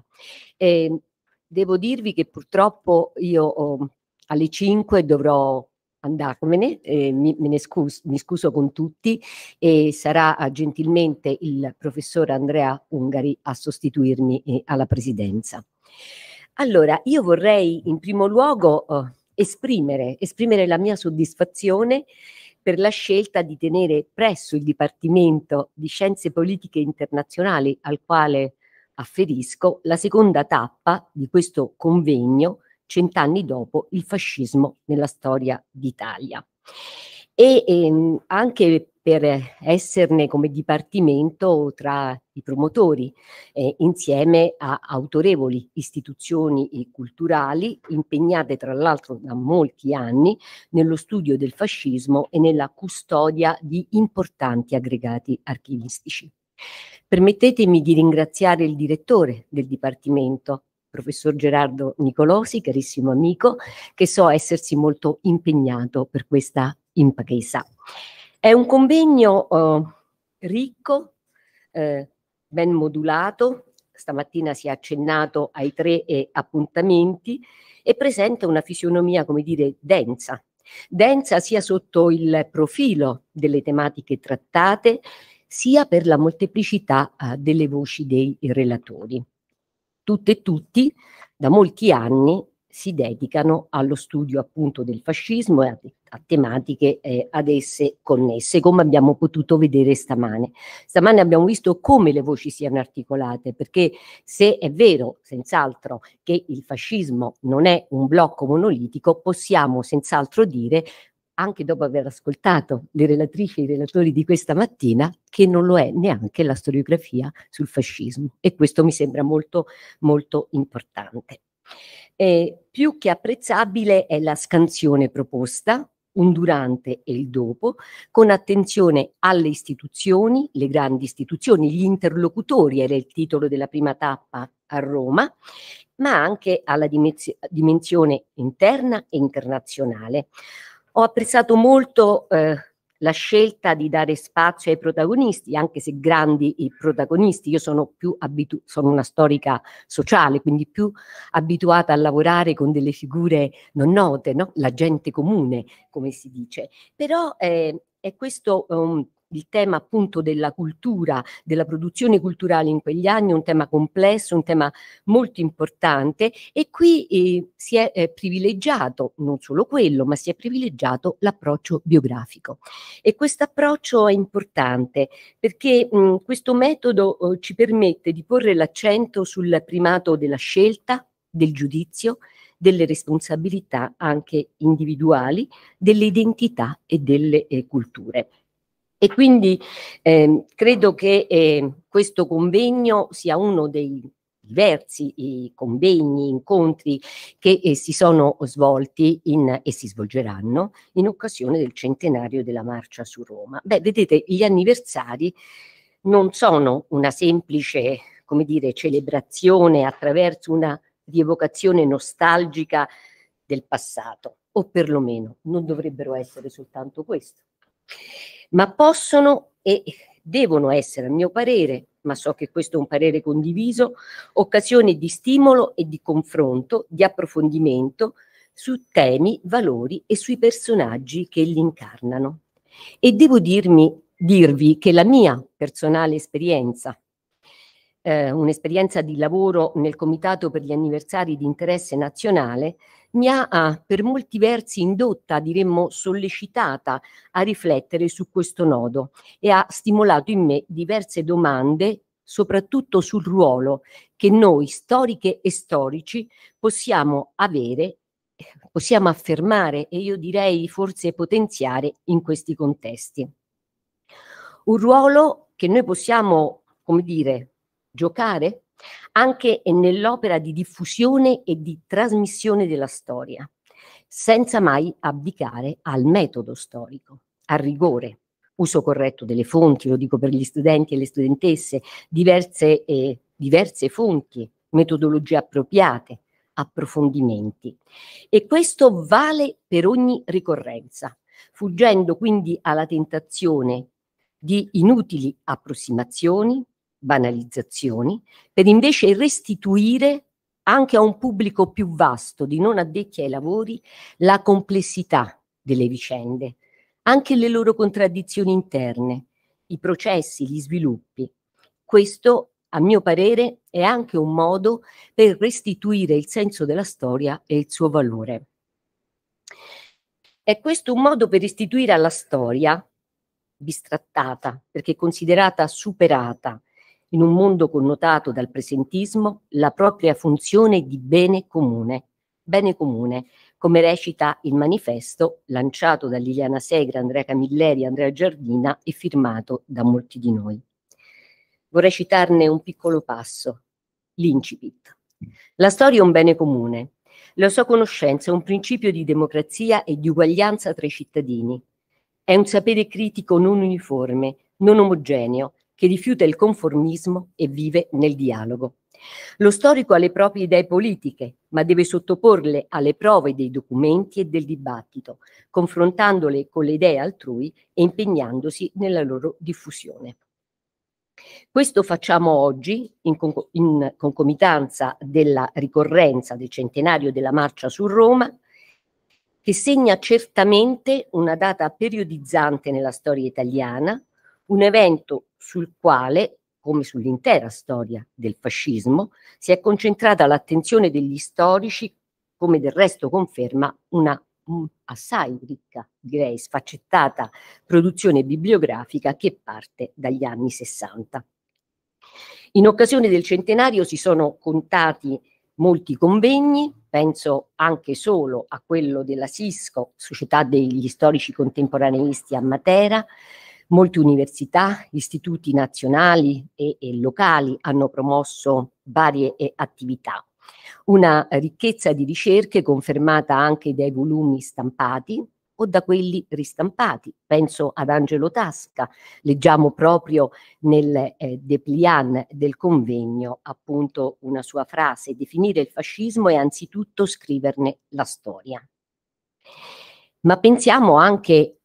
Eh, devo dirvi che purtroppo io oh, alle 5 dovrò andarmene, eh, mi, me ne scus- mi scuso con tutti e sarà ah, gentilmente il professor Andrea Ungari a sostituirmi eh, alla presidenza. Allora, io vorrei in primo luogo eh, esprimere, esprimere la mia soddisfazione per la scelta di tenere presso il Dipartimento di Scienze Politiche Internazionali al quale afferisco la seconda tappa di questo convegno cent'anni dopo il fascismo nella storia d'Italia. E ehm, anche per esserne come dipartimento tra i promotori, eh, insieme a autorevoli istituzioni culturali impegnate tra l'altro da molti anni nello studio del fascismo e nella custodia di importanti aggregati archivistici. Permettetemi di ringraziare il direttore del Dipartimento, professor Gerardo Nicolosi, carissimo amico, che so essersi molto impegnato per questa impresa. È un convegno eh, ricco, eh, ben modulato, stamattina si è accennato ai tre eh, appuntamenti e presenta una fisionomia, come dire, densa, densa sia sotto il profilo delle tematiche trattate, sia per la molteplicità eh, delle voci dei relatori tutte e tutti, da molti anni si dedicano allo studio appunto del fascismo e a, a tematiche eh, ad esse connesse, come abbiamo potuto vedere stamane. Stamane abbiamo visto come le voci siano articolate, perché se è vero, senz'altro, che il fascismo non è un blocco monolitico, possiamo senz'altro dire anche dopo aver ascoltato le relatrici e i relatori di questa mattina, che non lo è neanche la storiografia sul fascismo. E questo mi sembra molto, molto importante. Eh, più che apprezzabile è la scansione proposta, un durante e il dopo, con attenzione alle istituzioni, le grandi istituzioni, gli interlocutori era il titolo della prima tappa a Roma, ma anche alla dimensione interna e internazionale. Ho apprezzato molto eh, la scelta di dare spazio ai protagonisti, anche se grandi i protagonisti, io sono, più abitu- sono una storica sociale, quindi più abituata a lavorare con delle figure non note, no? la gente comune, come si dice. Però eh, è questo... Um, il tema appunto della cultura, della produzione culturale in quegli anni, un tema complesso, un tema molto importante e qui eh, si è eh, privilegiato non solo quello, ma si è privilegiato l'approccio biografico. E questo approccio è importante perché mh, mm, questo metodo eh, ci permette di porre l'accento sul primato della scelta, del giudizio, delle responsabilità anche individuali, delle identità e delle eh, culture. E quindi eh, credo che eh, questo convegno sia uno dei diversi convegni, incontri che eh, si sono svolti in, e si svolgeranno in occasione del centenario della marcia su Roma. Beh, vedete, gli anniversari non sono una semplice, come dire, celebrazione attraverso una rievocazione nostalgica del passato, o perlomeno non dovrebbero essere soltanto questo ma possono e devono essere, a mio parere, ma so che questo è un parere condiviso, occasione di stimolo e di confronto, di approfondimento su temi, valori e sui personaggi che li incarnano. E devo dirmi, dirvi che la mia personale esperienza eh, un'esperienza di lavoro nel Comitato per gli anniversari di interesse nazionale, mi ha per molti versi indotta, diremmo sollecitata a riflettere su questo nodo e ha stimolato in me diverse domande soprattutto sul ruolo che noi storiche e storici possiamo avere, possiamo affermare e io direi forse potenziare in questi contesti. Un ruolo che noi possiamo, come dire, giocare anche nell'opera di diffusione e di trasmissione della storia, senza mai abdicare al metodo storico, al rigore, uso corretto delle fonti, lo dico per gli studenti e le studentesse, diverse, eh, diverse fonti, metodologie appropriate, approfondimenti. E questo vale per ogni ricorrenza, fuggendo quindi alla tentazione di inutili approssimazioni, banalizzazioni, per invece restituire anche a un pubblico più vasto di non addetti ai lavori la complessità delle vicende, anche le loro contraddizioni interne, i processi, gli sviluppi. Questo, a mio parere, è anche un modo per restituire il senso della storia e il suo valore. È questo un modo per restituire alla storia, bistrattata, perché considerata superata, in un mondo connotato dal presentismo, la propria funzione di bene comune. Bene comune, come recita il manifesto lanciato da Liliana Segre, Andrea Camilleri, Andrea Giardina e firmato da molti di noi. Vorrei citarne un piccolo passo, l'incipit. La storia è un bene comune. La sua conoscenza è un principio di democrazia e di uguaglianza tra i cittadini. È un sapere critico non uniforme, non omogeneo, che rifiuta il conformismo e vive nel dialogo. Lo storico ha le proprie idee politiche, ma deve sottoporle alle prove dei documenti e del dibattito, confrontandole con le idee altrui e impegnandosi nella loro diffusione. Questo facciamo oggi in, conc in concomitanza della ricorrenza del centenario della marcia su Roma, che segna certamente una data periodizzante nella storia italiana, un evento sul quale, come sull'intera storia del fascismo, si è concentrata l'attenzione degli storici, come del resto conferma una mm, assai ricca, direi sfaccettata produzione bibliografica che parte dagli anni Sessanta. In occasione del centenario si sono contati molti convegni, penso anche solo a quello della Cisco, Società degli Storici Contemporaneisti a Matera, Molte università, istituti nazionali e, e locali hanno promosso varie eh, attività. Una ricchezza di ricerche confermata anche dai volumi stampati o da quelli ristampati. Penso ad Angelo Tasca, leggiamo proprio nel eh, dépliant del convegno appunto una sua frase, definire il fascismo è anzitutto scriverne la storia. Ma pensiamo anche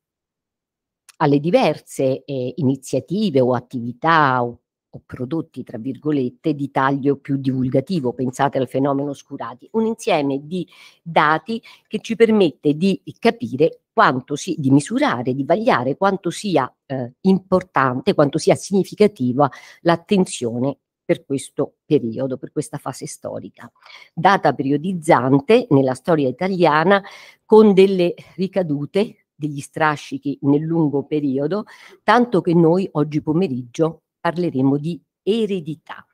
alle diverse eh, iniziative o attività o, o, prodotti, tra virgolette, di taglio più divulgativo, pensate al fenomeno Scurati, un insieme di dati che ci permette di capire quanto si, di misurare, di vagliare quanto sia eh, importante, quanto sia significativa l'attenzione per questo periodo, per questa fase storica. Data periodizzante nella storia italiana con delle ricadute degli strascichi nel lungo periodo, tanto che noi oggi pomeriggio parleremo di eredità.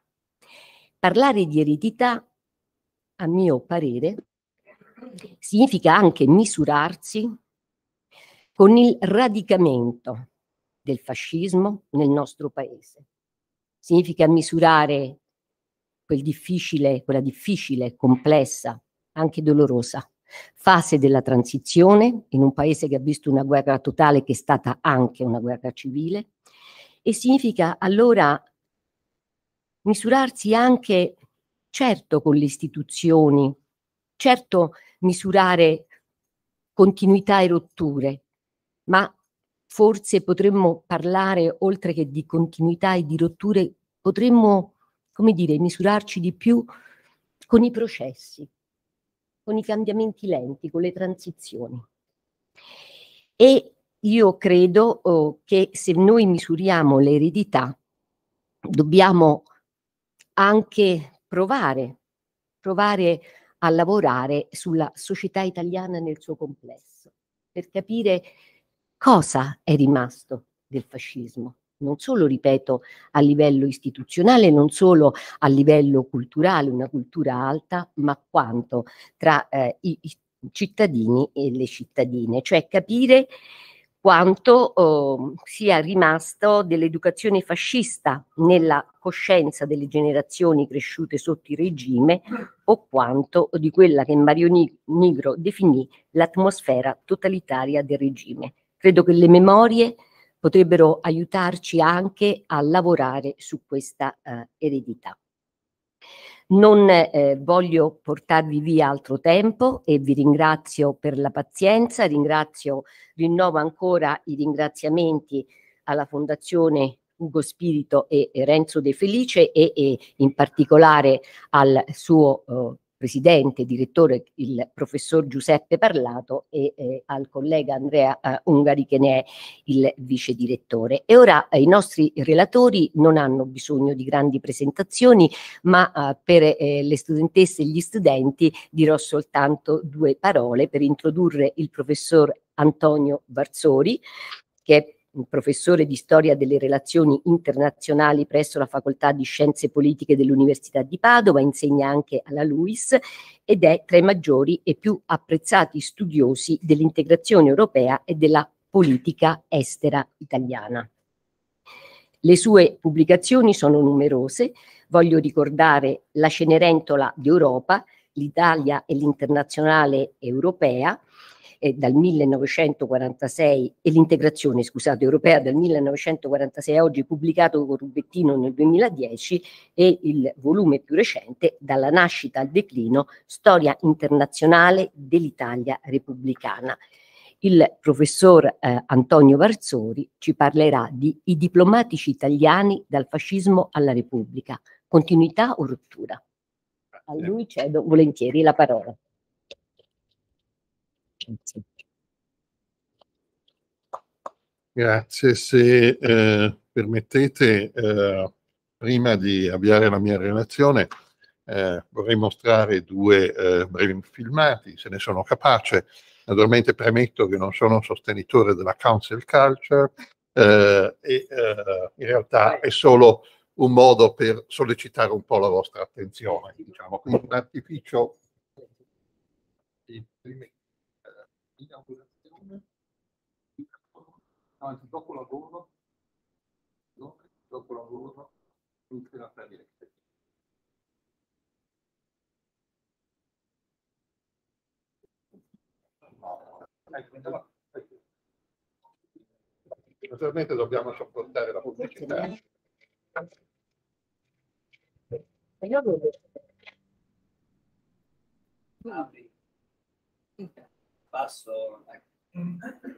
Parlare di eredità, a mio parere, significa anche misurarsi con il radicamento del fascismo nel nostro paese. Significa misurare quel difficile, quella difficile, complessa, anche dolorosa Fase della transizione in un paese che ha visto una guerra totale che è stata anche una guerra civile e significa allora misurarsi anche, certo, con le istituzioni, certo misurare continuità e rotture, ma forse potremmo parlare, oltre che di continuità e di rotture, potremmo, come dire, misurarci di più con i processi, con i cambiamenti lenti, con le transizioni. E io credo oh, che se noi misuriamo l'eredità, dobbiamo anche provare, provare a lavorare sulla società italiana nel suo complesso, per capire cosa è rimasto del fascismo, non solo, ripeto, a livello istituzionale, non solo a livello culturale, una cultura alta, ma quanto tra eh, i, i cittadini e le cittadine, cioè capire quanto eh, sia rimasto dell'educazione fascista nella coscienza delle generazioni cresciute sotto il regime o quanto di quella che Mario Nigro definì l'atmosfera totalitaria del regime. Credo che le memorie potrebbero aiutarci anche a lavorare su questa eh, eredità. Non eh, voglio portarvi via altro tempo e vi ringrazio per la pazienza, ringrazio, rinnovo ancora i ringraziamenti alla Fondazione Ugo Spirito e, Renzo De Felice e, e in particolare al suo eh, presidente, direttore, il professor Giuseppe Parlato e eh, al collega Andrea eh, Ungari che ne è il vice direttore. E ora eh, i nostri relatori non hanno bisogno di grandi presentazioni, ma eh, per eh, le studentesse e gli studenti dirò soltanto due parole per introdurre il professor Antonio Varsori, che è professore di storia delle relazioni internazionali presso la Facoltà di Scienze Politiche dell'Università di Padova, insegna anche alla LUIS ed è tra i maggiori e più apprezzati studiosi dell'integrazione europea e della politica estera italiana. Le sue pubblicazioni sono numerose, voglio ricordare La Cenerentola d'Europa, l'Italia e l'internazionale europea, eh, dal 1946 e l'integrazione scusate, europea dal 1946 a oggi pubblicato con Rubettino nel 2010 e il volume più recente Dalla nascita al declino, storia internazionale dell'Italia repubblicana. Il professor eh, Antonio Varzori ci parlerà di I diplomatici italiani dal fascismo alla Repubblica, continuità o rottura. A lui eh. cedo volentieri la parola. Grazie, se eh, permettete, eh, prima di avviare la mia relazione, eh, vorrei mostrare due eh, brevi filmati, se ne sono capace. Naturalmente premetto che non sono sostenitore della council culture eh, e eh, in realtà è solo un modo per sollecitare un po' la vostra attenzione, diciamo, quindi un artificio inaugurazione, anzi dopo lavoro, dopo lavoro, inizierà la diretta. Naturalmente dobbiamo sopportare la pubblicità. Io dove? Apri passo. Ecco.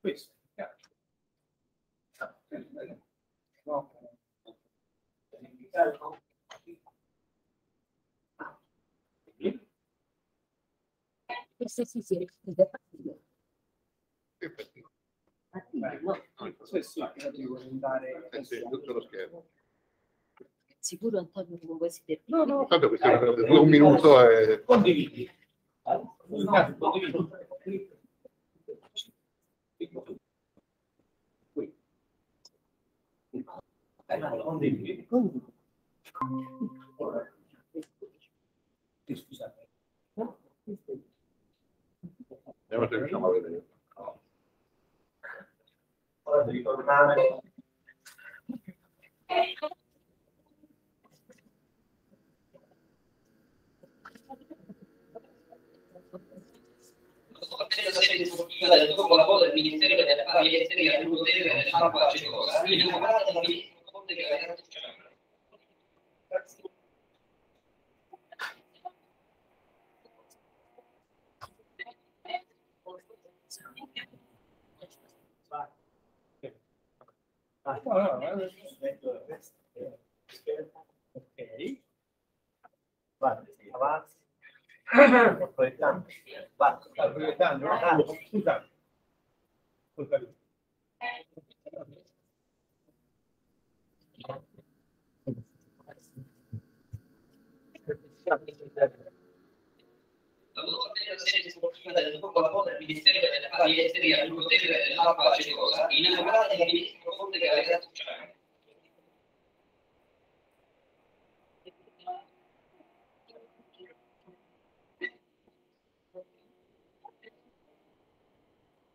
Questo. No. Questo si si rifiuta. Eh, Sicuro Antonio comunque si deve. No, no, tanto questo è un minuto e... Condividi. Condividi. Qui. Ecco, condividi. Eh, a vedere ora di ritornare. del tuo lavoro del Ministero delle Affari Esteri al potere del Papa Cecosa, il comandante del Ministero delle Affari Esteri. Ah, ok. Vai, vai. Aproveitando. Vai, aproveitando. Tá. Aproveitando. La donazione della sede sportiva del Nuovo del Ministero delle Affari Esteri al potere dell'Alfa Cecosa, inaugurata dal ministro Conte Galera Tucciani.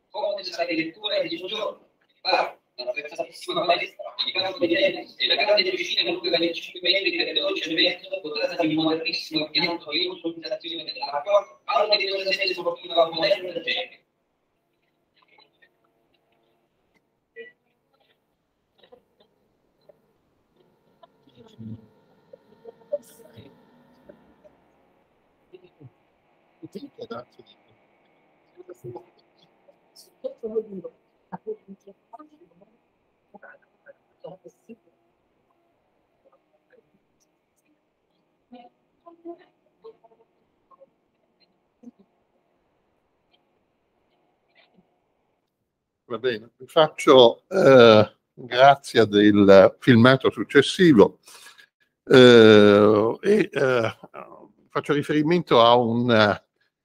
Conte sa addirittura il giorno, la aveva tantissimo maestro, gli parlo di lei, e la casa di vicina comunque da 25 metri per dolce vento, dotata di un modernissimo impianto di utilizzazione dell'acqua, anche di una sede sportiva moderna del genere. Thank Va bene, faccio eh, grazia del filmato successivo eh, e eh, faccio riferimento a una,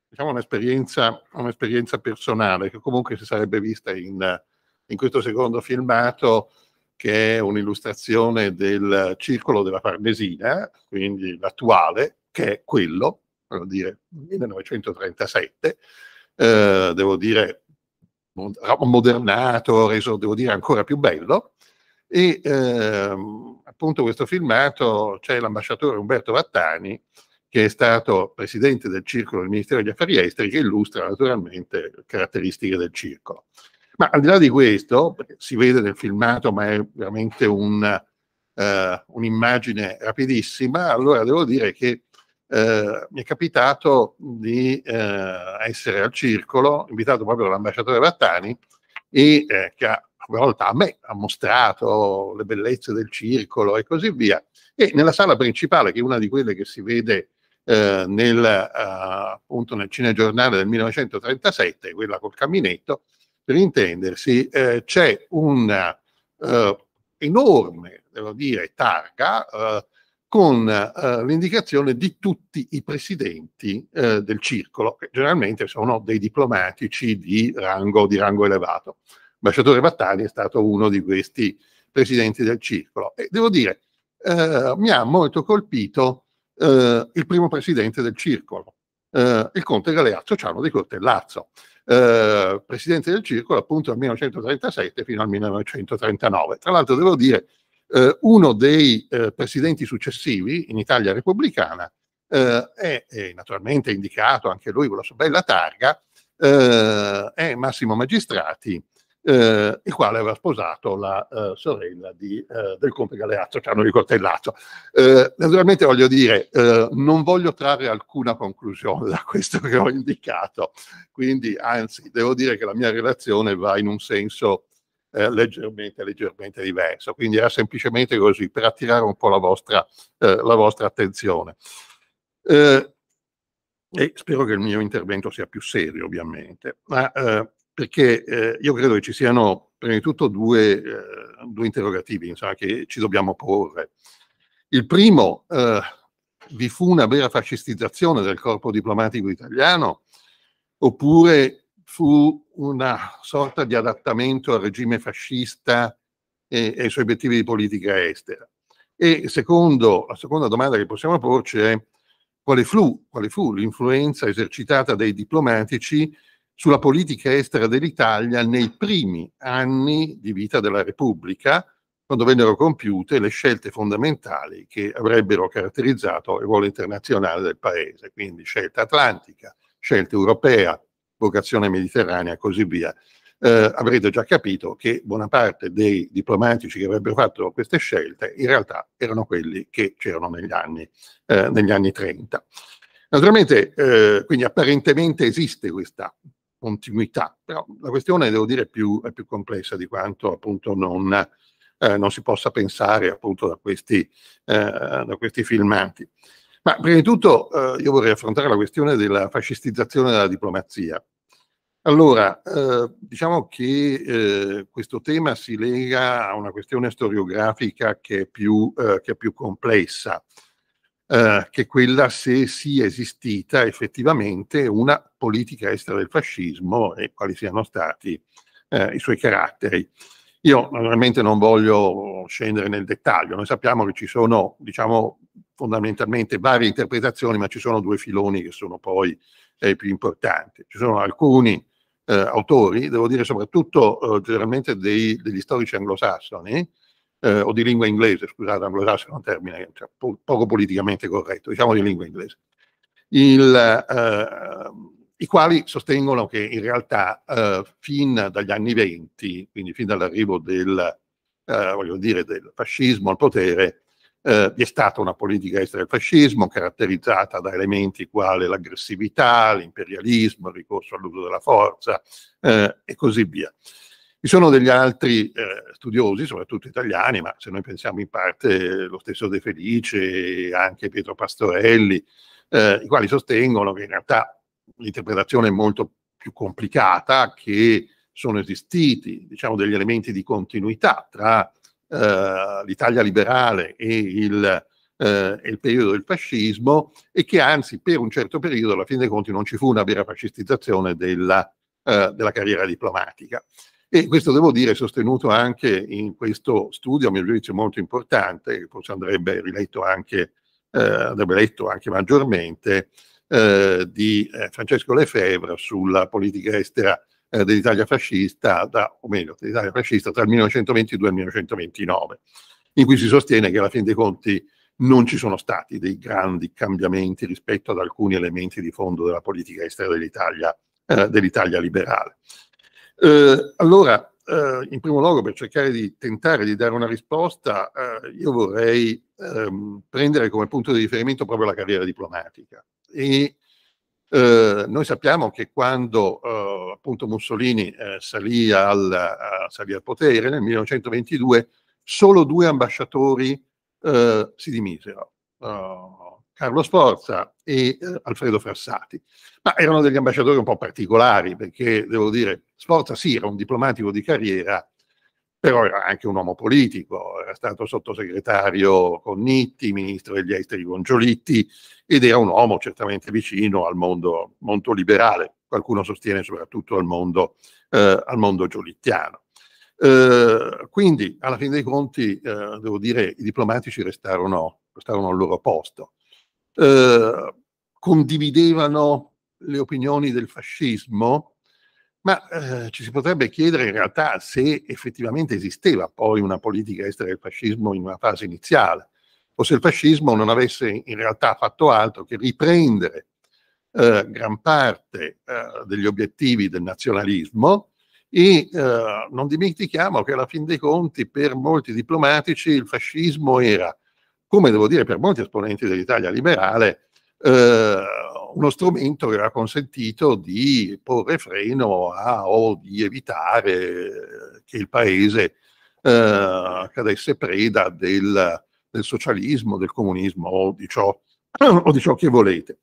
diciamo, un'esperienza, un'esperienza personale che comunque si sarebbe vista in, in questo secondo filmato che è un'illustrazione del circolo della Farnesina, quindi l'attuale, che è quello, voglio dire, 1937, eh, devo dire modernato, reso, devo dire, ancora più bello. E ehm, appunto questo filmato c'è l'ambasciatore Umberto Vattani, che è stato presidente del circolo del Ministero degli Affari Esteri, che illustra naturalmente le caratteristiche del circolo. Ma al di là di questo, si vede nel filmato, ma è veramente un, eh, un'immagine rapidissima, allora devo dire che eh, mi è capitato di eh, essere al circolo, invitato proprio dall'ambasciatore Battani, e eh, che a una volta a me ha mostrato le bellezze del circolo e così via. E nella sala principale, che è una di quelle che si vede eh, nel, eh, appunto nel cinegiornale del 1937, quella col caminetto, per intendersi, eh, c'è una eh, enorme, devo dire, targa eh, con eh, l'indicazione di tutti i presidenti eh, del circolo, che generalmente sono dei diplomatici di rango, di rango elevato. L'ambasciatore Battaglia è stato uno di questi presidenti del circolo. E devo dire, eh, mi ha molto colpito il primo presidente del circolo, il conte Galeazzo Ciano di Cortellazzo, eh, presidente del circolo appunto dal 1937 fino al 1939. Tra l'altro devo dire, eh, uno dei eh, presidenti successivi in Italia repubblicana eh, è, è, naturalmente indicato anche lui con la sua bella targa, eh, è Massimo Magistrati, eh, il quale aveva sposato la eh, sorella di, eh, del conte Galeazzo, che Cianoli cioè Cortellazzo. Eh, naturalmente voglio dire, eh, non voglio trarre alcuna conclusione da questo che ho indicato, quindi anzi devo dire che la mia relazione va in un senso eh, leggermente, leggermente diverso. Quindi era semplicemente così per attirare un po' la vostra, eh, la vostra attenzione. Eh, e spero che il mio intervento sia più serio, ovviamente. Ma perché eh, io credo che ci siano prima di tutto due, eh, due interrogativi insomma, che ci dobbiamo porre. Il primo, eh, vi fu una vera fascistizzazione del corpo diplomatico italiano oppure fu una sorta di adattamento al regime fascista e, e ai suoi obiettivi di politica estera? E secondo, la seconda domanda che possiamo porci è quale fu, quale fu l'influenza esercitata dai diplomatici sulla politica estera dell'Italia nei primi anni di vita della Repubblica, quando vennero compiute le scelte fondamentali che avrebbero caratterizzato il ruolo internazionale del Paese, quindi scelta atlantica, scelta europea, vocazione mediterranea e così via. Eh, avrete già capito che buona parte dei diplomatici che avrebbero fatto queste scelte in realtà erano quelli che c'erano negli anni, eh, negli anni 30. Naturalmente, eh, quindi apparentemente esiste questa continuità. Però la questione, devo dire, è più, è più complessa di quanto appunto non, eh, non, si possa pensare appunto da questi, eh, da questi filmati. Ma prima di tutto eh, io vorrei affrontare la questione della fascistizzazione della diplomazia. Allora, eh, diciamo che eh, questo tema si lega a una questione storiografica che è più, eh, che è più complessa eh, che quella se sia esistita effettivamente una politica estera del fascismo e quali siano stati eh, i suoi caratteri. Io naturalmente non voglio scendere nel dettaglio, noi sappiamo che ci sono, diciamo, fondamentalmente varie interpretazioni, ma ci sono due filoni che sono poi eh, più importanti. Ci sono alcuni eh, autori, devo dire soprattutto eh, generalmente dei, degli storici anglosassoni, eh, o di lingua inglese, scusate, anglosassone è un termine cioè, po- poco politicamente corretto, diciamo di lingua inglese, il, eh, i quali sostengono che in realtà eh, fin dagli anni 20, quindi fin dall'arrivo del, eh, dire, del fascismo al potere, eh, vi è stata una politica estera del fascismo caratterizzata da elementi quali l'aggressività, l'imperialismo, il ricorso all'uso della forza eh, e così via. Ci sono degli altri eh, studiosi, soprattutto italiani, ma se noi pensiamo in parte eh, lo stesso De Felice, anche Pietro Pastorelli, eh, i quali sostengono che in realtà l'interpretazione è molto più complicata, che sono esistiti diciamo, degli elementi di continuità tra eh, l'Italia liberale e il, eh, il, periodo del fascismo e che anzi per un certo periodo, alla fine dei conti, non ci fu una vera fascistizzazione della, eh, della carriera diplomatica. E questo devo dire è sostenuto anche in questo studio, a mio giudizio molto importante, che forse andrebbe riletto anche, eh, andrebbe letto anche maggiormente, eh, di eh, Francesco Lefebvre sulla politica estera eh, dell'Italia fascista, da, o meglio, dell'Italia fascista tra il 1922 e il 1929, in cui si sostiene che alla fine dei conti non ci sono stati dei grandi cambiamenti rispetto ad alcuni elementi di fondo della politica estera dell'Italia, eh, dell'Italia liberale. Eh, allora, eh, in primo luogo, per cercare di tentare di dare una risposta, eh, io vorrei ehm, prendere come punto di riferimento proprio la carriera diplomatica. E eh, noi sappiamo che quando eh, appunto Mussolini eh, salì al, salì, al, potere nel 1922, solo due ambasciatori si dimisero. Uh, Carlo Sforza e eh, Alfredo Frassati, ma erano degli ambasciatori un po' particolari perché, devo dire, Sforza sì era un diplomatico di carriera, però era anche un uomo politico, era stato sottosegretario con Nitti, ministro degli esteri con Giolitti ed era un uomo certamente vicino al mondo molto liberale, qualcuno sostiene soprattutto al mondo, eh, al mondo giolittiano. Eh, quindi alla fine dei conti, eh, devo dire, i diplomatici restarono, restarono al loro posto. Eh, condividevano le opinioni del fascismo, ma eh, ci si potrebbe chiedere in realtà se effettivamente esisteva poi una politica estera del fascismo in una fase iniziale, o se il fascismo non avesse in realtà fatto altro che riprendere eh, gran parte eh, degli obiettivi del nazionalismo e eh, non dimentichiamo che alla fin dei conti per molti diplomatici il fascismo era come devo dire per molti esponenti dell'Italia liberale, eh, uno strumento che ha consentito di porre freno a, o di evitare che il paese eh, cadesse preda del, del, socialismo, del comunismo o di, ciò, <clears throat> o di ciò che volete.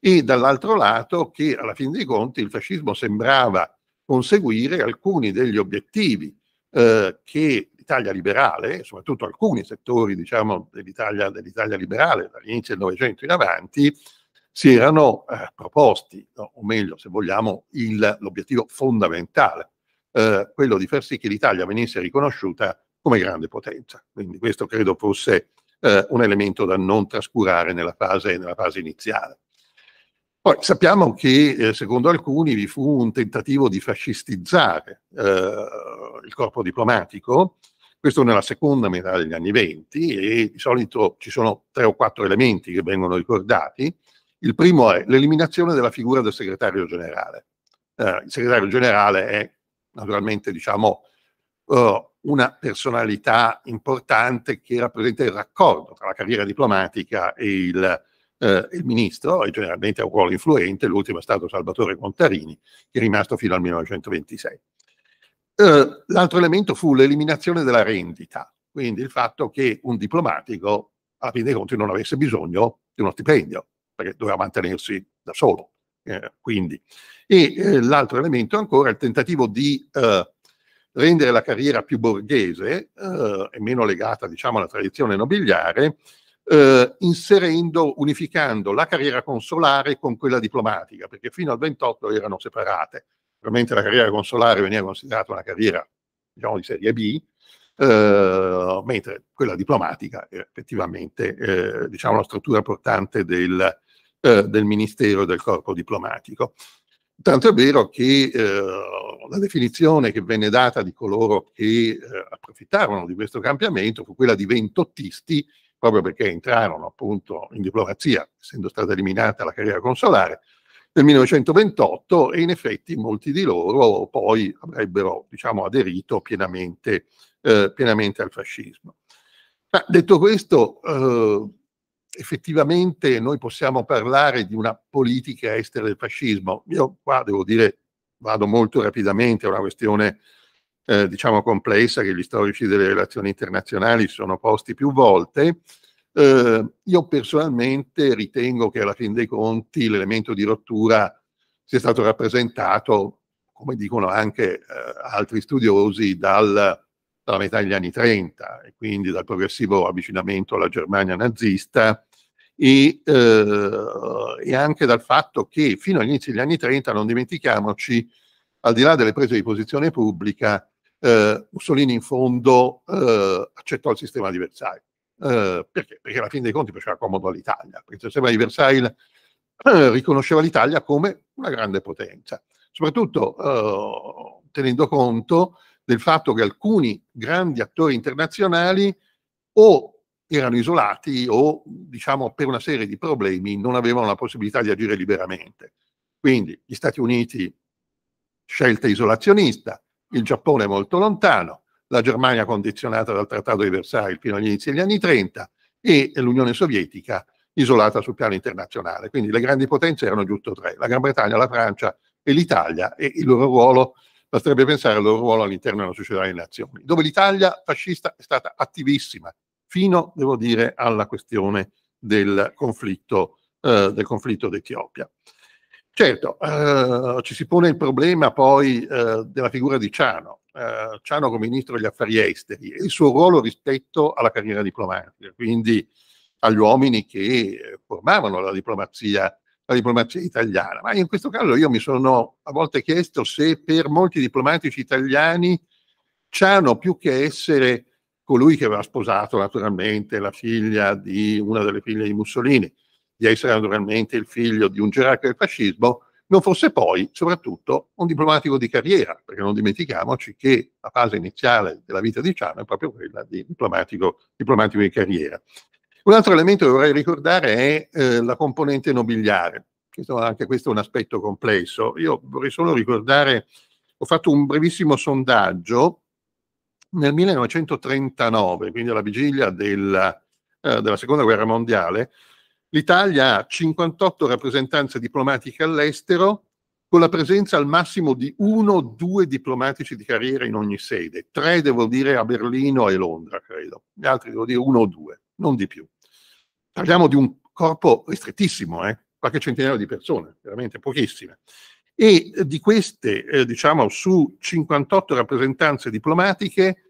E dall'altro lato che alla fine dei conti il fascismo sembrava conseguire alcuni degli obiettivi eh, che dell'Italia liberale, soprattutto alcuni settori diciamo, dell'Italia, dell'Italia liberale dall'inizio del Novecento in avanti, si erano eh, proposti, no? o meglio, se vogliamo, il, l'obiettivo fondamentale, eh, quello di far sì che l'Italia venisse riconosciuta come grande potenza. Quindi questo credo fosse eh, un elemento da non trascurare nella fase, nella fase iniziale. Poi sappiamo che, eh, secondo alcuni, vi fu un tentativo di fascistizzare eh, il corpo diplomatico, questo nella seconda metà degli anni venti e di solito ci sono tre o quattro elementi che vengono ricordati. Il primo è l'eliminazione della figura del segretario generale. Eh, il segretario generale è naturalmente diciamo, eh, una personalità importante che rappresenta il raccordo tra la carriera diplomatica e il, eh, il ministro, e generalmente ha un ruolo influente, l'ultimo è stato Salvatore Contarini, che è rimasto fino al 1926. Eh, l'altro elemento fu l'eliminazione della rendita, quindi il fatto che un diplomatico alla fine dei conti non avesse bisogno di uno stipendio, perché doveva mantenersi da solo. Eh, quindi. E eh, l'altro elemento ancora è il tentativo di eh, rendere la carriera più borghese eh, e meno legata diciamo, alla tradizione nobiliare, eh, inserendo, unificando la carriera consolare con quella diplomatica, perché fino al 28 erano separate. Ovviamente la carriera consolare veniva considerata una carriera diciamo, di serie B, eh, mentre quella diplomatica era effettivamente eh, diciamo, una struttura portante del, eh, del Ministero e del corpo diplomatico. Tanto è vero che eh, la definizione che venne data di coloro che eh, approfittarono di questo cambiamento fu quella di ventottisti, proprio perché entrarono appunto in diplomazia, essendo stata eliminata la carriera consolare, nel 1928 e in effetti molti di loro poi avrebbero diciamo, aderito pienamente, eh, pienamente, al fascismo. Ma detto questo, eh, effettivamente noi possiamo parlare di una politica estera del fascismo. Io qua devo dire, vado molto rapidamente, è una questione eh, diciamo complessa che gli storici delle relazioni internazionali si sono posti più volte. Eh, io personalmente ritengo che alla fine dei conti l'elemento di rottura sia stato rappresentato, come dicono anche eh, altri studiosi, dal, dalla metà degli anni 30 e quindi dal progressivo avvicinamento alla Germania nazista e, eh, e anche dal fatto che fino all'inizio degli anni 30, non dimentichiamoci, al di là delle prese di posizione pubblica, eh, Mussolini in fondo eh, accettò il sistema di Versailles eh, perché? Perché alla fine dei conti faceva comodo all'Italia, perché sembra di Versailles eh, riconosceva l'Italia come una grande potenza, soprattutto eh, tenendo conto del fatto che alcuni grandi attori internazionali o erano isolati o, diciamo, per una serie di problemi non avevano la possibilità di agire liberamente. Quindi gli Stati Uniti scelta isolazionista, il Giappone molto lontano, la Germania condizionata dal Trattato di Versailles fino agli inizi degli anni 30 e l'Unione Sovietica isolata sul piano internazionale. Quindi le grandi potenze erano giusto tre, la Gran Bretagna, la Francia e l'Italia e il loro ruolo, basterebbe pensare al loro ruolo all'interno della società delle nazioni, dove l'Italia fascista è stata attivissima fino, devo dire, alla questione del conflitto, eh, del conflitto d'Etiopia. Certo, eh, ci si pone il problema poi eh, della figura di Ciano, eh, Ciano come ministro degli affari esteri e il suo ruolo rispetto alla carriera diplomatica, quindi agli uomini che eh, formavano la diplomazia, la diplomazia italiana. Ma in questo caso io mi sono a volte chiesto se per molti diplomatici italiani Ciano più che essere colui che aveva sposato naturalmente la figlia di una delle figlie di Mussolini, di essere naturalmente il figlio di un gerarca del fascismo, non fosse poi soprattutto un diplomatico di carriera, perché non dimentichiamoci che la fase iniziale della vita di Ciano è proprio quella di diplomatico, diplomatico di carriera. Un altro elemento che vorrei ricordare è eh, la componente nobiliare. Questo, anche questo è un aspetto complesso. Io vorrei solo ricordare, ho fatto un brevissimo sondaggio nel 1939, quindi alla vigilia della, eh, della Seconda Guerra Mondiale, L'Italia ha 58 rappresentanze diplomatiche all'estero, con la presenza al massimo di uno o due diplomatici di carriera in ogni sede. Tre devo dire a Berlino e Londra, credo. Gli altri devo dire uno o due, non di più. Parliamo di un corpo ristrettissimo, eh? qualche centinaio di persone, veramente pochissime. E eh, di queste, eh, diciamo, su 58 rappresentanze diplomatiche,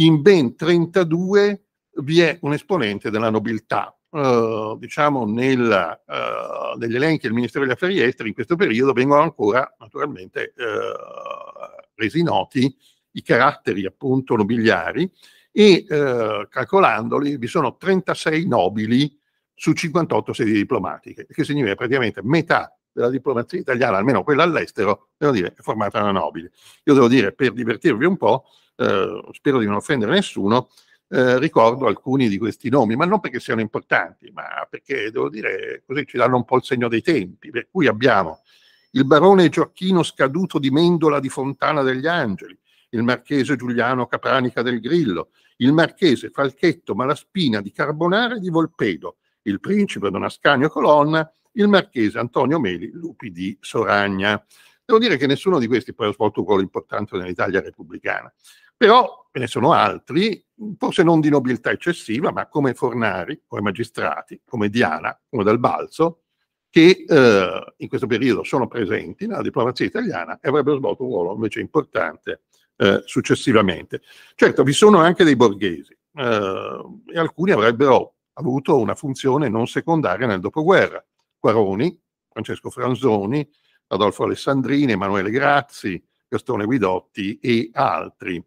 in ben 32 vi è un esponente della nobiltà, eh, diciamo, nella, eh, negli elenchi del Ministero degli Affari Esteri in questo periodo vengono ancora naturalmente eh, resi noti i caratteri appunto nobiliari e eh, calcolandoli vi sono 36 nobili su 58 sedi diplomatiche, che significa praticamente metà della diplomazia italiana, almeno quella all'estero, devo dire, è formata da nobili. Io devo dire, per divertirvi un po', eh, spero di non offendere nessuno, eh, ricordo alcuni di questi nomi, ma non perché siano importanti, ma perché devo dire così ci danno un po' il segno dei tempi, per cui abbiamo il barone Gioacchino Scaduto di Mendola di Fontana degli Angeli, il marchese Giuliano Capranica del Grillo, il marchese Falchetto Malaspina di Carbonara di Volpedo, il principe Don Ascanio Colonna, il marchese Antonio Meli Lupi di Soragna. Devo dire che nessuno di questi poi ha svolto un ruolo importante nell'Italia repubblicana. Però ve ne sono altri, forse non di nobiltà eccessiva, ma come Fornari, come Magistrati, come Diana, come Dal Balzo, che eh, in questo periodo sono presenti nella diplomazia italiana e avrebbero svolto un ruolo invece importante eh, successivamente. Certo, vi sono anche dei borghesi eh, e alcuni avrebbero avuto una funzione non secondaria nel dopoguerra. Quaroni, Francesco Franzoni, Adolfo Alessandrini, Emanuele Grazzi, Gastone Guidotti e altri.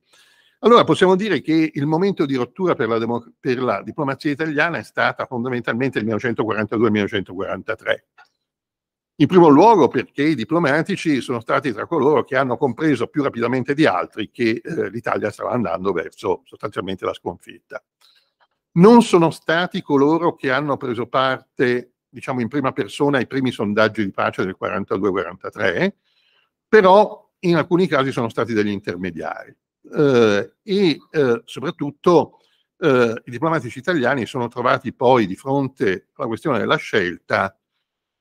Allora possiamo dire che il momento di rottura per la, democ- per la diplomazia italiana è stata fondamentalmente il 1942-1943. In primo luogo perché i diplomatici sono stati tra coloro che hanno compreso più rapidamente di altri che eh, l'Italia stava andando verso sostanzialmente la sconfitta. Non sono stati coloro che hanno preso parte, diciamo in prima persona, ai primi sondaggi di pace del 42-43, però in alcuni casi sono stati degli intermediari eh, e eh, soprattutto eh, i diplomatici italiani sono trovati poi di fronte alla questione della scelta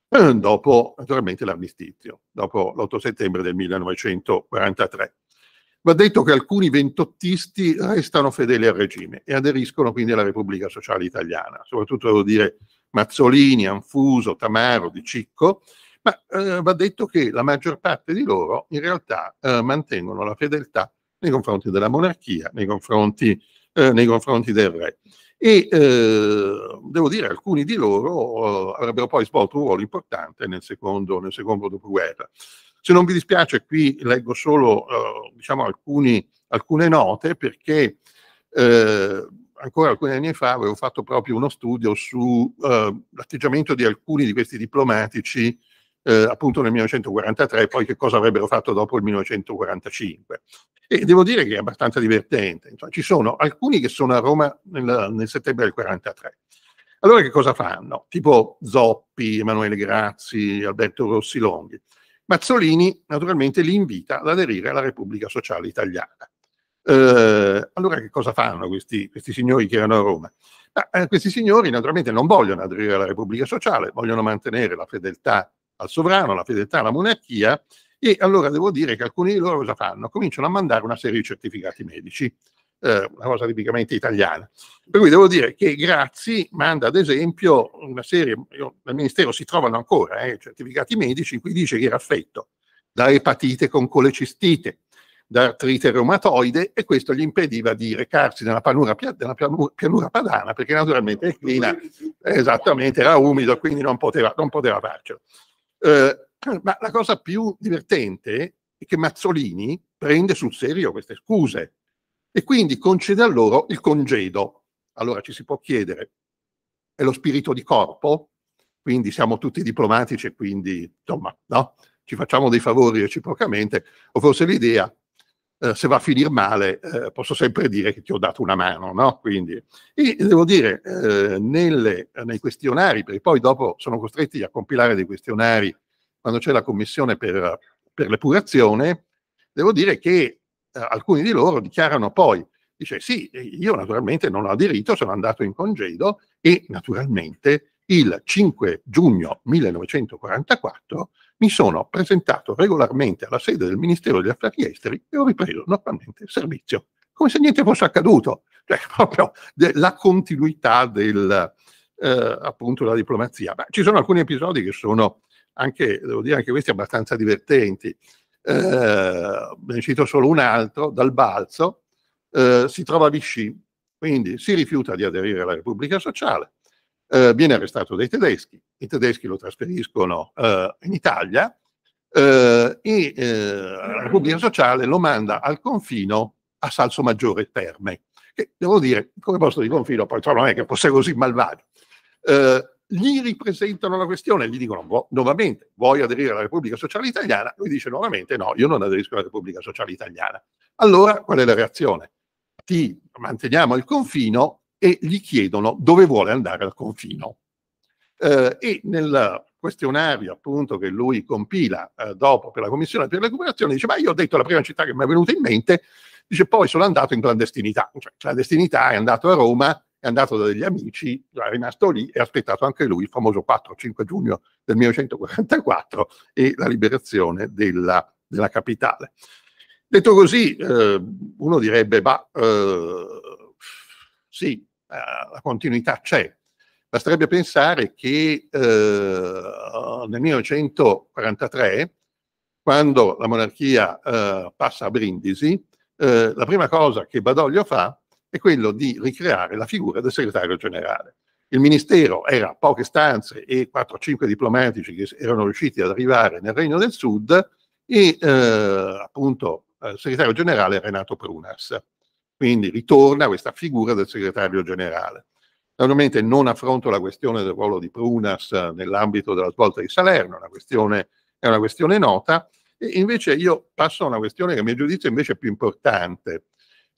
eh, dopo naturalmente l'armistizio, dopo l'8 settembre del 1943. Va detto che alcuni ventottisti restano fedeli al regime e aderiscono quindi alla Repubblica Sociale Italiana, soprattutto devo dire Mazzolini, Anfuso, Tamaro, Di Cicco, ma eh, va detto che la maggior parte di loro in realtà eh, mantengono la fedeltà nei confronti della monarchia, nei confronti, eh, nei confronti del re. E eh, devo dire, alcuni di loro eh, avrebbero poi svolto un ruolo importante nel secondo, nel secondo dopoguerra. Se non vi dispiace, qui leggo solo eh, diciamo, alcuni, alcune note perché ancora alcuni anni fa avevo fatto proprio uno studio sull'atteggiamento uh, di alcuni di questi diplomatici eh, appunto nel 1943, poi che cosa avrebbero fatto dopo il 1945. E devo dire che è abbastanza divertente. Insomma, ci sono alcuni che sono a Roma nel, nel settembre del 1943. Allora che cosa fanno? Tipo Zoppi, Emanuele Grazzi, Alberto Rossi Longhi. Mazzolini naturalmente li invita ad aderire alla Repubblica Sociale Italiana. Eh, allora che cosa fanno questi, questi, signori che erano a Roma? Ma, eh, questi signori naturalmente non vogliono aderire alla Repubblica Sociale, vogliono mantenere la fedeltà al sovrano, alla fedeltà, alla monarchia, e allora devo dire che alcuni di loro cosa fanno? Cominciano a mandare una serie di certificati medici, eh, una cosa tipicamente italiana. Per cui devo dire che Grazzi manda ad esempio una serie, dal Ministero si trovano ancora eh, certificati medici in cui dice che era affetto da epatite con colecistite, da artrite reumatoide e questo gli impediva di recarsi nella, panura, nella pianura, padana perché naturalmente il clima esattamente era umido quindi non poteva, non poteva farcelo. Eh, <clears throat> ma la cosa più divertente è che Mazzolini prende sul serio queste scuse e quindi concede a loro il congedo. Allora ci si può chiedere, è lo spirito di corpo? Quindi siamo tutti diplomatici e quindi, insomma, no? Ci facciamo dei favori reciprocamente, o forse l'idea eh, se va a finire male, eh, posso sempre dire che ti ho dato una mano, no? Quindi, e devo dire, eh, nelle, nei questionari, perché poi dopo sono costretti a compilare dei questionari quando c'è la commissione per, per l'epurazione, devo dire che eh, alcuni di loro dichiarano poi, dice sì, io naturalmente non ho aderito, sono andato in congedo e naturalmente il 5 giugno 1944 mi sono presentato regolarmente alla sede del Ministero degli Affari Esteri e ho ripreso normalmente il servizio, come se niente fosse accaduto, cioè <laughs> proprio de- la continuità del, eh, appunto, della diplomazia. Ma ci sono alcuni episodi che sono anche, devo dire, anche questi abbastanza divertenti. Eh, ne cito solo un altro, dal balzo, eh, si trova a Vichy, quindi si rifiuta di aderire alla Repubblica Sociale, eh, viene arrestato dai tedeschi, i tedeschi lo trasferiscono eh, in Italia eh, e eh, la Repubblica Sociale lo manda al confino a Salso Maggiore Terme, che devo dire, come posto di confino, poi cioè, non è che fosse così malvagio. Eh, gli ripresentano la questione, gli dicono boh, nuovamente vuoi aderire alla Repubblica Sociale Italiana? Lui dice nuovamente no, io non aderisco alla Repubblica Sociale Italiana. Allora qual è la reazione? Ti manteniamo al confino e gli chiedono dove vuole andare al confino. Eh, e nel questionario appunto che lui compila eh, dopo per la Commissione per la cooperazioni dice ma io ho detto la prima città che mi è venuta in mente, dice poi sono andato in clandestinità, cioè clandestinità è andato a Roma, è andato da degli amici, è rimasto lì e ha aspettato anche lui il famoso 4-5 giugno del 1944 e la liberazione della, della capitale. Detto così, eh, uno direbbe, ma eh, sì, la continuità c'è. Basterebbe pensare che eh, nel 1943, quando la monarchia eh, passa a Brindisi, eh, la prima cosa che Badoglio fa è quello di ricreare la figura del segretario generale. Il ministero era poche stanze e 4-5 diplomatici che erano riusciti ad arrivare nel Regno del Sud e eh, appunto eh, il segretario generale Renato Prunas. Quindi ritorna questa figura del segretario generale. Naturalmente non affronto la questione del ruolo di Prunas nell'ambito della svolta di Salerno, una è una questione nota, e invece io passo a una questione che a mio giudizio invece è più importante,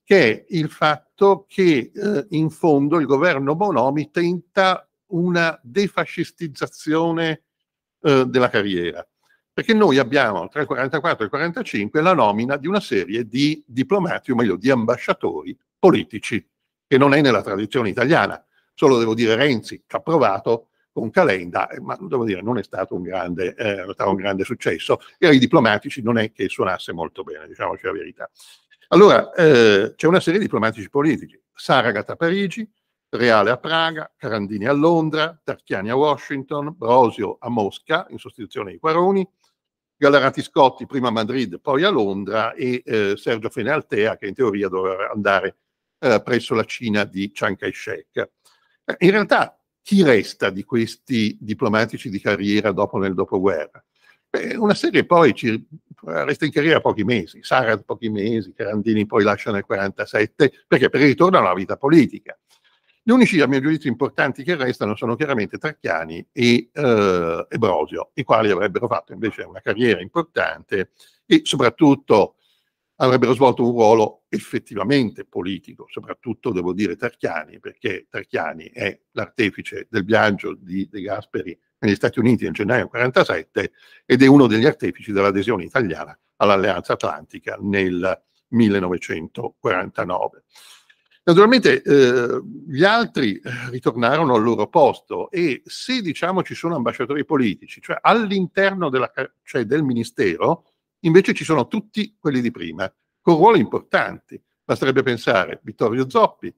che è il fatto che eh, in fondo il governo Bonomi tenta una defascistizzazione eh, della carriera. Perché noi abbiamo tra il 44 e il 45 la nomina di una serie di diplomati, o meglio di ambasciatori politici, che non è nella tradizione italiana. Solo devo dire Renzi ci ha provato con Calenda, eh, ma devo dire non è stato un grande, eh, un grande successo e ai diplomatici non è che suonasse molto bene, diciamoci la verità. Allora, eh, c'è una serie di diplomatici politici, Saragat a Parigi, Reale a Praga, Carandini a Londra, Tarchiani a Washington, Brosio a Mosca in sostituzione di Quaroni, Gallarati Scotti prima a Madrid, poi a Londra e eh, Sergio Fenaltea che in teoria doveva andare eh, presso la Cina di Chiang Kai-shek. Eh, in realtà chi resta di questi diplomatici di carriera dopo nel dopoguerra? Beh, una serie poi ci, resta in carriera pochi mesi, Sarat pochi mesi, Carandini poi lascia nel 1947 perché ritorna alla vita politica. Gli unici, a mio giudizio, importanti che restano sono chiaramente Tracchiani e, eh, e Brosio, i quali avrebbero fatto invece una carriera importante e soprattutto avrebbero svolto un ruolo effettivamente politico, soprattutto devo dire Tarchiani, perché Tarchiani è l'artefice del viaggio di De Gasperi negli Stati Uniti nel gennaio 1947 ed è uno degli artefici dell'adesione italiana all'Alleanza Atlantica nel 1949. Naturalmente eh, gli altri eh, ritornarono al loro posto e se diciamo ci sono ambasciatori politici, cioè all'interno della, cioè del ministero, invece ci sono tutti quelli di prima, con ruoli importanti. Basterebbe pensare Vittorio Zoppi,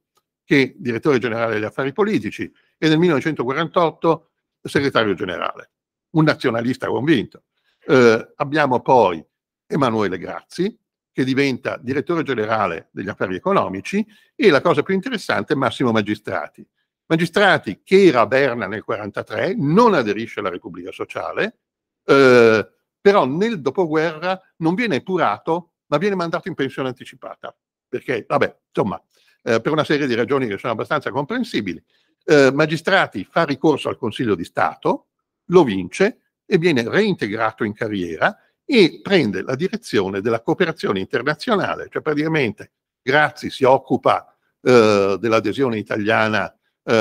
che è direttore generale degli affari politici e nel 1948 segretario generale, un nazionalista convinto. Eh, abbiamo poi Emanuele Grazzi, che diventa direttore generale degli affari economici e la cosa più interessante Massimo Magistrati. Magistrati che era a Berna nel 1943, non aderisce alla Repubblica Sociale, eh, però nel dopoguerra non viene epurato, ma viene mandato in pensione anticipata, perché, vabbè, insomma, eh, per una serie di ragioni che sono abbastanza comprensibili. Eh, magistrati fa ricorso al Consiglio di Stato, lo vince e viene reintegrato in carriera e prende la direzione della cooperazione internazionale, cioè praticamente Grazzi si occupa eh, dell'adesione italiana eh,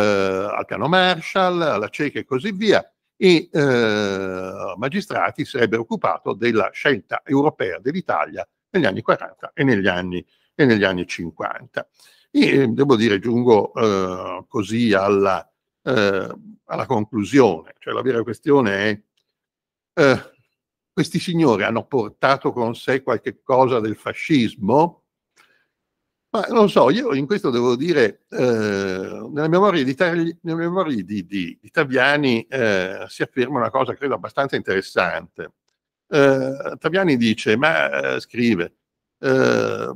al piano Marshall, alla CECA e così via, e eh, Magistrati sarebbe occupato della scelta europea dell'Italia negli anni 40 e negli anni, e negli anni 50. E eh, devo dire, giungo eh, così alla, eh, alla, conclusione, cioè la vera questione è eh, questi signori hanno portato con sé qualche cosa del fascismo? Ma non so, io in questo devo dire, eh, nella memoria di, nella memoria di, di, di Taviani eh, si afferma una cosa credo abbastanza interessante. Eh, Taviani dice, ma eh, scrive, eh,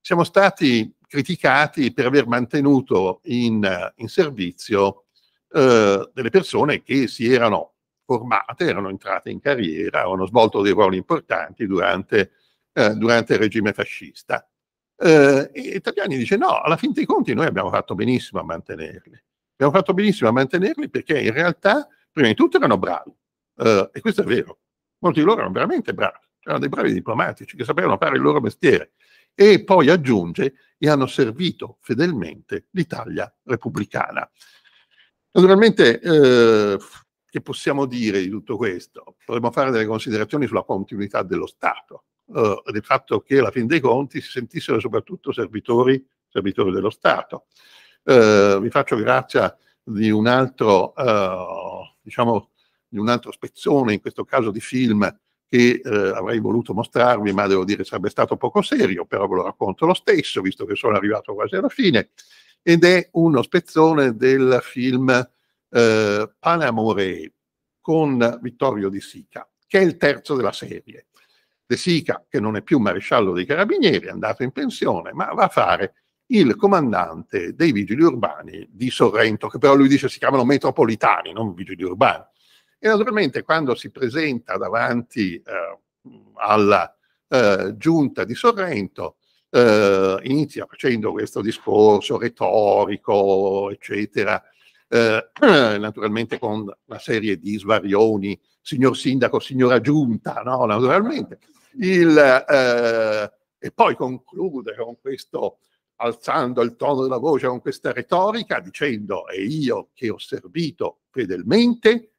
siamo stati criticati per aver mantenuto in, in servizio eh, delle persone che si erano formate, erano entrate in carriera, avevano svolto dei ruoli importanti durante, eh, durante il regime fascista. Eh, e Tagliani dice no, alla fin dei conti noi abbiamo fatto benissimo a mantenerli. Abbiamo fatto benissimo a mantenerli perché in realtà, prima di tutto, erano bravi. Eh, e questo è vero. Molti di loro erano veramente bravi. Erano dei bravi diplomatici che sapevano fare il loro mestiere. E poi aggiunge, e hanno servito fedelmente l'Italia repubblicana. Naturalmente eh, che possiamo dire di tutto questo? Potremmo fare delle considerazioni sulla continuità dello Stato, eh, del fatto che alla fin dei conti si sentissero soprattutto servitori, servitori dello Stato. Eh, vi faccio grazia di un altro, eh, diciamo, di un altro spezzone, in questo caso di film, che eh, avrei voluto mostrarvi, ma devo dire sarebbe stato poco serio, però ve lo racconto lo stesso, visto che sono arrivato quasi alla fine, ed è uno spezzone del film eh, Pane Amore con Vittorio De Sica, che è il terzo della serie. De Sica, che non è più maresciallo dei carabinieri, è andato in pensione, ma va a fare il comandante dei vigili urbani di Sorrento, che però lui dice si chiamano metropolitani, non vigili urbani. E naturalmente quando si presenta davanti eh, alla eh, giunta di Sorrento, eh, inizia facendo questo discorso retorico, eccetera, eh, <clears throat> naturalmente con una serie di svarioni, signor sindaco, signora giunta, no? naturalmente. Il, eh, e poi conclude con questo, alzando il tono della voce, con questa retorica, dicendo, e io che ho servito fedelmente,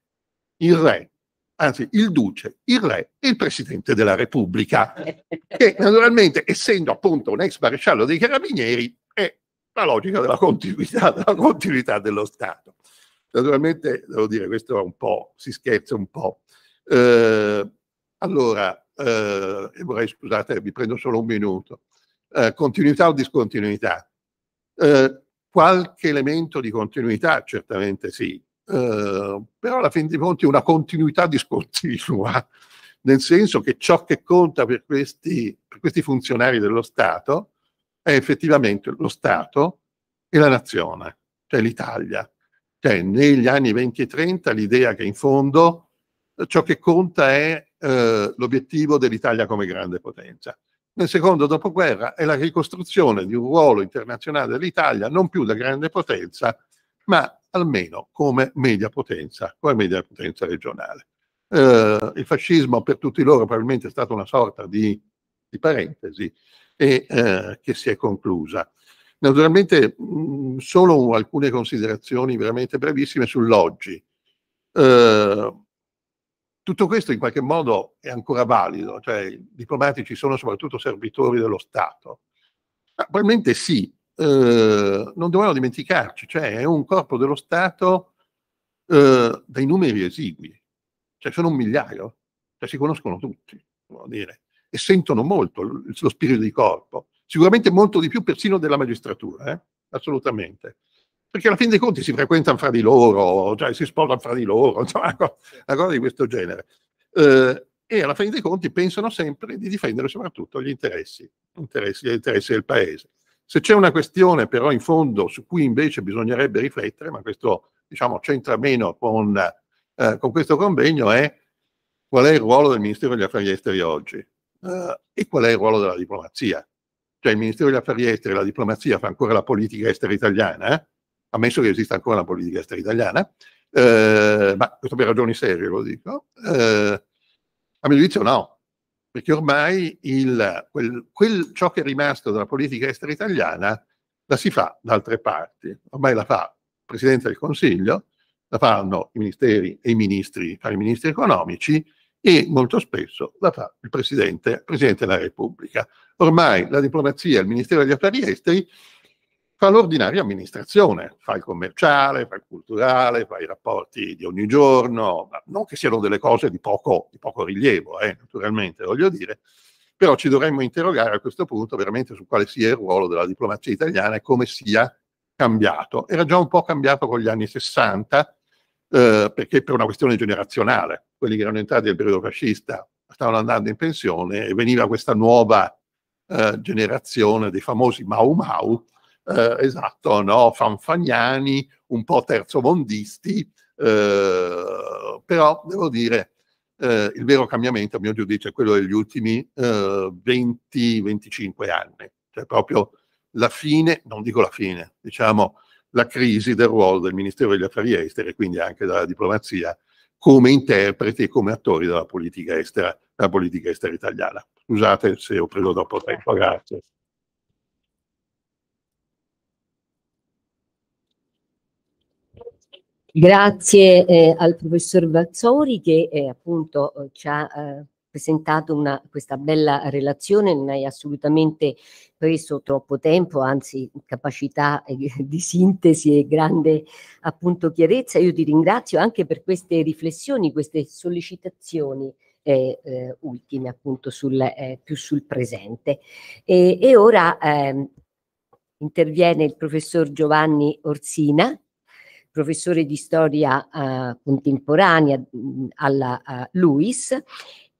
il re, anzi il duce, il re e il presidente della Repubblica, <laughs> che naturalmente, essendo appunto un ex maresciallo dei carabinieri, la logica della continuità, <laughs> della continuità dello Stato. Naturalmente, devo dire, questo è un po', si scherza un po'. Eh, allora, eh, vorrei, scusate, vi prendo solo un minuto. Eh, continuità o discontinuità? Eh, qualche elemento di continuità, certamente sì, eh, però alla fin dei conti una continuità discontinua, <laughs> nel senso che ciò che conta per questi, per questi funzionari dello Stato è effettivamente lo Stato e la nazione, cioè l'Italia. Cioè, negli anni 20 e 30 l'idea che in fondo eh, ciò che conta è eh, l'obiettivo dell'Italia come grande potenza. Nel secondo dopoguerra è la ricostruzione di un ruolo internazionale dell'Italia non più da grande potenza, ma almeno come media potenza, come media potenza regionale. Eh, il fascismo per tutti loro probabilmente è stato una sorta di, di parentesi, e eh, che si è conclusa. Naturalmente mh, mm, solo alcune considerazioni veramente brevissime sull'oggi. Eh, tutto questo in qualche modo è ancora valido, cioè i diplomatici sono soprattutto servitori dello Stato. Ma probabilmente sì, eh, non dobbiamo dimenticarci, cioè è un corpo dello Stato eh, dai numeri esigui, cioè sono un migliaio, cioè si conoscono tutti, vuol dire e sentono molto lo spirito di corpo, sicuramente molto di più persino della magistratura, eh? assolutamente. Perché alla fine dei conti si frequentano fra di loro, cioè si sposano fra di loro, <laughs> insomma, una cosa, di questo genere. Eh, e alla fine dei conti pensano sempre di difendere soprattutto gli interessi, gli interessi, gli interessi del paese. Se c'è una questione però in fondo su cui invece bisognerebbe riflettere, ma questo diciamo, c'entra meno con, eh, con questo convegno, è qual è il ruolo del Ministero degli Affari Esteri oggi eh, e qual è il ruolo della diplomazia. Cioè il Ministero degli Affari Esteri e la diplomazia fa ancora la politica estera italiana, eh? ammesso che esista ancora la politica estera italiana, eh, ma questo per ragioni serie lo dico, eh, a mio giudizio no, perché ormai il, quel, quel, ciò che è rimasto della politica estera italiana la si fa da altre parti, ormai la fa il Presidente del Consiglio, la fanno i ministeri e i ministri, fanno i ministri economici, e molto spesso la fa il Presidente, il Presidente della Repubblica. Ormai la diplomazia, il Ministero degli Affari Esteri fa l'ordinaria amministrazione, fa il commerciale, fa il culturale, fa i rapporti di ogni giorno, non che siano delle cose di poco, di poco rilievo, eh, naturalmente, voglio dire, però ci dovremmo interrogare a questo punto veramente su quale sia il ruolo della diplomazia italiana e come sia cambiato. Era già un po' cambiato con gli anni 60, eh, perché per una questione generazionale, quelli che erano entrati nel periodo fascista stavano andando in pensione e veniva questa nuova eh, generazione dei famosi Mau Mau, eh, esatto, no? fanfagnani, un po' terzomondisti, eh, però devo dire eh, il vero cambiamento, a mio giudizio, è quello degli ultimi 20-25 eh, anni, cioè proprio la fine, non dico la fine, diciamo la crisi del ruolo del Ministero degli Affari Esteri e quindi anche della diplomazia come interpreti e come attori della politica estera, della politica estera italiana. Scusate se ho preso troppo certo. tempo, grazie. Grazie eh, al professor Valzori che eh, appunto eh, ci ha eh, presentato una, questa bella relazione, non hai assolutamente preso troppo tempo, anzi capacità eh, <laughs> di sintesi e grande appunto chiarezza. Io ti ringrazio anche per queste riflessioni, queste sollecitazioni. Eh, eh, ultime appunto sul, eh, più sul presente. E, e ora ehm, interviene il professor Giovanni Orsina, professore di storia eh, contemporanea mh, mm, alla uh, LUIS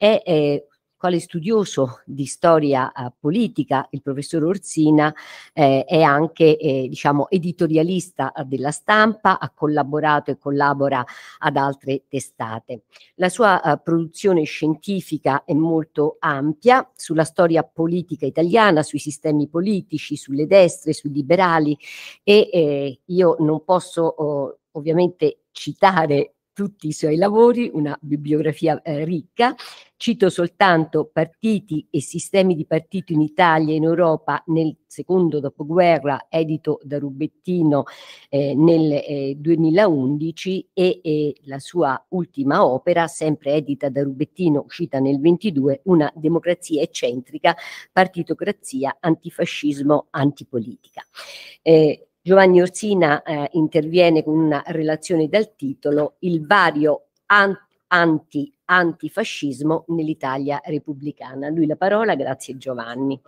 è eh, quale studioso di storia eh, politica, il professor Orsina eh, è anche eh, diciamo, editorialista eh, della stampa, ha collaborato e collabora ad altre testate. La sua eh, produzione scientifica è molto ampia sulla storia politica italiana, sui sistemi politici, sulle destre, sui liberali e eh, io non posso oh, ovviamente citare tutti i suoi lavori, una bibliografia eh, ricca. Cito soltanto partiti e sistemi di partito in Italia e in Europa nel secondo dopoguerra, edito da Rubettino eh, nel eh, 2011 e, e la sua ultima opera, sempre edita da Rubettino, uscita nel 22, una democrazia eccentrica, partitocrazia, antifascismo, antipolitica. Eh, Giovanni Orsina eh, interviene con una relazione dal titolo Il vario anti antifascismo nell'Italia repubblicana. A lui la parola, grazie Giovanni.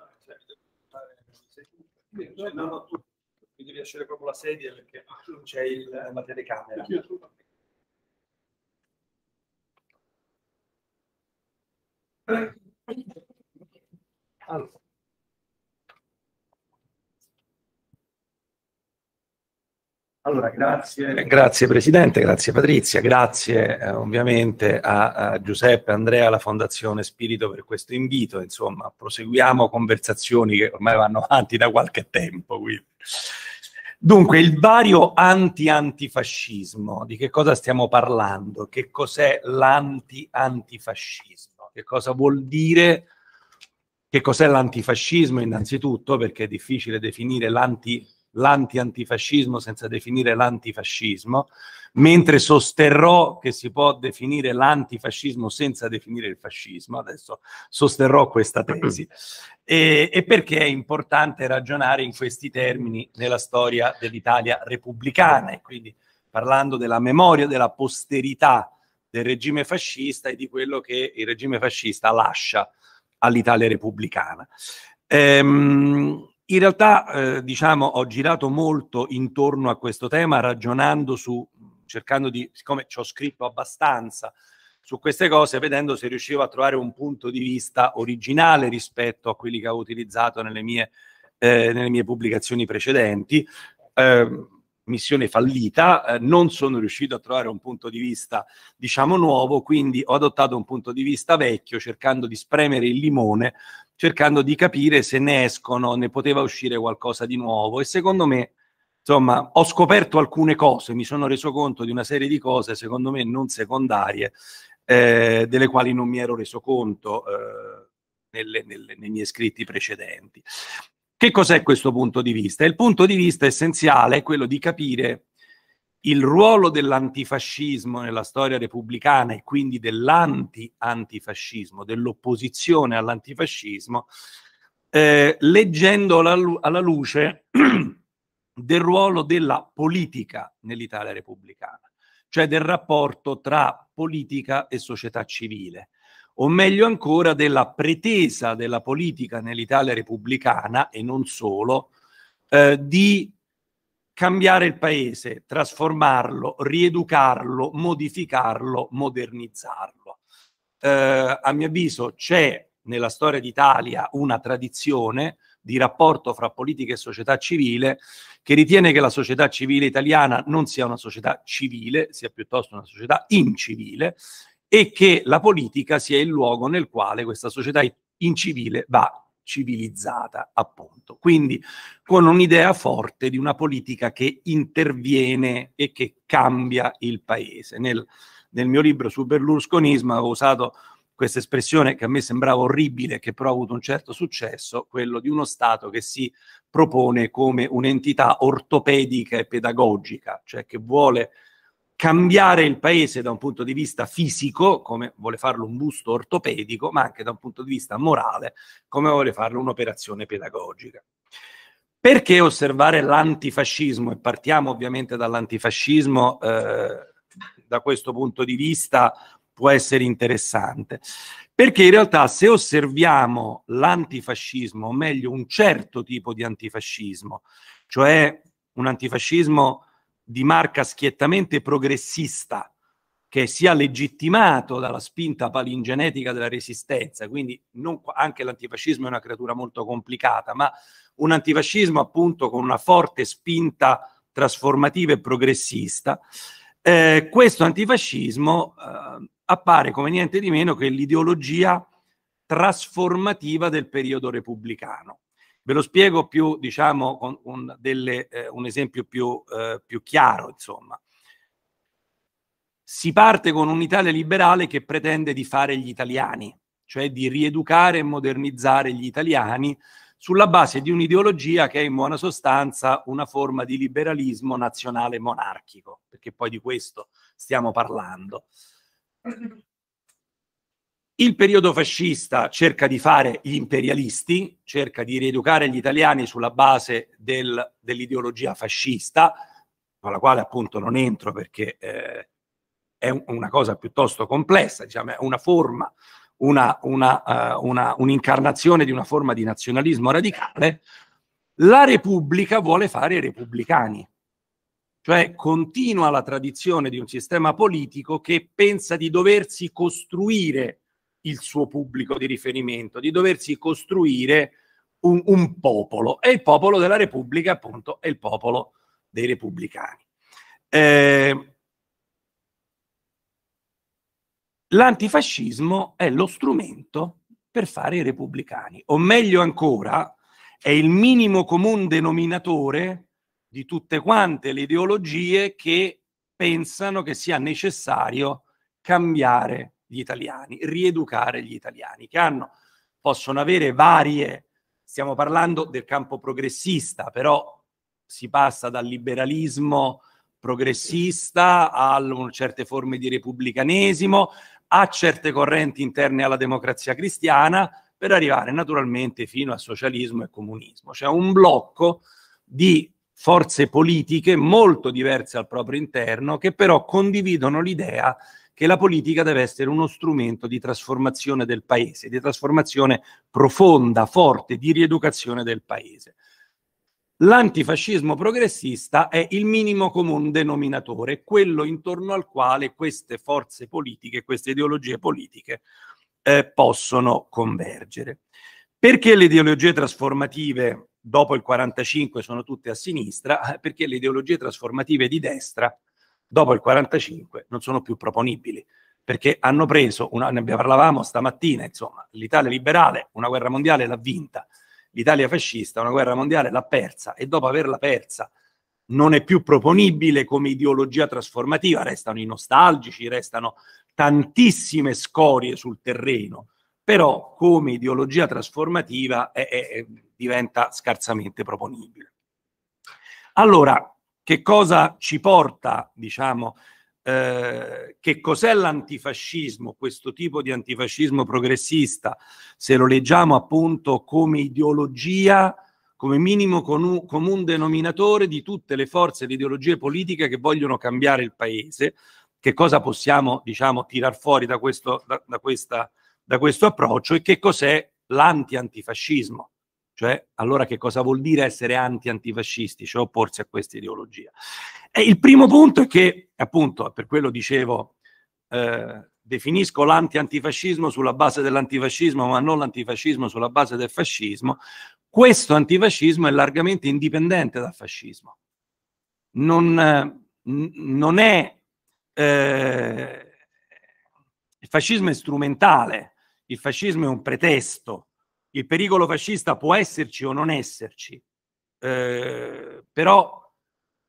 Cioè, no, no, tu devi lasciare proprio la sedia perché non c'è il, la telecamera. Allora. Allora, grazie. grazie. Presidente, grazie Patrizia, grazie eh, ovviamente a, a, Giuseppe, Andrea, alla Fondazione Spirito per questo invito. Insomma, proseguiamo conversazioni che ormai vanno avanti da qualche tempo. Quindi. Dunque, il vario anti-antifascismo, di che cosa stiamo parlando? Che cos'è l'anti-antifascismo? Che cosa vuol dire? Che cos'è l'antifascismo innanzitutto? Perché è difficile definire lanti l'antifascismo l'anti-antifascismo senza definire l'antifascismo, mentre sosterrò che si può definire l'antifascismo senza definire il fascismo, adesso sosterrò questa tesi, <clears throat> e, e perché è importante ragionare in questi termini nella storia dell'Italia repubblicana e quindi parlando della memoria, della posterità del regime fascista e di quello che il regime fascista lascia all'Italia repubblicana. Ehm, in realtà, eh, diciamo, ho girato molto intorno a questo tema, ragionando su, cercando di, siccome ci ho scritto abbastanza su queste cose, vedendo se riuscivo a trovare un punto di vista originale rispetto a quelli che avevo utilizzato nelle mie, eh, nelle mie pubblicazioni precedenti. Eh, missione fallita, eh, non sono riuscito a trovare un punto di vista, diciamo, nuovo, quindi ho adottato un punto di vista vecchio, cercando di spremere il limone cercando di capire se ne escono, ne poteva uscire qualcosa di nuovo e secondo me, insomma, ho scoperto alcune cose, mi sono reso conto di una serie di cose, secondo me, non secondarie, eh, delle quali non mi ero reso conto eh, nelle, nelle, nei miei scritti precedenti. Che cos'è questo punto di vista? Il punto di vista essenziale è quello di capire il ruolo dell'antifascismo nella storia repubblicana e quindi dell'anti-antifascismo, dell'opposizione all'antifascismo, eh, leggendo alla, alla luce <clears throat> del ruolo della politica nell'Italia repubblicana, cioè del rapporto tra politica e società civile o meglio ancora della pretesa della politica nell'Italia repubblicana e non solo, eh, di cambiare il paese, trasformarlo, rieducarlo, modificarlo, modernizzarlo. Eh, a mio avviso c'è nella storia d'Italia una tradizione di rapporto fra politica e società civile che ritiene che la società civile italiana non sia una società civile, sia piuttosto una società incivile e che la politica sia il luogo nel quale questa società incivile va civilizzata, appunto. Quindi con un'idea forte di una politica che interviene e che cambia il paese. Nel, nel mio libro su Berlusconismo avevo usato questa espressione che a me sembrava orribile, che però ha avuto un certo successo, quello di uno Stato che si propone come un'entità ortopedica e pedagogica, cioè che vuole cambiare il paese da un punto di vista fisico, come vuole farlo un busto ortopedico, ma anche da un punto di vista morale, come vuole farlo un'operazione pedagogica. Perché osservare l'antifascismo? E partiamo ovviamente dall'antifascismo, eh, da questo punto di vista può essere interessante. Perché in realtà se osserviamo l'antifascismo, o meglio un certo tipo di antifascismo, cioè un antifascismo di marca schiettamente progressista che sia legittimato dalla spinta palingenetica della resistenza, quindi non, anche l'antifascismo è una creatura molto complicata, ma un antifascismo appunto con una forte spinta trasformativa e progressista, eh, questo antifascismo eh, appare come niente di meno che l'ideologia trasformativa del periodo repubblicano. Ve lo spiego più, diciamo, con, con delle, eh, un esempio più, eh, più chiaro, insomma. Si parte con un'Italia liberale che pretende di fare gli italiani, cioè di rieducare e modernizzare gli italiani sulla base di un'ideologia che è in buona sostanza una forma di liberalismo nazionale monarchico, perché poi di questo stiamo parlando. Il periodo fascista cerca di fare gli imperialisti, cerca di rieducare gli italiani sulla base del, dell'ideologia fascista, con la quale appunto non entro perché eh, è una cosa piuttosto complessa, diciamo, è una forma, eh, un'incarnazione uh, di una forma di nazionalismo radicale. La Repubblica vuole fare i repubblicani, cioè continua la tradizione di un sistema politico che pensa di doversi costruire il suo pubblico di riferimento, di doversi costruire un, un popolo. E il popolo della Repubblica, appunto, è il popolo dei repubblicani. Eh, l'antifascismo è lo strumento per fare i repubblicani, o meglio ancora, è il minimo comune denominatore di tutte quante le ideologie che pensano che sia necessario cambiare gli italiani, rieducare gli italiani che hanno, possono avere varie, stiamo parlando del campo progressista, però si passa dal liberalismo progressista a certe forme di repubblicanesimo, a certe correnti interne alla democrazia cristiana, per arrivare naturalmente fino al socialismo e comunismo. C'è un blocco di forze politiche molto diverse al proprio interno che però condividono l'idea che la politica deve essere uno strumento di trasformazione del paese, di trasformazione profonda, forte, di rieducazione del paese. L'antifascismo progressista è il minimo comune denominatore, quello intorno al quale queste forze politiche, queste ideologie politiche eh, possono convergere. Perché le ideologie trasformative dopo il 45 sono tutte a sinistra? Eh, perché le ideologie trasformative di destra dopo il 45 non sono più proponibili perché hanno preso, una, ne parlavamo stamattina, insomma, l'Italia liberale una guerra mondiale l'ha vinta, l'Italia fascista una guerra mondiale l'ha persa e dopo averla persa non è più proponibile come ideologia trasformativa, restano i nostalgici, restano tantissime scorie sul terreno, però come ideologia trasformativa è, è, è, diventa scarsamente proponibile. Allora, che cosa ci porta, diciamo, eh, che cos'è l'antifascismo, questo tipo di antifascismo progressista, se lo leggiamo appunto come ideologia, come minimo comune denominatore di tutte le forze e le ideologie politiche che vogliono cambiare il paese, che cosa possiamo diciamo tirar fuori da questo, da, da questa, da questo approccio e che cos'è l'anti-antifascismo. Cioè, allora che cosa vuol dire essere anti-antifascisti, cioè opporsi a questa ideologia? E il primo punto è che, appunto, per quello dicevo, eh, definisco l'anti-antifascismo sulla base dell'antifascismo, ma non l'antifascismo sulla base del fascismo, questo antifascismo è largamente indipendente dal fascismo. Non, non è... Eh, il fascismo è strumentale, il fascismo è un pretesto il pericolo fascista può esserci o non esserci, eh, però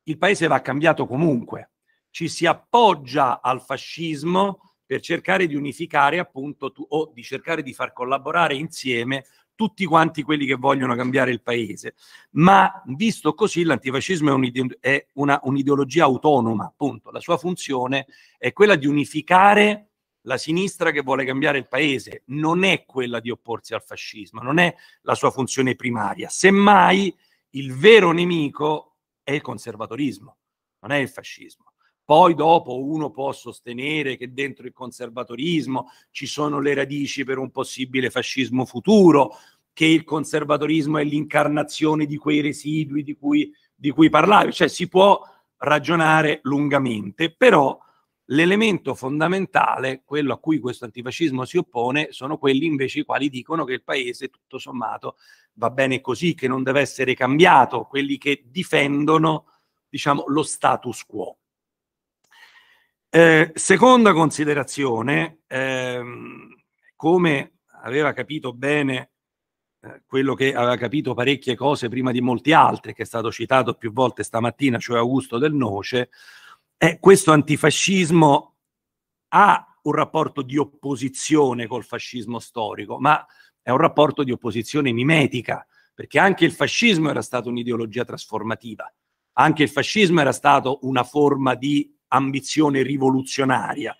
il paese va cambiato comunque. Ci si appoggia al fascismo per cercare di unificare appunto tu, o di cercare di far collaborare insieme tutti quanti quelli che vogliono cambiare il paese. Ma visto così, l'antifascismo è, un'ide- è una, un'ideologia autonoma, appunto. La sua funzione è quella di unificare la sinistra che vuole cambiare il paese non è quella di opporsi al fascismo, non è la sua funzione primaria. Semmai il vero nemico è il conservatorismo, non è il fascismo. Poi dopo uno può sostenere che dentro il conservatorismo ci sono le radici per un possibile fascismo futuro, che il conservatorismo è l'incarnazione di quei residui di cui, di cui parlavi, cioè si può ragionare lungamente, però L'elemento fondamentale, quello a cui questo antifascismo si oppone, sono quelli invece i quali dicono che il paese tutto sommato va bene così, che non deve essere cambiato, quelli che difendono diciamo, lo status quo. Eh, seconda considerazione, ehm, come aveva capito bene eh, quello che aveva capito parecchie cose prima di molti altri, che è stato citato più volte stamattina, cioè Augusto Del Noce, eh, questo antifascismo ha un rapporto di opposizione col fascismo storico, ma è un rapporto di opposizione mimetica, perché anche il fascismo era stato un'ideologia trasformativa, anche il fascismo era stato una forma di ambizione rivoluzionaria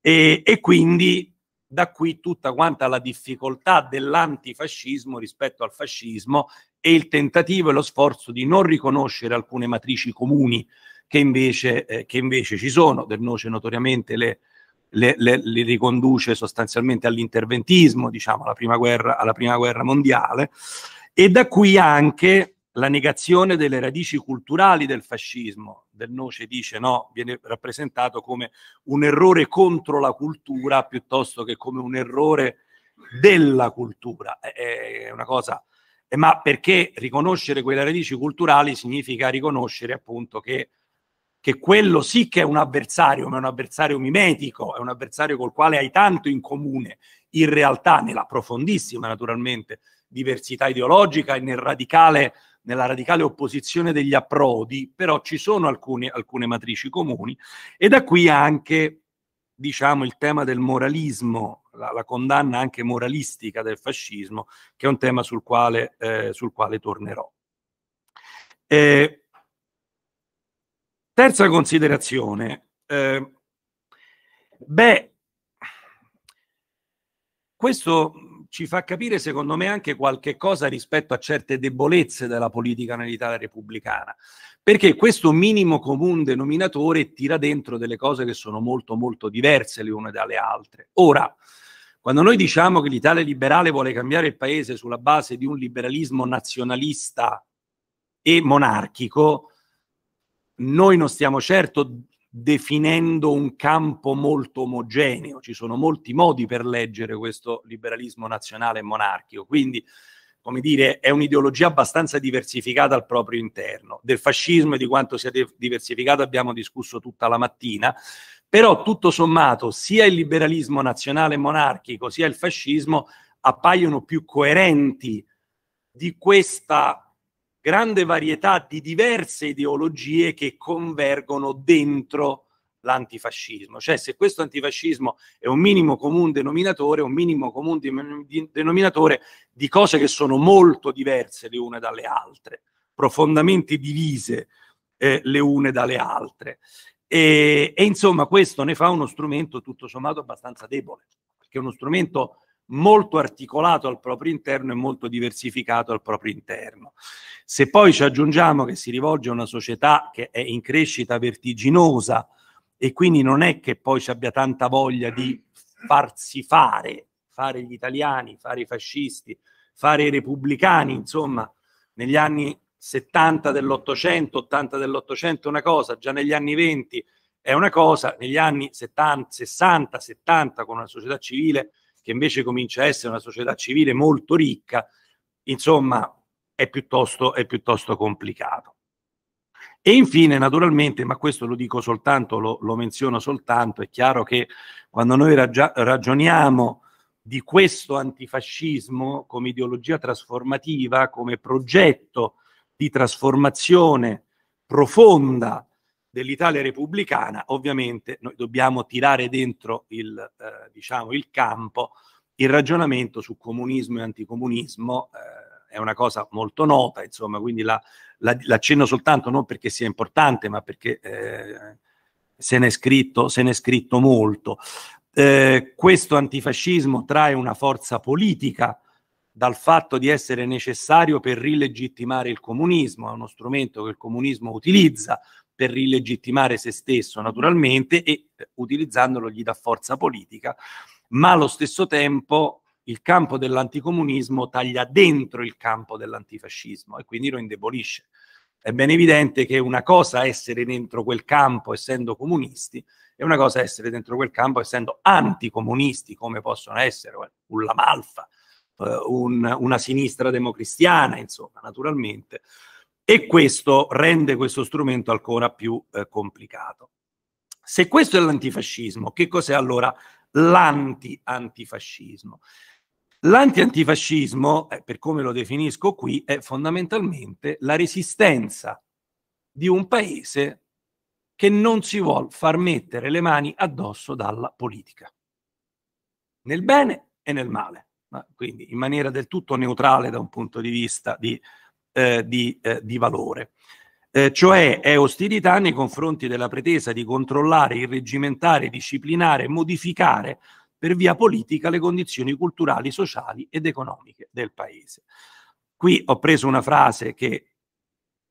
e, e quindi da qui tutta quanta la difficoltà dell'antifascismo rispetto al fascismo e il tentativo e lo sforzo di non riconoscere alcune matrici comuni che invece, eh, che invece ci sono. Del Noce notoriamente le, le, le, le riconduce sostanzialmente all'interventismo, diciamo, alla prima, guerra, alla prima guerra mondiale, e da qui anche la negazione delle radici culturali del fascismo. Del Noce dice no, viene rappresentato come un errore contro la cultura piuttosto che come un errore della cultura. È una cosa, eh, ma perché riconoscere quelle radici culturali significa riconoscere appunto che che quello sì che è un avversario, ma è un avversario mimetico, è un avversario col quale hai tanto in comune, in realtà nella profondissima naturalmente diversità ideologica e nel radicale, nella radicale opposizione degli approdi, però ci sono alcune, alcune matrici comuni e da qui anche diciamo, il tema del moralismo, la, la, condanna anche moralistica del fascismo, che è un tema sul quale, eh, sul quale tornerò. Eh, Terza considerazione. Eh, beh, questo ci fa capire, secondo me, anche qualche cosa rispetto a certe debolezze della politica nell'Italia repubblicana, perché questo minimo comune denominatore tira dentro delle cose che sono molto, molto diverse le une dalle altre. Ora, quando noi diciamo che l'Italia liberale vuole cambiare il paese sulla base di un liberalismo nazionalista e monarchico, noi non stiamo certo definendo un campo molto omogeneo, ci sono molti modi per leggere questo liberalismo nazionale e monarchico, quindi come dire, è un'ideologia abbastanza diversificata al proprio interno. Del fascismo e di quanto sia diversificato abbiamo discusso tutta la mattina, però tutto sommato sia il liberalismo nazionale e monarchico sia il fascismo appaiono più coerenti di questa grande varietà di diverse ideologie che convergono dentro l'antifascismo. Cioè, se questo antifascismo è un minimo comune denominatore, un minimo comune denominatore di cose che sono molto diverse le une dalle altre, profondamente divise eh, le une dalle altre. E, e insomma, questo ne fa uno strumento tutto sommato abbastanza debole, perché è uno strumento molto articolato al proprio interno e molto diversificato al proprio interno. Se poi ci aggiungiamo che si rivolge a una società che è in crescita vertiginosa e quindi non è che poi ci abbia tanta voglia di farsi fare, fare gli italiani, fare i fascisti, fare i repubblicani, insomma, negli anni 70 dell'Ottocento, 80 dell'Ottocento è una cosa, già negli anni 20 è una cosa, negli anni 70, 60, 70 con una società civile che invece comincia a essere una società civile molto ricca, insomma è piuttosto, è piuttosto complicato. E infine, naturalmente, ma questo lo dico soltanto, lo, lo menziono soltanto, è chiaro che quando noi raggia- ragioniamo di questo antifascismo come ideologia trasformativa, come progetto di trasformazione profonda dell'Italia repubblicana, ovviamente noi dobbiamo tirare dentro il, eh, diciamo, il campo il ragionamento su comunismo e anticomunismo. Eh, è una cosa molto nota, insomma, quindi la, la, l'accenno soltanto non perché sia importante, ma perché eh, se, n'è scritto, se n'è scritto molto. Eh, questo antifascismo trae una forza politica dal fatto di essere necessario per rilegittimare il comunismo, è uno strumento che il comunismo utilizza per rilegittimare se stesso naturalmente e eh, utilizzandolo gli dà forza politica, ma allo stesso tempo il campo dell'anticomunismo taglia dentro il campo dell'antifascismo e quindi lo indebolisce. È ben evidente che una cosa essere dentro quel campo essendo comunisti e una cosa essere dentro quel campo essendo anticomunisti come possono essere un Lamalfa, eh, un, una sinistra democristiana, insomma, naturalmente e questo rende questo strumento ancora più eh, complicato. Se questo è l'antifascismo, che cos'è allora l'anti-antifascismo? L'anti-antifascismo, eh, per come lo definisco qui, è fondamentalmente la resistenza di un paese che non si vuole far mettere le mani addosso dalla politica, nel bene e nel male, quindi in maniera del tutto neutrale da un punto di vista di eh, di, eh, di valore. Eh, cioè è ostilità nei confronti della pretesa di controllare, irregimentare, disciplinare, modificare per via politica le condizioni culturali, sociali ed economiche del paese. Qui ho preso una frase che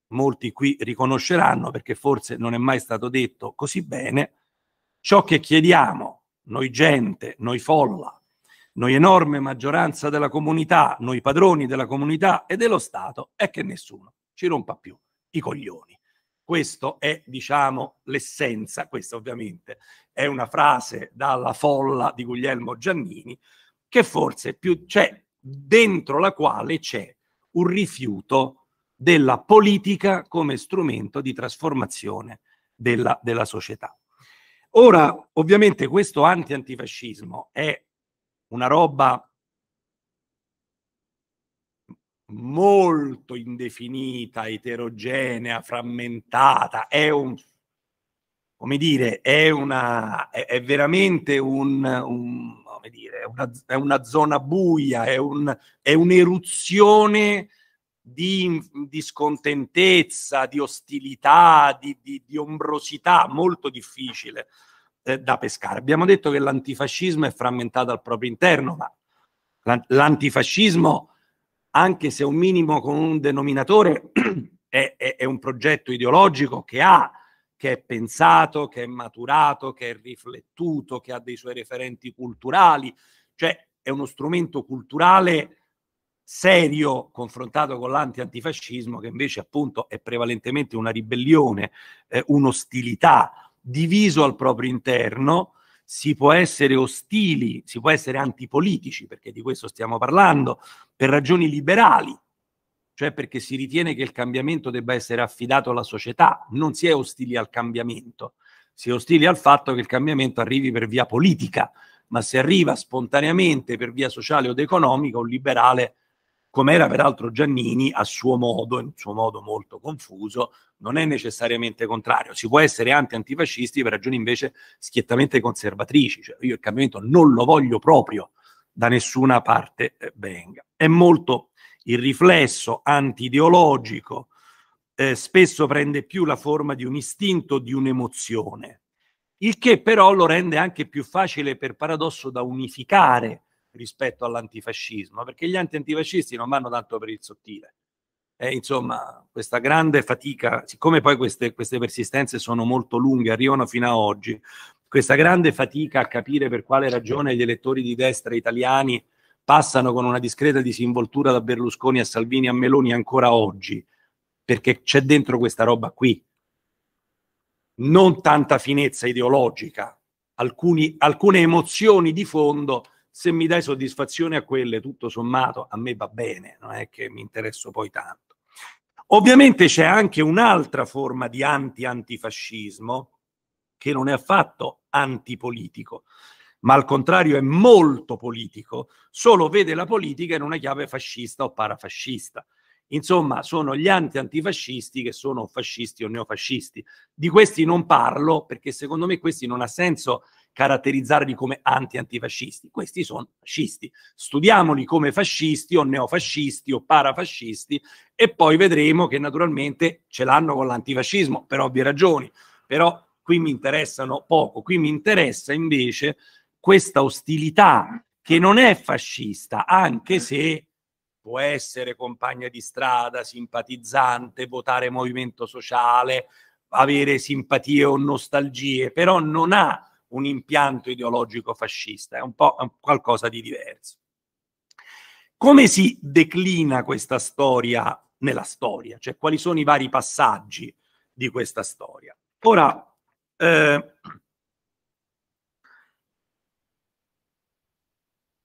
molti qui riconosceranno perché forse non è mai stato detto così bene. Ciò che chiediamo noi gente, noi folla, noi enorme maggioranza della comunità, noi padroni della comunità e dello Stato, è che nessuno ci rompa più i coglioni. Questo è, diciamo, l'essenza, questa ovviamente è una frase dalla folla di Guglielmo Giannini, che forse più c'è, dentro la quale c'è un rifiuto della politica come strumento di trasformazione della, della società. Ora, ovviamente questo anti-antifascismo è una roba molto indefinita, eterogenea, frammentata, è un come dire, è, una, è, è veramente un, un come dire, è una, è una zona buia, è, un, è un'eruzione di, di scontentezza, di ostilità, di, di, di ombrosità molto difficile eh, da pescare. Abbiamo detto che l'antifascismo è frammentato al proprio interno, ma l'antifascismo, anche se un minimo con un denominatore, <clears throat> è, è, è un progetto ideologico che ha che è pensato, che è maturato, che è riflettuto, che ha dei suoi referenti culturali, cioè è uno strumento culturale serio confrontato con l'anti-antifascismo che invece appunto è prevalentemente una ribellione, eh, un'ostilità, diviso al proprio interno, si può essere ostili, si può essere antipolitici, perché di questo stiamo parlando, per ragioni liberali, cioè perché si ritiene che il cambiamento debba essere affidato alla società, non si è ostili al cambiamento, si è ostili al fatto che il cambiamento arrivi per via politica, ma se arriva spontaneamente per via sociale od economica, un liberale come era peraltro Giannini a suo modo, in un suo modo molto confuso, non è necessariamente contrario. Si può essere anti-antifascisti per ragioni invece schiettamente conservatrici. Cioè, io il cambiamento non lo voglio proprio da nessuna parte eh, venga. È molto il riflesso anti-ideologico, eh, spesso prende più la forma di un istinto, di un'emozione, il che però lo rende anche più facile per paradosso da unificare rispetto all'antifascismo, eh, perché gli anti-antifascisti non vanno tanto per il sottile. Eh, insomma, questa grande fatica, siccome poi queste, queste persistenze sono molto lunghe, arrivano fino a oggi, questa grande fatica a capire per quale ragione gli elettori di destra italiani passano con una discreta disinvoltura da Berlusconi a Salvini a Meloni ancora oggi, perché c'è dentro questa roba qui. Non tanta finezza ideologica, alcuni, alcune emozioni di fondo se mi dai soddisfazione a quelle, tutto sommato, a me va bene, non è che mi interesso poi tanto. Ovviamente c'è anche un'altra forma di anti-antifascismo che non è affatto antipolitico, ma al contrario è molto politico, solo vede la politica in una chiave fascista o parafascista. Insomma, sono gli anti-antifascisti che sono fascisti o neofascisti. Di questi non parlo perché secondo me questi non ha senso caratterizzarli come anti-antifascisti. Questi sono fascisti. Studiamoli come fascisti o neofascisti o parafascisti e poi vedremo che naturalmente ce l'hanno con l'antifascismo, per ovvie ragioni. Però qui mi interessano poco, qui mi interessa invece questa ostilità che non è fascista, anche se può essere compagna di strada, simpatizzante, votare movimento sociale, avere simpatie o nostalgie, però non ha un impianto ideologico fascista, è un po' qualcosa di diverso. Come si declina questa storia nella storia? Cioè quali sono i vari passaggi di questa storia? Ora, eh,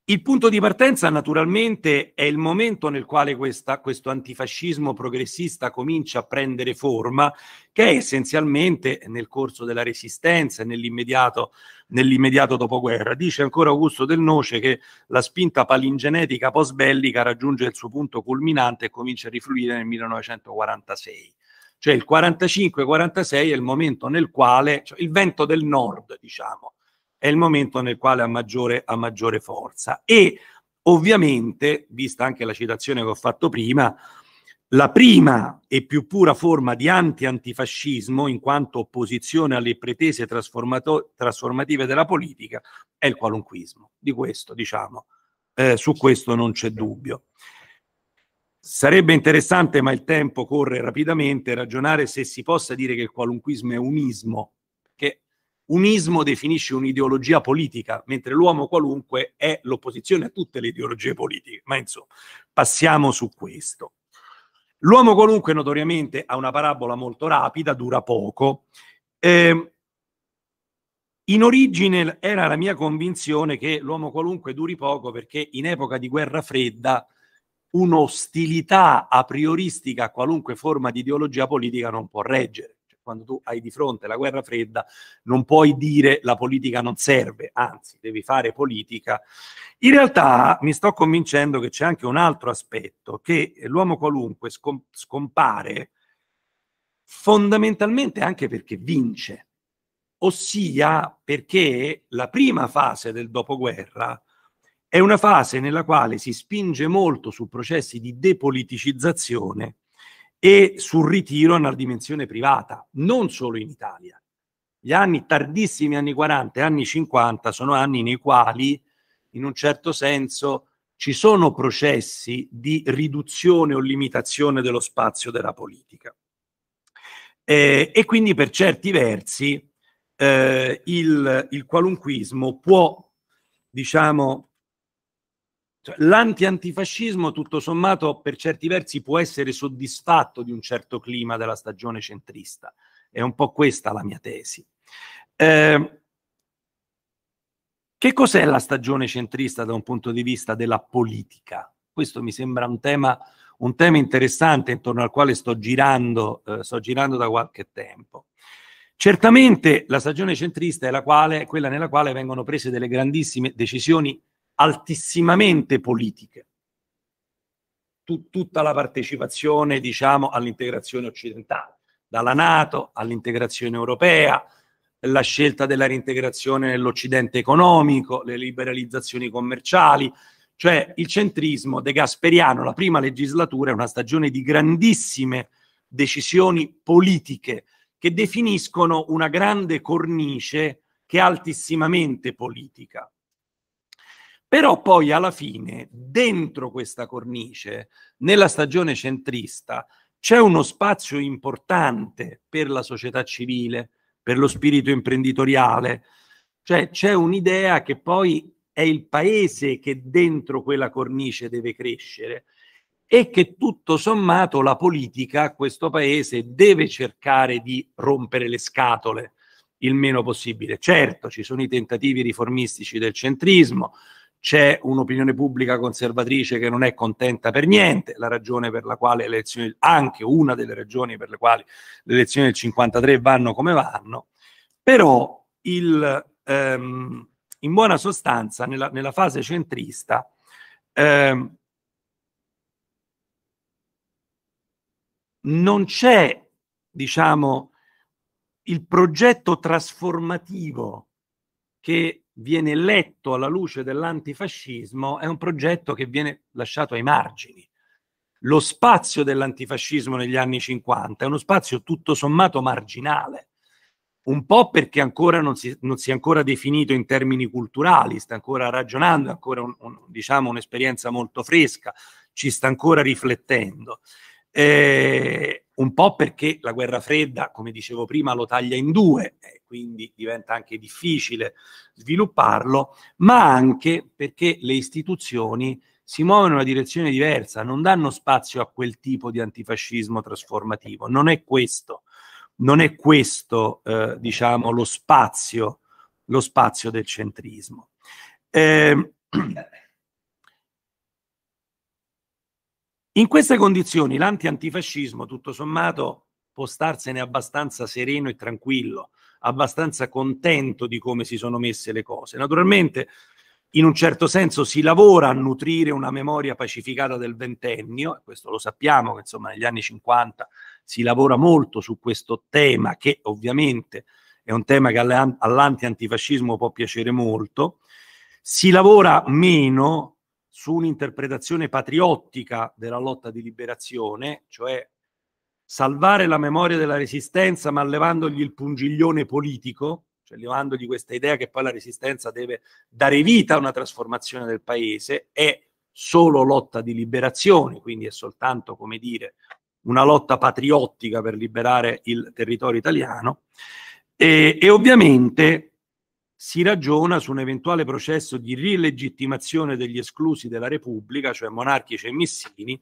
Il punto di partenza naturalmente è il momento nel quale questa, questo antifascismo progressista comincia a prendere forma, che è essenzialmente nel corso della resistenza e nell'immediato, nell'immediato dopoguerra. Dice ancora Augusto Del Noce che la spinta palingenetica post-bellica raggiunge il suo punto culminante e comincia a rifluire nel 1946 cioè il 45-46 è il momento nel quale, cioè il vento del nord, diciamo, è il momento nel quale ha maggiore, ha maggiore forza. E ovviamente, vista anche la citazione che ho fatto prima, la prima e più pura forma di anti-antifascismo, in quanto opposizione alle pretese trasformative della politica, è il qualunquismo. Di questo, diciamo, eh, su questo non c'è dubbio. Sarebbe interessante, ma il tempo corre rapidamente, ragionare se si possa dire che il qualunquismo è unismo un ismo definisce un'ideologia politica, mentre l'uomo qualunque è l'opposizione a tutte le ideologie politiche. Ma insomma, passiamo su questo. L'uomo qualunque notoriamente ha una parabola molto rapida, dura poco. Eh, in origine era la mia convinzione che l'uomo qualunque duri poco perché in epoca di guerra fredda un'ostilità a prioristica a qualunque forma di ideologia politica non può reggere quando tu hai di fronte la guerra fredda non puoi dire la politica non serve, anzi devi fare politica. In realtà mi sto convincendo che c'è anche un altro aspetto, che l'uomo qualunque scom- scompare fondamentalmente anche perché vince, ossia perché la prima fase del dopoguerra è una fase nella quale si spinge molto su processi di depoliticizzazione e sul ritiro a una dimensione privata, non solo in Italia. Gli anni tardissimi, anni 40 e anni 50, sono anni nei quali, in un certo senso, ci sono processi di riduzione o limitazione dello spazio della politica. Eh, e quindi per certi versi eh, il, il qualunquismo può, diciamo, cioè, l'anti-antifascismo, tutto sommato, per certi versi può essere soddisfatto di un certo clima della stagione centrista. È un po' questa la mia tesi. Eh, che cos'è la stagione centrista da un punto di vista della politica? Questo mi sembra un tema, un tema interessante intorno al quale sto girando, eh, sto girando da qualche tempo. Certamente la stagione centrista è quale, quella nella quale vengono prese delle grandissime decisioni altissimamente politiche. Tut- tutta la partecipazione, diciamo, all'integrazione occidentale, dalla Nato all'integrazione europea, la scelta della reintegrazione nell'Occidente economico, le liberalizzazioni commerciali, cioè il centrismo de Gasperiano, la prima legislatura è una stagione di grandissime decisioni politiche che definiscono una grande cornice che è altissimamente politica. Però poi alla fine, dentro questa cornice, nella stagione centrista, c'è uno spazio importante per la società civile, per lo spirito imprenditoriale, cioè c'è un'idea che poi è il paese che dentro quella cornice deve crescere e che tutto sommato la politica a questo paese deve cercare di rompere le scatole il meno possibile. Certo, ci sono i tentativi riformistici del centrismo, c'è un'opinione pubblica conservatrice che non è contenta per niente, la ragione per la quale le elezioni, anche una delle ragioni per le quali le elezioni del 53 vanno come vanno, però il, ehm, in buona sostanza nella, nella fase centrista ehm, non c'è, diciamo, il progetto trasformativo che viene letto alla luce dell'antifascismo è un progetto che viene lasciato ai margini. Lo spazio dell'antifascismo negli anni 50 è uno spazio tutto sommato marginale, un po' perché ancora non si, non si è ancora definito in termini culturali, sta ancora ragionando, è ancora un, un, diciamo, un'esperienza molto fresca, ci sta ancora riflettendo. Eh, un po' perché la guerra fredda, come dicevo prima, lo taglia in due, e quindi diventa anche difficile svilupparlo, ma anche perché le istituzioni si muovono in una direzione diversa, non danno spazio a quel tipo di antifascismo trasformativo. Non è questo, non è questo eh, diciamo, lo, spazio, lo spazio del centrismo. Eh, <clears throat> In queste condizioni l'anti-antifascismo, tutto sommato, può starsene abbastanza sereno e tranquillo, abbastanza contento di come si sono messe le cose. Naturalmente, in un certo senso, si lavora a nutrire una memoria pacificata del ventennio, questo lo sappiamo, che insomma negli anni 50 si lavora molto su questo tema, che ovviamente è un tema che all'anti-antifascismo può piacere molto. Si lavora meno su un'interpretazione patriottica della lotta di liberazione, cioè salvare la memoria della resistenza ma levandogli il pungiglione politico, cioè levandogli questa idea che poi la resistenza deve dare vita a una trasformazione del paese, è solo lotta di liberazione, quindi è soltanto, come dire, una lotta patriottica per liberare il territorio italiano. E, e ovviamente si ragiona su un eventuale processo di rilegittimazione degli esclusi della Repubblica, cioè monarchici e missini,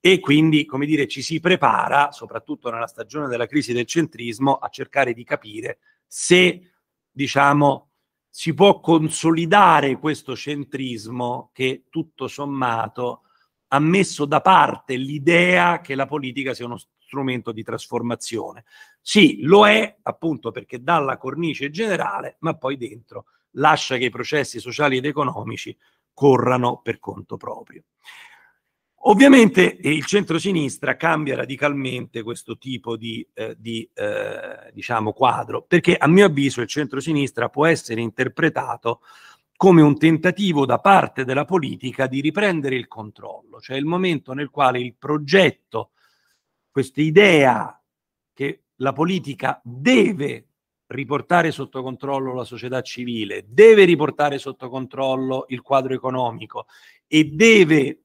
e quindi, come dire, ci si prepara, soprattutto nella stagione della crisi del centrismo, a cercare di capire se, diciamo, si può consolidare questo centrismo che tutto sommato ha messo da parte l'idea che la politica sia uno strumento di trasformazione. Sì, lo è appunto perché dà la cornice generale, ma poi dentro lascia che i processi sociali ed economici corrano per conto proprio. Ovviamente eh, il centro-sinistra cambia radicalmente questo tipo di, eh, di eh, diciamo quadro, perché a mio avviso il centro-sinistra può essere interpretato come un tentativo da parte della politica di riprendere il controllo, cioè il momento nel quale il progetto, questa idea la politica deve riportare sotto controllo la società civile, deve riportare sotto controllo il quadro economico e deve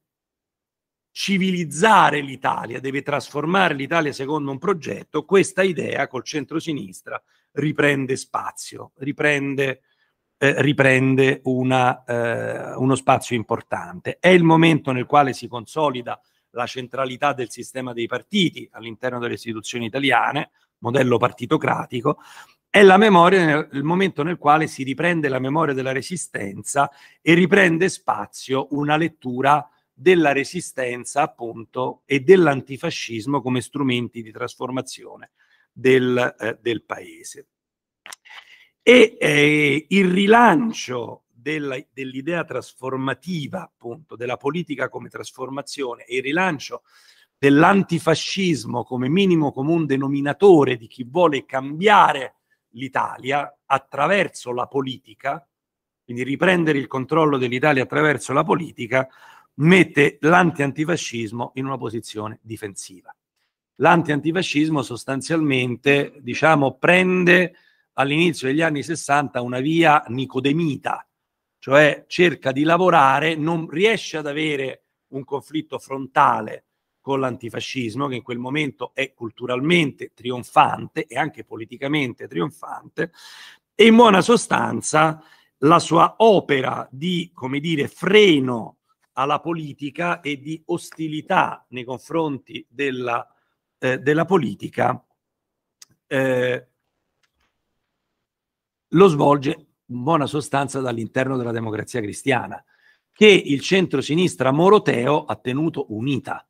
civilizzare l'Italia, deve trasformare l'Italia secondo un progetto, questa idea col centro-sinistra riprende spazio, riprende, eh, riprende una, eh, uno spazio importante. È il momento nel quale si consolida la centralità del sistema dei partiti all'interno delle istituzioni italiane, modello partitocratico, è la memoria nel, il momento nel quale si riprende la memoria della resistenza e riprende spazio una lettura della resistenza appunto e dell'antifascismo come strumenti di trasformazione del, eh, del paese. E eh, il rilancio dell'idea trasformativa appunto della politica come trasformazione e il rilancio dell'antifascismo come minimo comune denominatore di chi vuole cambiare l'Italia attraverso la politica, quindi riprendere il controllo dell'Italia attraverso la politica, mette l'anti-antifascismo in una posizione difensiva. L'anti-antifascismo sostanzialmente, diciamo, prende all'inizio degli anni 60 una via nicodemita, cioè cerca di lavorare, non riesce ad avere un conflitto frontale con l'antifascismo, che in quel momento è culturalmente trionfante e anche politicamente trionfante, e in buona sostanza la sua opera di, come dire, freno alla politica e di ostilità nei confronti della, eh, della politica eh, lo svolge in buona sostanza dall'interno della democrazia cristiana, che il centro-sinistra moroteo ha tenuto unita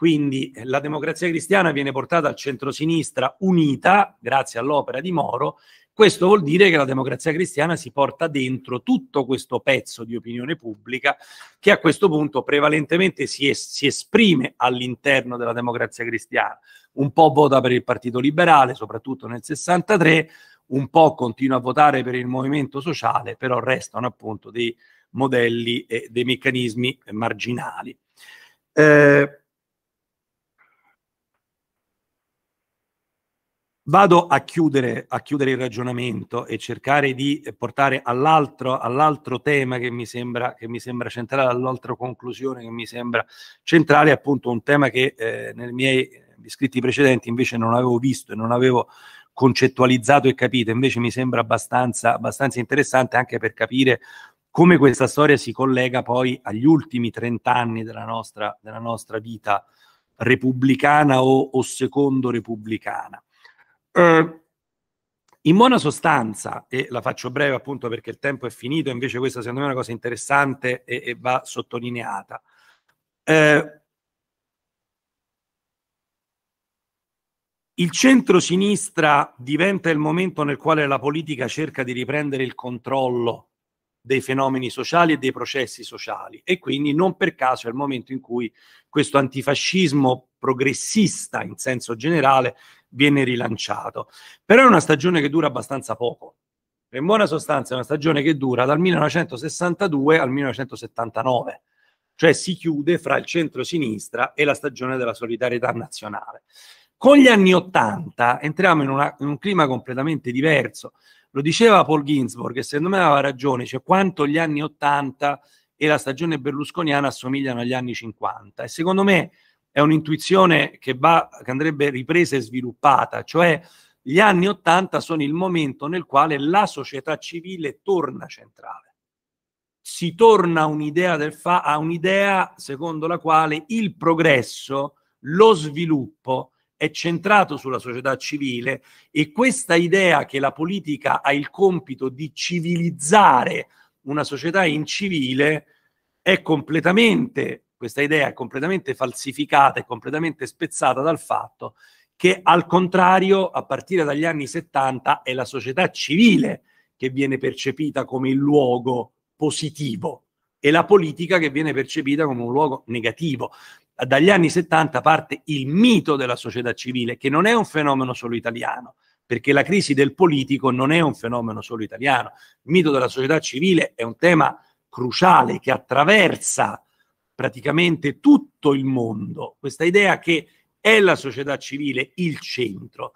quindi eh, la democrazia cristiana viene portata al centro-sinistra unita grazie all'opera di Moro. Questo vuol dire che la democrazia cristiana si porta dentro tutto questo pezzo di opinione pubblica che a questo punto prevalentemente si, es- si esprime all'interno della democrazia cristiana. Un po' vota per il Partito Liberale, soprattutto nel 63, un po' continua a votare per il movimento sociale, però restano appunto dei modelli e dei meccanismi marginali. Eh, Vado a chiudere, a chiudere il ragionamento e cercare di portare all'altro, all'altro tema che mi, sembra, che mi sembra centrale, all'altra conclusione che mi sembra centrale, appunto un tema che eh, nei miei scritti precedenti invece non avevo visto e non avevo concettualizzato e capito, invece mi sembra abbastanza, abbastanza interessante anche per capire come questa storia si collega poi agli ultimi trent'anni della nostra, della nostra vita repubblicana o, o secondo repubblicana. Eh, in buona sostanza, e la faccio breve appunto perché il tempo è finito, invece questa secondo me è una cosa interessante e, e va sottolineata. Eh, il centro-sinistra diventa il momento nel quale la politica cerca di riprendere il controllo dei fenomeni sociali e dei processi sociali e quindi non per caso è il momento in cui questo antifascismo progressista in senso generale viene rilanciato. Però è una stagione che dura abbastanza poco. In buona sostanza è una stagione che dura dal 1962 al 1979, cioè si chiude fra il centro-sinistra e la stagione della solidarietà nazionale. Con gli anni Ottanta entriamo in, una, in, un clima completamente diverso. Lo diceva Paul Ginsburg e secondo me aveva ragione, cioè quanto gli anni Ottanta e la stagione berlusconiana assomigliano agli anni 50. E secondo me è un'intuizione che, va, che andrebbe ripresa e sviluppata, cioè gli anni Ottanta sono il momento nel quale la società civile torna centrale. Si torna un'idea del fa- a un'idea secondo la quale il progresso, lo sviluppo è centrato sulla società civile e questa idea che la politica ha il compito di civilizzare una società incivile è completamente questa idea è completamente falsificata e completamente spezzata dal fatto che al contrario, a partire dagli anni 70, è la società civile che viene percepita come il luogo positivo e la politica che viene percepita come un luogo negativo. Dagli anni 70 parte il mito della società civile, che non è un fenomeno solo italiano, perché la crisi del politico non è un fenomeno solo italiano. Il mito della società civile è un tema cruciale che attraversa praticamente tutto il mondo, questa idea che è la società civile il centro.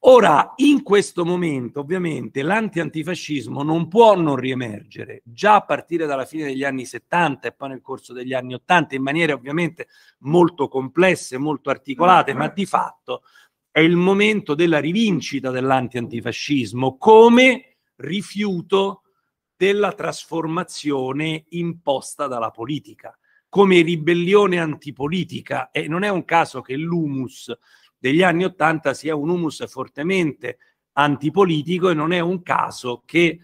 Ora, in questo momento, ovviamente, l'anti-antifascismo non può non riemergere, già a partire dalla fine degli anni 70 e poi nel corso degli anni 80, in maniere ovviamente molto complesse, molto articolate, ma di fatto è il momento della rivincita dell'anti-antifascismo come rifiuto della trasformazione imposta dalla politica, come ribellione antipolitica. E non è un caso che l'humus degli anni Ottanta sia un humus fortemente antipolitico e non è un caso che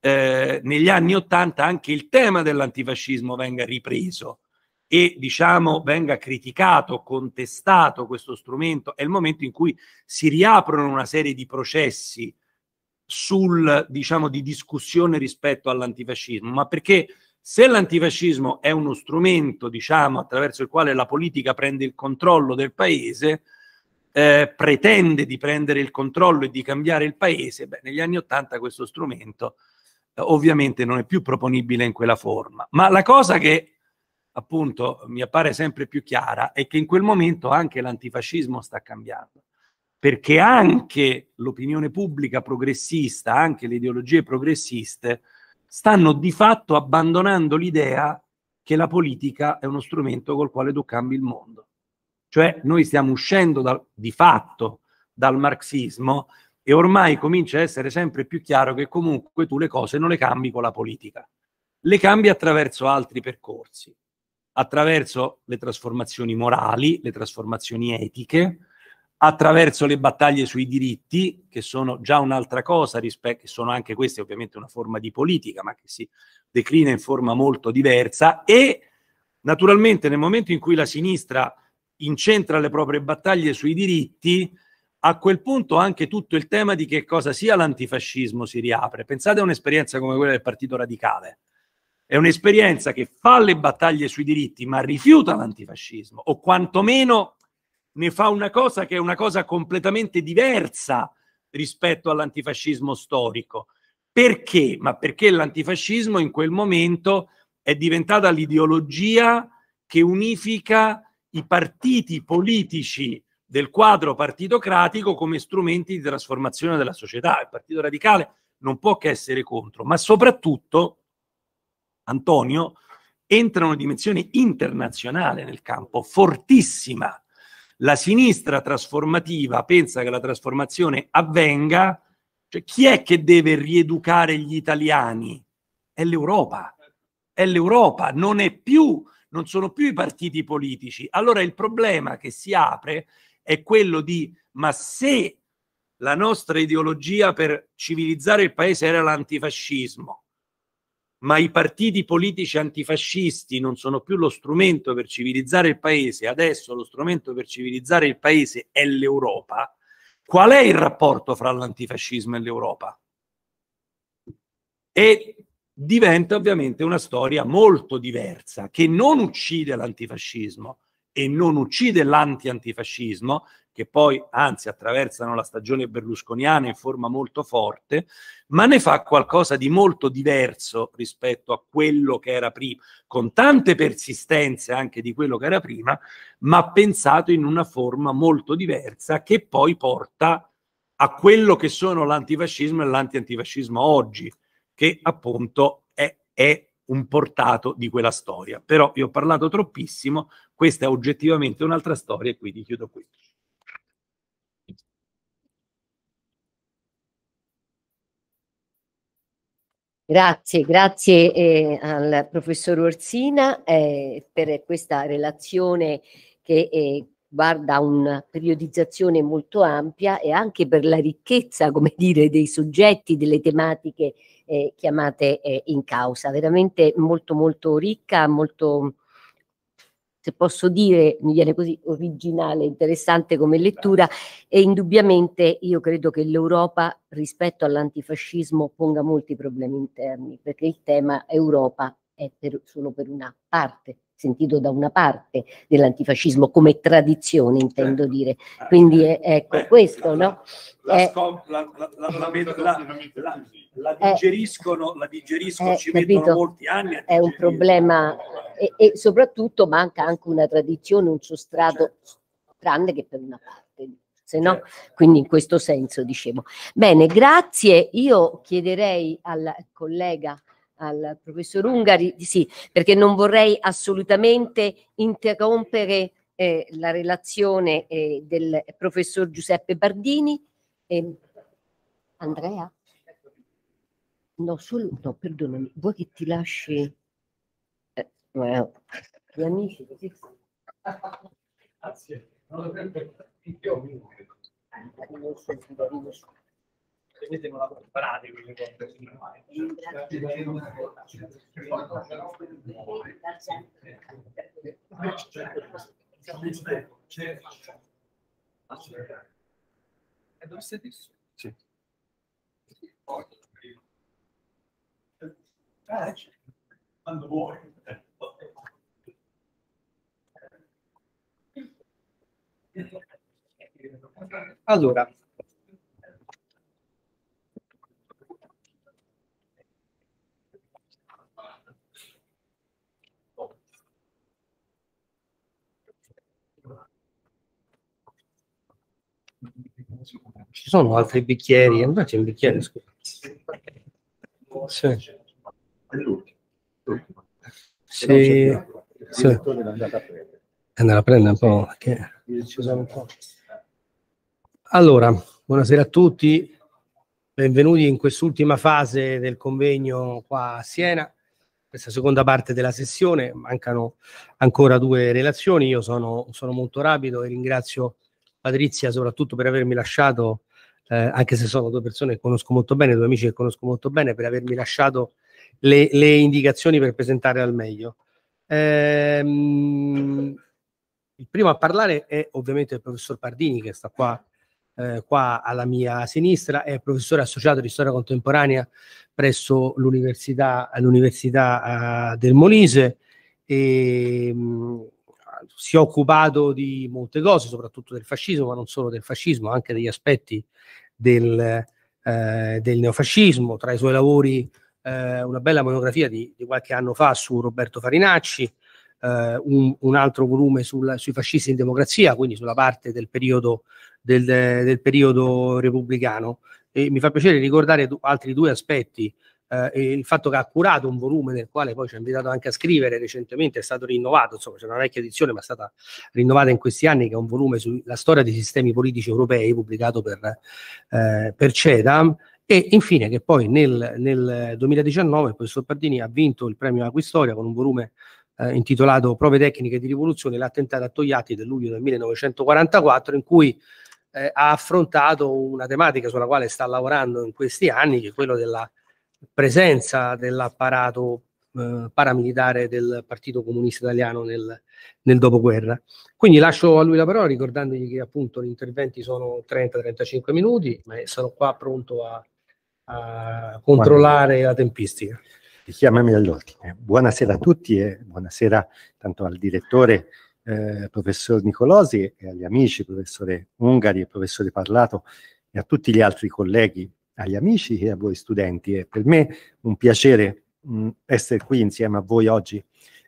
eh, negli anni Ottanta anche il tema dell'antifascismo venga ripreso e diciamo venga criticato, contestato questo strumento, è il momento in cui si riaprono una serie di processi sul, diciamo, di discussione rispetto all'antifascismo, ma perché se l'antifascismo è uno strumento, diciamo, attraverso il quale la politica prende il controllo del paese, eh, pretende di prendere il controllo e di cambiare il paese, beh, negli anni Ottanta questo strumento eh, ovviamente non è più proponibile in quella forma. Ma la cosa che appunto mi appare sempre più chiara è che in quel momento anche l'antifascismo sta cambiando perché anche l'opinione pubblica progressista, anche le ideologie progressiste, stanno di fatto abbandonando l'idea che la politica è uno strumento col quale tu cambi il mondo. Cioè noi stiamo uscendo dal, di fatto dal marxismo e ormai comincia a essere sempre più chiaro che comunque tu le cose non le cambi con la politica, le cambi attraverso altri percorsi, attraverso le trasformazioni morali, le trasformazioni etiche, attraverso le battaglie sui diritti, che sono già un'altra cosa, rispetto, sono anche queste ovviamente una forma di politica, ma che si declina in forma molto diversa, e naturalmente nel momento in cui la sinistra incentra le proprie battaglie sui diritti, a quel punto anche tutto il tema di che cosa sia l'antifascismo si riapre. Pensate a un'esperienza come quella del Partito Radicale. È un'esperienza che fa le battaglie sui diritti, ma rifiuta l'antifascismo, o quantomeno ne fa una cosa che è una cosa completamente diversa rispetto all'antifascismo storico. Perché? Ma perché l'antifascismo in quel momento è diventata l'ideologia che unifica i partiti politici del quadro partitocratico come strumenti di trasformazione della società. Il Partito Radicale non può che essere contro, ma soprattutto, Antonio, entra una dimensione internazionale nel campo, fortissima, la sinistra trasformativa pensa che la trasformazione avvenga, cioè, chi è che deve rieducare gli italiani? È l'Europa, è l'Europa, non è più, non sono più i partiti politici. Allora il problema che si apre è quello di, ma se la nostra ideologia per civilizzare il paese era l'antifascismo, ma i partiti politici antifascisti non sono più lo strumento per civilizzare il paese, adesso lo strumento per civilizzare il paese è l'Europa, qual è il rapporto fra l'antifascismo e l'Europa? E diventa ovviamente una storia molto diversa, che non uccide l'antifascismo e non uccide l'anti-antifascismo, che poi anzi attraversano la stagione berlusconiana in forma molto forte, ma ne fa qualcosa di molto diverso rispetto a quello che era prima, con tante persistenze anche di quello che era prima, ma pensato in una forma molto diversa che poi porta a quello che sono l'antifascismo e l'antiantifascismo oggi, che appunto è, è un portato di quella storia. Però io ho parlato troppissimo, questa è oggettivamente un'altra storia e quindi chiudo qui. Grazie, grazie eh, al professor Orsina eh, per questa relazione che eh, guarda una periodizzazione molto ampia e anche per la ricchezza, come dire, dei soggetti, delle tematiche eh, chiamate eh, in causa. Veramente molto molto ricca, molto se posso dire, mi viene così originale, interessante come lettura e indubbiamente io credo che l'Europa rispetto all'antifascismo ponga molti problemi interni perché il tema Europa è per, solo per una parte sentito da una parte dell'antifascismo come tradizione, intendo certo. dire. Ah, quindi eh, ecco Beh, questo, la, no? La digeriscono, la digeriscono, eh, ci capito? mettono molti anni. è un problema e, e, soprattutto manca anche una tradizione, un sostrato, certo. tranne che per una parte. Se no, certo. quindi in questo senso dicevo. Bene, grazie. Io chiederei al collega al professor Ungari, sì, perché non vorrei assolutamente interrompere eh, la relazione eh, del professor Giuseppe Bardini. Eh, Andrea? No, solo, no, perdonami, vuoi che ti lasci eh, gli amici così? Grazie. Eh, no, io, io ovviamente non la comprate quelle cose. E dove siete? Sì. Quando vuoi. Allora, Ci sono altri bicchieri, no, c'è un bicchiere, scusa. Sì. Sì. sì. È eh, andare a prendere un po'. Che... un po'. Allora, buonasera a tutti, benvenuti in quest'ultima fase del convegno qua a Siena questa seconda parte della sessione. Mancano ancora due relazioni. Io sono, sono molto rapido e ringrazio Patrizia soprattutto per avermi lasciato, eh, anche se sono due persone che conosco molto bene, due amici che conosco molto bene, per avermi lasciato le, le indicazioni per presentare al meglio. Ehm, il primo a parlare è ovviamente il professor Pardini che sta qua eh, qua alla mia sinistra, è professore associato di storia contemporanea presso l'Università, l'università eh, del Molise e ehm, mh, si è occupato di molte cose, soprattutto del fascismo, ma non solo del fascismo, anche degli aspetti del, eh, del neofascismo. Tra i suoi lavori eh, una bella monografia di, di, qualche anno fa su Roberto Farinacci, eh, un, un, altro volume sulla, sui fascisti in democrazia, quindi sulla parte del periodo, del, del periodo repubblicano. E mi fa piacere ricordare altri due aspetti eh, e il fatto che ha curato un volume nel quale poi ci ha invitato anche a scrivere recentemente, è stato rinnovato, insomma c'è una vecchia edizione ma è stata rinnovata in questi anni che è un volume sulla storia dei sistemi politici europei pubblicato per, eh, per CEDAM e infine che poi nel, nel 2019 il professor Pardini ha vinto il premio Acquistoria con un volume eh, intitolato Prove tecniche di rivoluzione, l'attentato a Togliatti del luglio del 1944 in cui eh, ha affrontato una tematica sulla quale sta lavorando in questi anni che è quella della presenza dell'apparato eh, paramilitare del Partito Comunista Italiano nel, nel, dopoguerra. Quindi lascio a lui la parola ricordandogli che appunto gli interventi sono 30-35 minuti, ma sono qua pronto a, a controllare Quando... la tempistica. Chiamami all'ordine. Eh, buonasera a tutti e buonasera tanto al direttore eh, professor Nicolosi e agli amici professore Ungari e professore Parlato e a tutti gli altri colleghi agli amici e a voi studenti. È per me un piacere mh, mm, essere qui insieme a voi oggi,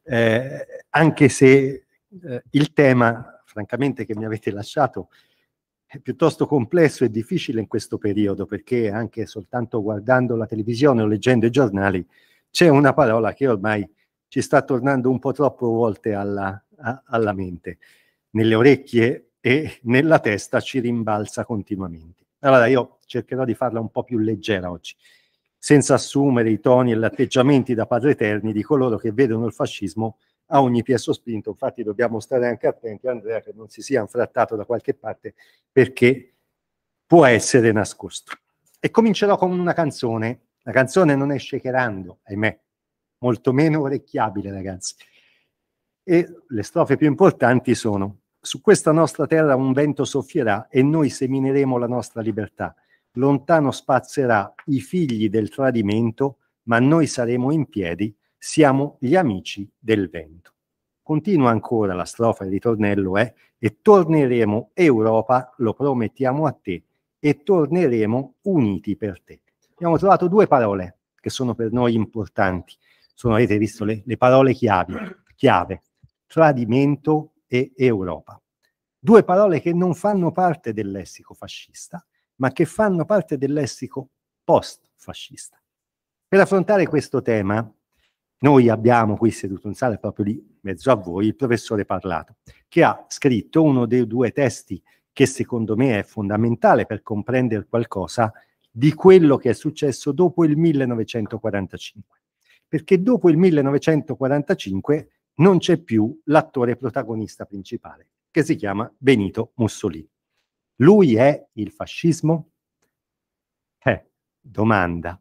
eh, anche se eh, il tema, francamente, che mi avete lasciato è piuttosto complesso e difficile in questo periodo, perché anche soltanto guardando la televisione o leggendo i giornali c'è una parola che ormai ci sta tornando un po' troppo volte alla, a, alla mente, nelle orecchie e nella testa ci rimbalza continuamente. Eh, allora io cercherò di farla un po' più leggera oggi, senza assumere i toni e gli atteggiamenti da padre eterni di coloro che vedono il fascismo a ogni piè spinto. Infatti dobbiamo stare anche attenti, Andrea, che non si sia infrattato da qualche parte perché può essere nascosto. E comincerò con una canzone. La canzone non è shakerando, ahimè, molto meno orecchiabile, ragazzi. E le strofe più importanti sono su questa nostra terra un vento soffierà e noi semineremo la nostra libertà. Lontano spazzerà i figli del tradimento, ma noi saremo in piedi, siamo gli amici del vento. Continua ancora la strofa, il ritornello è, e torneremo Europa, lo promettiamo a te, e torneremo uniti per te. Abbiamo trovato due parole che sono per noi importanti, sono, avete visto, le, le parole chiave, chiave, tradimento e Europa. Due parole che non fanno parte del lessico fascista, ma che fanno parte del lessico post-fascista. Per affrontare questo tema, noi abbiamo qui seduto in sala, proprio lì, mezzo a voi, il professore Parlato, che ha scritto uno dei due testi che secondo me è fondamentale per comprendere qualcosa di quello che è successo dopo il 1945. Perché dopo il 1945 non c'è più l'attore protagonista principale, che si chiama Benito Mussolini. Lui è il fascismo? Eh, domanda.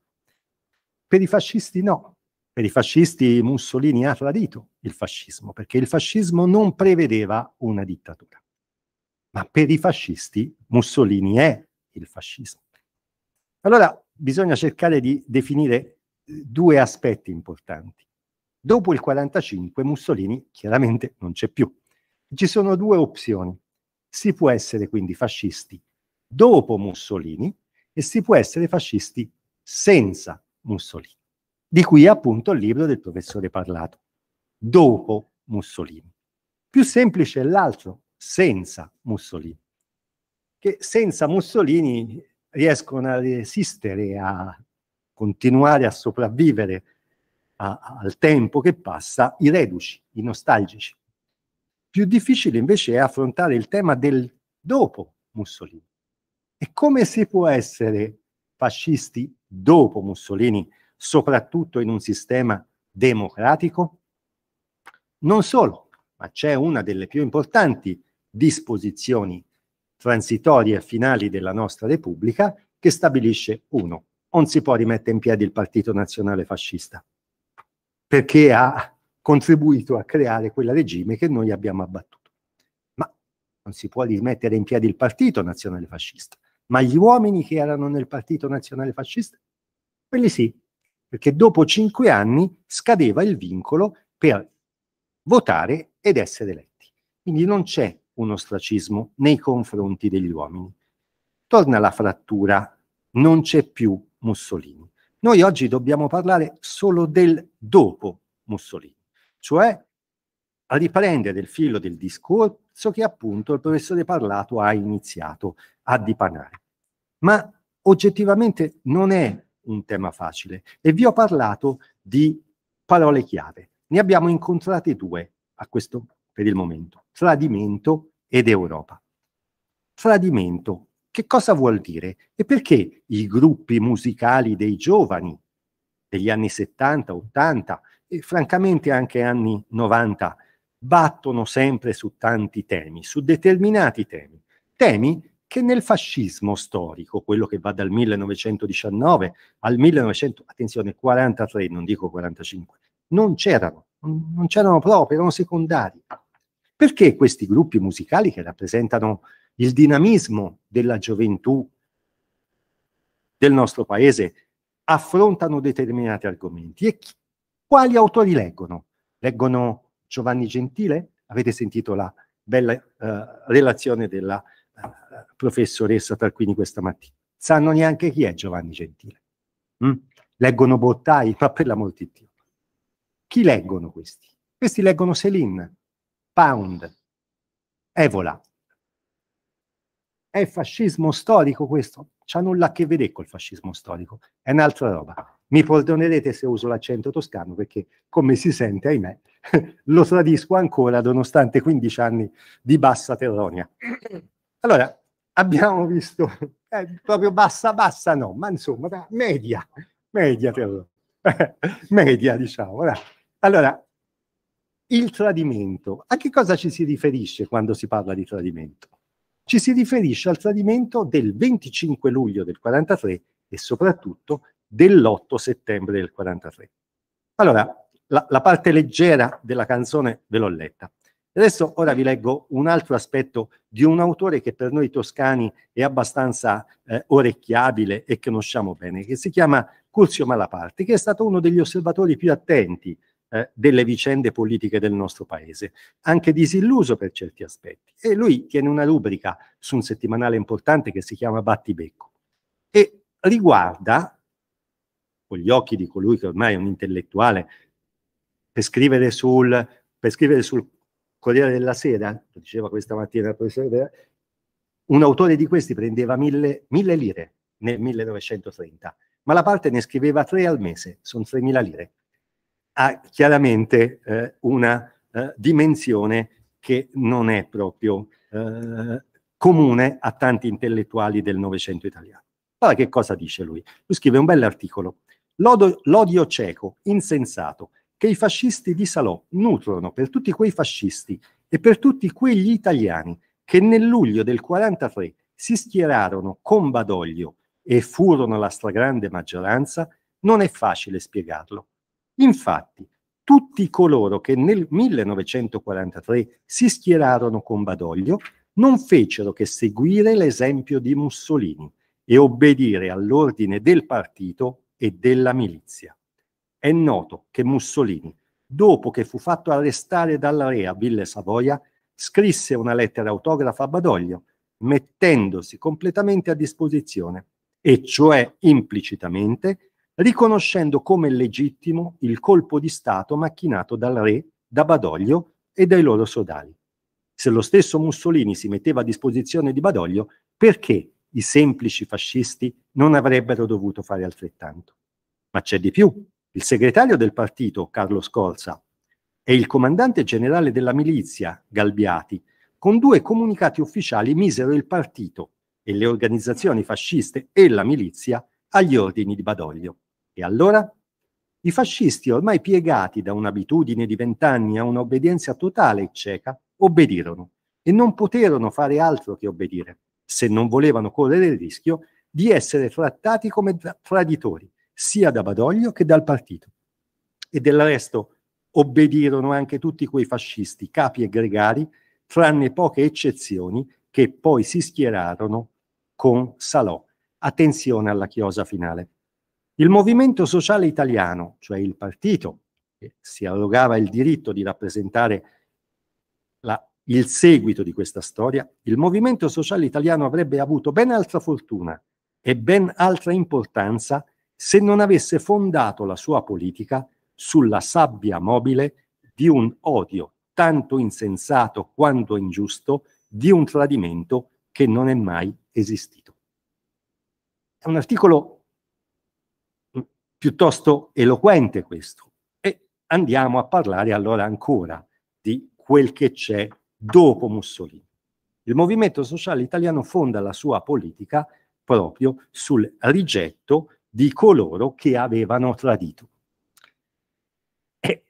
Per i fascisti no. Per i fascisti Mussolini ha tradito il fascismo, perché il fascismo non prevedeva una dittatura. Ma per i fascisti Mussolini è il fascismo. Allora bisogna cercare di definire eh, due aspetti importanti. Dopo il 45 Mussolini chiaramente non c'è più. Ci sono due opzioni. Si può essere quindi fascisti dopo Mussolini e si può essere fascisti senza Mussolini. Di qui appunto il libro del professore Parlato, dopo Mussolini. Più semplice è l'altro, senza Mussolini. Che senza Mussolini riescono a resistere, a continuare a sopravvivere a, al tempo che passa i reduci, i nostalgici. Più difficile invece è affrontare il tema del dopo Mussolini. E come si può essere fascisti dopo Mussolini, soprattutto in un sistema democratico? Non solo, ma c'è una delle più importanti disposizioni transitorie e finali della nostra Repubblica che stabilisce uno, non si può rimettere in piedi il Partito Nazionale Fascista perché ha contribuito a creare quel regime che noi abbiamo abbattuto. Ma non si può rimettere in piedi il partito nazionale fascista, ma gli uomini che erano nel partito nazionale fascista, quelli sì, perché dopo cinque anni scadeva il vincolo per votare ed essere eletti. Quindi non c'è un ostracismo nei confronti degli uomini. Torna la frattura, non c'è più Mussolini. Noi oggi dobbiamo parlare solo del dopo Mussolini, cioè a riprendere il filo del discorso che appunto il professore Parlato ha iniziato a dipanare. Ma oggettivamente non è un tema facile e vi ho parlato di parole chiave. Ne abbiamo incontrate due a questo per il momento, tradimento ed Europa. Tradimento che cosa vuol dire? E perché i gruppi musicali dei giovani degli anni 70, 80 e francamente anche anni 90 battono sempre su tanti temi, su determinati temi, temi che nel fascismo storico, quello che va dal 1919 al 1943, non dico 45, non c'erano, non c'erano proprio, erano secondari. Perché questi gruppi musicali che rappresentano il dinamismo della gioventù del nostro paese affrontano determinati argomenti. E chi, quali autori leggono? Leggono Giovanni Gentile? Avete sentito la bella eh, relazione della eh, professoressa Tarquini questa mattina. Sanno neanche chi è Giovanni Gentile. Mm? Leggono Bottai, ma per l'amor di Dio. Chi leggono questi? Questi leggono Selin, Pound, Evola, è fascismo storico questo? C'ha nulla a che vedere col fascismo storico, è un'altra roba. Mi perdonerete se uso l'accento toscano perché, come si sente, ahimè, <laughs> lo tradisco ancora nonostante 15 anni di bassa terronia. Allora, abbiamo visto, eh, proprio bassa bassa no, ma insomma, media, media terronia, <laughs> media diciamo. Allora, il tradimento. A che cosa ci si riferisce quando si parla di tradimento? ci si riferisce al tradimento del 25 luglio del 43 e soprattutto dell'8 settembre del 43. Allora, la, la parte leggera della canzone ve l'ho letta. Adesso ora vi leggo un altro aspetto di un autore che per noi toscani è abbastanza eh, orecchiabile e conosciamo bene, che si chiama Curzio Malaparte, che è stato uno degli osservatori più attenti eh, delle vicende politiche del nostro paese, anche disilluso per certi aspetti. E lui tiene una rubrica su un settimanale importante che si chiama Battibecco e riguarda, con gli occhi di colui che ormai è un intellettuale, per scrivere sul, per scrivere sul Corriere della Sera, lo diceva questa mattina il professore Vera, un autore di questi prendeva mille, mille lire nel 1930, ma la parte ne scriveva tre al mese, sono 3.000 lire ha chiaramente eh, una eh, dimensione che non è proprio eh, comune a tanti intellettuali del Novecento italiano. Allora che cosa dice lui? Lui scrive un bell'articolo. L'odio cieco, insensato, che i fascisti di Salò nutrono per tutti quei fascisti e per tutti quegli italiani che nel luglio del 43 si schierarono con Badoglio e furono la stragrande maggioranza, non è facile spiegarlo Infatti, tutti coloro che nel 1943 si schierarono con Badoglio non fecero che seguire l'esempio di Mussolini e obbedire all'ordine del partito e della milizia. È noto che Mussolini, dopo che fu fatto arrestare dalla Rea Ville Savoia, scrisse una lettera autografa a Badoglio, mettendosi completamente a disposizione, e cioè implicitamente riconoscendo come legittimo il colpo di Stato macchinato dal re, da Badoglio e dai loro sodali. Se lo stesso Mussolini si metteva a disposizione di Badoglio, perché i semplici fascisti non avrebbero dovuto fare altrettanto? Ma c'è di più. Il segretario del partito, Carlo Scorza, e il comandante generale della milizia, Galbiati, con due comunicati ufficiali misero il partito e le organizzazioni fasciste e la milizia agli ordini di Badoglio. E allora? I fascisti, ormai piegati da un'abitudine di vent'anni a un'obbedienza totale e cieca, obbedirono e non poterono fare altro che obbedire, se non volevano correre il rischio di essere trattati come traditori, sia da Badoglio che dal partito. E del resto obbedirono anche tutti quei fascisti, capi e gregari, tranne poche eccezioni che poi si schierarono con Salò. Attenzione alla chiosa finale. Il movimento sociale italiano, cioè il partito che si arrogava il diritto di rappresentare la, il seguito di questa storia, il movimento sociale italiano avrebbe avuto ben altra fortuna e ben altra importanza se non avesse fondato la sua politica sulla sabbia mobile di un odio tanto insensato quanto ingiusto, di un tradimento che non è mai esistito. È un articolo piuttosto eloquente questo. E andiamo a parlare allora ancora di quel che c'è dopo Mussolini. Il movimento sociale italiano fonda la sua politica proprio sul rigetto di coloro che avevano tradito. E,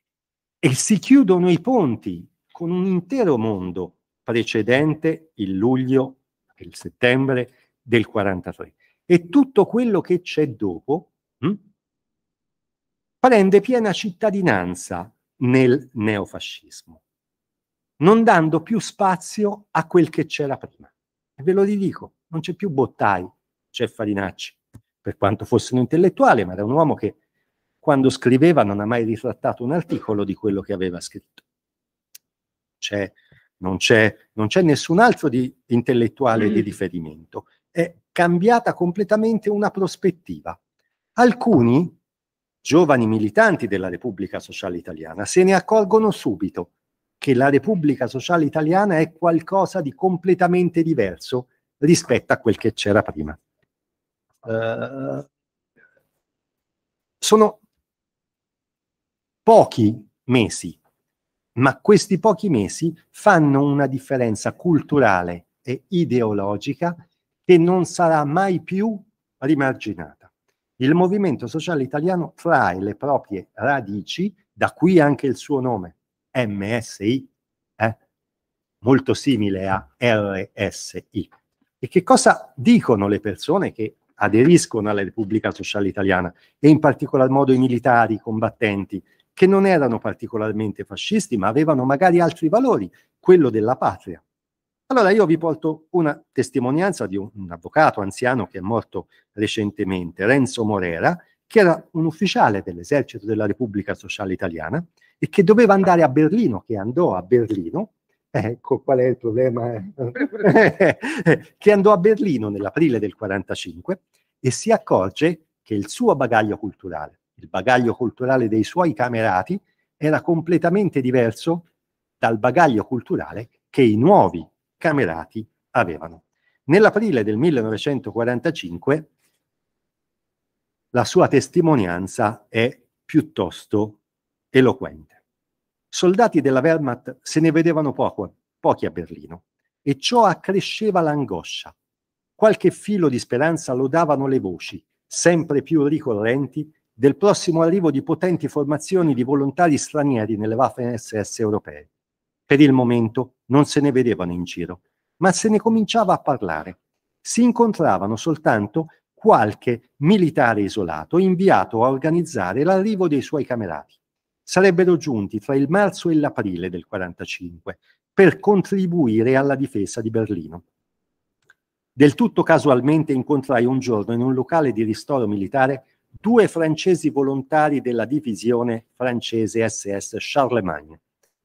e si chiudono i ponti con un intero mondo precedente il luglio, il settembre del 43 e tutto quello che c'è dopo, mh, hm, prende piena cittadinanza nel neofascismo, non dando più spazio a quel che c'era prima. E ve lo ridico, non c'è più Bottai, c'è Farinacci, per quanto fosse un intellettuale, ma era un uomo che quando scriveva non ha mai ritrattato un articolo di quello che aveva scritto. C'è, non, c'è, non c'è nessun altro di intellettuale mm. di riferimento. È cambiata completamente una prospettiva. Alcuni giovani militanti della Repubblica Sociale Italiana, se ne accorgono subito che la Repubblica Sociale Italiana è qualcosa di completamente diverso rispetto a quel che c'era prima. Uh, sono pochi mesi, ma questi pochi mesi fanno una differenza culturale e ideologica che non sarà mai più rimarginata il movimento sociale italiano trae le proprie radici, da qui anche il suo nome, MSI, eh? molto simile a RSI. E che cosa dicono le persone che aderiscono alla Repubblica Sociale Italiana e in particolar modo i militari, i combattenti, che non erano particolarmente fascisti ma avevano magari altri valori, quello della patria. Allora io vi porto una testimonianza di un, un avvocato anziano che è morto recentemente, Renzo Morera, che era un ufficiale dell'esercito della Repubblica Sociale Italiana e che doveva andare a Berlino, che andò a Berlino, eh, ecco qual è il problema, che andò a Berlino nell'aprile del 1945 e si accorge che il suo bagaglio culturale, il bagaglio culturale dei suoi camerati, era completamente diverso dal bagaglio culturale che i nuovi camerati avevano. Nell'aprile del 1945 la sua testimonianza è piuttosto eloquente. Soldati della Wehrmacht se ne vedevano poco, pochi a Berlino e ciò accresceva l'angoscia. Qualche filo di speranza lo davano le voci, sempre più ricorrenti, del prossimo arrivo di potenti formazioni di volontari stranieri nelle Waffen-SS europee. Per il momento non se ne vedevano in giro, ma se ne cominciava a parlare. Si incontravano soltanto qualche militare isolato inviato a organizzare l'arrivo dei suoi camerati. Sarebbero giunti tra il marzo e l'aprile del 45 per contribuire alla difesa di Berlino. Del tutto casualmente incontrai un giorno in un locale di ristoro militare due francesi volontari della divisione francese SS Charlemagne,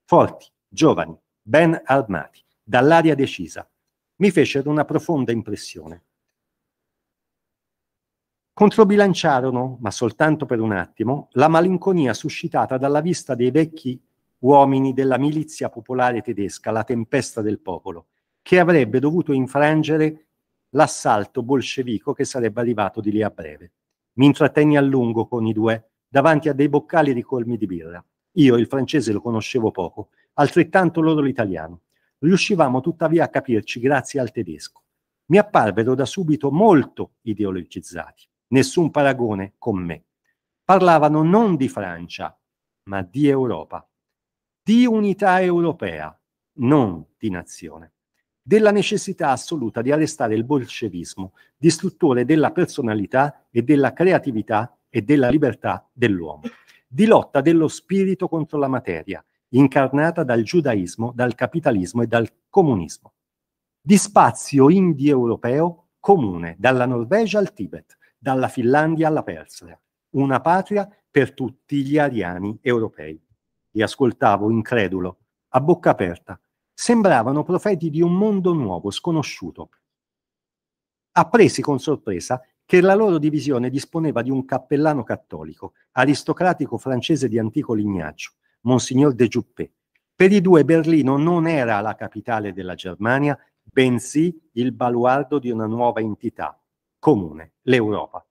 forti, giovani, ben armati, dall'aria decisa, mi fecero una profonda impressione. Controbilanciarono, ma soltanto per un attimo, la malinconia suscitata dalla vista dei vecchi uomini della milizia popolare tedesca, la tempesta del popolo, che avrebbe dovuto infrangere l'assalto bolscevico che sarebbe arrivato di lì a breve. Mi intrattenni a lungo con i due, davanti a dei boccali ricolmi di birra. Io il francese lo conoscevo poco, altrettanto loro l'italiano. Riuscivamo tuttavia a capirci grazie al tedesco. Mi apparvero da subito molto ideologizzati, nessun paragone con me. Parlavano non di Francia, ma di Europa, di unità europea, non di nazione, della necessità assoluta di arrestare il bolscevismo, distruttore della personalità e della creatività e della libertà dell'uomo, di lotta dello spirito contro la materia, incarnata dal giudaismo, dal capitalismo e dal comunismo. Di spazio indieuropeo comune, dalla Norvegia al Tibet, dalla Finlandia alla Persia, una patria per tutti gli ariani europei. Li ascoltavo incredulo, a bocca aperta. Sembravano profeti di un mondo nuovo, sconosciuto. Appresi con sorpresa che la loro divisione disponeva di un cappellano cattolico, aristocratico francese di antico lignaggio, Monsignor De Giuppé. Per i due Berlino non era la capitale della Germania, bensì il baluardo di una nuova entità comune, l'Europa.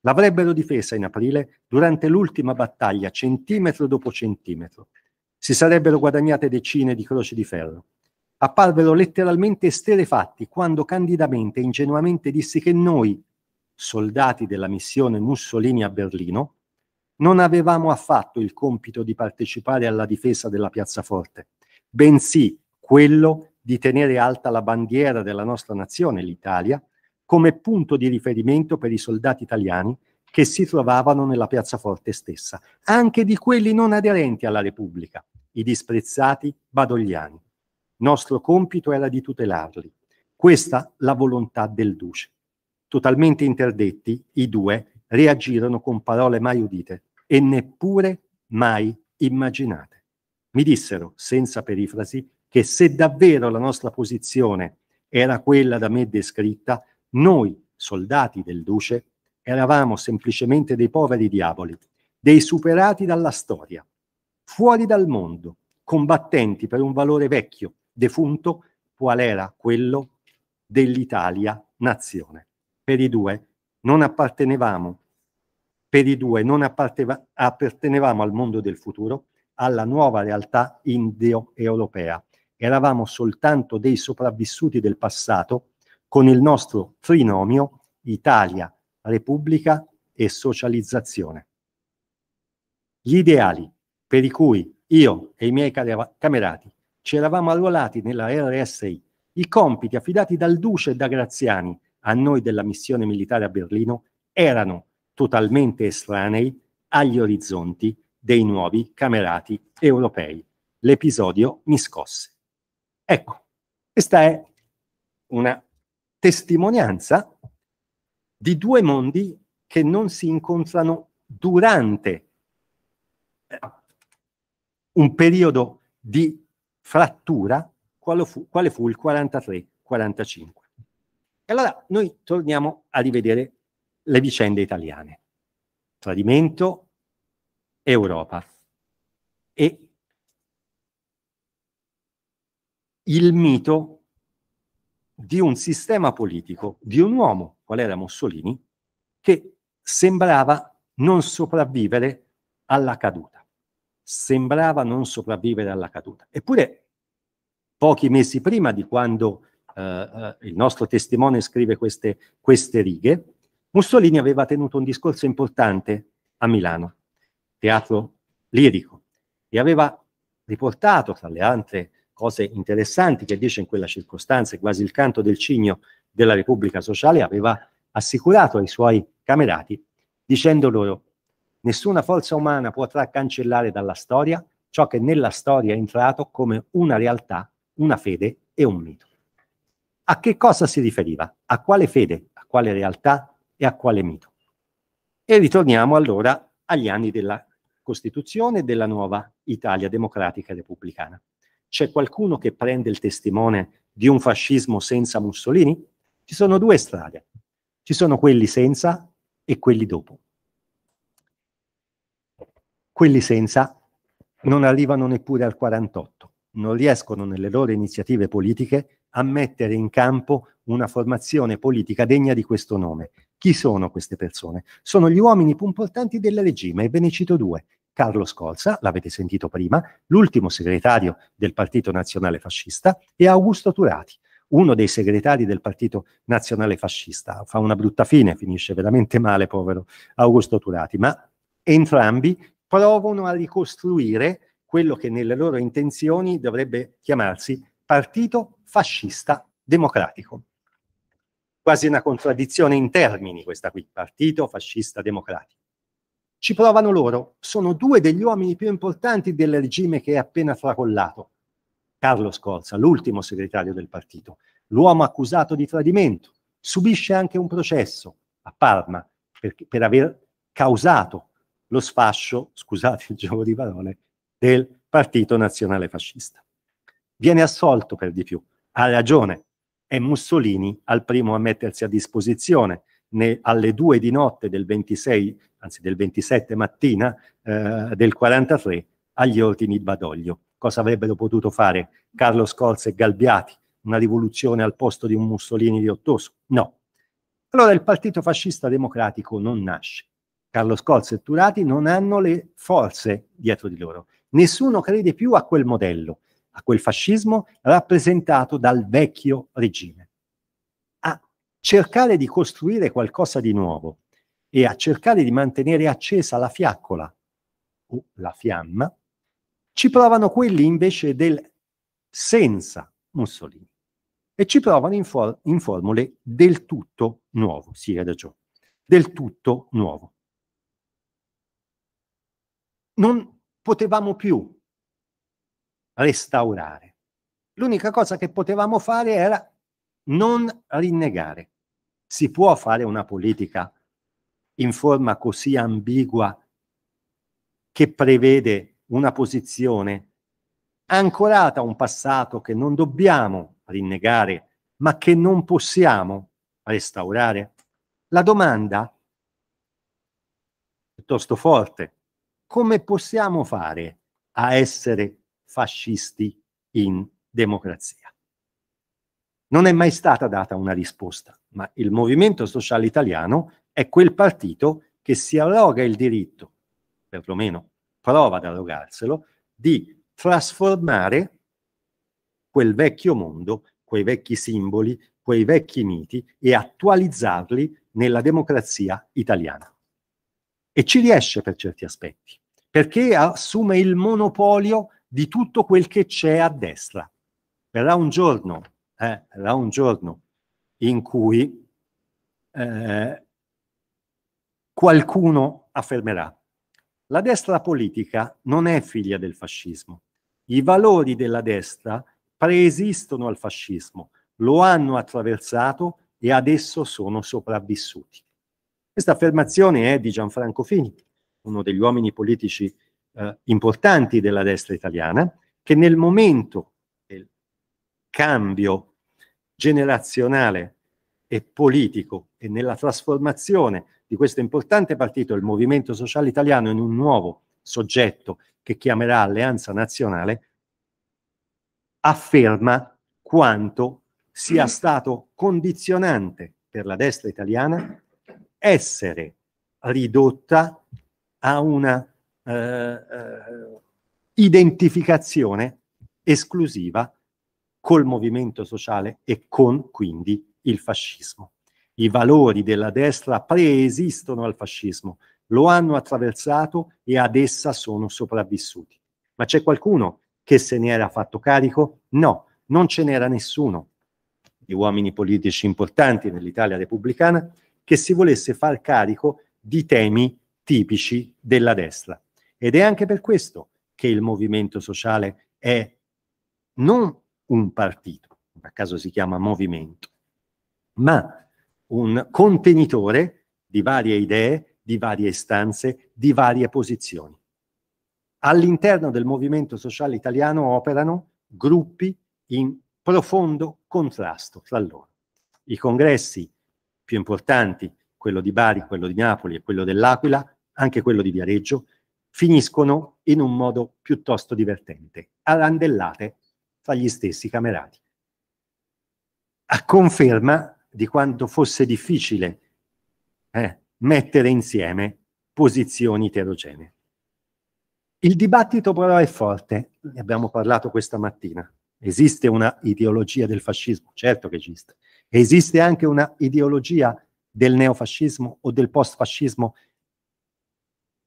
L'avrebbero difesa in aprile durante l'ultima battaglia, centimetro dopo centimetro. Si sarebbero guadagnate decine di croci di ferro. Apparvero letteralmente esterefatti quando candidamente e ingenuamente dissi che noi, soldati della missione Mussolini a Berlino, non avevamo affatto il compito di partecipare alla difesa della piazzaforte, bensì quello di tenere alta la bandiera della nostra nazione, l'Italia, come punto di riferimento per i soldati italiani che si trovavano nella piazzaforte stessa, anche di quelli non aderenti alla Repubblica, i disprezzati badogliani. Nostro compito era di tutelarli. Questa la volontà del duce. Totalmente interdetti, i due reagirono con parole mai udite e neppure mai immaginate. Mi dissero, senza perifrasi, che se davvero la nostra posizione era quella da me descritta, noi, soldati del duce, eravamo semplicemente dei poveri diavoli, dei superati dalla storia, fuori dal mondo, combattenti per un valore vecchio, defunto, qual era quello dell'Italia nazione. Per i due non appartenevamo per i due non appartenevamo al mondo del futuro, alla nuova realtà indio-europea. Eravamo soltanto dei sopravvissuti del passato con il nostro trinomio Italia, Repubblica e socializzazione. Gli ideali per i cui io e i miei camerati ci eravamo arruolati nella RSI, i compiti affidati dal Duce e da Graziani a noi della missione militare a Berlino erano totalmente estranei agli orizzonti dei nuovi camerati europei. L'episodio mi scosse. Ecco, questa è una testimonianza di due mondi che non si incontrano durante eh, un periodo di frattura quale fu, quale fu il 43-45. E allora noi torniamo a rivedere le vicende italiane. Tradimento, Europa. E il mito di un sistema politico, di un uomo, qual era Mussolini, che sembrava non sopravvivere alla caduta. Sembrava non sopravvivere alla caduta. Eppure, pochi mesi prima di quando eh, eh il nostro testimone scrive queste, queste righe, Mussolini aveva tenuto un discorso importante a Milano, teatro lirico, e aveva riportato, tra le altre cose interessanti che dice in quella circostanza, quasi il canto del cigno della Repubblica Sociale, aveva assicurato ai suoi camerati dicendo loro nessuna forza umana potrà cancellare dalla storia ciò che nella storia è entrato come una realtà, una fede e un mito. A che cosa si riferiva? A quale fede, a quale realtà, e a quale mito. E ritorniamo allora agli anni della Costituzione della nuova Italia democratica e repubblicana. C'è qualcuno che prende il testimone di un fascismo senza Mussolini? Ci sono due strade. Ci sono quelli senza e quelli dopo. Quelli senza non arrivano neppure al 48, non riescono nelle loro iniziative politiche a mettere in campo una formazione politica degna di questo nome, chi sono queste persone? Sono gli uomini più importanti della regime, e ve ne cito due. Carlo Scorza, l'avete sentito prima, l'ultimo segretario del Partito Nazionale Fascista, e Augusto Turati, uno dei segretari del Partito Nazionale Fascista. Fa una brutta fine, finisce veramente male, povero Augusto Turati, ma entrambi provano a ricostruire quello che nelle loro intenzioni dovrebbe chiamarsi Partito Fascista Democratico quasi una contraddizione in termini questa qui, partito fascista democratico. Ci provano loro, sono due degli uomini più importanti del regime che è appena fracollato. Carlo Scorza, l'ultimo segretario del partito, l'uomo accusato di tradimento, subisce anche un processo a Parma per, per aver causato lo sfascio, scusate il gioco di parole, del Partito Nazionale Fascista. Viene assolto per di più, ha ragione è Mussolini al primo a mettersi a disposizione. Ne, alle 2 di notte del 26, anzi del 27 mattina eh, del 43, agli ordini di Badoglio. Cosa avrebbero potuto fare Carlo Scorza e Galbiati? Una rivoluzione al posto di un Mussolini riottoso? No. Allora il Partito Fascista Democratico non nasce. Carlo Scorza e Turati non hanno le forze dietro di loro. Nessuno crede più a quel modello a quel fascismo rappresentato dal vecchio regime. A cercare di costruire qualcosa di nuovo e a cercare di mantenere accesa la fiaccola o la fiamma, ci provano quelli invece del senza Mussolini e ci provano in, for- in formule del tutto nuovo, sì, hai ragione, del tutto nuovo. Non potevamo più restaurare. L'unica cosa che potevamo fare era non rinnegare. Si può fare una politica in forma così ambigua che prevede una posizione ancorata a un passato che non dobbiamo rinnegare, ma che non possiamo restaurare? La domanda piuttosto forte, come possiamo fare a essere fascisti in democrazia. Non è mai stata data una risposta, ma il Movimento Sociale Italiano è quel partito che si arroga il diritto, perlomeno prova ad arrogarselo, di trasformare quel vecchio mondo, quei vecchi simboli, quei vecchi miti e attualizzarli nella democrazia italiana. E ci riesce per certi aspetti, perché assume il monopolio di tutto quel che c'è a destra. Verrà un giorno, eh, verrà un giorno in cui eh, qualcuno affermerà la destra politica non è figlia del fascismo. I valori della destra preesistono al fascismo, lo hanno attraversato e adesso sono sopravvissuti. Questa affermazione è di Gianfranco Fini, uno degli uomini politici eh, importanti della destra italiana, che nel momento del cambio generazionale e politico e nella trasformazione di questo importante partito, il Movimento Sociale Italiano, in un nuovo soggetto che chiamerà Alleanza Nazionale, afferma quanto sia mm. stato condizionante per la destra italiana essere ridotta a una eh, eh, identificazione esclusiva col movimento sociale e con quindi il fascismo. I valori della destra preesistono al fascismo, lo hanno attraversato e ad essa sono sopravvissuti. Ma c'è qualcuno che se ne era fatto carico? No, non ce n'era nessuno. Di uomini politici importanti nell'Italia repubblicana che si volesse far carico di temi tipici della destra. Ed è anche per questo che il movimento sociale è non un partito, a caso si chiama movimento, ma un contenitore di varie idee, di varie istanze, di varie posizioni. All'interno del movimento sociale italiano operano gruppi in profondo contrasto tra loro. I congressi più importanti, quello di Bari, quello di Napoli e quello dell'Aquila, anche quello di Viareggio, finiscono in un modo piuttosto divertente, a randellate fra gli stessi camerati. A conferma di quanto fosse difficile eh, mettere insieme posizioni eterogenee. Il dibattito però è forte, ne abbiamo parlato questa mattina. Esiste una ideologia del fascismo, certo che esiste. Esiste anche una ideologia del neofascismo o del postfascismo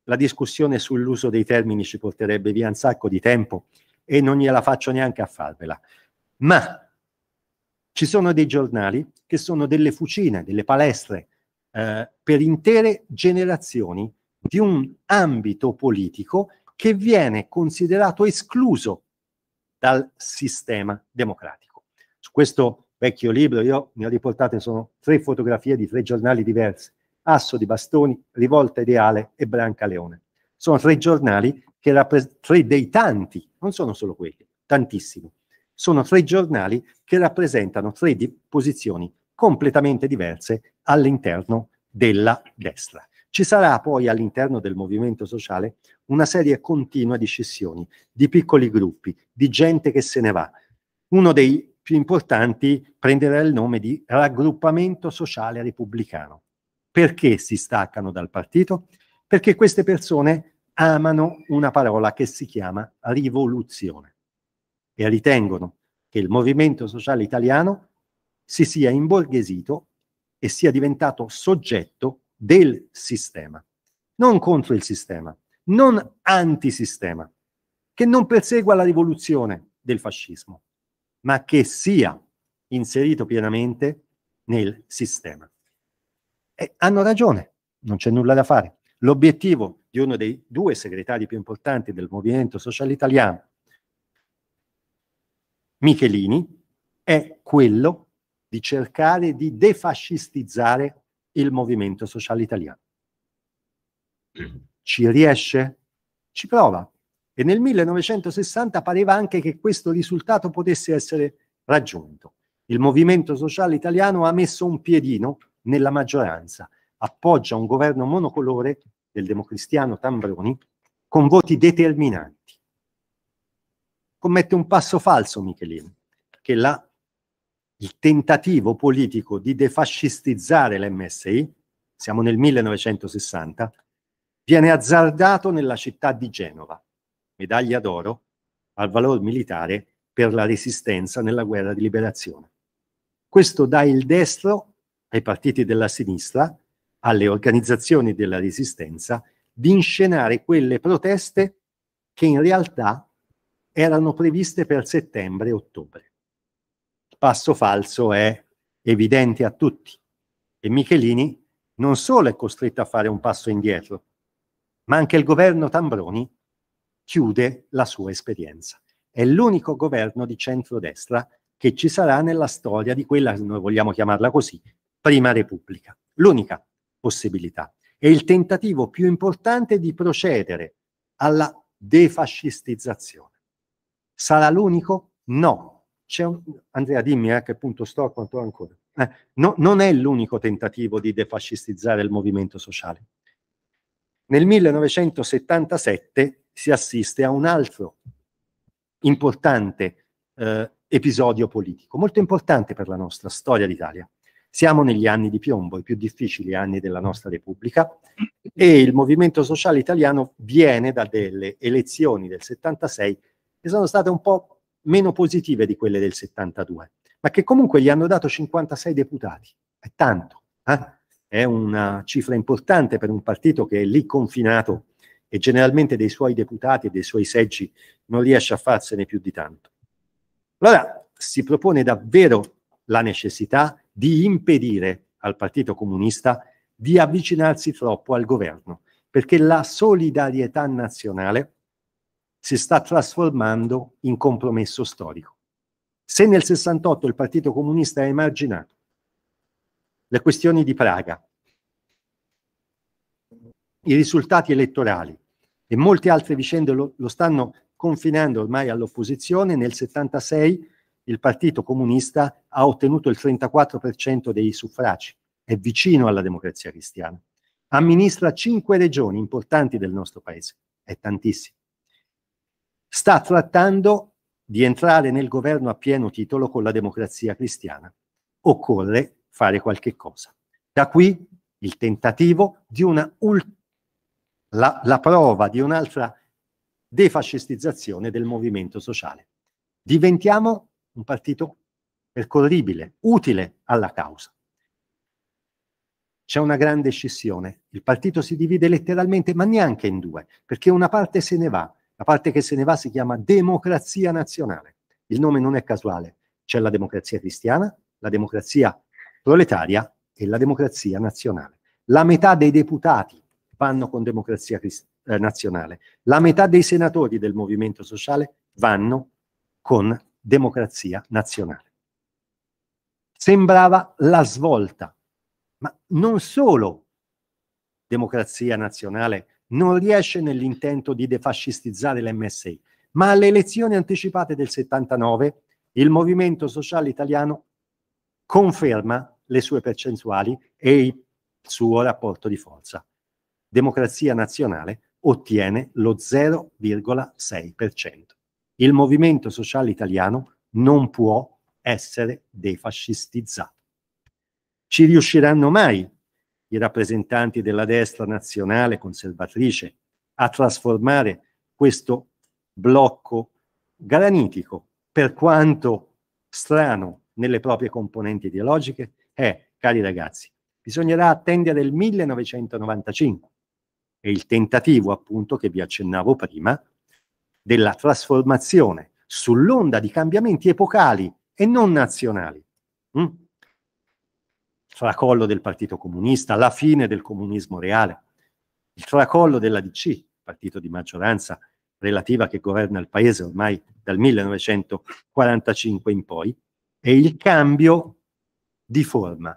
la discussione sull'uso dei termini ci porterebbe via un sacco di tempo e non gliela faccio neanche a farvela. Ma ci sono dei giornali che sono delle fucine, delle palestre eh, per intere generazioni di un ambito politico che viene considerato escluso dal sistema democratico. Su questo vecchio libro io ne ho riportate, sono tre fotografie di tre giornali diversi Asso di Bastoni, Rivolta Ideale e Brancaleone. Sono tre giornali che rappresentano, tre dei tanti, non sono solo quelli, tantissimi. Sono tre giornali che rappresentano tre di posizioni completamente diverse all'interno della destra. Ci sarà poi all'interno del movimento sociale una serie continua di scissioni, di piccoli gruppi, di gente che se ne va. Uno dei più importanti prenderà il nome di raggruppamento sociale repubblicano. Perché si staccano dal partito? Perché queste persone amano una parola che si chiama rivoluzione e ritengono che il movimento sociale italiano si sia imborghesito e sia diventato soggetto del sistema, non contro il sistema, non antisistema, che non persegua la rivoluzione del fascismo, ma che sia inserito pienamente nel sistema. E eh, hanno ragione, non c'è nulla da fare. L'obiettivo di uno dei due segretari più importanti del movimento sociale italiano, Michelini, è quello di cercare di defascistizzare il movimento sociale italiano. Ci riesce? Ci prova. E nel 1960 pareva anche che questo risultato potesse essere raggiunto. Il movimento sociale italiano ha messo un piedino nella maggioranza appoggia un governo monocolore del democristiano Tambroni con voti determinanti. Commette un passo falso Michelin, che la, il tentativo politico di defascistizzare l'MSI, siamo nel 1960, viene azzardato nella città di Genova, medaglia d'oro al valor militare per la resistenza nella guerra di liberazione. Questo dà il destro ai partiti della sinistra, alle organizzazioni della resistenza, di inscenare quelle proteste che in realtà erano previste per settembre e ottobre. Passo falso è evidente a tutti e Michelini non solo è costretto a fare un passo indietro, ma anche il governo Tambroni chiude la sua esperienza. È l'unico governo di centrodestra che ci sarà nella storia di quella, se noi vogliamo chiamarla così, prima Repubblica. L'unica possibilità. È il tentativo più importante di procedere alla defascistizzazione. Sarà l'unico? No. Un... Andrea, dimmi eh, a che punto sto, quanto ancora. Eh, no, non è l'unico tentativo di defascistizzare il movimento sociale. Nel 1977 si assiste a un altro importante eh, episodio politico, molto importante per la nostra storia d'Italia. Siamo negli anni di piombo, i più difficili anni della nostra Repubblica mm. e il movimento sociale italiano viene da delle elezioni del 76 che sono state un po' meno positive di quelle del 72, ma che comunque gli hanno dato 56 deputati. È tanto, eh? è una cifra importante per un partito che è lì confinato e generalmente dei suoi deputati e dei suoi seggi non riesce a farsene più di tanto. Allora si propone davvero la necessità di impedire al Partito Comunista di avvicinarsi troppo al governo, perché la solidarietà nazionale si sta trasformando in compromesso storico. Se nel 68 il Partito Comunista ha emarginato le questioni di Praga, i risultati elettorali e molte altre vicende lo, lo stanno confinando ormai all'opposizione, nel 76 il Partito Comunista ha ottenuto il 34% dei suffragi, è vicino alla democrazia cristiana. Amministra cinque regioni importanti del nostro paese, è tantissimo. Sta trattando di entrare nel governo a pieno titolo con la democrazia cristiana. Occorre fare qualche cosa. Da qui il tentativo di una ulteriore la, la, prova di un'altra defascistizzazione del movimento sociale. Diventiamo un partito percorribile, utile alla causa. C'è una grande scissione, il partito si divide letteralmente, ma neanche in due, perché una parte se ne va, la parte che se ne va si chiama democrazia nazionale. Il nome non è casuale, c'è la democrazia cristiana, la democrazia proletaria e la democrazia nazionale. La metà dei deputati vanno con democrazia eh, nazionale, la metà dei senatori del movimento sociale vanno con democrazia nazionale. Sembrava la svolta, ma non solo democrazia nazionale non riesce nell'intento di defascistizzare l'MSI, ma alle elezioni anticipate del 79 il movimento sociale italiano conferma le sue percentuali e il suo rapporto di forza. Democrazia nazionale ottiene lo 0,6% il movimento sociale italiano non può essere defascistizzato. Ci riusciranno mai i rappresentanti della destra nazionale conservatrice a trasformare questo blocco granitico, per quanto strano nelle proprie componenti ideologiche? Eh, cari ragazzi, bisognerà attendere il 1995 e il tentativo appunto che vi accennavo prima della trasformazione sull'onda di cambiamenti epocali e non nazionali. Mm? Tracollo del Partito Comunista, la fine del comunismo reale, il tracollo della DC, partito di maggioranza relativa che governa il paese ormai dal 1945 in poi, e il cambio di forma.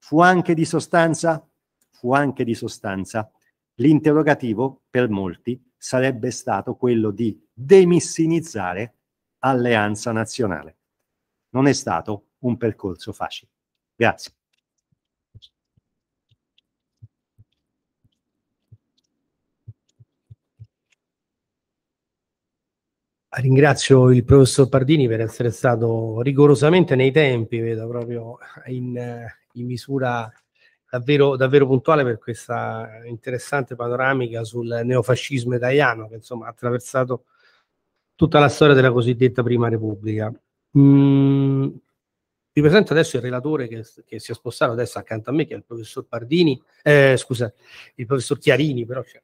Fu anche di sostanza, fu anche di sostanza l'interrogativo per molti sarebbe stato quello di demissinizzare Alleanza Nazionale. Non è stato un percorso facile. Grazie. Ringrazio il professor Pardini per essere stato rigorosamente nei tempi, vedo proprio in, eh, in misura davvero, davvero puntuale per questa interessante panoramica sul neofascismo italiano che insomma ha attraversato tutta la storia della cosiddetta Prima Repubblica. Mm, vi presento adesso il relatore che, che, si è spostato adesso accanto a me, che è il professor Pardini, eh, scusa, il professor Chiarini, però c'è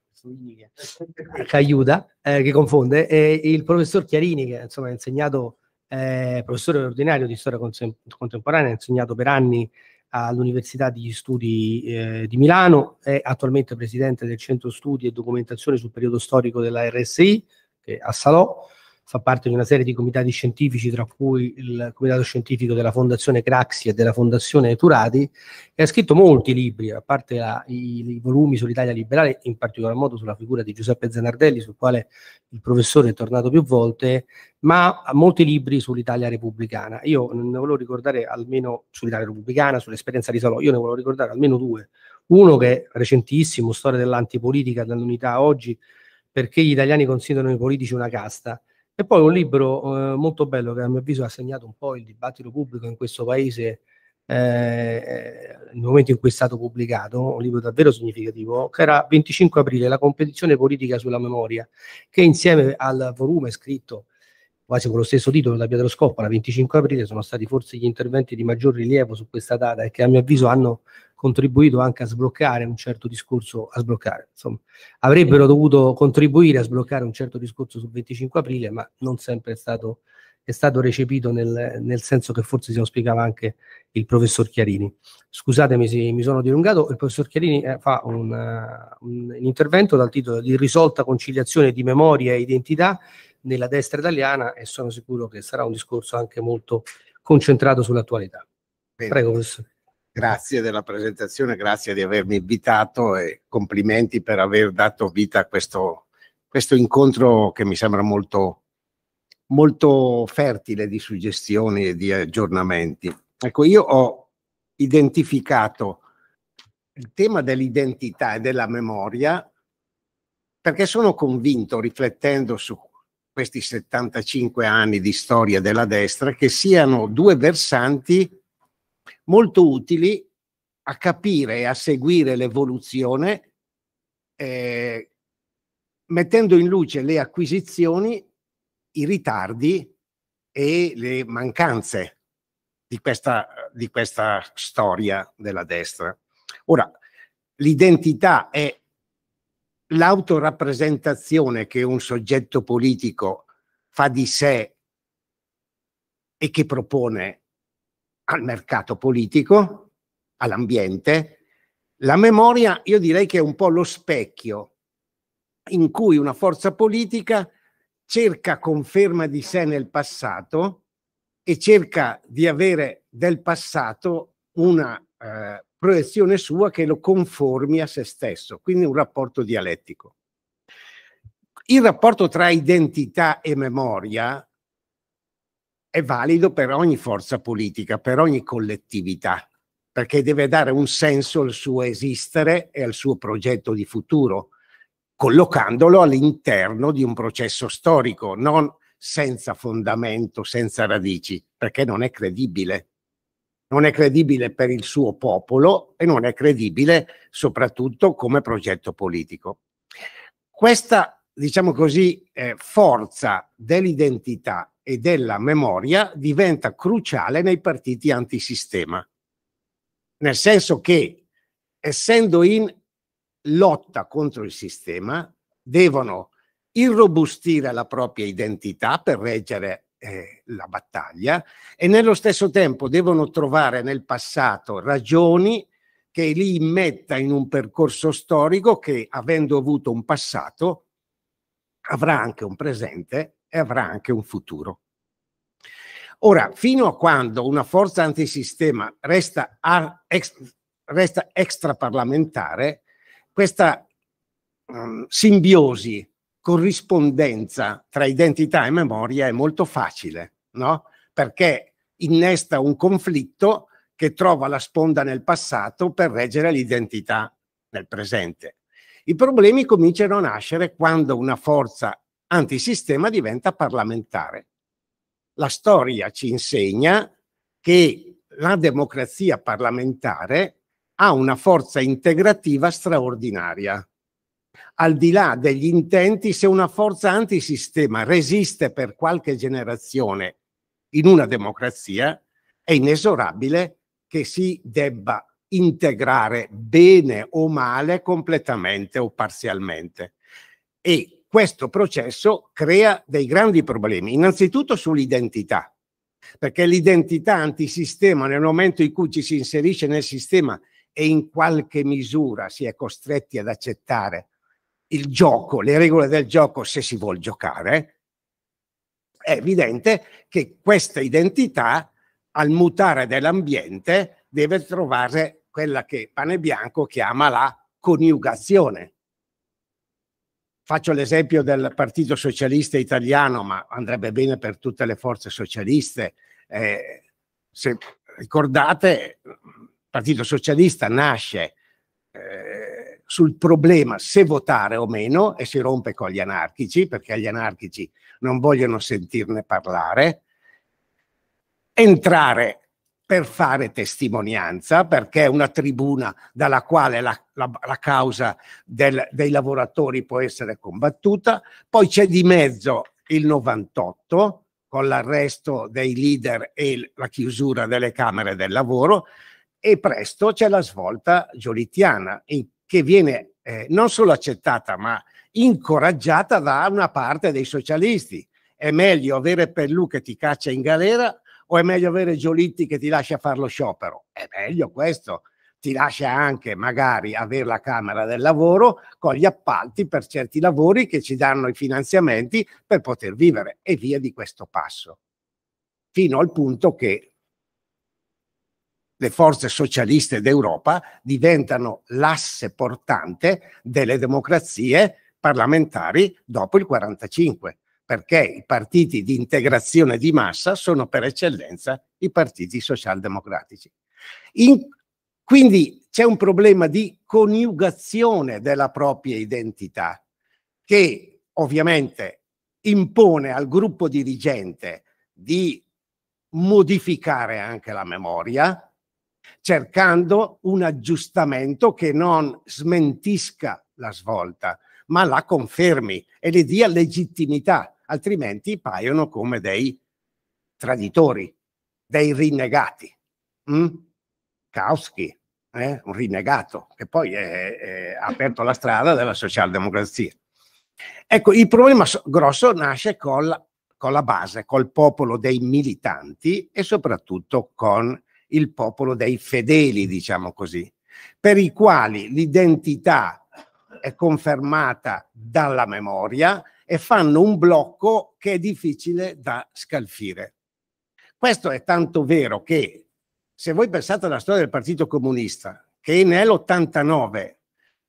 che aiuta, eh, che confonde, eh, il professor Chiarini che insomma ha insegnato, eh, professore ordinario di storia contemporanea, ha insegnato per anni all'Università degli Studi eh, di Milano, è attualmente presidente del Centro Studi e Documentazione sul periodo storico della RSI che è a Salò fa parte di una serie di comitati scientifici, tra cui il comitato scientifico della Fondazione Craxi e della Fondazione Turati, e ha scritto molti libri, a parte la, i, i, volumi sull'Italia liberale, in particolar modo sulla figura di Giuseppe Zanardelli, sul quale il professore è tornato più volte, ma ha molti libri sull'Italia repubblicana. Io ne volevo ricordare almeno sull'Italia repubblicana, sull'esperienza di Salò, io ne volevo ricordare almeno due. Uno che è recentissimo, storia dell'antipolitica, dell'unità oggi, perché gli italiani considerano i politici una casta. E poi un libro eh, molto bello che a mio avviso ha segnato un po' il dibattito pubblico in questo paese eh, nel momento in cui è stato pubblicato, un libro davvero significativo, che era 25 aprile, la competizione politica sulla memoria, che insieme al volume scritto quasi con lo stesso titolo da Pietro Scoppola, 25 aprile, sono stati forse gli interventi di maggior rilievo su questa data e che a mio avviso hanno contribuito anche a sbloccare un certo discorso, a sbloccare, insomma, avrebbero dovuto contribuire a sbloccare un certo discorso sul 25 aprile, ma non sempre è stato, è stato recepito nel, nel, senso che forse si auspicava anche il professor Chiarini. Scusatemi se mi sono dilungato, il professor Chiarini eh, fa un, eh, un intervento dal titolo di risolta conciliazione di memoria e identità nella destra italiana e sono sicuro che sarà un discorso anche molto concentrato sull'attualità. Bene. Prego, professore. Grazie della presentazione, grazie di avermi invitato e complimenti per aver dato vita a questo, questo incontro che mi sembra molto, molto fertile di suggestioni e di aggiornamenti. Ecco, io ho identificato il tema dell'identità e della memoria perché sono convinto, riflettendo su questi 75 anni di storia della destra che siano due versanti molto utili a capire e a seguire l'evoluzione eh, mettendo in luce le acquisizioni, i ritardi e le mancanze di questa, di questa storia della destra. Ora, l'identità è l'autorappresentazione che un soggetto politico fa di sé e che propone al mercato politico, all'ambiente, la memoria io direi che è un po' lo specchio in cui una forza politica cerca conferma di sé nel passato e cerca di avere del passato una eh, proiezione sua che lo conformi a se stesso, quindi un rapporto dialettico. Il rapporto tra identità e memoria è valido per ogni forza politica, per ogni collettività, perché deve dare un senso al suo esistere e al suo progetto di futuro, collocandolo all'interno di un processo storico, non senza fondamento, senza radici, perché non è credibile non è credibile per il suo popolo e non è credibile soprattutto come progetto politico. Questa, diciamo così, eh, forza dell'identità e della memoria diventa cruciale nei partiti antisistema, nel senso che essendo in lotta contro il sistema, devono irrobustire la propria identità per reggere eh, la battaglia e nello stesso tempo devono trovare nel passato ragioni che li immetta in un percorso storico che, avendo avuto un passato, avrà anche un presente e avrà anche un futuro. Ora, fino a quando una forza antisistema resta, a, ex, resta extraparlamentare, questa um, simbiosi corrispondenza tra identità e memoria è molto facile, no? Perché innesta un conflitto che trova la sponda nel passato per reggere l'identità nel presente. I problemi cominciano a nascere quando una forza antisistema diventa parlamentare. La storia ci insegna che la democrazia parlamentare ha una forza integrativa straordinaria al di là degli intenti, se una forza antisistema resiste per qualche generazione in una democrazia, è inesorabile che si debba integrare bene o male completamente o parzialmente. E questo processo crea dei grandi problemi, innanzitutto sull'identità, perché l'identità antisistema nel momento in cui ci si inserisce nel sistema e in qualche misura si è costretti ad accettare il gioco, le regole del gioco se si vuole giocare, è evidente che questa identità al mutare dell'ambiente deve trovare quella che Pane Bianco chiama la coniugazione. Faccio l'esempio del Partito Socialista Italiano, ma andrebbe bene per tutte le forze socialiste. Eh, se ricordate, il Partito Socialista nasce eh, sul problema se votare o meno e si rompe con gli anarchici perché gli anarchici non vogliono sentirne parlare, entrare per fare testimonianza, perché è una tribuna dalla quale la, la, la causa del, dei lavoratori può essere combattuta, poi c'è di mezzo il 98 con l'arresto dei leader e la chiusura delle camere del lavoro e presto c'è la svolta giolitiana in che viene eh, non solo accettata, ma incoraggiata da una parte dei socialisti. È meglio avere Pellù che ti caccia in galera o è meglio avere Giolitti che ti lascia fare lo sciopero? È meglio questo. Ti lascia anche magari avere la Camera del Lavoro con gli appalti per certi lavori che ci danno i finanziamenti per poter vivere e via di questo passo. Fino al punto che le forze socialiste d'Europa diventano l'asse portante delle democrazie parlamentari dopo il 1945, perché i partiti di integrazione di massa sono per eccellenza i partiti socialdemocratici. In, quindi c'è un problema di coniugazione della propria identità che ovviamente impone al gruppo dirigente di modificare anche la memoria, cercando un aggiustamento che non smentisca la svolta, ma la confermi e le dia legittimità, altrimenti paiono come dei traditori, dei rinnegati. Mm? Hm? Kauski, eh? un rinnegato, che poi ha aperto la strada della socialdemocrazia. Ecco, il problema grosso nasce col, con la base, col popolo dei militanti e soprattutto con il popolo dei fedeli, diciamo così, per i quali l'identità è confermata dalla memoria e fanno un blocco che è difficile da scalfire. Questo è tanto vero che se voi pensate alla storia del Partito Comunista, che nell'89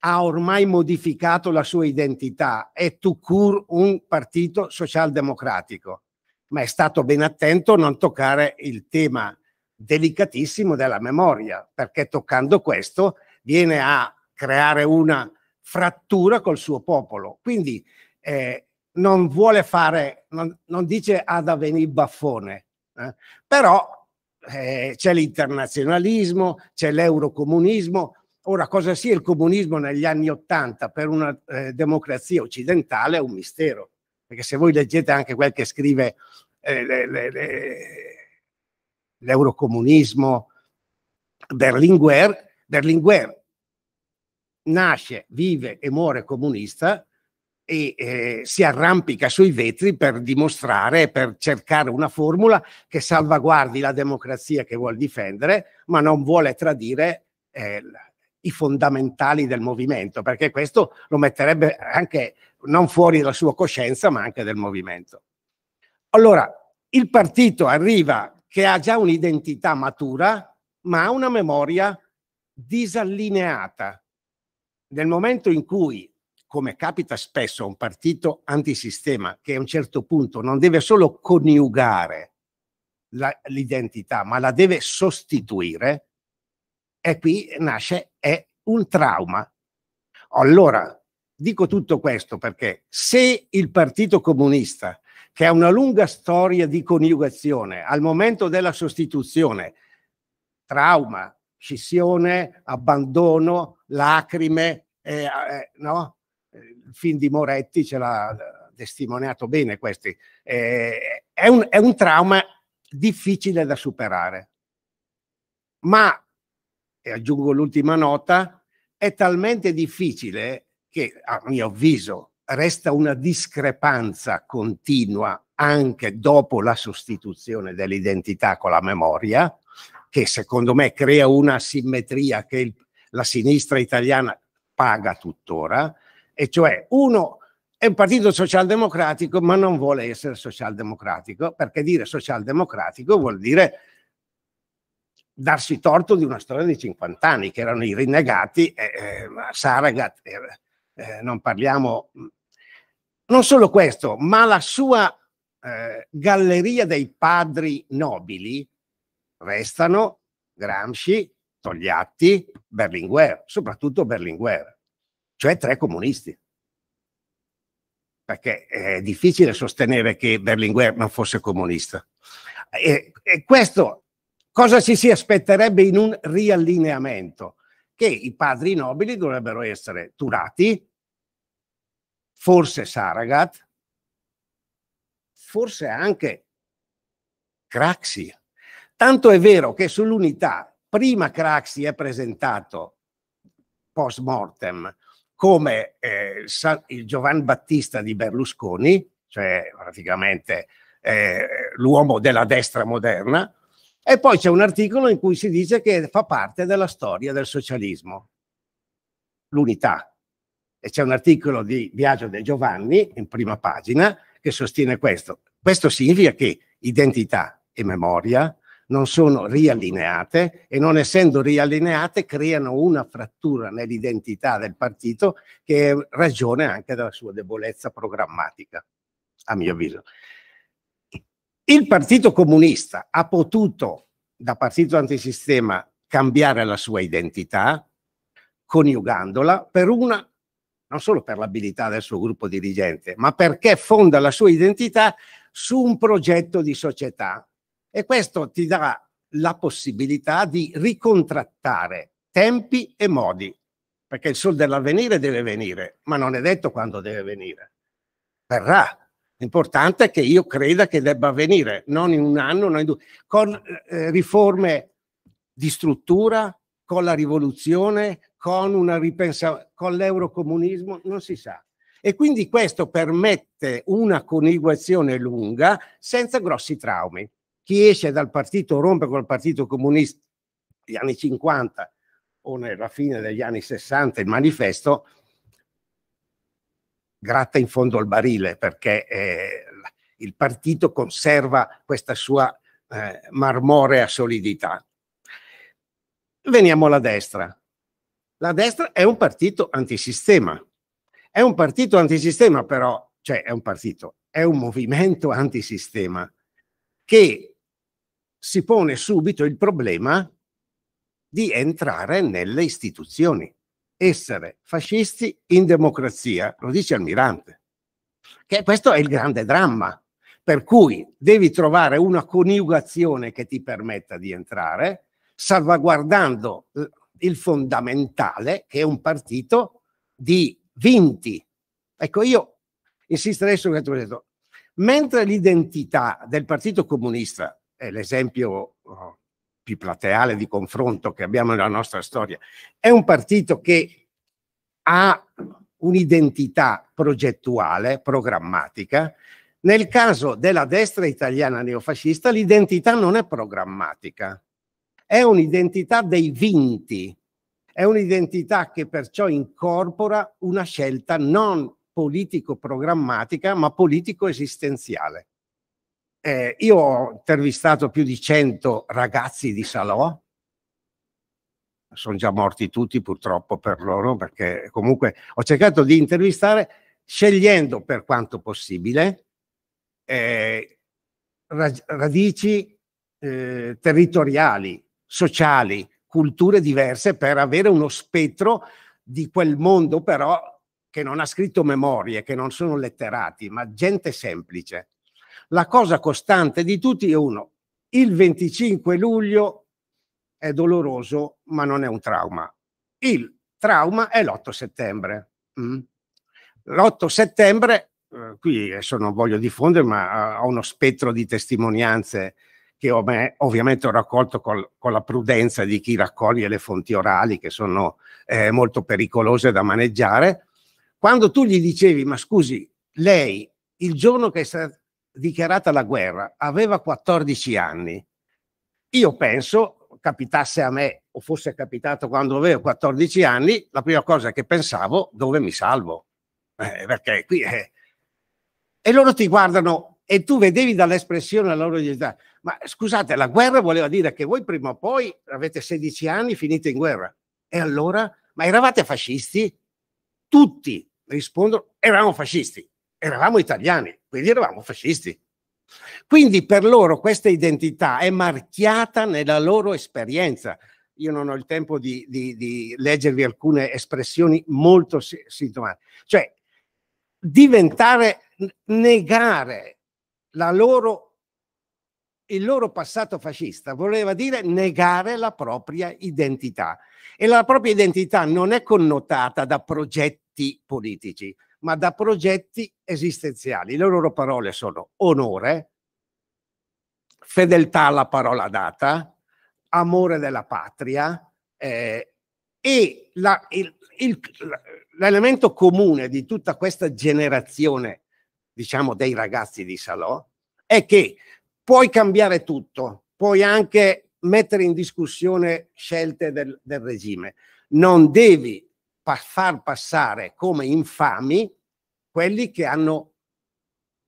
ha ormai modificato la sua identità, è tout court un partito socialdemocratico, ma è stato ben attento a non toccare il tema delicatissimo della memoria, perché toccando questo viene a creare una frattura col suo popolo. Quindi eh, non vuole fare, non, non dice ad avvenire baffone, eh? però eh, c'è l'internazionalismo, c'è l'eurocomunismo. Ora, cosa sia il comunismo negli anni Ottanta per una eh, democrazia occidentale è un mistero, perché se voi leggete anche quel che scrive eh, le, le, le, l'eurocomunismo, Berlinguer, Berlinguer nasce, vive e muore comunista e eh, si arrampica sui vetri per dimostrare, per cercare una formula che salvaguardi la democrazia che vuole difendere, ma non vuole tradire eh, i fondamentali del movimento, perché questo lo metterebbe anche non fuori dalla sua coscienza, ma anche del movimento. Allora, il partito arriva che ha già un'identità matura, ma ha una memoria disallineata. Nel momento in cui, come capita spesso a un partito antisistema, che a un certo punto non deve solo coniugare la, l'identità, ma la deve sostituire, e qui nasce è un trauma. Allora, dico tutto questo perché se il Partito Comunista che ha una lunga storia di coniugazione. Al momento della sostituzione, trauma, scissione, abbandono, lacrime, eh, eh, no? Il film di Moretti ce l'ha eh, testimoniato bene questi. Eh, è, un, è un trauma difficile da superare. Ma, e aggiungo l'ultima nota, è talmente difficile che, a mio avviso, resta una discrepanza continua anche dopo la sostituzione dell'identità con la memoria, che secondo me crea una simmetria che il, la sinistra italiana paga tuttora, e cioè uno è un partito socialdemocratico ma non vuole essere socialdemocratico, perché dire socialdemocratico vuol dire darsi torto di una storia di 50 anni, che erano i rinnegati, eh, Saragat, eh, eh, non parliamo non solo questo, ma la sua eh, galleria dei padri nobili restano Gramsci, Togliatti, Berlinguer, soprattutto Berlinguer, cioè tre comunisti. Perché è difficile sostenere che Berlinguer non fosse comunista. E, e questo cosa ci si aspetterebbe in un riallineamento? Che i padri nobili dovrebbero essere Turati, forse Saragat, forse anche Craxi. Tanto è vero che sull'unità prima Craxi è presentato post mortem come eh, il Giovan Battista di Berlusconi, cioè praticamente eh, l'uomo della destra moderna, e poi c'è un articolo in cui si dice che fa parte della storia del socialismo, l'unità. E c'è un articolo di Biagio De Giovanni in prima pagina che sostiene questo. Questo significa che identità e memoria non sono riallineate e non essendo riallineate creano una frattura nell'identità del partito che è ragione anche della sua debolezza programmatica, a mio avviso. Il Partito Comunista ha potuto, da partito antisistema, cambiare la sua identità, coniugandola per una non solo per l'abilità del suo gruppo dirigente, ma perché fonda la sua identità su un progetto di società. E questo ti dà la possibilità di ricontrattare tempi e modi, perché il sol dell'avvenire deve venire, ma non è detto quando deve venire. Verrà. L'importante è che io creda che debba avvenire, non in un anno, non in due, con eh, riforme di struttura, con la rivoluzione, con, ripensa- con l'eurocomunismo, non si sa. E quindi questo permette una coniguazione lunga senza grossi traumi. Chi esce dal partito, rompe col partito comunista negli anni 50 o nella fine degli anni 60, il manifesto, gratta in fondo al barile perché eh, il partito conserva questa sua eh, marmorea solidità. Veniamo alla destra. La destra è un partito antisistema. È un partito antisistema però, cioè è un partito, è un movimento <laughs> antisistema che si pone subito il problema di entrare nelle istituzioni, essere fascisti in democrazia, lo dice Almirante. Che questo è il grande dramma, per cui devi trovare una coniugazione che ti permetta di entrare, salvaguardando il fondamentale che è un partito di vinti. Ecco, io insisterei su questo detto. Mentre l'identità del Partito Comunista è l'esempio oh, più plateale di confronto che abbiamo nella nostra storia, è un partito che ha un'identità progettuale, programmatica. Nel caso della destra italiana neofascista l'identità non è programmatica, è un'identità dei vinti, è un'identità che perciò incorpora una scelta non politico-programmatica, ma politico-esistenziale. Eh, io ho intervistato più di 100 ragazzi di Salò, sono già morti tutti purtroppo per loro, perché comunque ho cercato di intervistare scegliendo per quanto possibile eh, radici eh, territoriali, sociali, culture diverse per avere uno spettro di quel mondo però che non ha scritto memorie, che non sono letterati, ma gente semplice. La cosa costante di tutti è uno, il 25 luglio è doloroso, ma non è un trauma. Il trauma è l'8 settembre. Mm. L'8 settembre, eh, qui adesso non voglio diffondere, ma eh, ho uno spettro di testimonianze che ovviamente ho raccolto col, con la prudenza di chi raccoglie le fonti orali che sono eh, molto pericolose da maneggiare. Quando tu gli dicevi, ma scusi, lei il giorno che è stata dichiarata la guerra aveva 14 anni, io penso capitasse a me o fosse capitato quando avevo 14 anni, la prima cosa che pensavo, dove mi salvo? Eh, perché qui è... Eh, e loro ti guardano e tu vedevi dall'espressione la loro identità. Ma scusate, la guerra voleva dire che voi prima o poi avete 16 anni, finite in guerra. E allora? Ma eravate fascisti? Tutti rispondono, eravamo fascisti, eravamo italiani, quindi eravamo fascisti. Quindi per loro questa identità è marchiata nella loro esperienza. Io non ho il tempo di, di, di leggervi alcune espressioni molto sintomatiche. Cioè, diventare, negare loro, il loro passato fascista voleva dire negare la propria identità. E la propria identità non è connotata da progetti politici, ma da progetti esistenziali. Le loro parole sono onore, fedeltà alla parola data, amore della patria eh, e la, il, il, l'elemento comune di tutta questa generazione diciamo, dei ragazzi di Salò, è che puoi cambiare tutto, puoi anche mettere in discussione scelte del, del regime. Non devi pa- far passare come infami quelli che hanno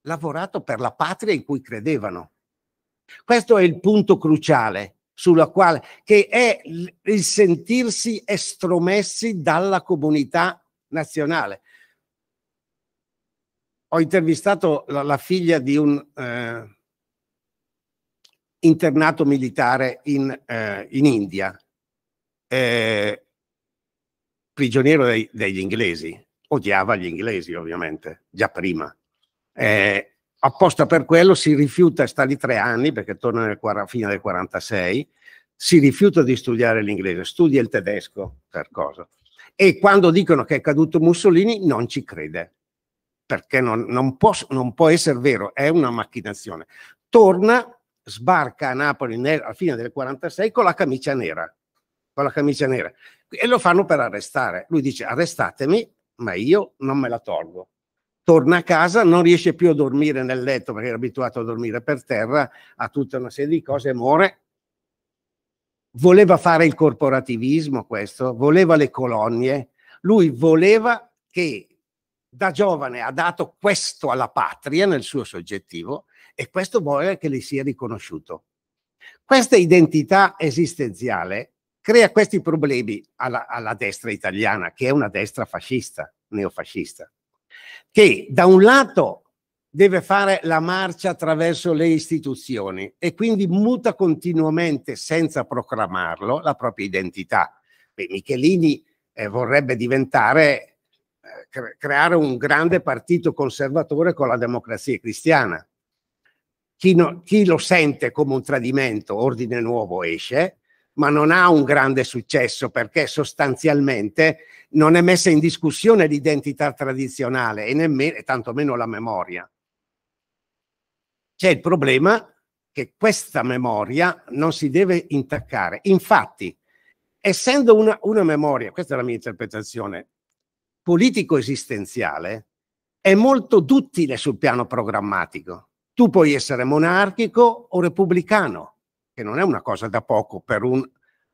lavorato per la patria in cui credevano. Questo è il punto cruciale sulla quale, che è il sentirsi estromessi dalla comunità nazionale ho intervistato la, la figlia di un eh, internato militare in, eh, in India, eh, prigioniero dei, degli inglesi. Odiava gli inglesi, ovviamente, già prima. Eh, apposta per quello si rifiuta, sta lì tre anni perché torna nel, a fine del 46, si rifiuta di studiare l'inglese, studia il tedesco per cosa. E quando dicono che è caduto Mussolini non ci crede perché non, non, può, non può essere vero, è una macchinazione. Torna, sbarca a Napoli nel, alla fine del 46 con la camicia nera, con la camicia nera, e lo fanno per arrestare. Lui dice arrestatemi, ma io non me la tolgo. Torna a casa, non riesce più a dormire nel letto perché era abituato a dormire per terra, ha tutta una serie di cose, muore voleva fare il corporativismo questo, voleva le colonie, lui voleva che da giovane ha dato questo alla patria nel suo soggettivo e questo vuole che le sia riconosciuto. Questa identità esistenziale crea questi problemi alla, alla destra italiana, che è una destra fascista, neofascista, che da un lato deve fare la marcia attraverso le istituzioni e quindi muta continuamente senza proclamarlo la propria identità. Beh, Michelini eh, vorrebbe diventare cre creare un grande partito conservatore con la democrazia cristiana. Chi, no, chi lo sente come un tradimento, ordine nuovo esce, ma non ha un grande successo perché sostanzialmente non è messa in discussione l'identità tradizionale e, nemmeno, e tantomeno la memoria. C'è il problema che questa memoria non si deve intaccare. Infatti, essendo una, una memoria, questa è la mia interpretazione, politico esistenziale è molto duttile sul piano programmatico. Tu puoi essere monarchico o repubblicano, che non è una cosa da poco per un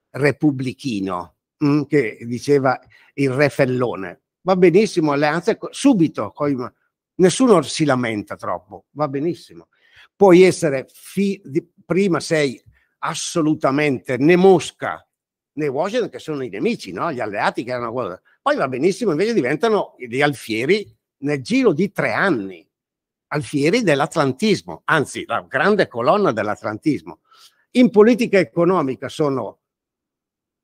repubblichino, mm, che diceva il re Fellone. Va benissimo, alleanze subito, nessuno si lamenta troppo, va benissimo. Puoi essere, fi, di, prima sei assolutamente né Mosca né Washington, che sono i nemici, no? gli alleati che erano poi va benissimo, invece diventano gli alfieri nel giro di tre anni, alfieri dell'atlantismo, anzi la grande colonna dell'atlantismo. In politica economica sono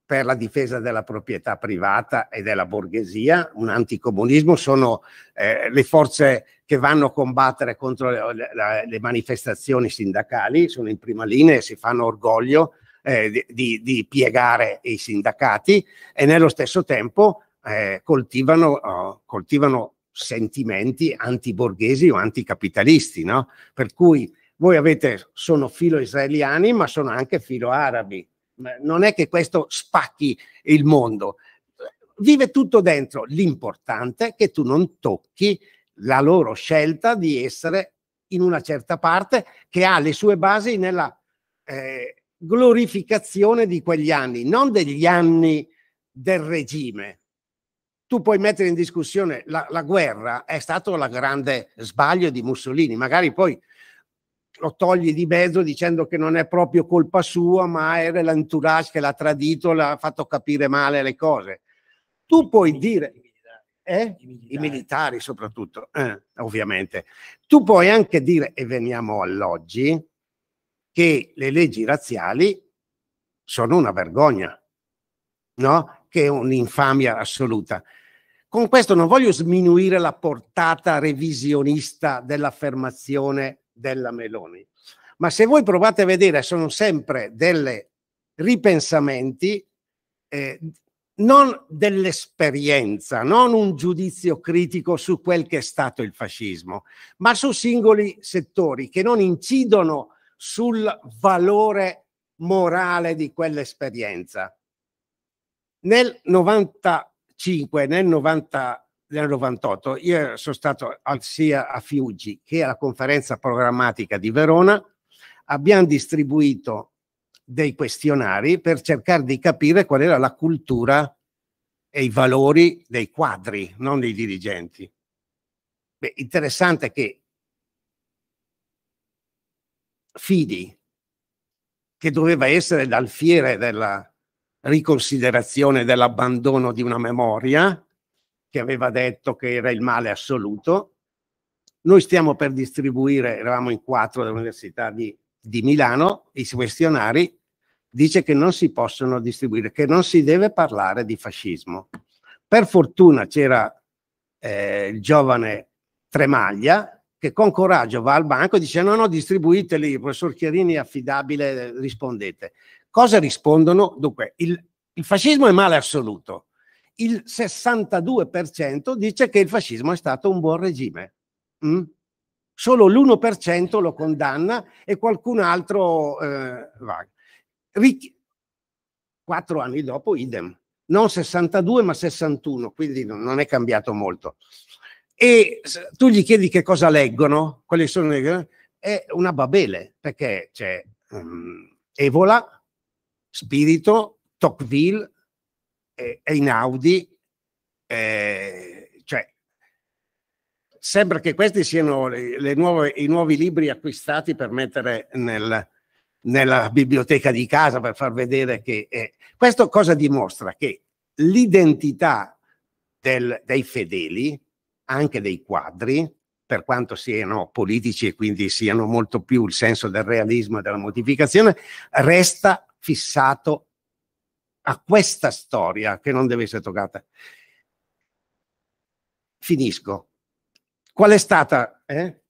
per la difesa della proprietà privata e della borghesia, un anticomunismo, sono eh, le forze che vanno a combattere contro le, le, le, manifestazioni sindacali, sono in prima linea e si fanno orgoglio eh, di, di, piegare i sindacati e nello stesso tempo eh, coltivano, oh, coltivano sentimenti antiborghesi o anticapitalisti, no? Per cui voi avete, sono filo israeliani, ma sono anche filo arabi. Non è che questo spacchi il mondo. Vive tutto dentro. L'importante è che tu non tocchi la loro scelta di essere in una certa parte che ha le sue basi nella eh, glorificazione di quegli anni, non degli anni del regime, tu puoi mettere in discussione la, la guerra, è stato il grande sbaglio di Mussolini, magari poi lo togli di mezzo dicendo che non è proprio colpa sua, ma era l'entourage che l'ha tradito, l'ha fatto capire male le cose. Tu puoi dire... Eh? I, militari. I militari soprattutto, eh, ovviamente. Tu puoi anche dire, e veniamo all'oggi, che le leggi razziali sono una vergogna, no? che è un'infamia assoluta. Con questo non voglio sminuire la portata revisionista dell'affermazione della Meloni, ma se voi provate a vedere, sono sempre delle ripensamenti, eh, non dell'esperienza, non un giudizio critico su quel che è stato il fascismo, ma su singoli settori che non incidono sul valore morale di quell'esperienza. Nel 90 95 nel 90 nel 98 io sono stato al, sia a Fiuggi che alla conferenza programmatica di Verona abbiamo distribuito dei questionari per cercare di capire qual era la cultura e i valori dei quadri, non dei dirigenti. Beh, interessante che Fidi, che doveva essere l'alfiere della, riconsiderazione dell'abbandono di una memoria che aveva detto che era il male assoluto. Noi stiamo per distribuire, eravamo in quattro all'Università di, di Milano, i questionari, dice che non si possono distribuire, che non si deve parlare di fascismo. Per fortuna c'era eh, il giovane Tremaglia che con coraggio va al banco e dice no, no, distribuiteli, professor Chiarini è affidabile, rispondete. Cosa rispondono? Dunque, il, il fascismo è male assoluto. Il 62% dice che il fascismo è stato un buon regime. Mm? Solo l'1% lo condanna e qualcun altro eh, va. Ric- quattro anni dopo, idem. Non 62 ma 61, quindi non è cambiato molto. E tu gli chiedi che cosa leggono, quali sono le... Eh, è una babele, perché c'è um, Evola, Spirito, Tocqueville, eh, Einaudi, eh, cioè sembra che questi siano le, le nuove, i nuovi libri acquistati per mettere nel, nella biblioteca di casa per far vedere che eh, questo cosa dimostra che l'identità del, dei fedeli, anche dei quadri, per quanto siano politici e quindi siano molto più il senso del realismo e della modificazione, resta fissato a questa storia che non deve essere toccata. Finisco. Qual è stata? Eh?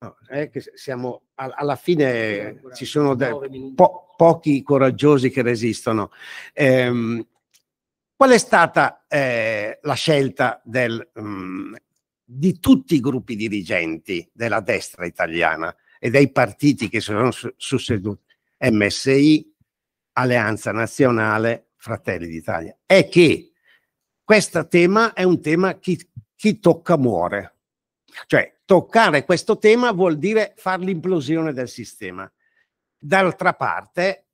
No, che siamo alla fine, ci sono de- po- pochi coraggiosi che resistono. Ehm, qual è stata eh, la scelta del, mh, mm, di tutti i gruppi dirigenti della destra italiana e dei partiti che sono susseduti? MSI, Alleanza Nazionale Fratelli d'Italia, è che questo tema è un tema che chi tocca muore. Cioè, toccare questo tema vuol dire far l'implosione del sistema. D'altra parte,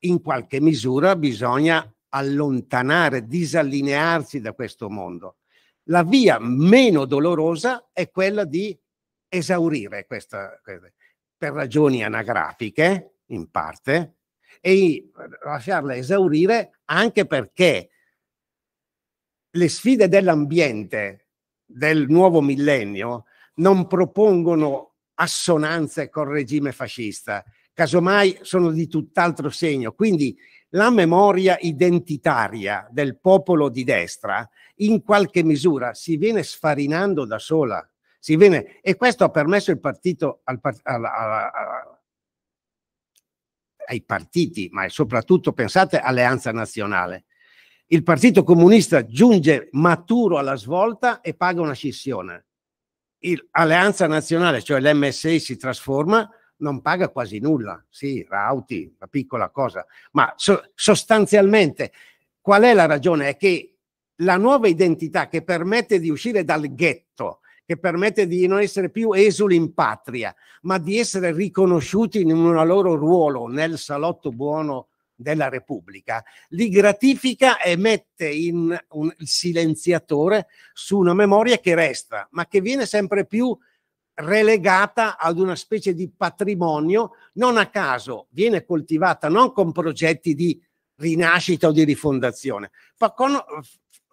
in qualche misura bisogna allontanare, disallinearsi da questo mondo. La via meno dolorosa è quella di esaurire questa, per ragioni anagrafiche, in parte, e lasciarla esaurire anche perché le sfide dell'ambiente del nuovo millennio non propongono assonanze col regime fascista, casomai sono di tutt'altro segno. Quindi la memoria identitaria del popolo di destra in qualche misura si viene sfarinando da sola. Viene, e questo ha permesso il partito, al, al, al, ai partiti, ma soprattutto pensate all'Alleanza Nazionale. Il Partito Comunista giunge maturo alla svolta e paga una scissione. L'Alleanza Nazionale, cioè l'MSI, si trasforma, non paga quasi nulla. Sì, rauti, una piccola cosa, ma so- sostanzialmente qual è la ragione? È che la nuova identità che permette di uscire dal ghetto che permette di non essere più esuli in patria, ma di essere riconosciuti in un loro ruolo nel salotto buono della Repubblica, li gratifica e mette in un silenziatore su una memoria che resta, ma che viene sempre più relegata ad una specie di patrimonio, non a caso viene coltivata non con progetti di rinascita o di rifondazione, ma con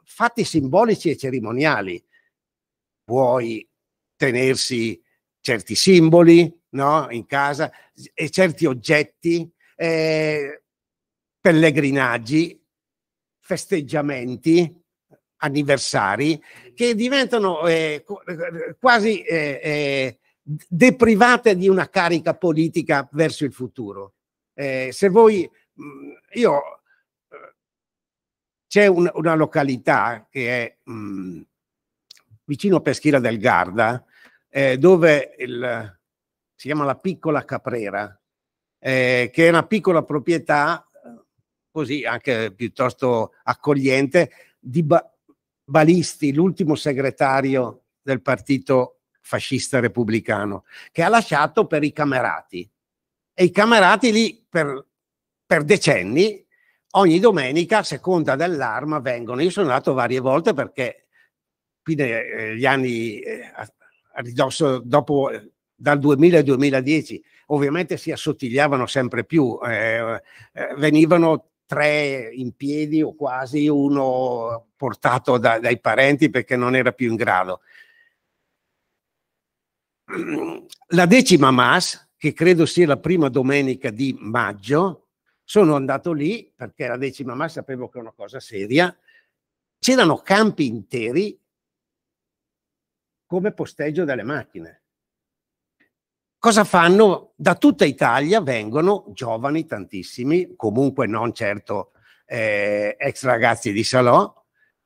fatti simbolici e cerimoniali puoi tenersi certi simboli no? in casa e certi oggetti, eh, pellegrinaggi, festeggiamenti, anniversari che diventano eh, eh quasi eh, eh, deprivate di una carica politica verso il futuro. Eh, se voi, mm, io, c'è un, una località che è... Mh, mm, vicino a Peschiera del Garda, eh, dove il, si chiama la piccola Caprera, eh, che è una piccola proprietà, eh, così anche piuttosto accogliente, di ba- Balisti, l'ultimo segretario del partito fascista repubblicano, che ha lasciato per i camerati. E i camerati lì per, per decenni, ogni domenica, a seconda dell'arma, vengono. Io sono andato varie volte perché qui negli eh, anni eh, a ridosso dopo eh, dal 2000 al 2010 ovviamente si assottigliavano sempre più eh, venivano tre in piedi o quasi uno portato da, dai parenti perché non era più in grado la decima mas che credo sia la prima domenica di maggio sono andato lì perché la decima mas sapevo che è una cosa seria c'erano campi interi come posteggio delle macchine. Cosa fanno? Da tutta Italia vengono giovani tantissimi, comunque non certo eh, ex ragazzi di Salò,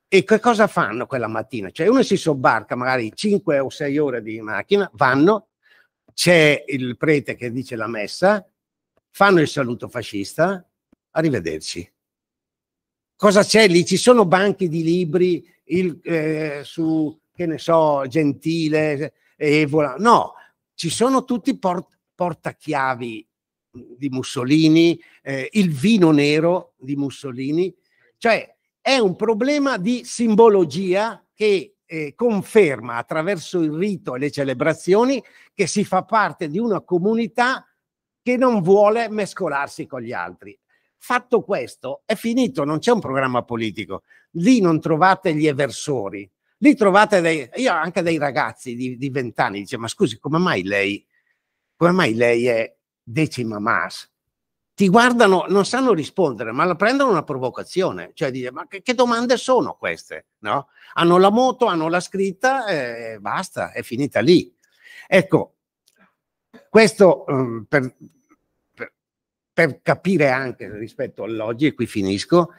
e che cosa fanno quella mattina? Cioè uno si sobbarca magari 5 o 6 ore di macchina, vanno, c'è il prete che dice la messa, fanno il saluto fascista, arrivederci. Cosa c'è lì? Ci sono banchi di libri il, eh, su che ne so, Gentile, eh, Evola. No, ci sono tutti port- portachiavi di Mussolini, eh, il vino nero di Mussolini. Cioè è un problema di simbologia che eh, conferma attraverso il rito e le celebrazioni che si fa parte di una comunità che non vuole mescolarsi con gli altri. Fatto questo, è finito, non c'è un programma politico. Lì non trovate gli eversori, Lì trovate dei, io anche dei ragazzi di vent'anni, dice, ma scusi, come mai lei, come mai lei è decima mas? Ti guardano, non sanno rispondere, ma la prendono una provocazione, cioè dice, ma che, che domande sono queste? No? Hanno la moto, hanno la scritta eh, e eh, basta, è finita lì. Ecco, questo eh, per, per, per capire anche rispetto all'oggi, e qui finisco,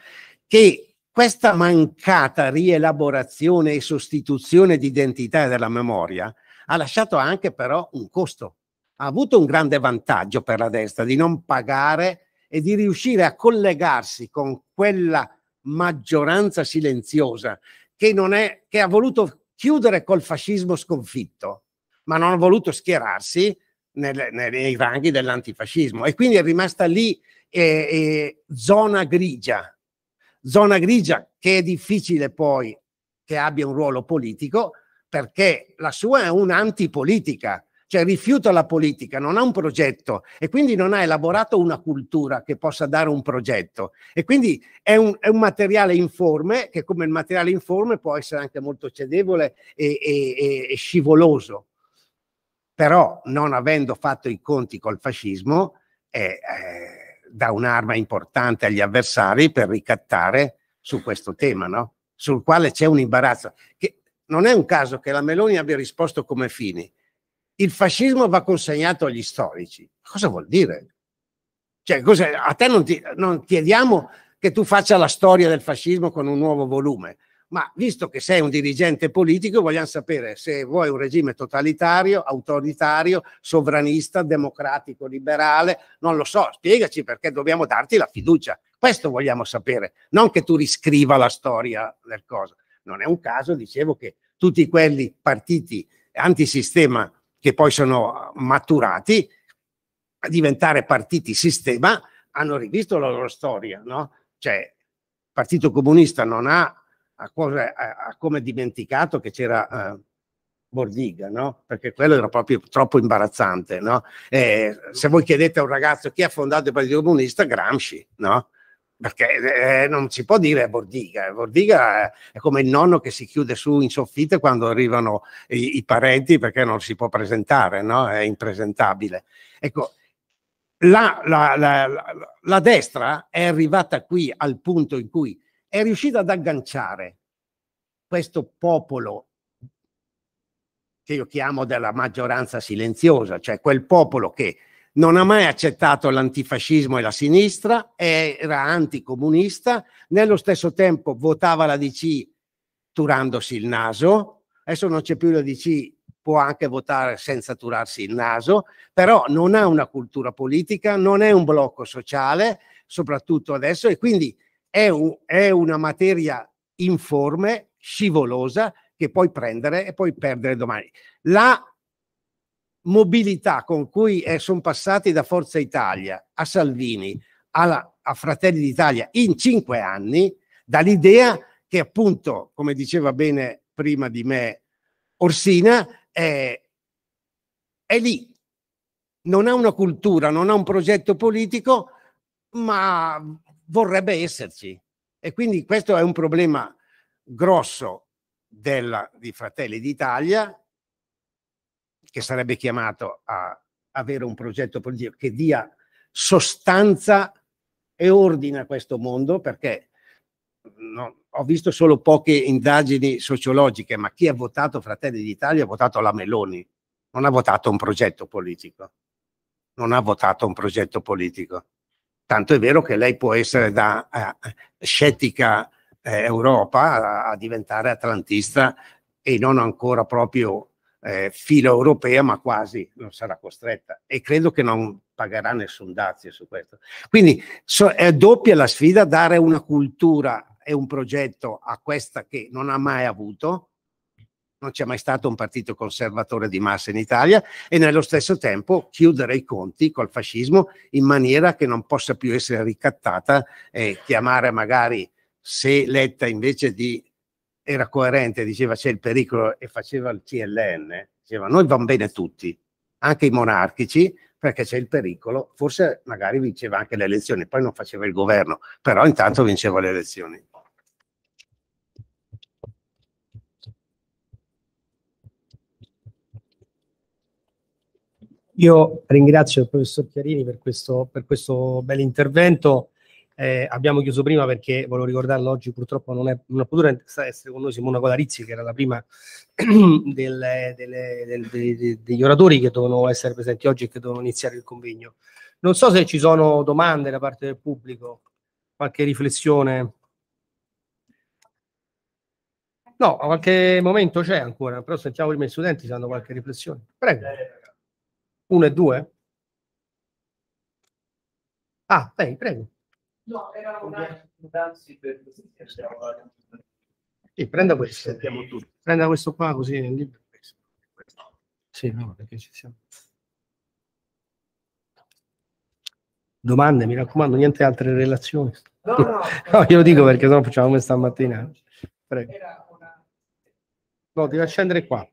che questa mancata rielaborazione e sostituzione di identità e della memoria ha lasciato anche però un costo. Ha avuto un grande vantaggio per la destra di non pagare e di riuscire a collegarsi con quella maggioranza silenziosa che, è, che ha voluto chiudere col fascismo sconfitto, ma non ha voluto schierarsi nel, nei ranghi dell'antifascismo e quindi è rimasta lì eh, eh, zona grigia zona grigia che è difficile poi che abbia un ruolo politico perché la sua è un'antipolitica, cioè rifiuta la politica, non ha un progetto e quindi non ha elaborato una cultura che possa dare un progetto e quindi è un, è un materiale informe che come il materiale informe può essere anche molto cedevole e, e, e scivoloso, però non avendo fatto i conti col fascismo... Eh, eh, da un'arma importante agli avversari per ricattare su questo tema, no? sul quale c'è un imbarazzo. Che non è un caso che la Meloni abbia risposto come Fini. Il fascismo va consegnato agli storici. Cosa vuol dire? Cioè, a te non, ti, non chiediamo che tu faccia la storia del fascismo con un nuovo volume ma visto che sei un dirigente politico, vogliamo sapere se vuoi un regime totalitario, autoritario, sovranista, democratico, liberale, non lo so, spiegaci perché dobbiamo darti la fiducia. Questo vogliamo sapere, non che tu riscriva la storia del cosa. Non è un caso, dicevo, che tutti quelli partiti antisistema che poi sono maturati a diventare partiti sistema hanno rivisto la loro storia, no? Cioè, il Partito Comunista non ha a, cosa, a, a come dimenticato che c'era eh, Bordiga, no? perché quello era proprio troppo imbarazzante. No? Eh, se voi chiedete a un ragazzo chi ha fondato il Partito Comunista, Gramsci, no? perché eh, non si può dire Bordiga, Bordiga è, è, come il nonno che si chiude su in soffitta quando arrivano i, i parenti perché non si può presentare, no? è impresentabile. Ecco, la, la, la, la destra è arrivata qui al punto in cui è riuscita ad agganciare questo popolo che io chiamo della maggioranza silenziosa, cioè quel popolo che non ha mai accettato l'antifascismo e la sinistra, era anticomunista, nello stesso tempo votava la DC turandosi il naso, adesso non c'è più la DC, può anche votare senza turarsi il naso, però non ha una cultura politica, non è un blocco sociale, soprattutto adesso, e quindi è, un, è una materia informe, scivolosa, che puoi prendere e poi perdere domani. La mobilità con cui eh, sono passati da Forza Italia a Salvini alla, a Fratelli d'Italia in cinque anni, dall'idea che appunto, come diceva bene prima di me Orsina, è, è lì, non ha una cultura, non ha un progetto politico, ma vorrebbe esserci. E quindi questo è un problema grosso della, di Fratelli d'Italia, che sarebbe chiamato a avere un progetto politico che dia sostanza e ordine a questo mondo, perché no, ho visto solo poche indagini sociologiche, ma chi ha votato Fratelli d'Italia ha votato la Meloni, non ha votato un progetto politico. Non ha votato un progetto politico. Tanto è vero che lei può essere da eh, scettica eh, Europa a, a, diventare atlantista e non ancora proprio eh, filo europea, ma quasi non sarà costretta. E credo che non pagherà nessun dazio su questo. Quindi so, è doppia la sfida dare una cultura e un progetto a questa che non ha mai avuto non c'è mai stato un partito conservatore di massa in Italia e nello stesso tempo chiudere i conti col fascismo in maniera che non possa più essere ricattata e chiamare magari se Letta invece di era coerente, diceva c'è il pericolo e faceva il CLN, diceva noi van bene tutti, anche i monarchici, perché c'è il pericolo, forse magari vinceva anche le elezioni, poi non faceva il governo, però intanto vinceva le elezioni. Io ringrazio il professor Chiarini per questo, per questo bel intervento. Eh, abbiamo chiuso prima perché, volevo ricordarlo, oggi purtroppo non, è, non ha essere con noi Simona Guadarizzi, che era la prima <clears throat> delle, delle, del, dei, degli oratori che dovevano essere presenti oggi e che dovevano iniziare il convegno. Non so se ci sono domande da parte del pubblico, qualche riflessione. No, a qualche momento c'è ancora, però sentiamo prima i miei studenti se hanno qualche riflessione. Prego. Eh, 1 e 2? Ah, lei, prego. No, era una... Anzi, per... Sì, prenda questo. Sentiamo tutti. Prenda questo qua così nel libro. Sì, no, perché ci siamo. Domande, mi raccomando, niente altre relazioni. No, no, no io <laughs> lo dico perché sennò facciamo come stamattina. Prego. No, devi accendere qua.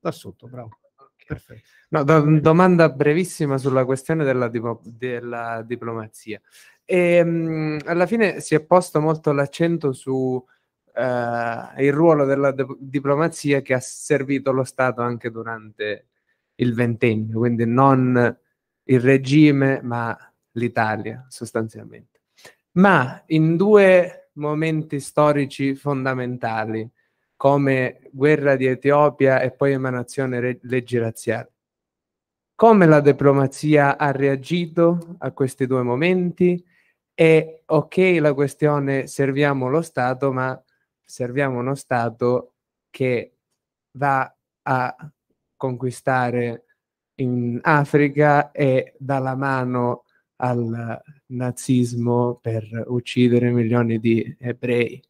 Da sotto, bravo. Perfetto. No, do- domanda brevissima sulla questione della, dip- della diplomazia. E, ehm, mh, alla fine si è posto molto l'accento su eh, il ruolo della de- diplomazia che ha servito lo Stato anche durante il ventennio, quindi non il regime, ma l'Italia sostanzialmente. Ma in due momenti storici fondamentali come guerra di Etiopia e poi emanazione re- leggi razziali. Come la diplomazia ha reagito a questi due momenti? E ok la questione serviamo lo Stato, ma serviamo uno Stato che va a conquistare in Africa e dà la mano al nazismo per uccidere milioni di ebrei.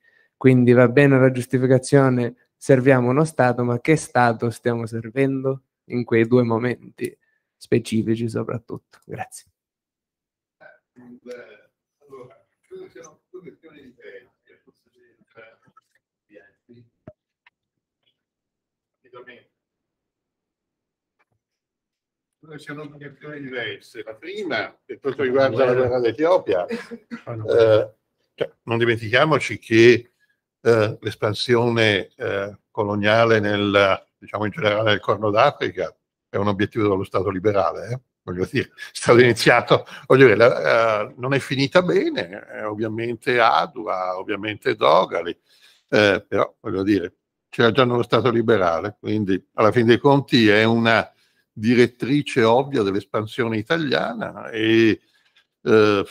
Quindi va bene la giustificazione, serviamo uno Stato, ma che Stato stiamo servendo in quei due momenti specifici soprattutto? Grazie. allora, credo siano due questioni due questioni diverse. La prima, per quanto riguarda la guerra d'Etiopia, ah, eh, cioè, non dimentichiamoci che eh, l'espansione eh, coloniale nel, diciamo in generale nel Corno d'Africa è un obiettivo dello Stato liberale, eh? voglio dire, è stato iniziato, voglio dire, la, uh, non è finita bene, eh, ovviamente Adua, ovviamente Dogali, eh, però voglio dire, c'era già nello Stato liberale, quindi alla fine dei conti è una direttrice ovvia dell'espansione italiana e eh,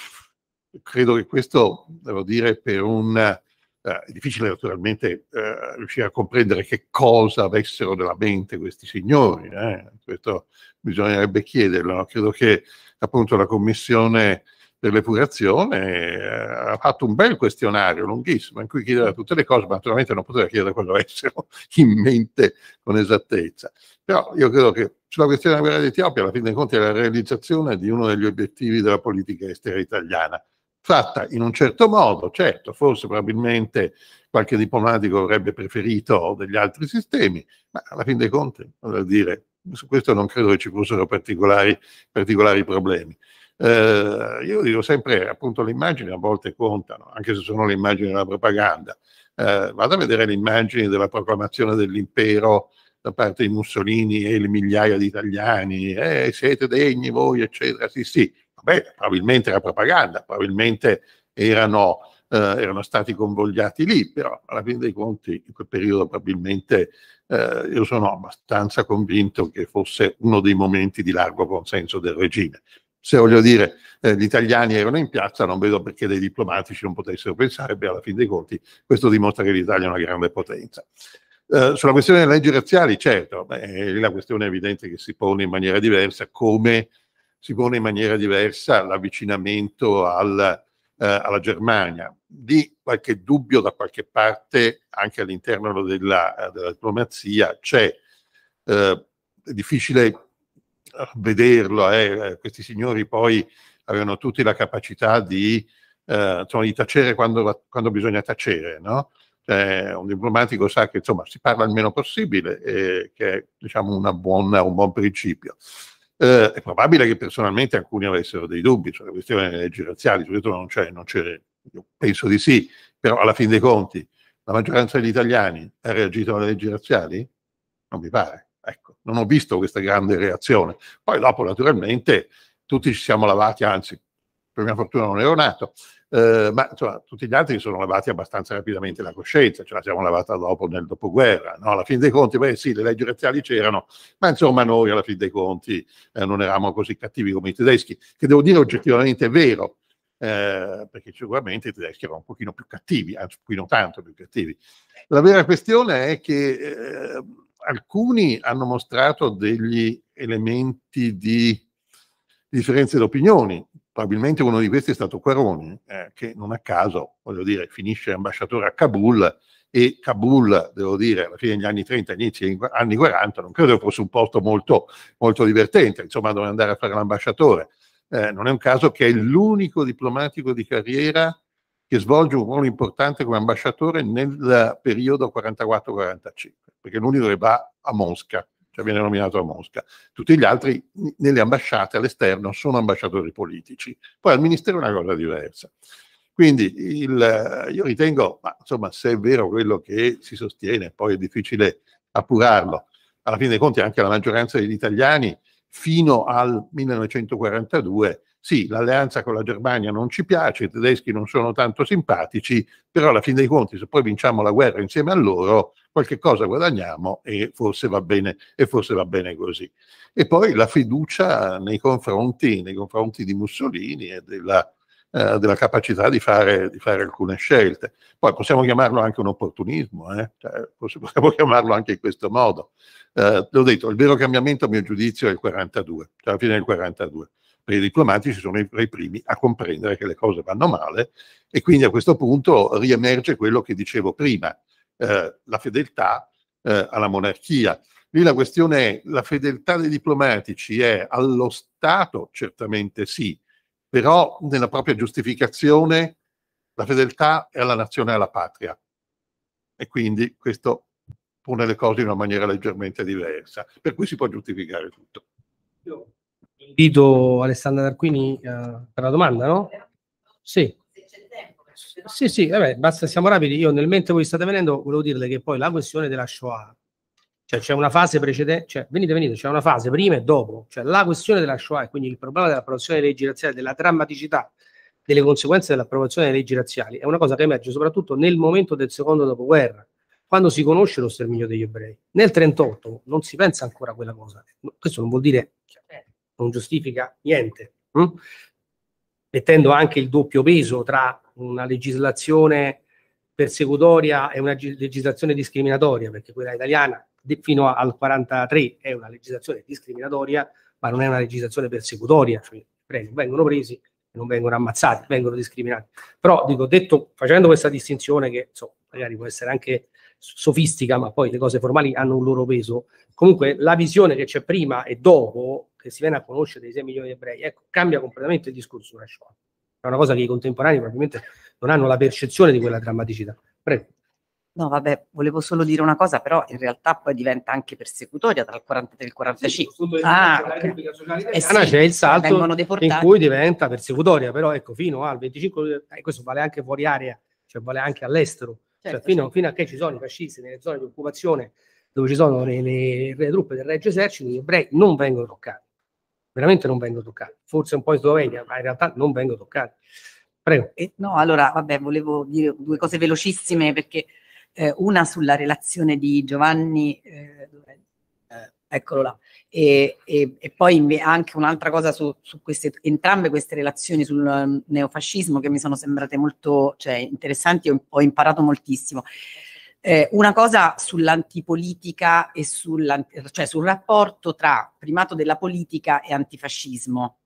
credo che questo, devo dire, per un eh, è difficile naturalmente eh, riuscire a comprendere che cosa avessero nella mente questi signori, eh? questo bisognerebbe chiederlo. No? Credo che appunto la commissione dell'epurazione eh, ha fatto un bel questionario lunghissimo in cui chiedeva tutte le cose, ma naturalmente non poteva chiedere cosa avessero <laughs> in mente con esattezza. Però io credo che sulla questione della guerra d'Etiopia, alla fine dei conti, è la realizzazione di uno degli obiettivi della politica estera italiana, fatta in un certo modo, certo, forse probabilmente qualche diplomatico avrebbe preferito degli altri sistemi, ma alla fin dei conti, voglio dire, su questo non credo che ci fossero particolari, particolari problemi. Eh, io dico sempre, appunto, le immagini a volte contano, anche se sono le immagini della propaganda. Eh, vado a vedere le immagini della proclamazione dell'impero da parte di Mussolini e le migliaia di italiani, eh, siete degni voi, eccetera. Sì, sì, Vabbè, ecco, probabilmente era propaganda, probabilmente erano, eh, erano, stati convogliati lì, però alla fine dei conti in quel periodo probabilmente eh, io sono abbastanza convinto che fosse uno dei momenti di largo consenso del regime. Se voglio dire, eh, gli italiani erano in piazza, non vedo perché dei diplomatici non potessero pensare, beh, alla fine dei conti questo dimostra che l'Italia è una grande potenza. Uh, sulla questione delle leggi razziali, certo, beh, la questione è evidente che si pone in maniera diversa, come si pone in maniera diversa l'avvicinamento al, eh, alla Germania. Di qualche dubbio da qualche parte, anche all'interno della, della diplomazia, c'è. Eh, è difficile vederlo, eh. eh questi signori poi avevano tutti la capacità di, eh, insomma, di tacere quando, quando, bisogna tacere, no? Eh, un diplomatico sa che insomma, si parla il meno possibile, eh, che è diciamo, una buona, un buon principio. Eh, è probabile che personalmente alcuni avessero dei dubbi sulla questione delle leggi razziali, su questo non c'è, non c'è, io penso di sì, però alla fin dei conti la maggioranza degli italiani ha reagito alle leggi razziali? Non mi pare, ecco, non ho visto questa grande reazione. Poi dopo naturalmente tutti ci siamo lavati, anzi per mia fortuna non ero nato, eh, ma insomma, tutti gli altri si sono lavati abbastanza rapidamente la coscienza, ce la siamo lavata dopo nel dopoguerra, no? alla fine dei conti, beh sì, le leggi razziali c'erano, ma insomma noi alla fine dei conti eh, non eravamo così cattivi come i tedeschi, che devo dire oggettivamente è vero, eh, perché sicuramente i tedeschi erano un pochino più cattivi, anzi un pochino tanto più cattivi. La vera questione è che eh, alcuni hanno mostrato degli elementi di differenze d'opinioni Probabilmente uno di questi è stato Quaroni, eh, che non a caso, voglio dire, finisce ambasciatore a Kabul e Kabul, devo dire, alla fine degli anni 30, inizio degli anni 40, non credo fosse un posto molto, molto divertente, insomma, dove andare a fare l'ambasciatore. Eh, non è un caso che è l'unico diplomatico di carriera che svolge un ruolo importante come ambasciatore nel periodo 44-45, perché è l'unico che va a Mosca cioè viene nominato a Mosca. Tutti gli altri nelle ambasciate all'esterno sono ambasciatori politici. Poi al ministero è una cosa diversa. Quindi il, io ritengo, ma insomma, se è vero quello che si sostiene, poi è difficile appurarlo. Alla fine dei conti anche la maggioranza degli italiani fino al 1942 sì, l'alleanza con la Germania non ci piace, i tedeschi non sono tanto simpatici, però alla fine dei conti se poi vinciamo la guerra insieme a loro qualche cosa guadagniamo e forse va bene, forse va bene così. E poi la fiducia nei confronti, nei confronti di Mussolini e della, eh, della capacità di fare, di fare, alcune scelte. Poi possiamo chiamarlo anche un opportunismo, eh? cioè, <laughs> possiamo chiamarlo anche in questo modo. Eh, l'ho detto, il vero cambiamento a mio giudizio è il 42, cioè la fine del 42 i diplomatici sono i, i, primi a comprendere che le cose vanno male e quindi a questo punto riemerge quello che dicevo prima, eh, la fedeltà eh, alla monarchia. Lì la questione è la fedeltà dei diplomatici è allo Stato, certamente sì, però nella propria giustificazione la fedeltà è alla nazione e alla patria. E quindi questo pone le cose in una maniera leggermente diversa, per cui si può giustificare tutto. Io invito Alessandra Tarquini uh, eh, per la domanda, no? Sì. Sì, sì, vabbè, basta, siamo rapidi. Io nel mente voi state venendo, volevo dirle che poi la questione della Shoah, cioè c'è una fase precedente, cioè, venite, venite, c'è una fase prima e dopo, cioè la questione della Shoah e quindi il problema dell'approvazione delle leggi razziali, della drammaticità delle conseguenze dell'approvazione delle leggi razziali, è una cosa che emerge soprattutto nel momento del secondo dopoguerra, quando si conosce lo sterminio degli ebrei. Nel 38 non si pensa ancora a quella cosa. Questo non vuol dire, cioè, certo. non giustifica niente. Hm? mettendo anche il doppio peso tra una legislazione persecutoria e una legislazione discriminatoria, perché quella italiana fino al 43 è una legislazione discriminatoria, ma non è una legislazione persecutoria, cioè vengono presi e non vengono ammazzati, vengono discriminati. Però dico, detto, facendo questa distinzione che so, magari può essere anche sofistica, ma poi le cose formali hanno un loro peso, comunque la visione che c'è prima e dopo che si viene a conoscere dei 6 milioni di ebrei, ecco, cambia completamente il discorso sulla Shoah. È una cosa che i contemporanei probabilmente non hanno la percezione di quella drammaticità. Prego. No, vabbè, volevo solo dire una cosa, però in realtà poi diventa anche persecutoria tra il 43 e il 45. Sì, ah, okay. eh sì, c'è il salto in cui diventa persecutoria, però ecco, fino al 25, eh, questo vale anche fuori area, cioè vale anche all'estero. Cioè, certo, cioè, fino, certo. fino, a che ci sono i fascisti nelle zone di occupazione dove ci sono le, le, le truppe del Regio Esercito, gli ebrei non vengono toccati veramente non vengo toccati. Forse un po' in Slovenia, ma in realtà non vengo toccati. Prego. Eh, no, allora, vabbè, volevo dire due cose velocissime perché eh, una sulla relazione di Giovanni, eh, eh eccolo là, e, e, e, poi anche un'altra cosa su, su queste, entrambe queste relazioni sul mm, neofascismo che mi sono sembrate molto cioè, interessanti e ho imparato moltissimo. Eh, una cosa sull'antipolitica e sulla, cioè sul rapporto tra primato della politica e antifascismo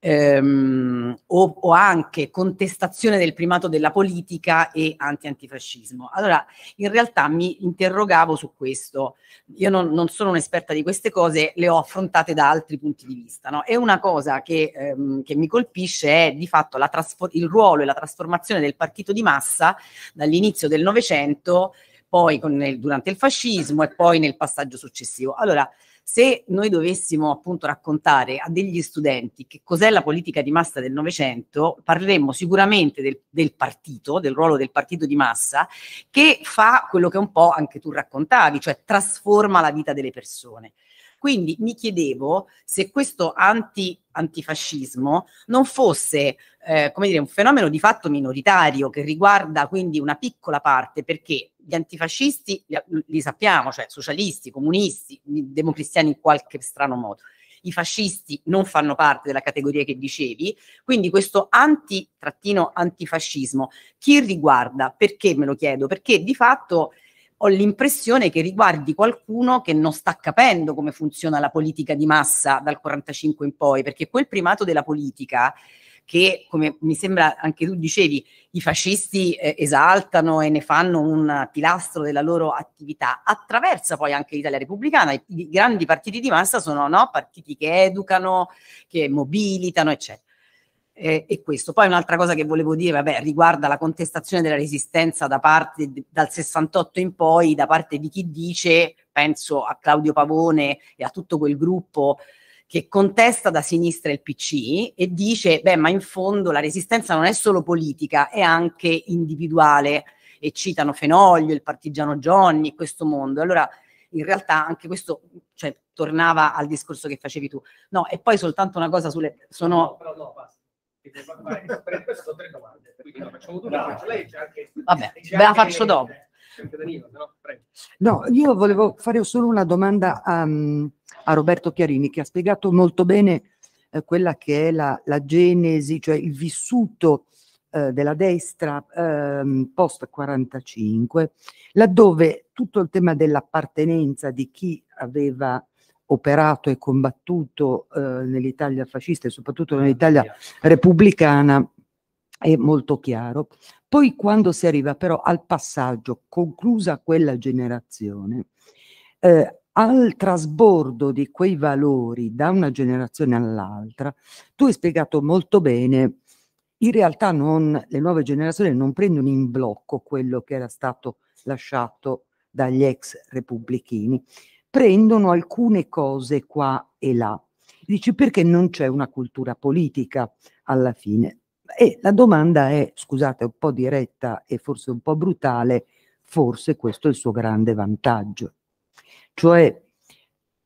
ehm, o, o, anche contestazione del primato della politica e anti-antifascismo. Allora, in realtà mi interrogavo su questo. Io non, non, sono un'esperta di queste cose, le ho affrontate da altri punti di vista. No? E una cosa che, ehm, che, mi colpisce è di fatto trasfor- il ruolo e la trasformazione del partito di massa dall'inizio del Novecento poi con, durante il fascismo e poi nel passaggio successivo. Allora, se noi dovessimo appunto raccontare a degli studenti che cos'è la politica di massa del Novecento, parleremmo sicuramente del, del, partito, del ruolo del partito di massa, che fa quello che un po' anche tu raccontavi, cioè trasforma la vita delle persone. Quindi mi chiedevo se questo anti, antifascismo non fosse eh, come dire, un fenomeno di fatto minoritario che riguarda quindi una piccola parte, perché gli antifascisti li, li sappiamo, cioè socialisti, comunisti, democristiani in qualche strano modo. I fascisti non fanno parte della categoria che dicevi, quindi questo anti-antifascismo chi riguarda? Perché me lo chiedo? Perché di fatto ho l'impressione che riguardi qualcuno che non sta capendo come funziona la politica di massa dal 45 in poi, perché quel primato della politica che, come mi sembra anche tu dicevi, i fascisti eh, esaltano e ne fanno un pilastro della loro attività, attraversa poi anche l'Italia repubblicana. I, grandi partiti di massa sono no, partiti che educano, che mobilitano, eccetera. Eh, e questo. Poi un'altra cosa che volevo dire, vabbè, riguarda la contestazione della resistenza da parte, dal 68 in poi, da parte di chi dice, penso a Claudio Pavone e a tutto quel gruppo che contesta da sinistra il PC e dice, beh, ma in fondo la resistenza non è solo politica, è anche individuale e citano Fenoglio, il partigiano Johnny, questo mondo. Allora, in realtà anche questo, cioè, tornava al discorso che facevi tu. No, e poi soltanto una cosa sulle... Sono... No, no, basta. Perché, ma, ma, per questo sono tre domande, quindi la facciamo tu, la faccio lei, c'è anche... Vabbè, ve la faccio dopo anche Danilo, no? Prego. No, io volevo fare solo una domanda a, mm, a Roberto Chiarini che ha spiegato molto bene eh, quella che è la, la, genesi, cioè il vissuto eh, della destra eh, post 45, laddove tutto il tema dell'appartenenza di chi aveva operato e combattuto eh, nell'Italia fascista e soprattutto nell'Italia ah, repubblicana è molto chiaro. Poi quando si arriva però al passaggio, conclusa quella generazione, eh, al trasbordo di quei valori da una generazione all'altra, tu hai spiegato molto bene, in realtà non, le nuove generazioni non prendono in blocco quello che era stato lasciato dagli ex repubblichini, prendono alcune cose qua e là. Dici perché non c'è una cultura politica alla fine. E la domanda è, scusate, un po' diretta e forse un po' brutale, forse questo è il suo grande vantaggio. Cioè,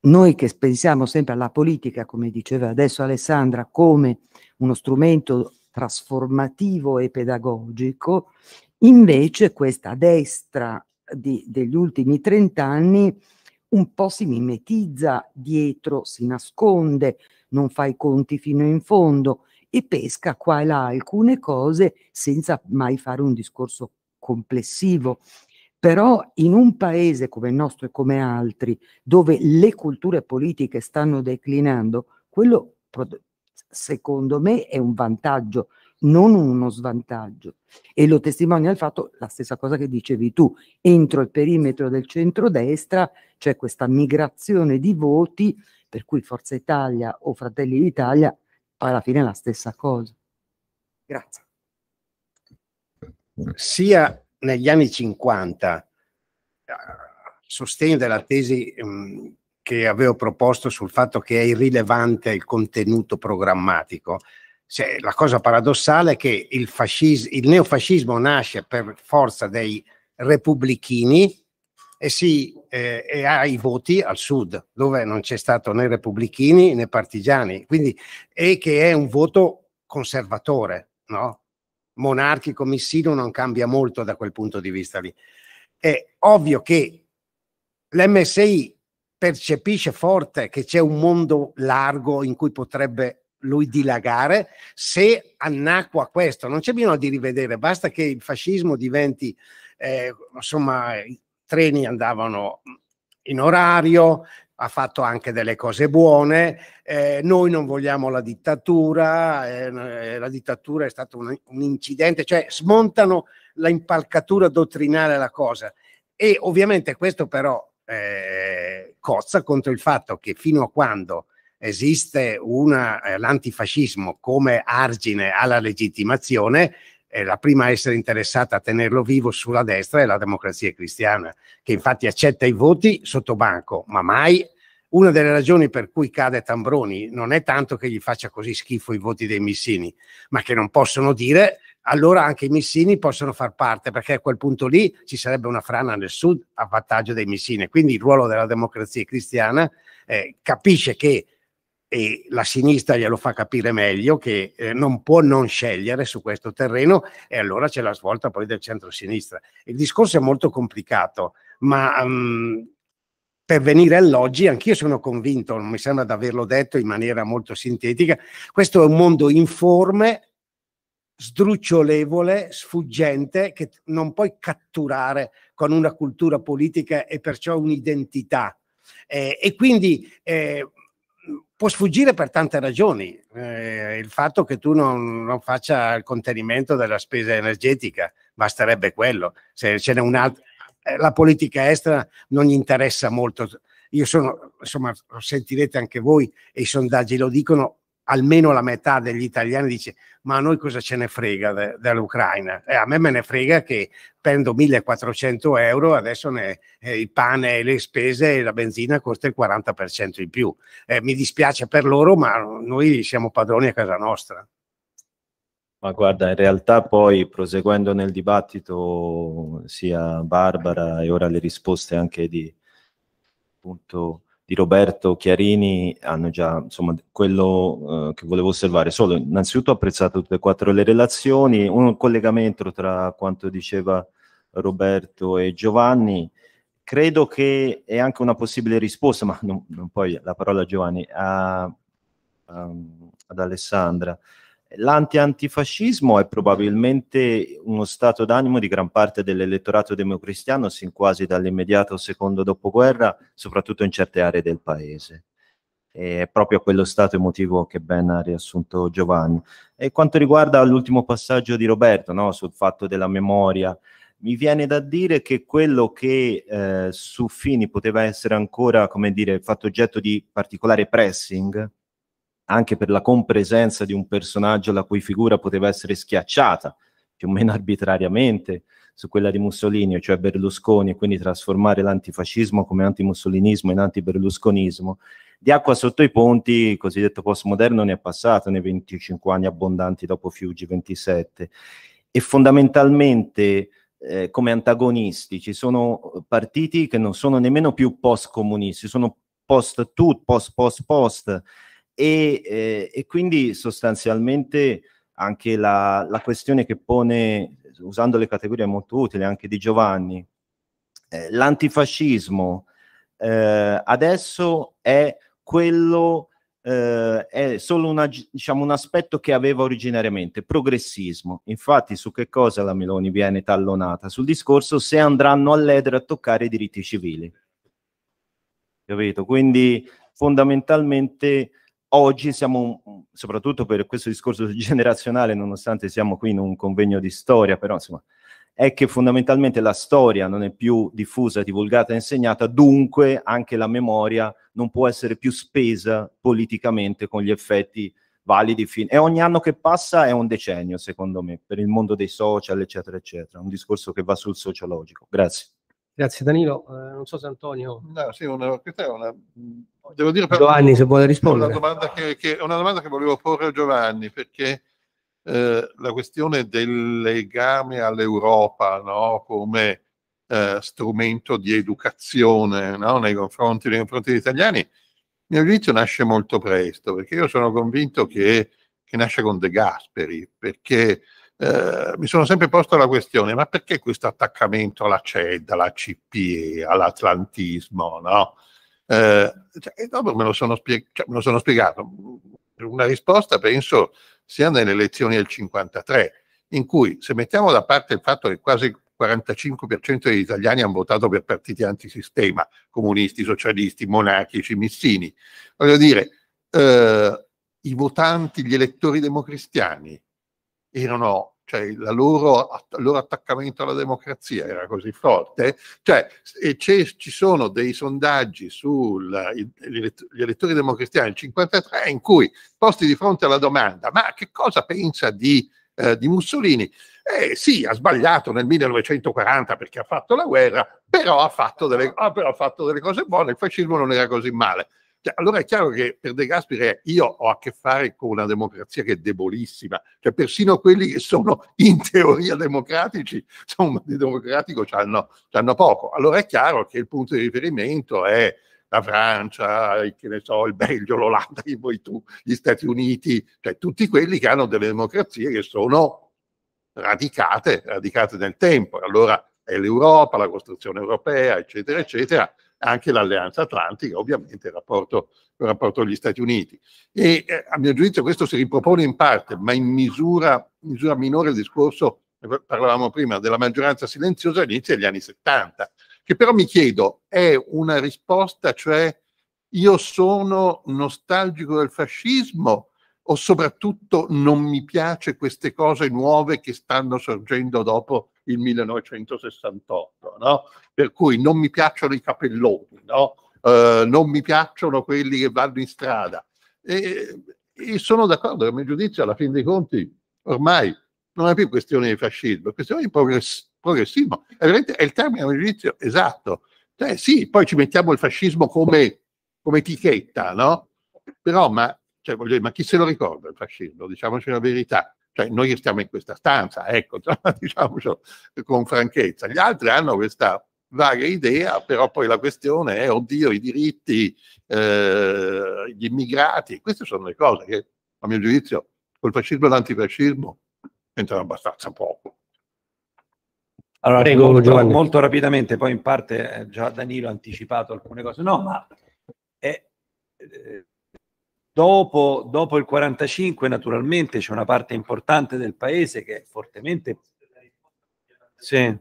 noi che pensiamo sempre alla politica, come diceva adesso Alessandra, come uno strumento trasformativo e pedagogico, invece questa destra di, degli ultimi trent'anni un po' si mimetizza dietro, si nasconde, non fa i conti fino in fondo e pesca qua e là alcune cose senza mai fare un discorso complessivo. Però in un paese come il nostro e come altri, dove le culture politiche stanno declinando, quello secondo me è un vantaggio, non uno svantaggio. E lo testimonia il fatto, la stessa cosa che dicevi tu, entro il perimetro del centrodestra c'è questa migrazione di voti per cui Forza Italia o Fratelli d'Italia alla fine è la stessa cosa. Grazie. Sia negli anni 50, a sostegno della tesi mm, che avevo proposto sul fatto che è irrilevante il contenuto programmatico, cioè, la cosa paradossale è che il, fascis- il neofascismo nasce per forza dei repubblichini e eh sì, eh, e ha i voti al sud, dove non c'è stato né repubblichini né partigiani, quindi, e che è un voto conservatore, no? monarchico missino non cambia molto da quel punto di vista lì. È ovvio che l'MSI percepisce forte che c'è un mondo largo in cui potrebbe lui dilagare se annacqua questo. Non c'è bisogno di rivedere, basta che il fascismo diventi eh, insomma treni andavano in orario, ha fatto anche delle cose buone, eh, noi non vogliamo la dittatura, eh, eh, la dittatura è stato un, un incidente, cioè smontano la impalcatura dottrinale la cosa. E ovviamente questo però eh, cozza contro il fatto che fino a quando esiste una, eh, l'antifascismo come argine alla legittimazione, eh, la prima a essere interessata a tenerlo vivo sulla destra è la democrazia cristiana, che infatti accetta i voti sotto banco, ma mai una delle ragioni per cui cade Tambroni non è tanto che gli faccia così schifo i voti dei missini, ma che non possono dire allora anche i missini possono far parte, perché a quel punto lì ci sarebbe una frana nel sud a vantaggio dei missini. Quindi il ruolo della democrazia cristiana eh, capisce che e la sinistra glielo fa capire meglio che eh, non può non scegliere su questo terreno e allora c'è la svolta poi del centro-sinistra. Il discorso è molto complicato, ma um, per venire all'oggi, anch'io sono convinto, non mi sembra di averlo detto in maniera molto sintetica, questo è un mondo informe, sdrucciolevole, sfuggente, che non puoi catturare con una cultura politica e perciò un'identità. Eh, e quindi eh, può sfuggire per tante ragioni. Eh, il fatto che tu non, non, faccia il contenimento della spesa energetica, basterebbe quello. Se ce n'è un'altra, eh, la politica estera non gli interessa molto. Io sono, insomma, lo sentirete anche voi e i sondaggi lo dicono, almeno la metà degli italiani dice ma a noi cosa ce ne frega de- dell'Ucraina? Eh, a me me ne frega che prendo 1400 euro, adesso ne, eh, il pane, e le spese e la benzina costa il 40% in più. Eh, mi dispiace per loro, ma noi siamo padroni a casa nostra. Ma guarda, in realtà poi proseguendo nel dibattito sia Barbara e ora le risposte anche di appunto di Roberto Chiarini hanno già, insomma, quello eh, che volevo osservare. Solo, innanzitutto ho apprezzato tutte e quattro le relazioni, un collegamento tra quanto diceva Roberto e Giovanni, credo che è anche una possibile risposta, ma non, non poi la parola a Giovanni, a, a, ad Alessandra. L'anti-antifascismo è probabilmente uno stato d'animo di gran parte dell'elettorato democristiano sin quasi dall'immediato secondo dopoguerra, soprattutto in certe aree del paese. È proprio quello stato emotivo che ben ha riassunto Giovanni. E quanto riguarda l'ultimo passaggio di Roberto no, sul fatto della memoria, mi viene da dire che quello che eh, su Fini poteva essere ancora, come dire, fatto oggetto di particolare pressing, anche per la compresenza di un personaggio la cui figura poteva essere schiacciata più o meno <laughs> arbitrariamente su quella di Mussolini, cioè Berlusconi, e quindi trasformare l'antifascismo come antimussolinismo in antiberlusconismo. Di acqua sotto i ponti, il cosiddetto postmoderno, ne è passato nei 25 anni abbondanti dopo Fiuggi, 27. E fondamentalmente eh, come antagonisti ci sono partiti che non sono nemmeno più post-comunisti, sono post-tut, post-post-post, e, eh, e quindi sostanzialmente anche la, la, questione che pone, usando le categorie molto utili anche di Giovanni, eh, l'antifascismo eh, adesso è quello, eh, è solo una, diciamo, un aspetto che aveva originariamente, progressismo. Infatti su che cosa la Meloni viene tallonata? Sul discorso se andranno all'edere a toccare i diritti civili. Capito? Quindi fondamentalmente oggi siamo, soprattutto per questo discorso <laughs> generazionale, nonostante siamo qui in un convegno di storia, però insomma, è che fondamentalmente la storia non è più diffusa, divulgata e insegnata, dunque anche la memoria non può essere più spesa politicamente con gli effetti validi. Fin- e ogni anno che passa è un decennio, secondo me, per il mondo dei social, eccetera, eccetera. Un discorso che va sul sociologico. Grazie. Grazie Danilo, eh, non so se Antonio. No, sì, una, questa è una, devo dire però, Giovanni se vuole rispondere. Una domanda che, che, una domanda che volevo porre a Giovanni perché eh, la questione del legame all'Europa no, come eh, strumento di educazione no, nei, confronti, nei confronti degli italiani, a mio giudizio nasce molto presto perché io sono convinto che, che nasce con De Gasperi perché eh, mi sono sempre posto la questione, ma perché questo attaccamento alla CED, alla CPE, all'atlantismo, no? Eh, cioè, dopo me lo, sono spieg- cioè, me lo sono spiegato. Una risposta penso sia nelle elezioni del 53, in cui se mettiamo da parte il fatto che quasi il 45% degli italiani hanno votato per partiti antisistema, comunisti, socialisti, monarchici, missini, voglio dire, eh, i votanti, gli elettori democristiani, erano, cioè loro, il loro attaccamento alla democrazia era così forte, cioè, ci sono dei sondaggi sugli elettori democristiani del 53 in cui posti di fronte alla domanda ma che cosa pensa di, eh, di Mussolini? Eh, sì, ha sbagliato nel 1940 perché ha fatto la guerra, però ha fatto, delle, ah, però ha fatto delle cose buone, il fascismo non era così male. Cioè, allora è chiaro che per De Gasperi è, eh, io ho a che fare con una democrazia che è debolissima, cioè persino quelli che sono in teoria democratici, insomma, di democratico c'hanno, hanno poco. Allora è chiaro che il punto di riferimento è la Francia, so, il Belgio, l'Olanda, gli Stati Uniti, cioè tutti quelli che hanno delle democrazie che sono radicate, radicate nel tempo. Allora è l'Europa, la costruzione europea, eccetera, eccetera, anche l'alleanza atlantica, ovviamente il rapporto, il rapporto agli Stati Uniti. E eh, a mio giudizio questo si ripropone in parte, ma in misura, misura minore il discorso, parlavamo prima, della maggioranza silenziosa all'inizio degli anni 70, che però mi chiedo è una risposta, cioè io sono nostalgico del fascismo o soprattutto non mi piace queste cose nuove che stanno sorgendo dopo il 1968, no? per cui non mi piacciono i capelloni, no? eh, non mi piacciono quelli che vanno in strada. E, e sono d'accordo a mio giudizio, alla fine dei conti, ormai non è più questione di fascismo, è questione di progress- progressismo. È, è, il termine a mio giudizio esatto. Cioè, sì, poi ci mettiamo il fascismo come, come etichetta, no? Però, ma, cioè, dire, ma chi se lo ricorda il fascismo? Diciamoci la verità. Cioè, noi stiamo in questa stanza, ecco, <laughs> diciamocelo con franchezza. Gli altri hanno questa vaga idea, però poi la questione è, oddio, i diritti, eh, gli immigrati, queste sono le cose che, a mio giudizio, col fascismo e l'antifascismo entrano abbastanza poco. Allora, Prego, molto, molto, rapidamente, poi in parte eh, già Danilo ha anticipato alcune cose, no, ma è, eh, Dopo, dopo il 45 naturalmente c'è una parte importante del paese che è fortemente... Sì.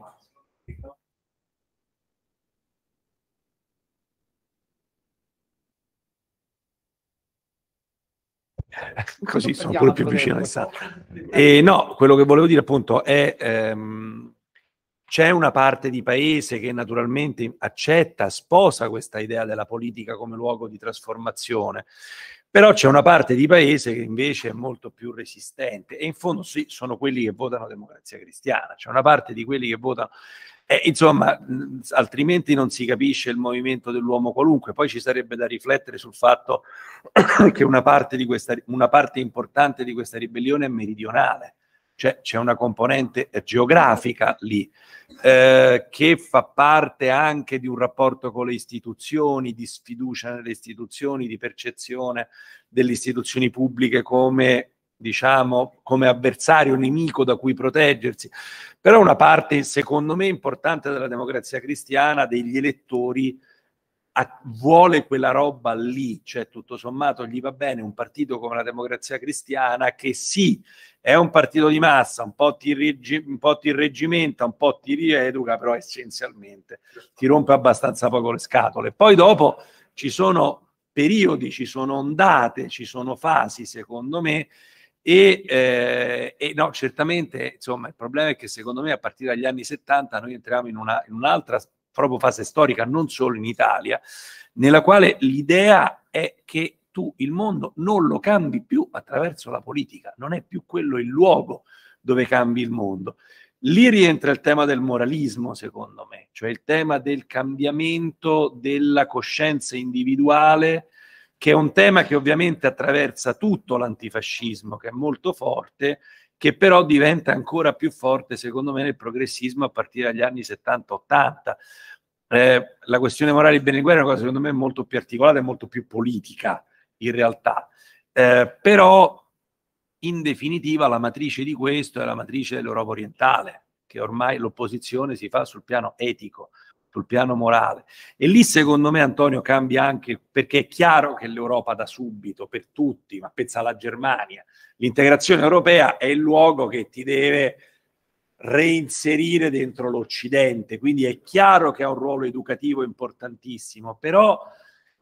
<laughs> così sono pure più vicino al Alessandro. Esatto. E no, quello che volevo dire appunto è ehm, c'è una parte di paese che naturalmente accetta, sposa questa idea della politica come luogo di trasformazione però c'è una parte di paese che invece è molto più resistente e in fondo sì, sono quelli che votano democrazia cristiana, c'è una parte di quelli che votano eh, insomma, altrimenti non si capisce il movimento dell'uomo qualunque. Poi ci sarebbe da riflettere sul fatto <coughs> che una parte, questa, una parte importante di questa ribellione è meridionale, cioè c'è una componente geografica lì, eh, che fa parte anche di un rapporto con le istituzioni, di sfiducia nelle istituzioni, di percezione delle istituzioni pubbliche come diciamo come avversario nemico da cui proteggersi però una parte secondo me importante della democrazia cristiana degli elettori a, vuole quella roba lì, cioè tutto sommato gli va bene un partito come la democrazia cristiana che sì, è un partito di massa, un po' ti, reggi, un po ti reggimenta, un po' ti rieduca, però essenzialmente ti rompe abbastanza poco le scatole. Poi dopo ci sono periodi, ci sono ondate, ci sono fasi, secondo me, e, eh, e, no, certamente, insomma, il problema è che secondo me a partire dagli anni 70 noi entriamo in, una, in un'altra proprio fase storica, non solo in Italia, nella quale l'idea è che tu il mondo non lo cambi più attraverso la politica, non è più quello il luogo dove cambi il mondo. Lì rientra il tema del moralismo, secondo me, cioè il tema del cambiamento della coscienza individuale, che è un tema che ovviamente attraversa tutto l'antifascismo, che è molto forte, che però diventa ancora più forte, secondo me, nel progressismo a partire dagli anni 70-80. Eh, la questione morale di Beneguer è una cosa, secondo me, molto più articolata e molto più politica in realtà. Eh, però in definitiva la matrice di questo è la matrice dell'Europa orientale, che ormai l'opposizione si fa sul piano etico, sul piano morale. E lì secondo me Antonio cambia anche perché è chiaro che l'Europa da subito, per tutti, ma pensa alla Germania, l'integrazione europea è il luogo che ti deve reinserire dentro l'Occidente, quindi è chiaro che ha un ruolo educativo importantissimo, però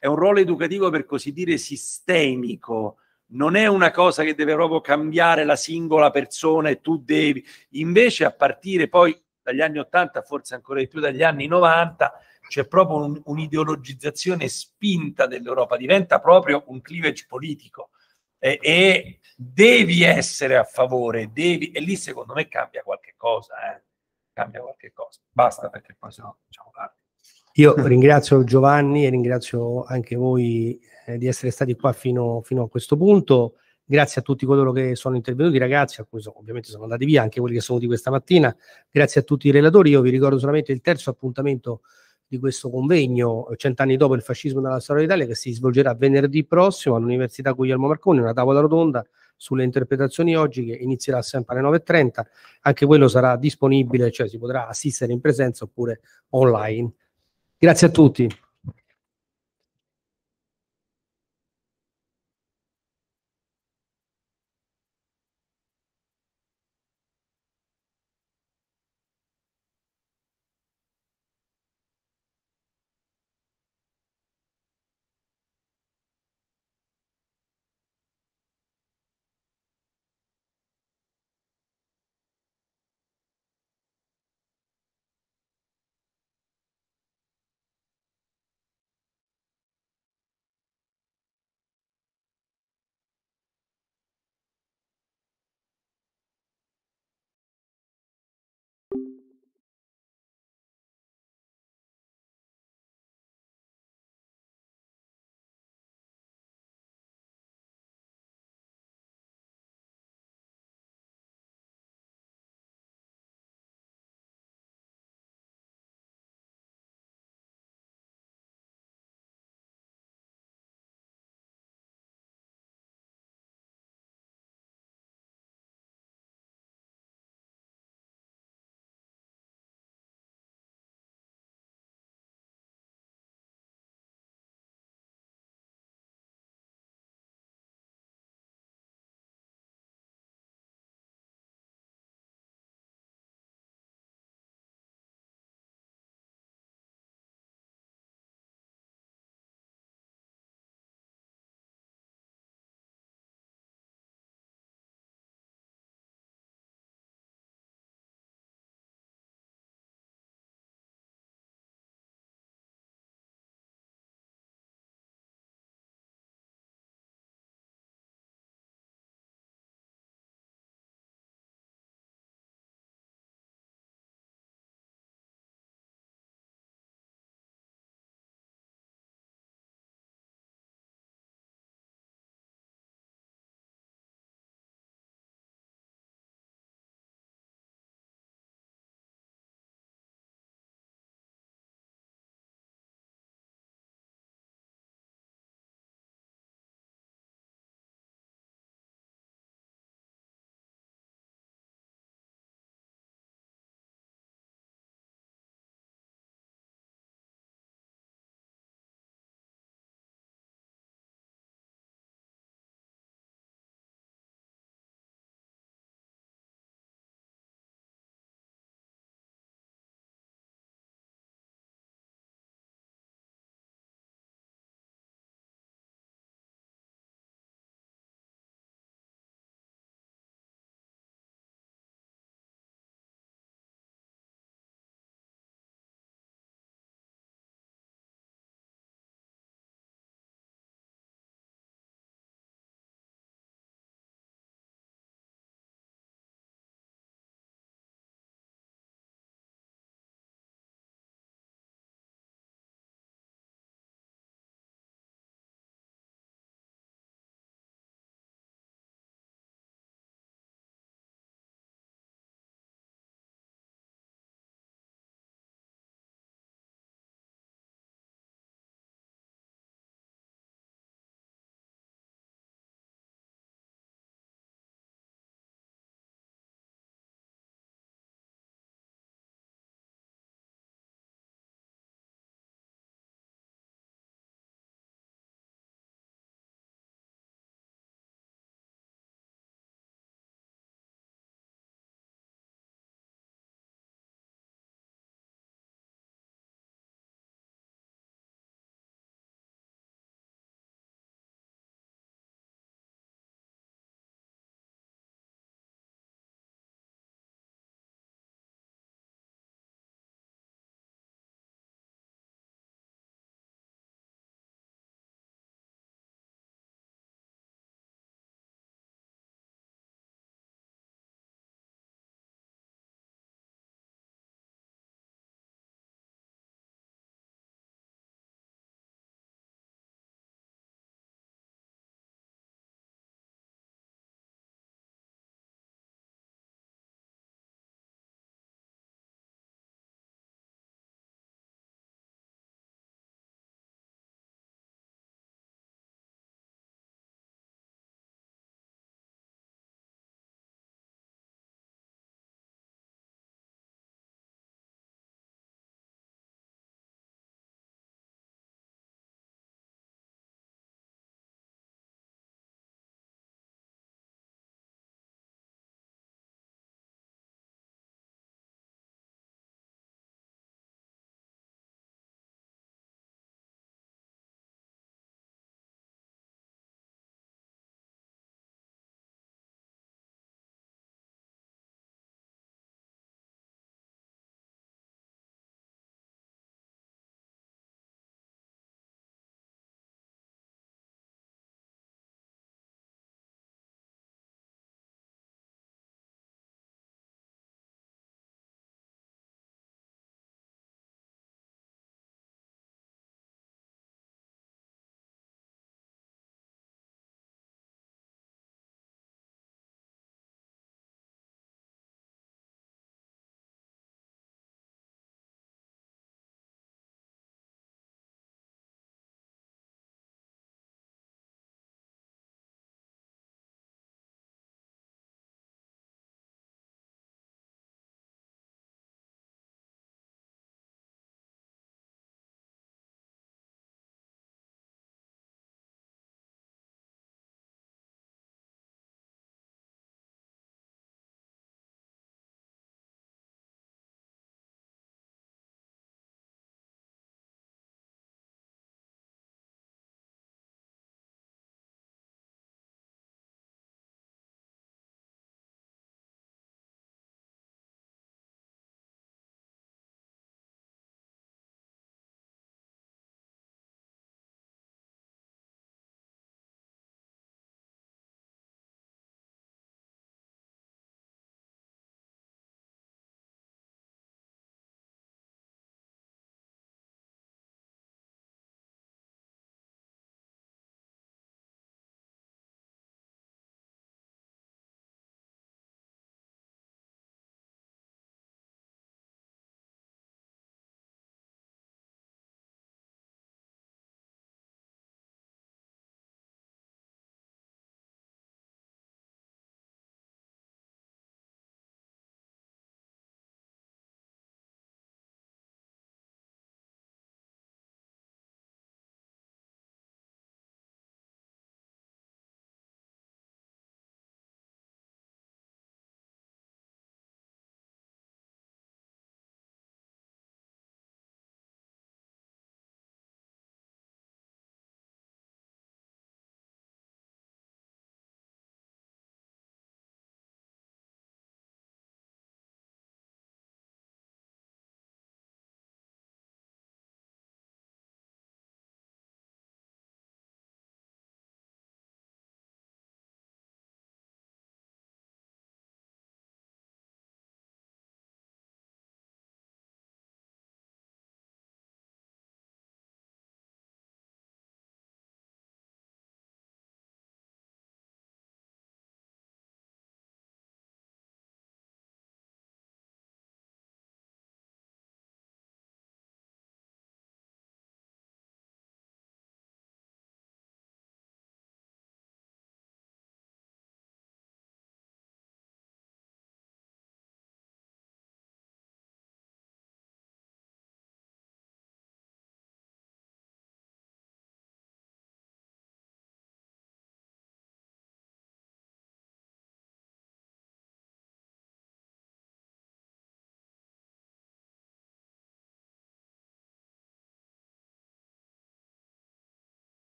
è un ruolo educativo per così dire sistemico, non è una cosa che deve proprio cambiare la singola persona e tu devi, invece a partire poi dagli anni 80, forse ancora di più dagli anni 90, c'è proprio un, un'ideologizzazione spinta dell'Europa, diventa proprio un cleavage politico e, e devi essere a favore, devi, e lì secondo me cambia qualche cosa, eh? cambia qualche cosa, basta perché poi sennò no diciamo tardi. Io <laughs> ringrazio Giovanni e ringrazio anche voi eh, di essere stati qua fino, fino, a questo punto. Grazie a tutti coloro che sono intervenuti, ragazzi, a cui sono, ovviamente sono andati via, anche quelli che sono venuti questa mattina. Grazie a tutti i relatori. Io vi ricordo solamente il terzo appuntamento di questo convegno, cent'anni dopo il fascismo nella storia d'Italia, che si svolgerà venerdì prossimo all'Università Guglielmo Marconi, una tavola rotonda sulle interpretazioni oggi che inizierà sempre alle 9.30. Anche quello sarà disponibile, cioè si potrà assistere in presenza oppure online. Grazie a tutti.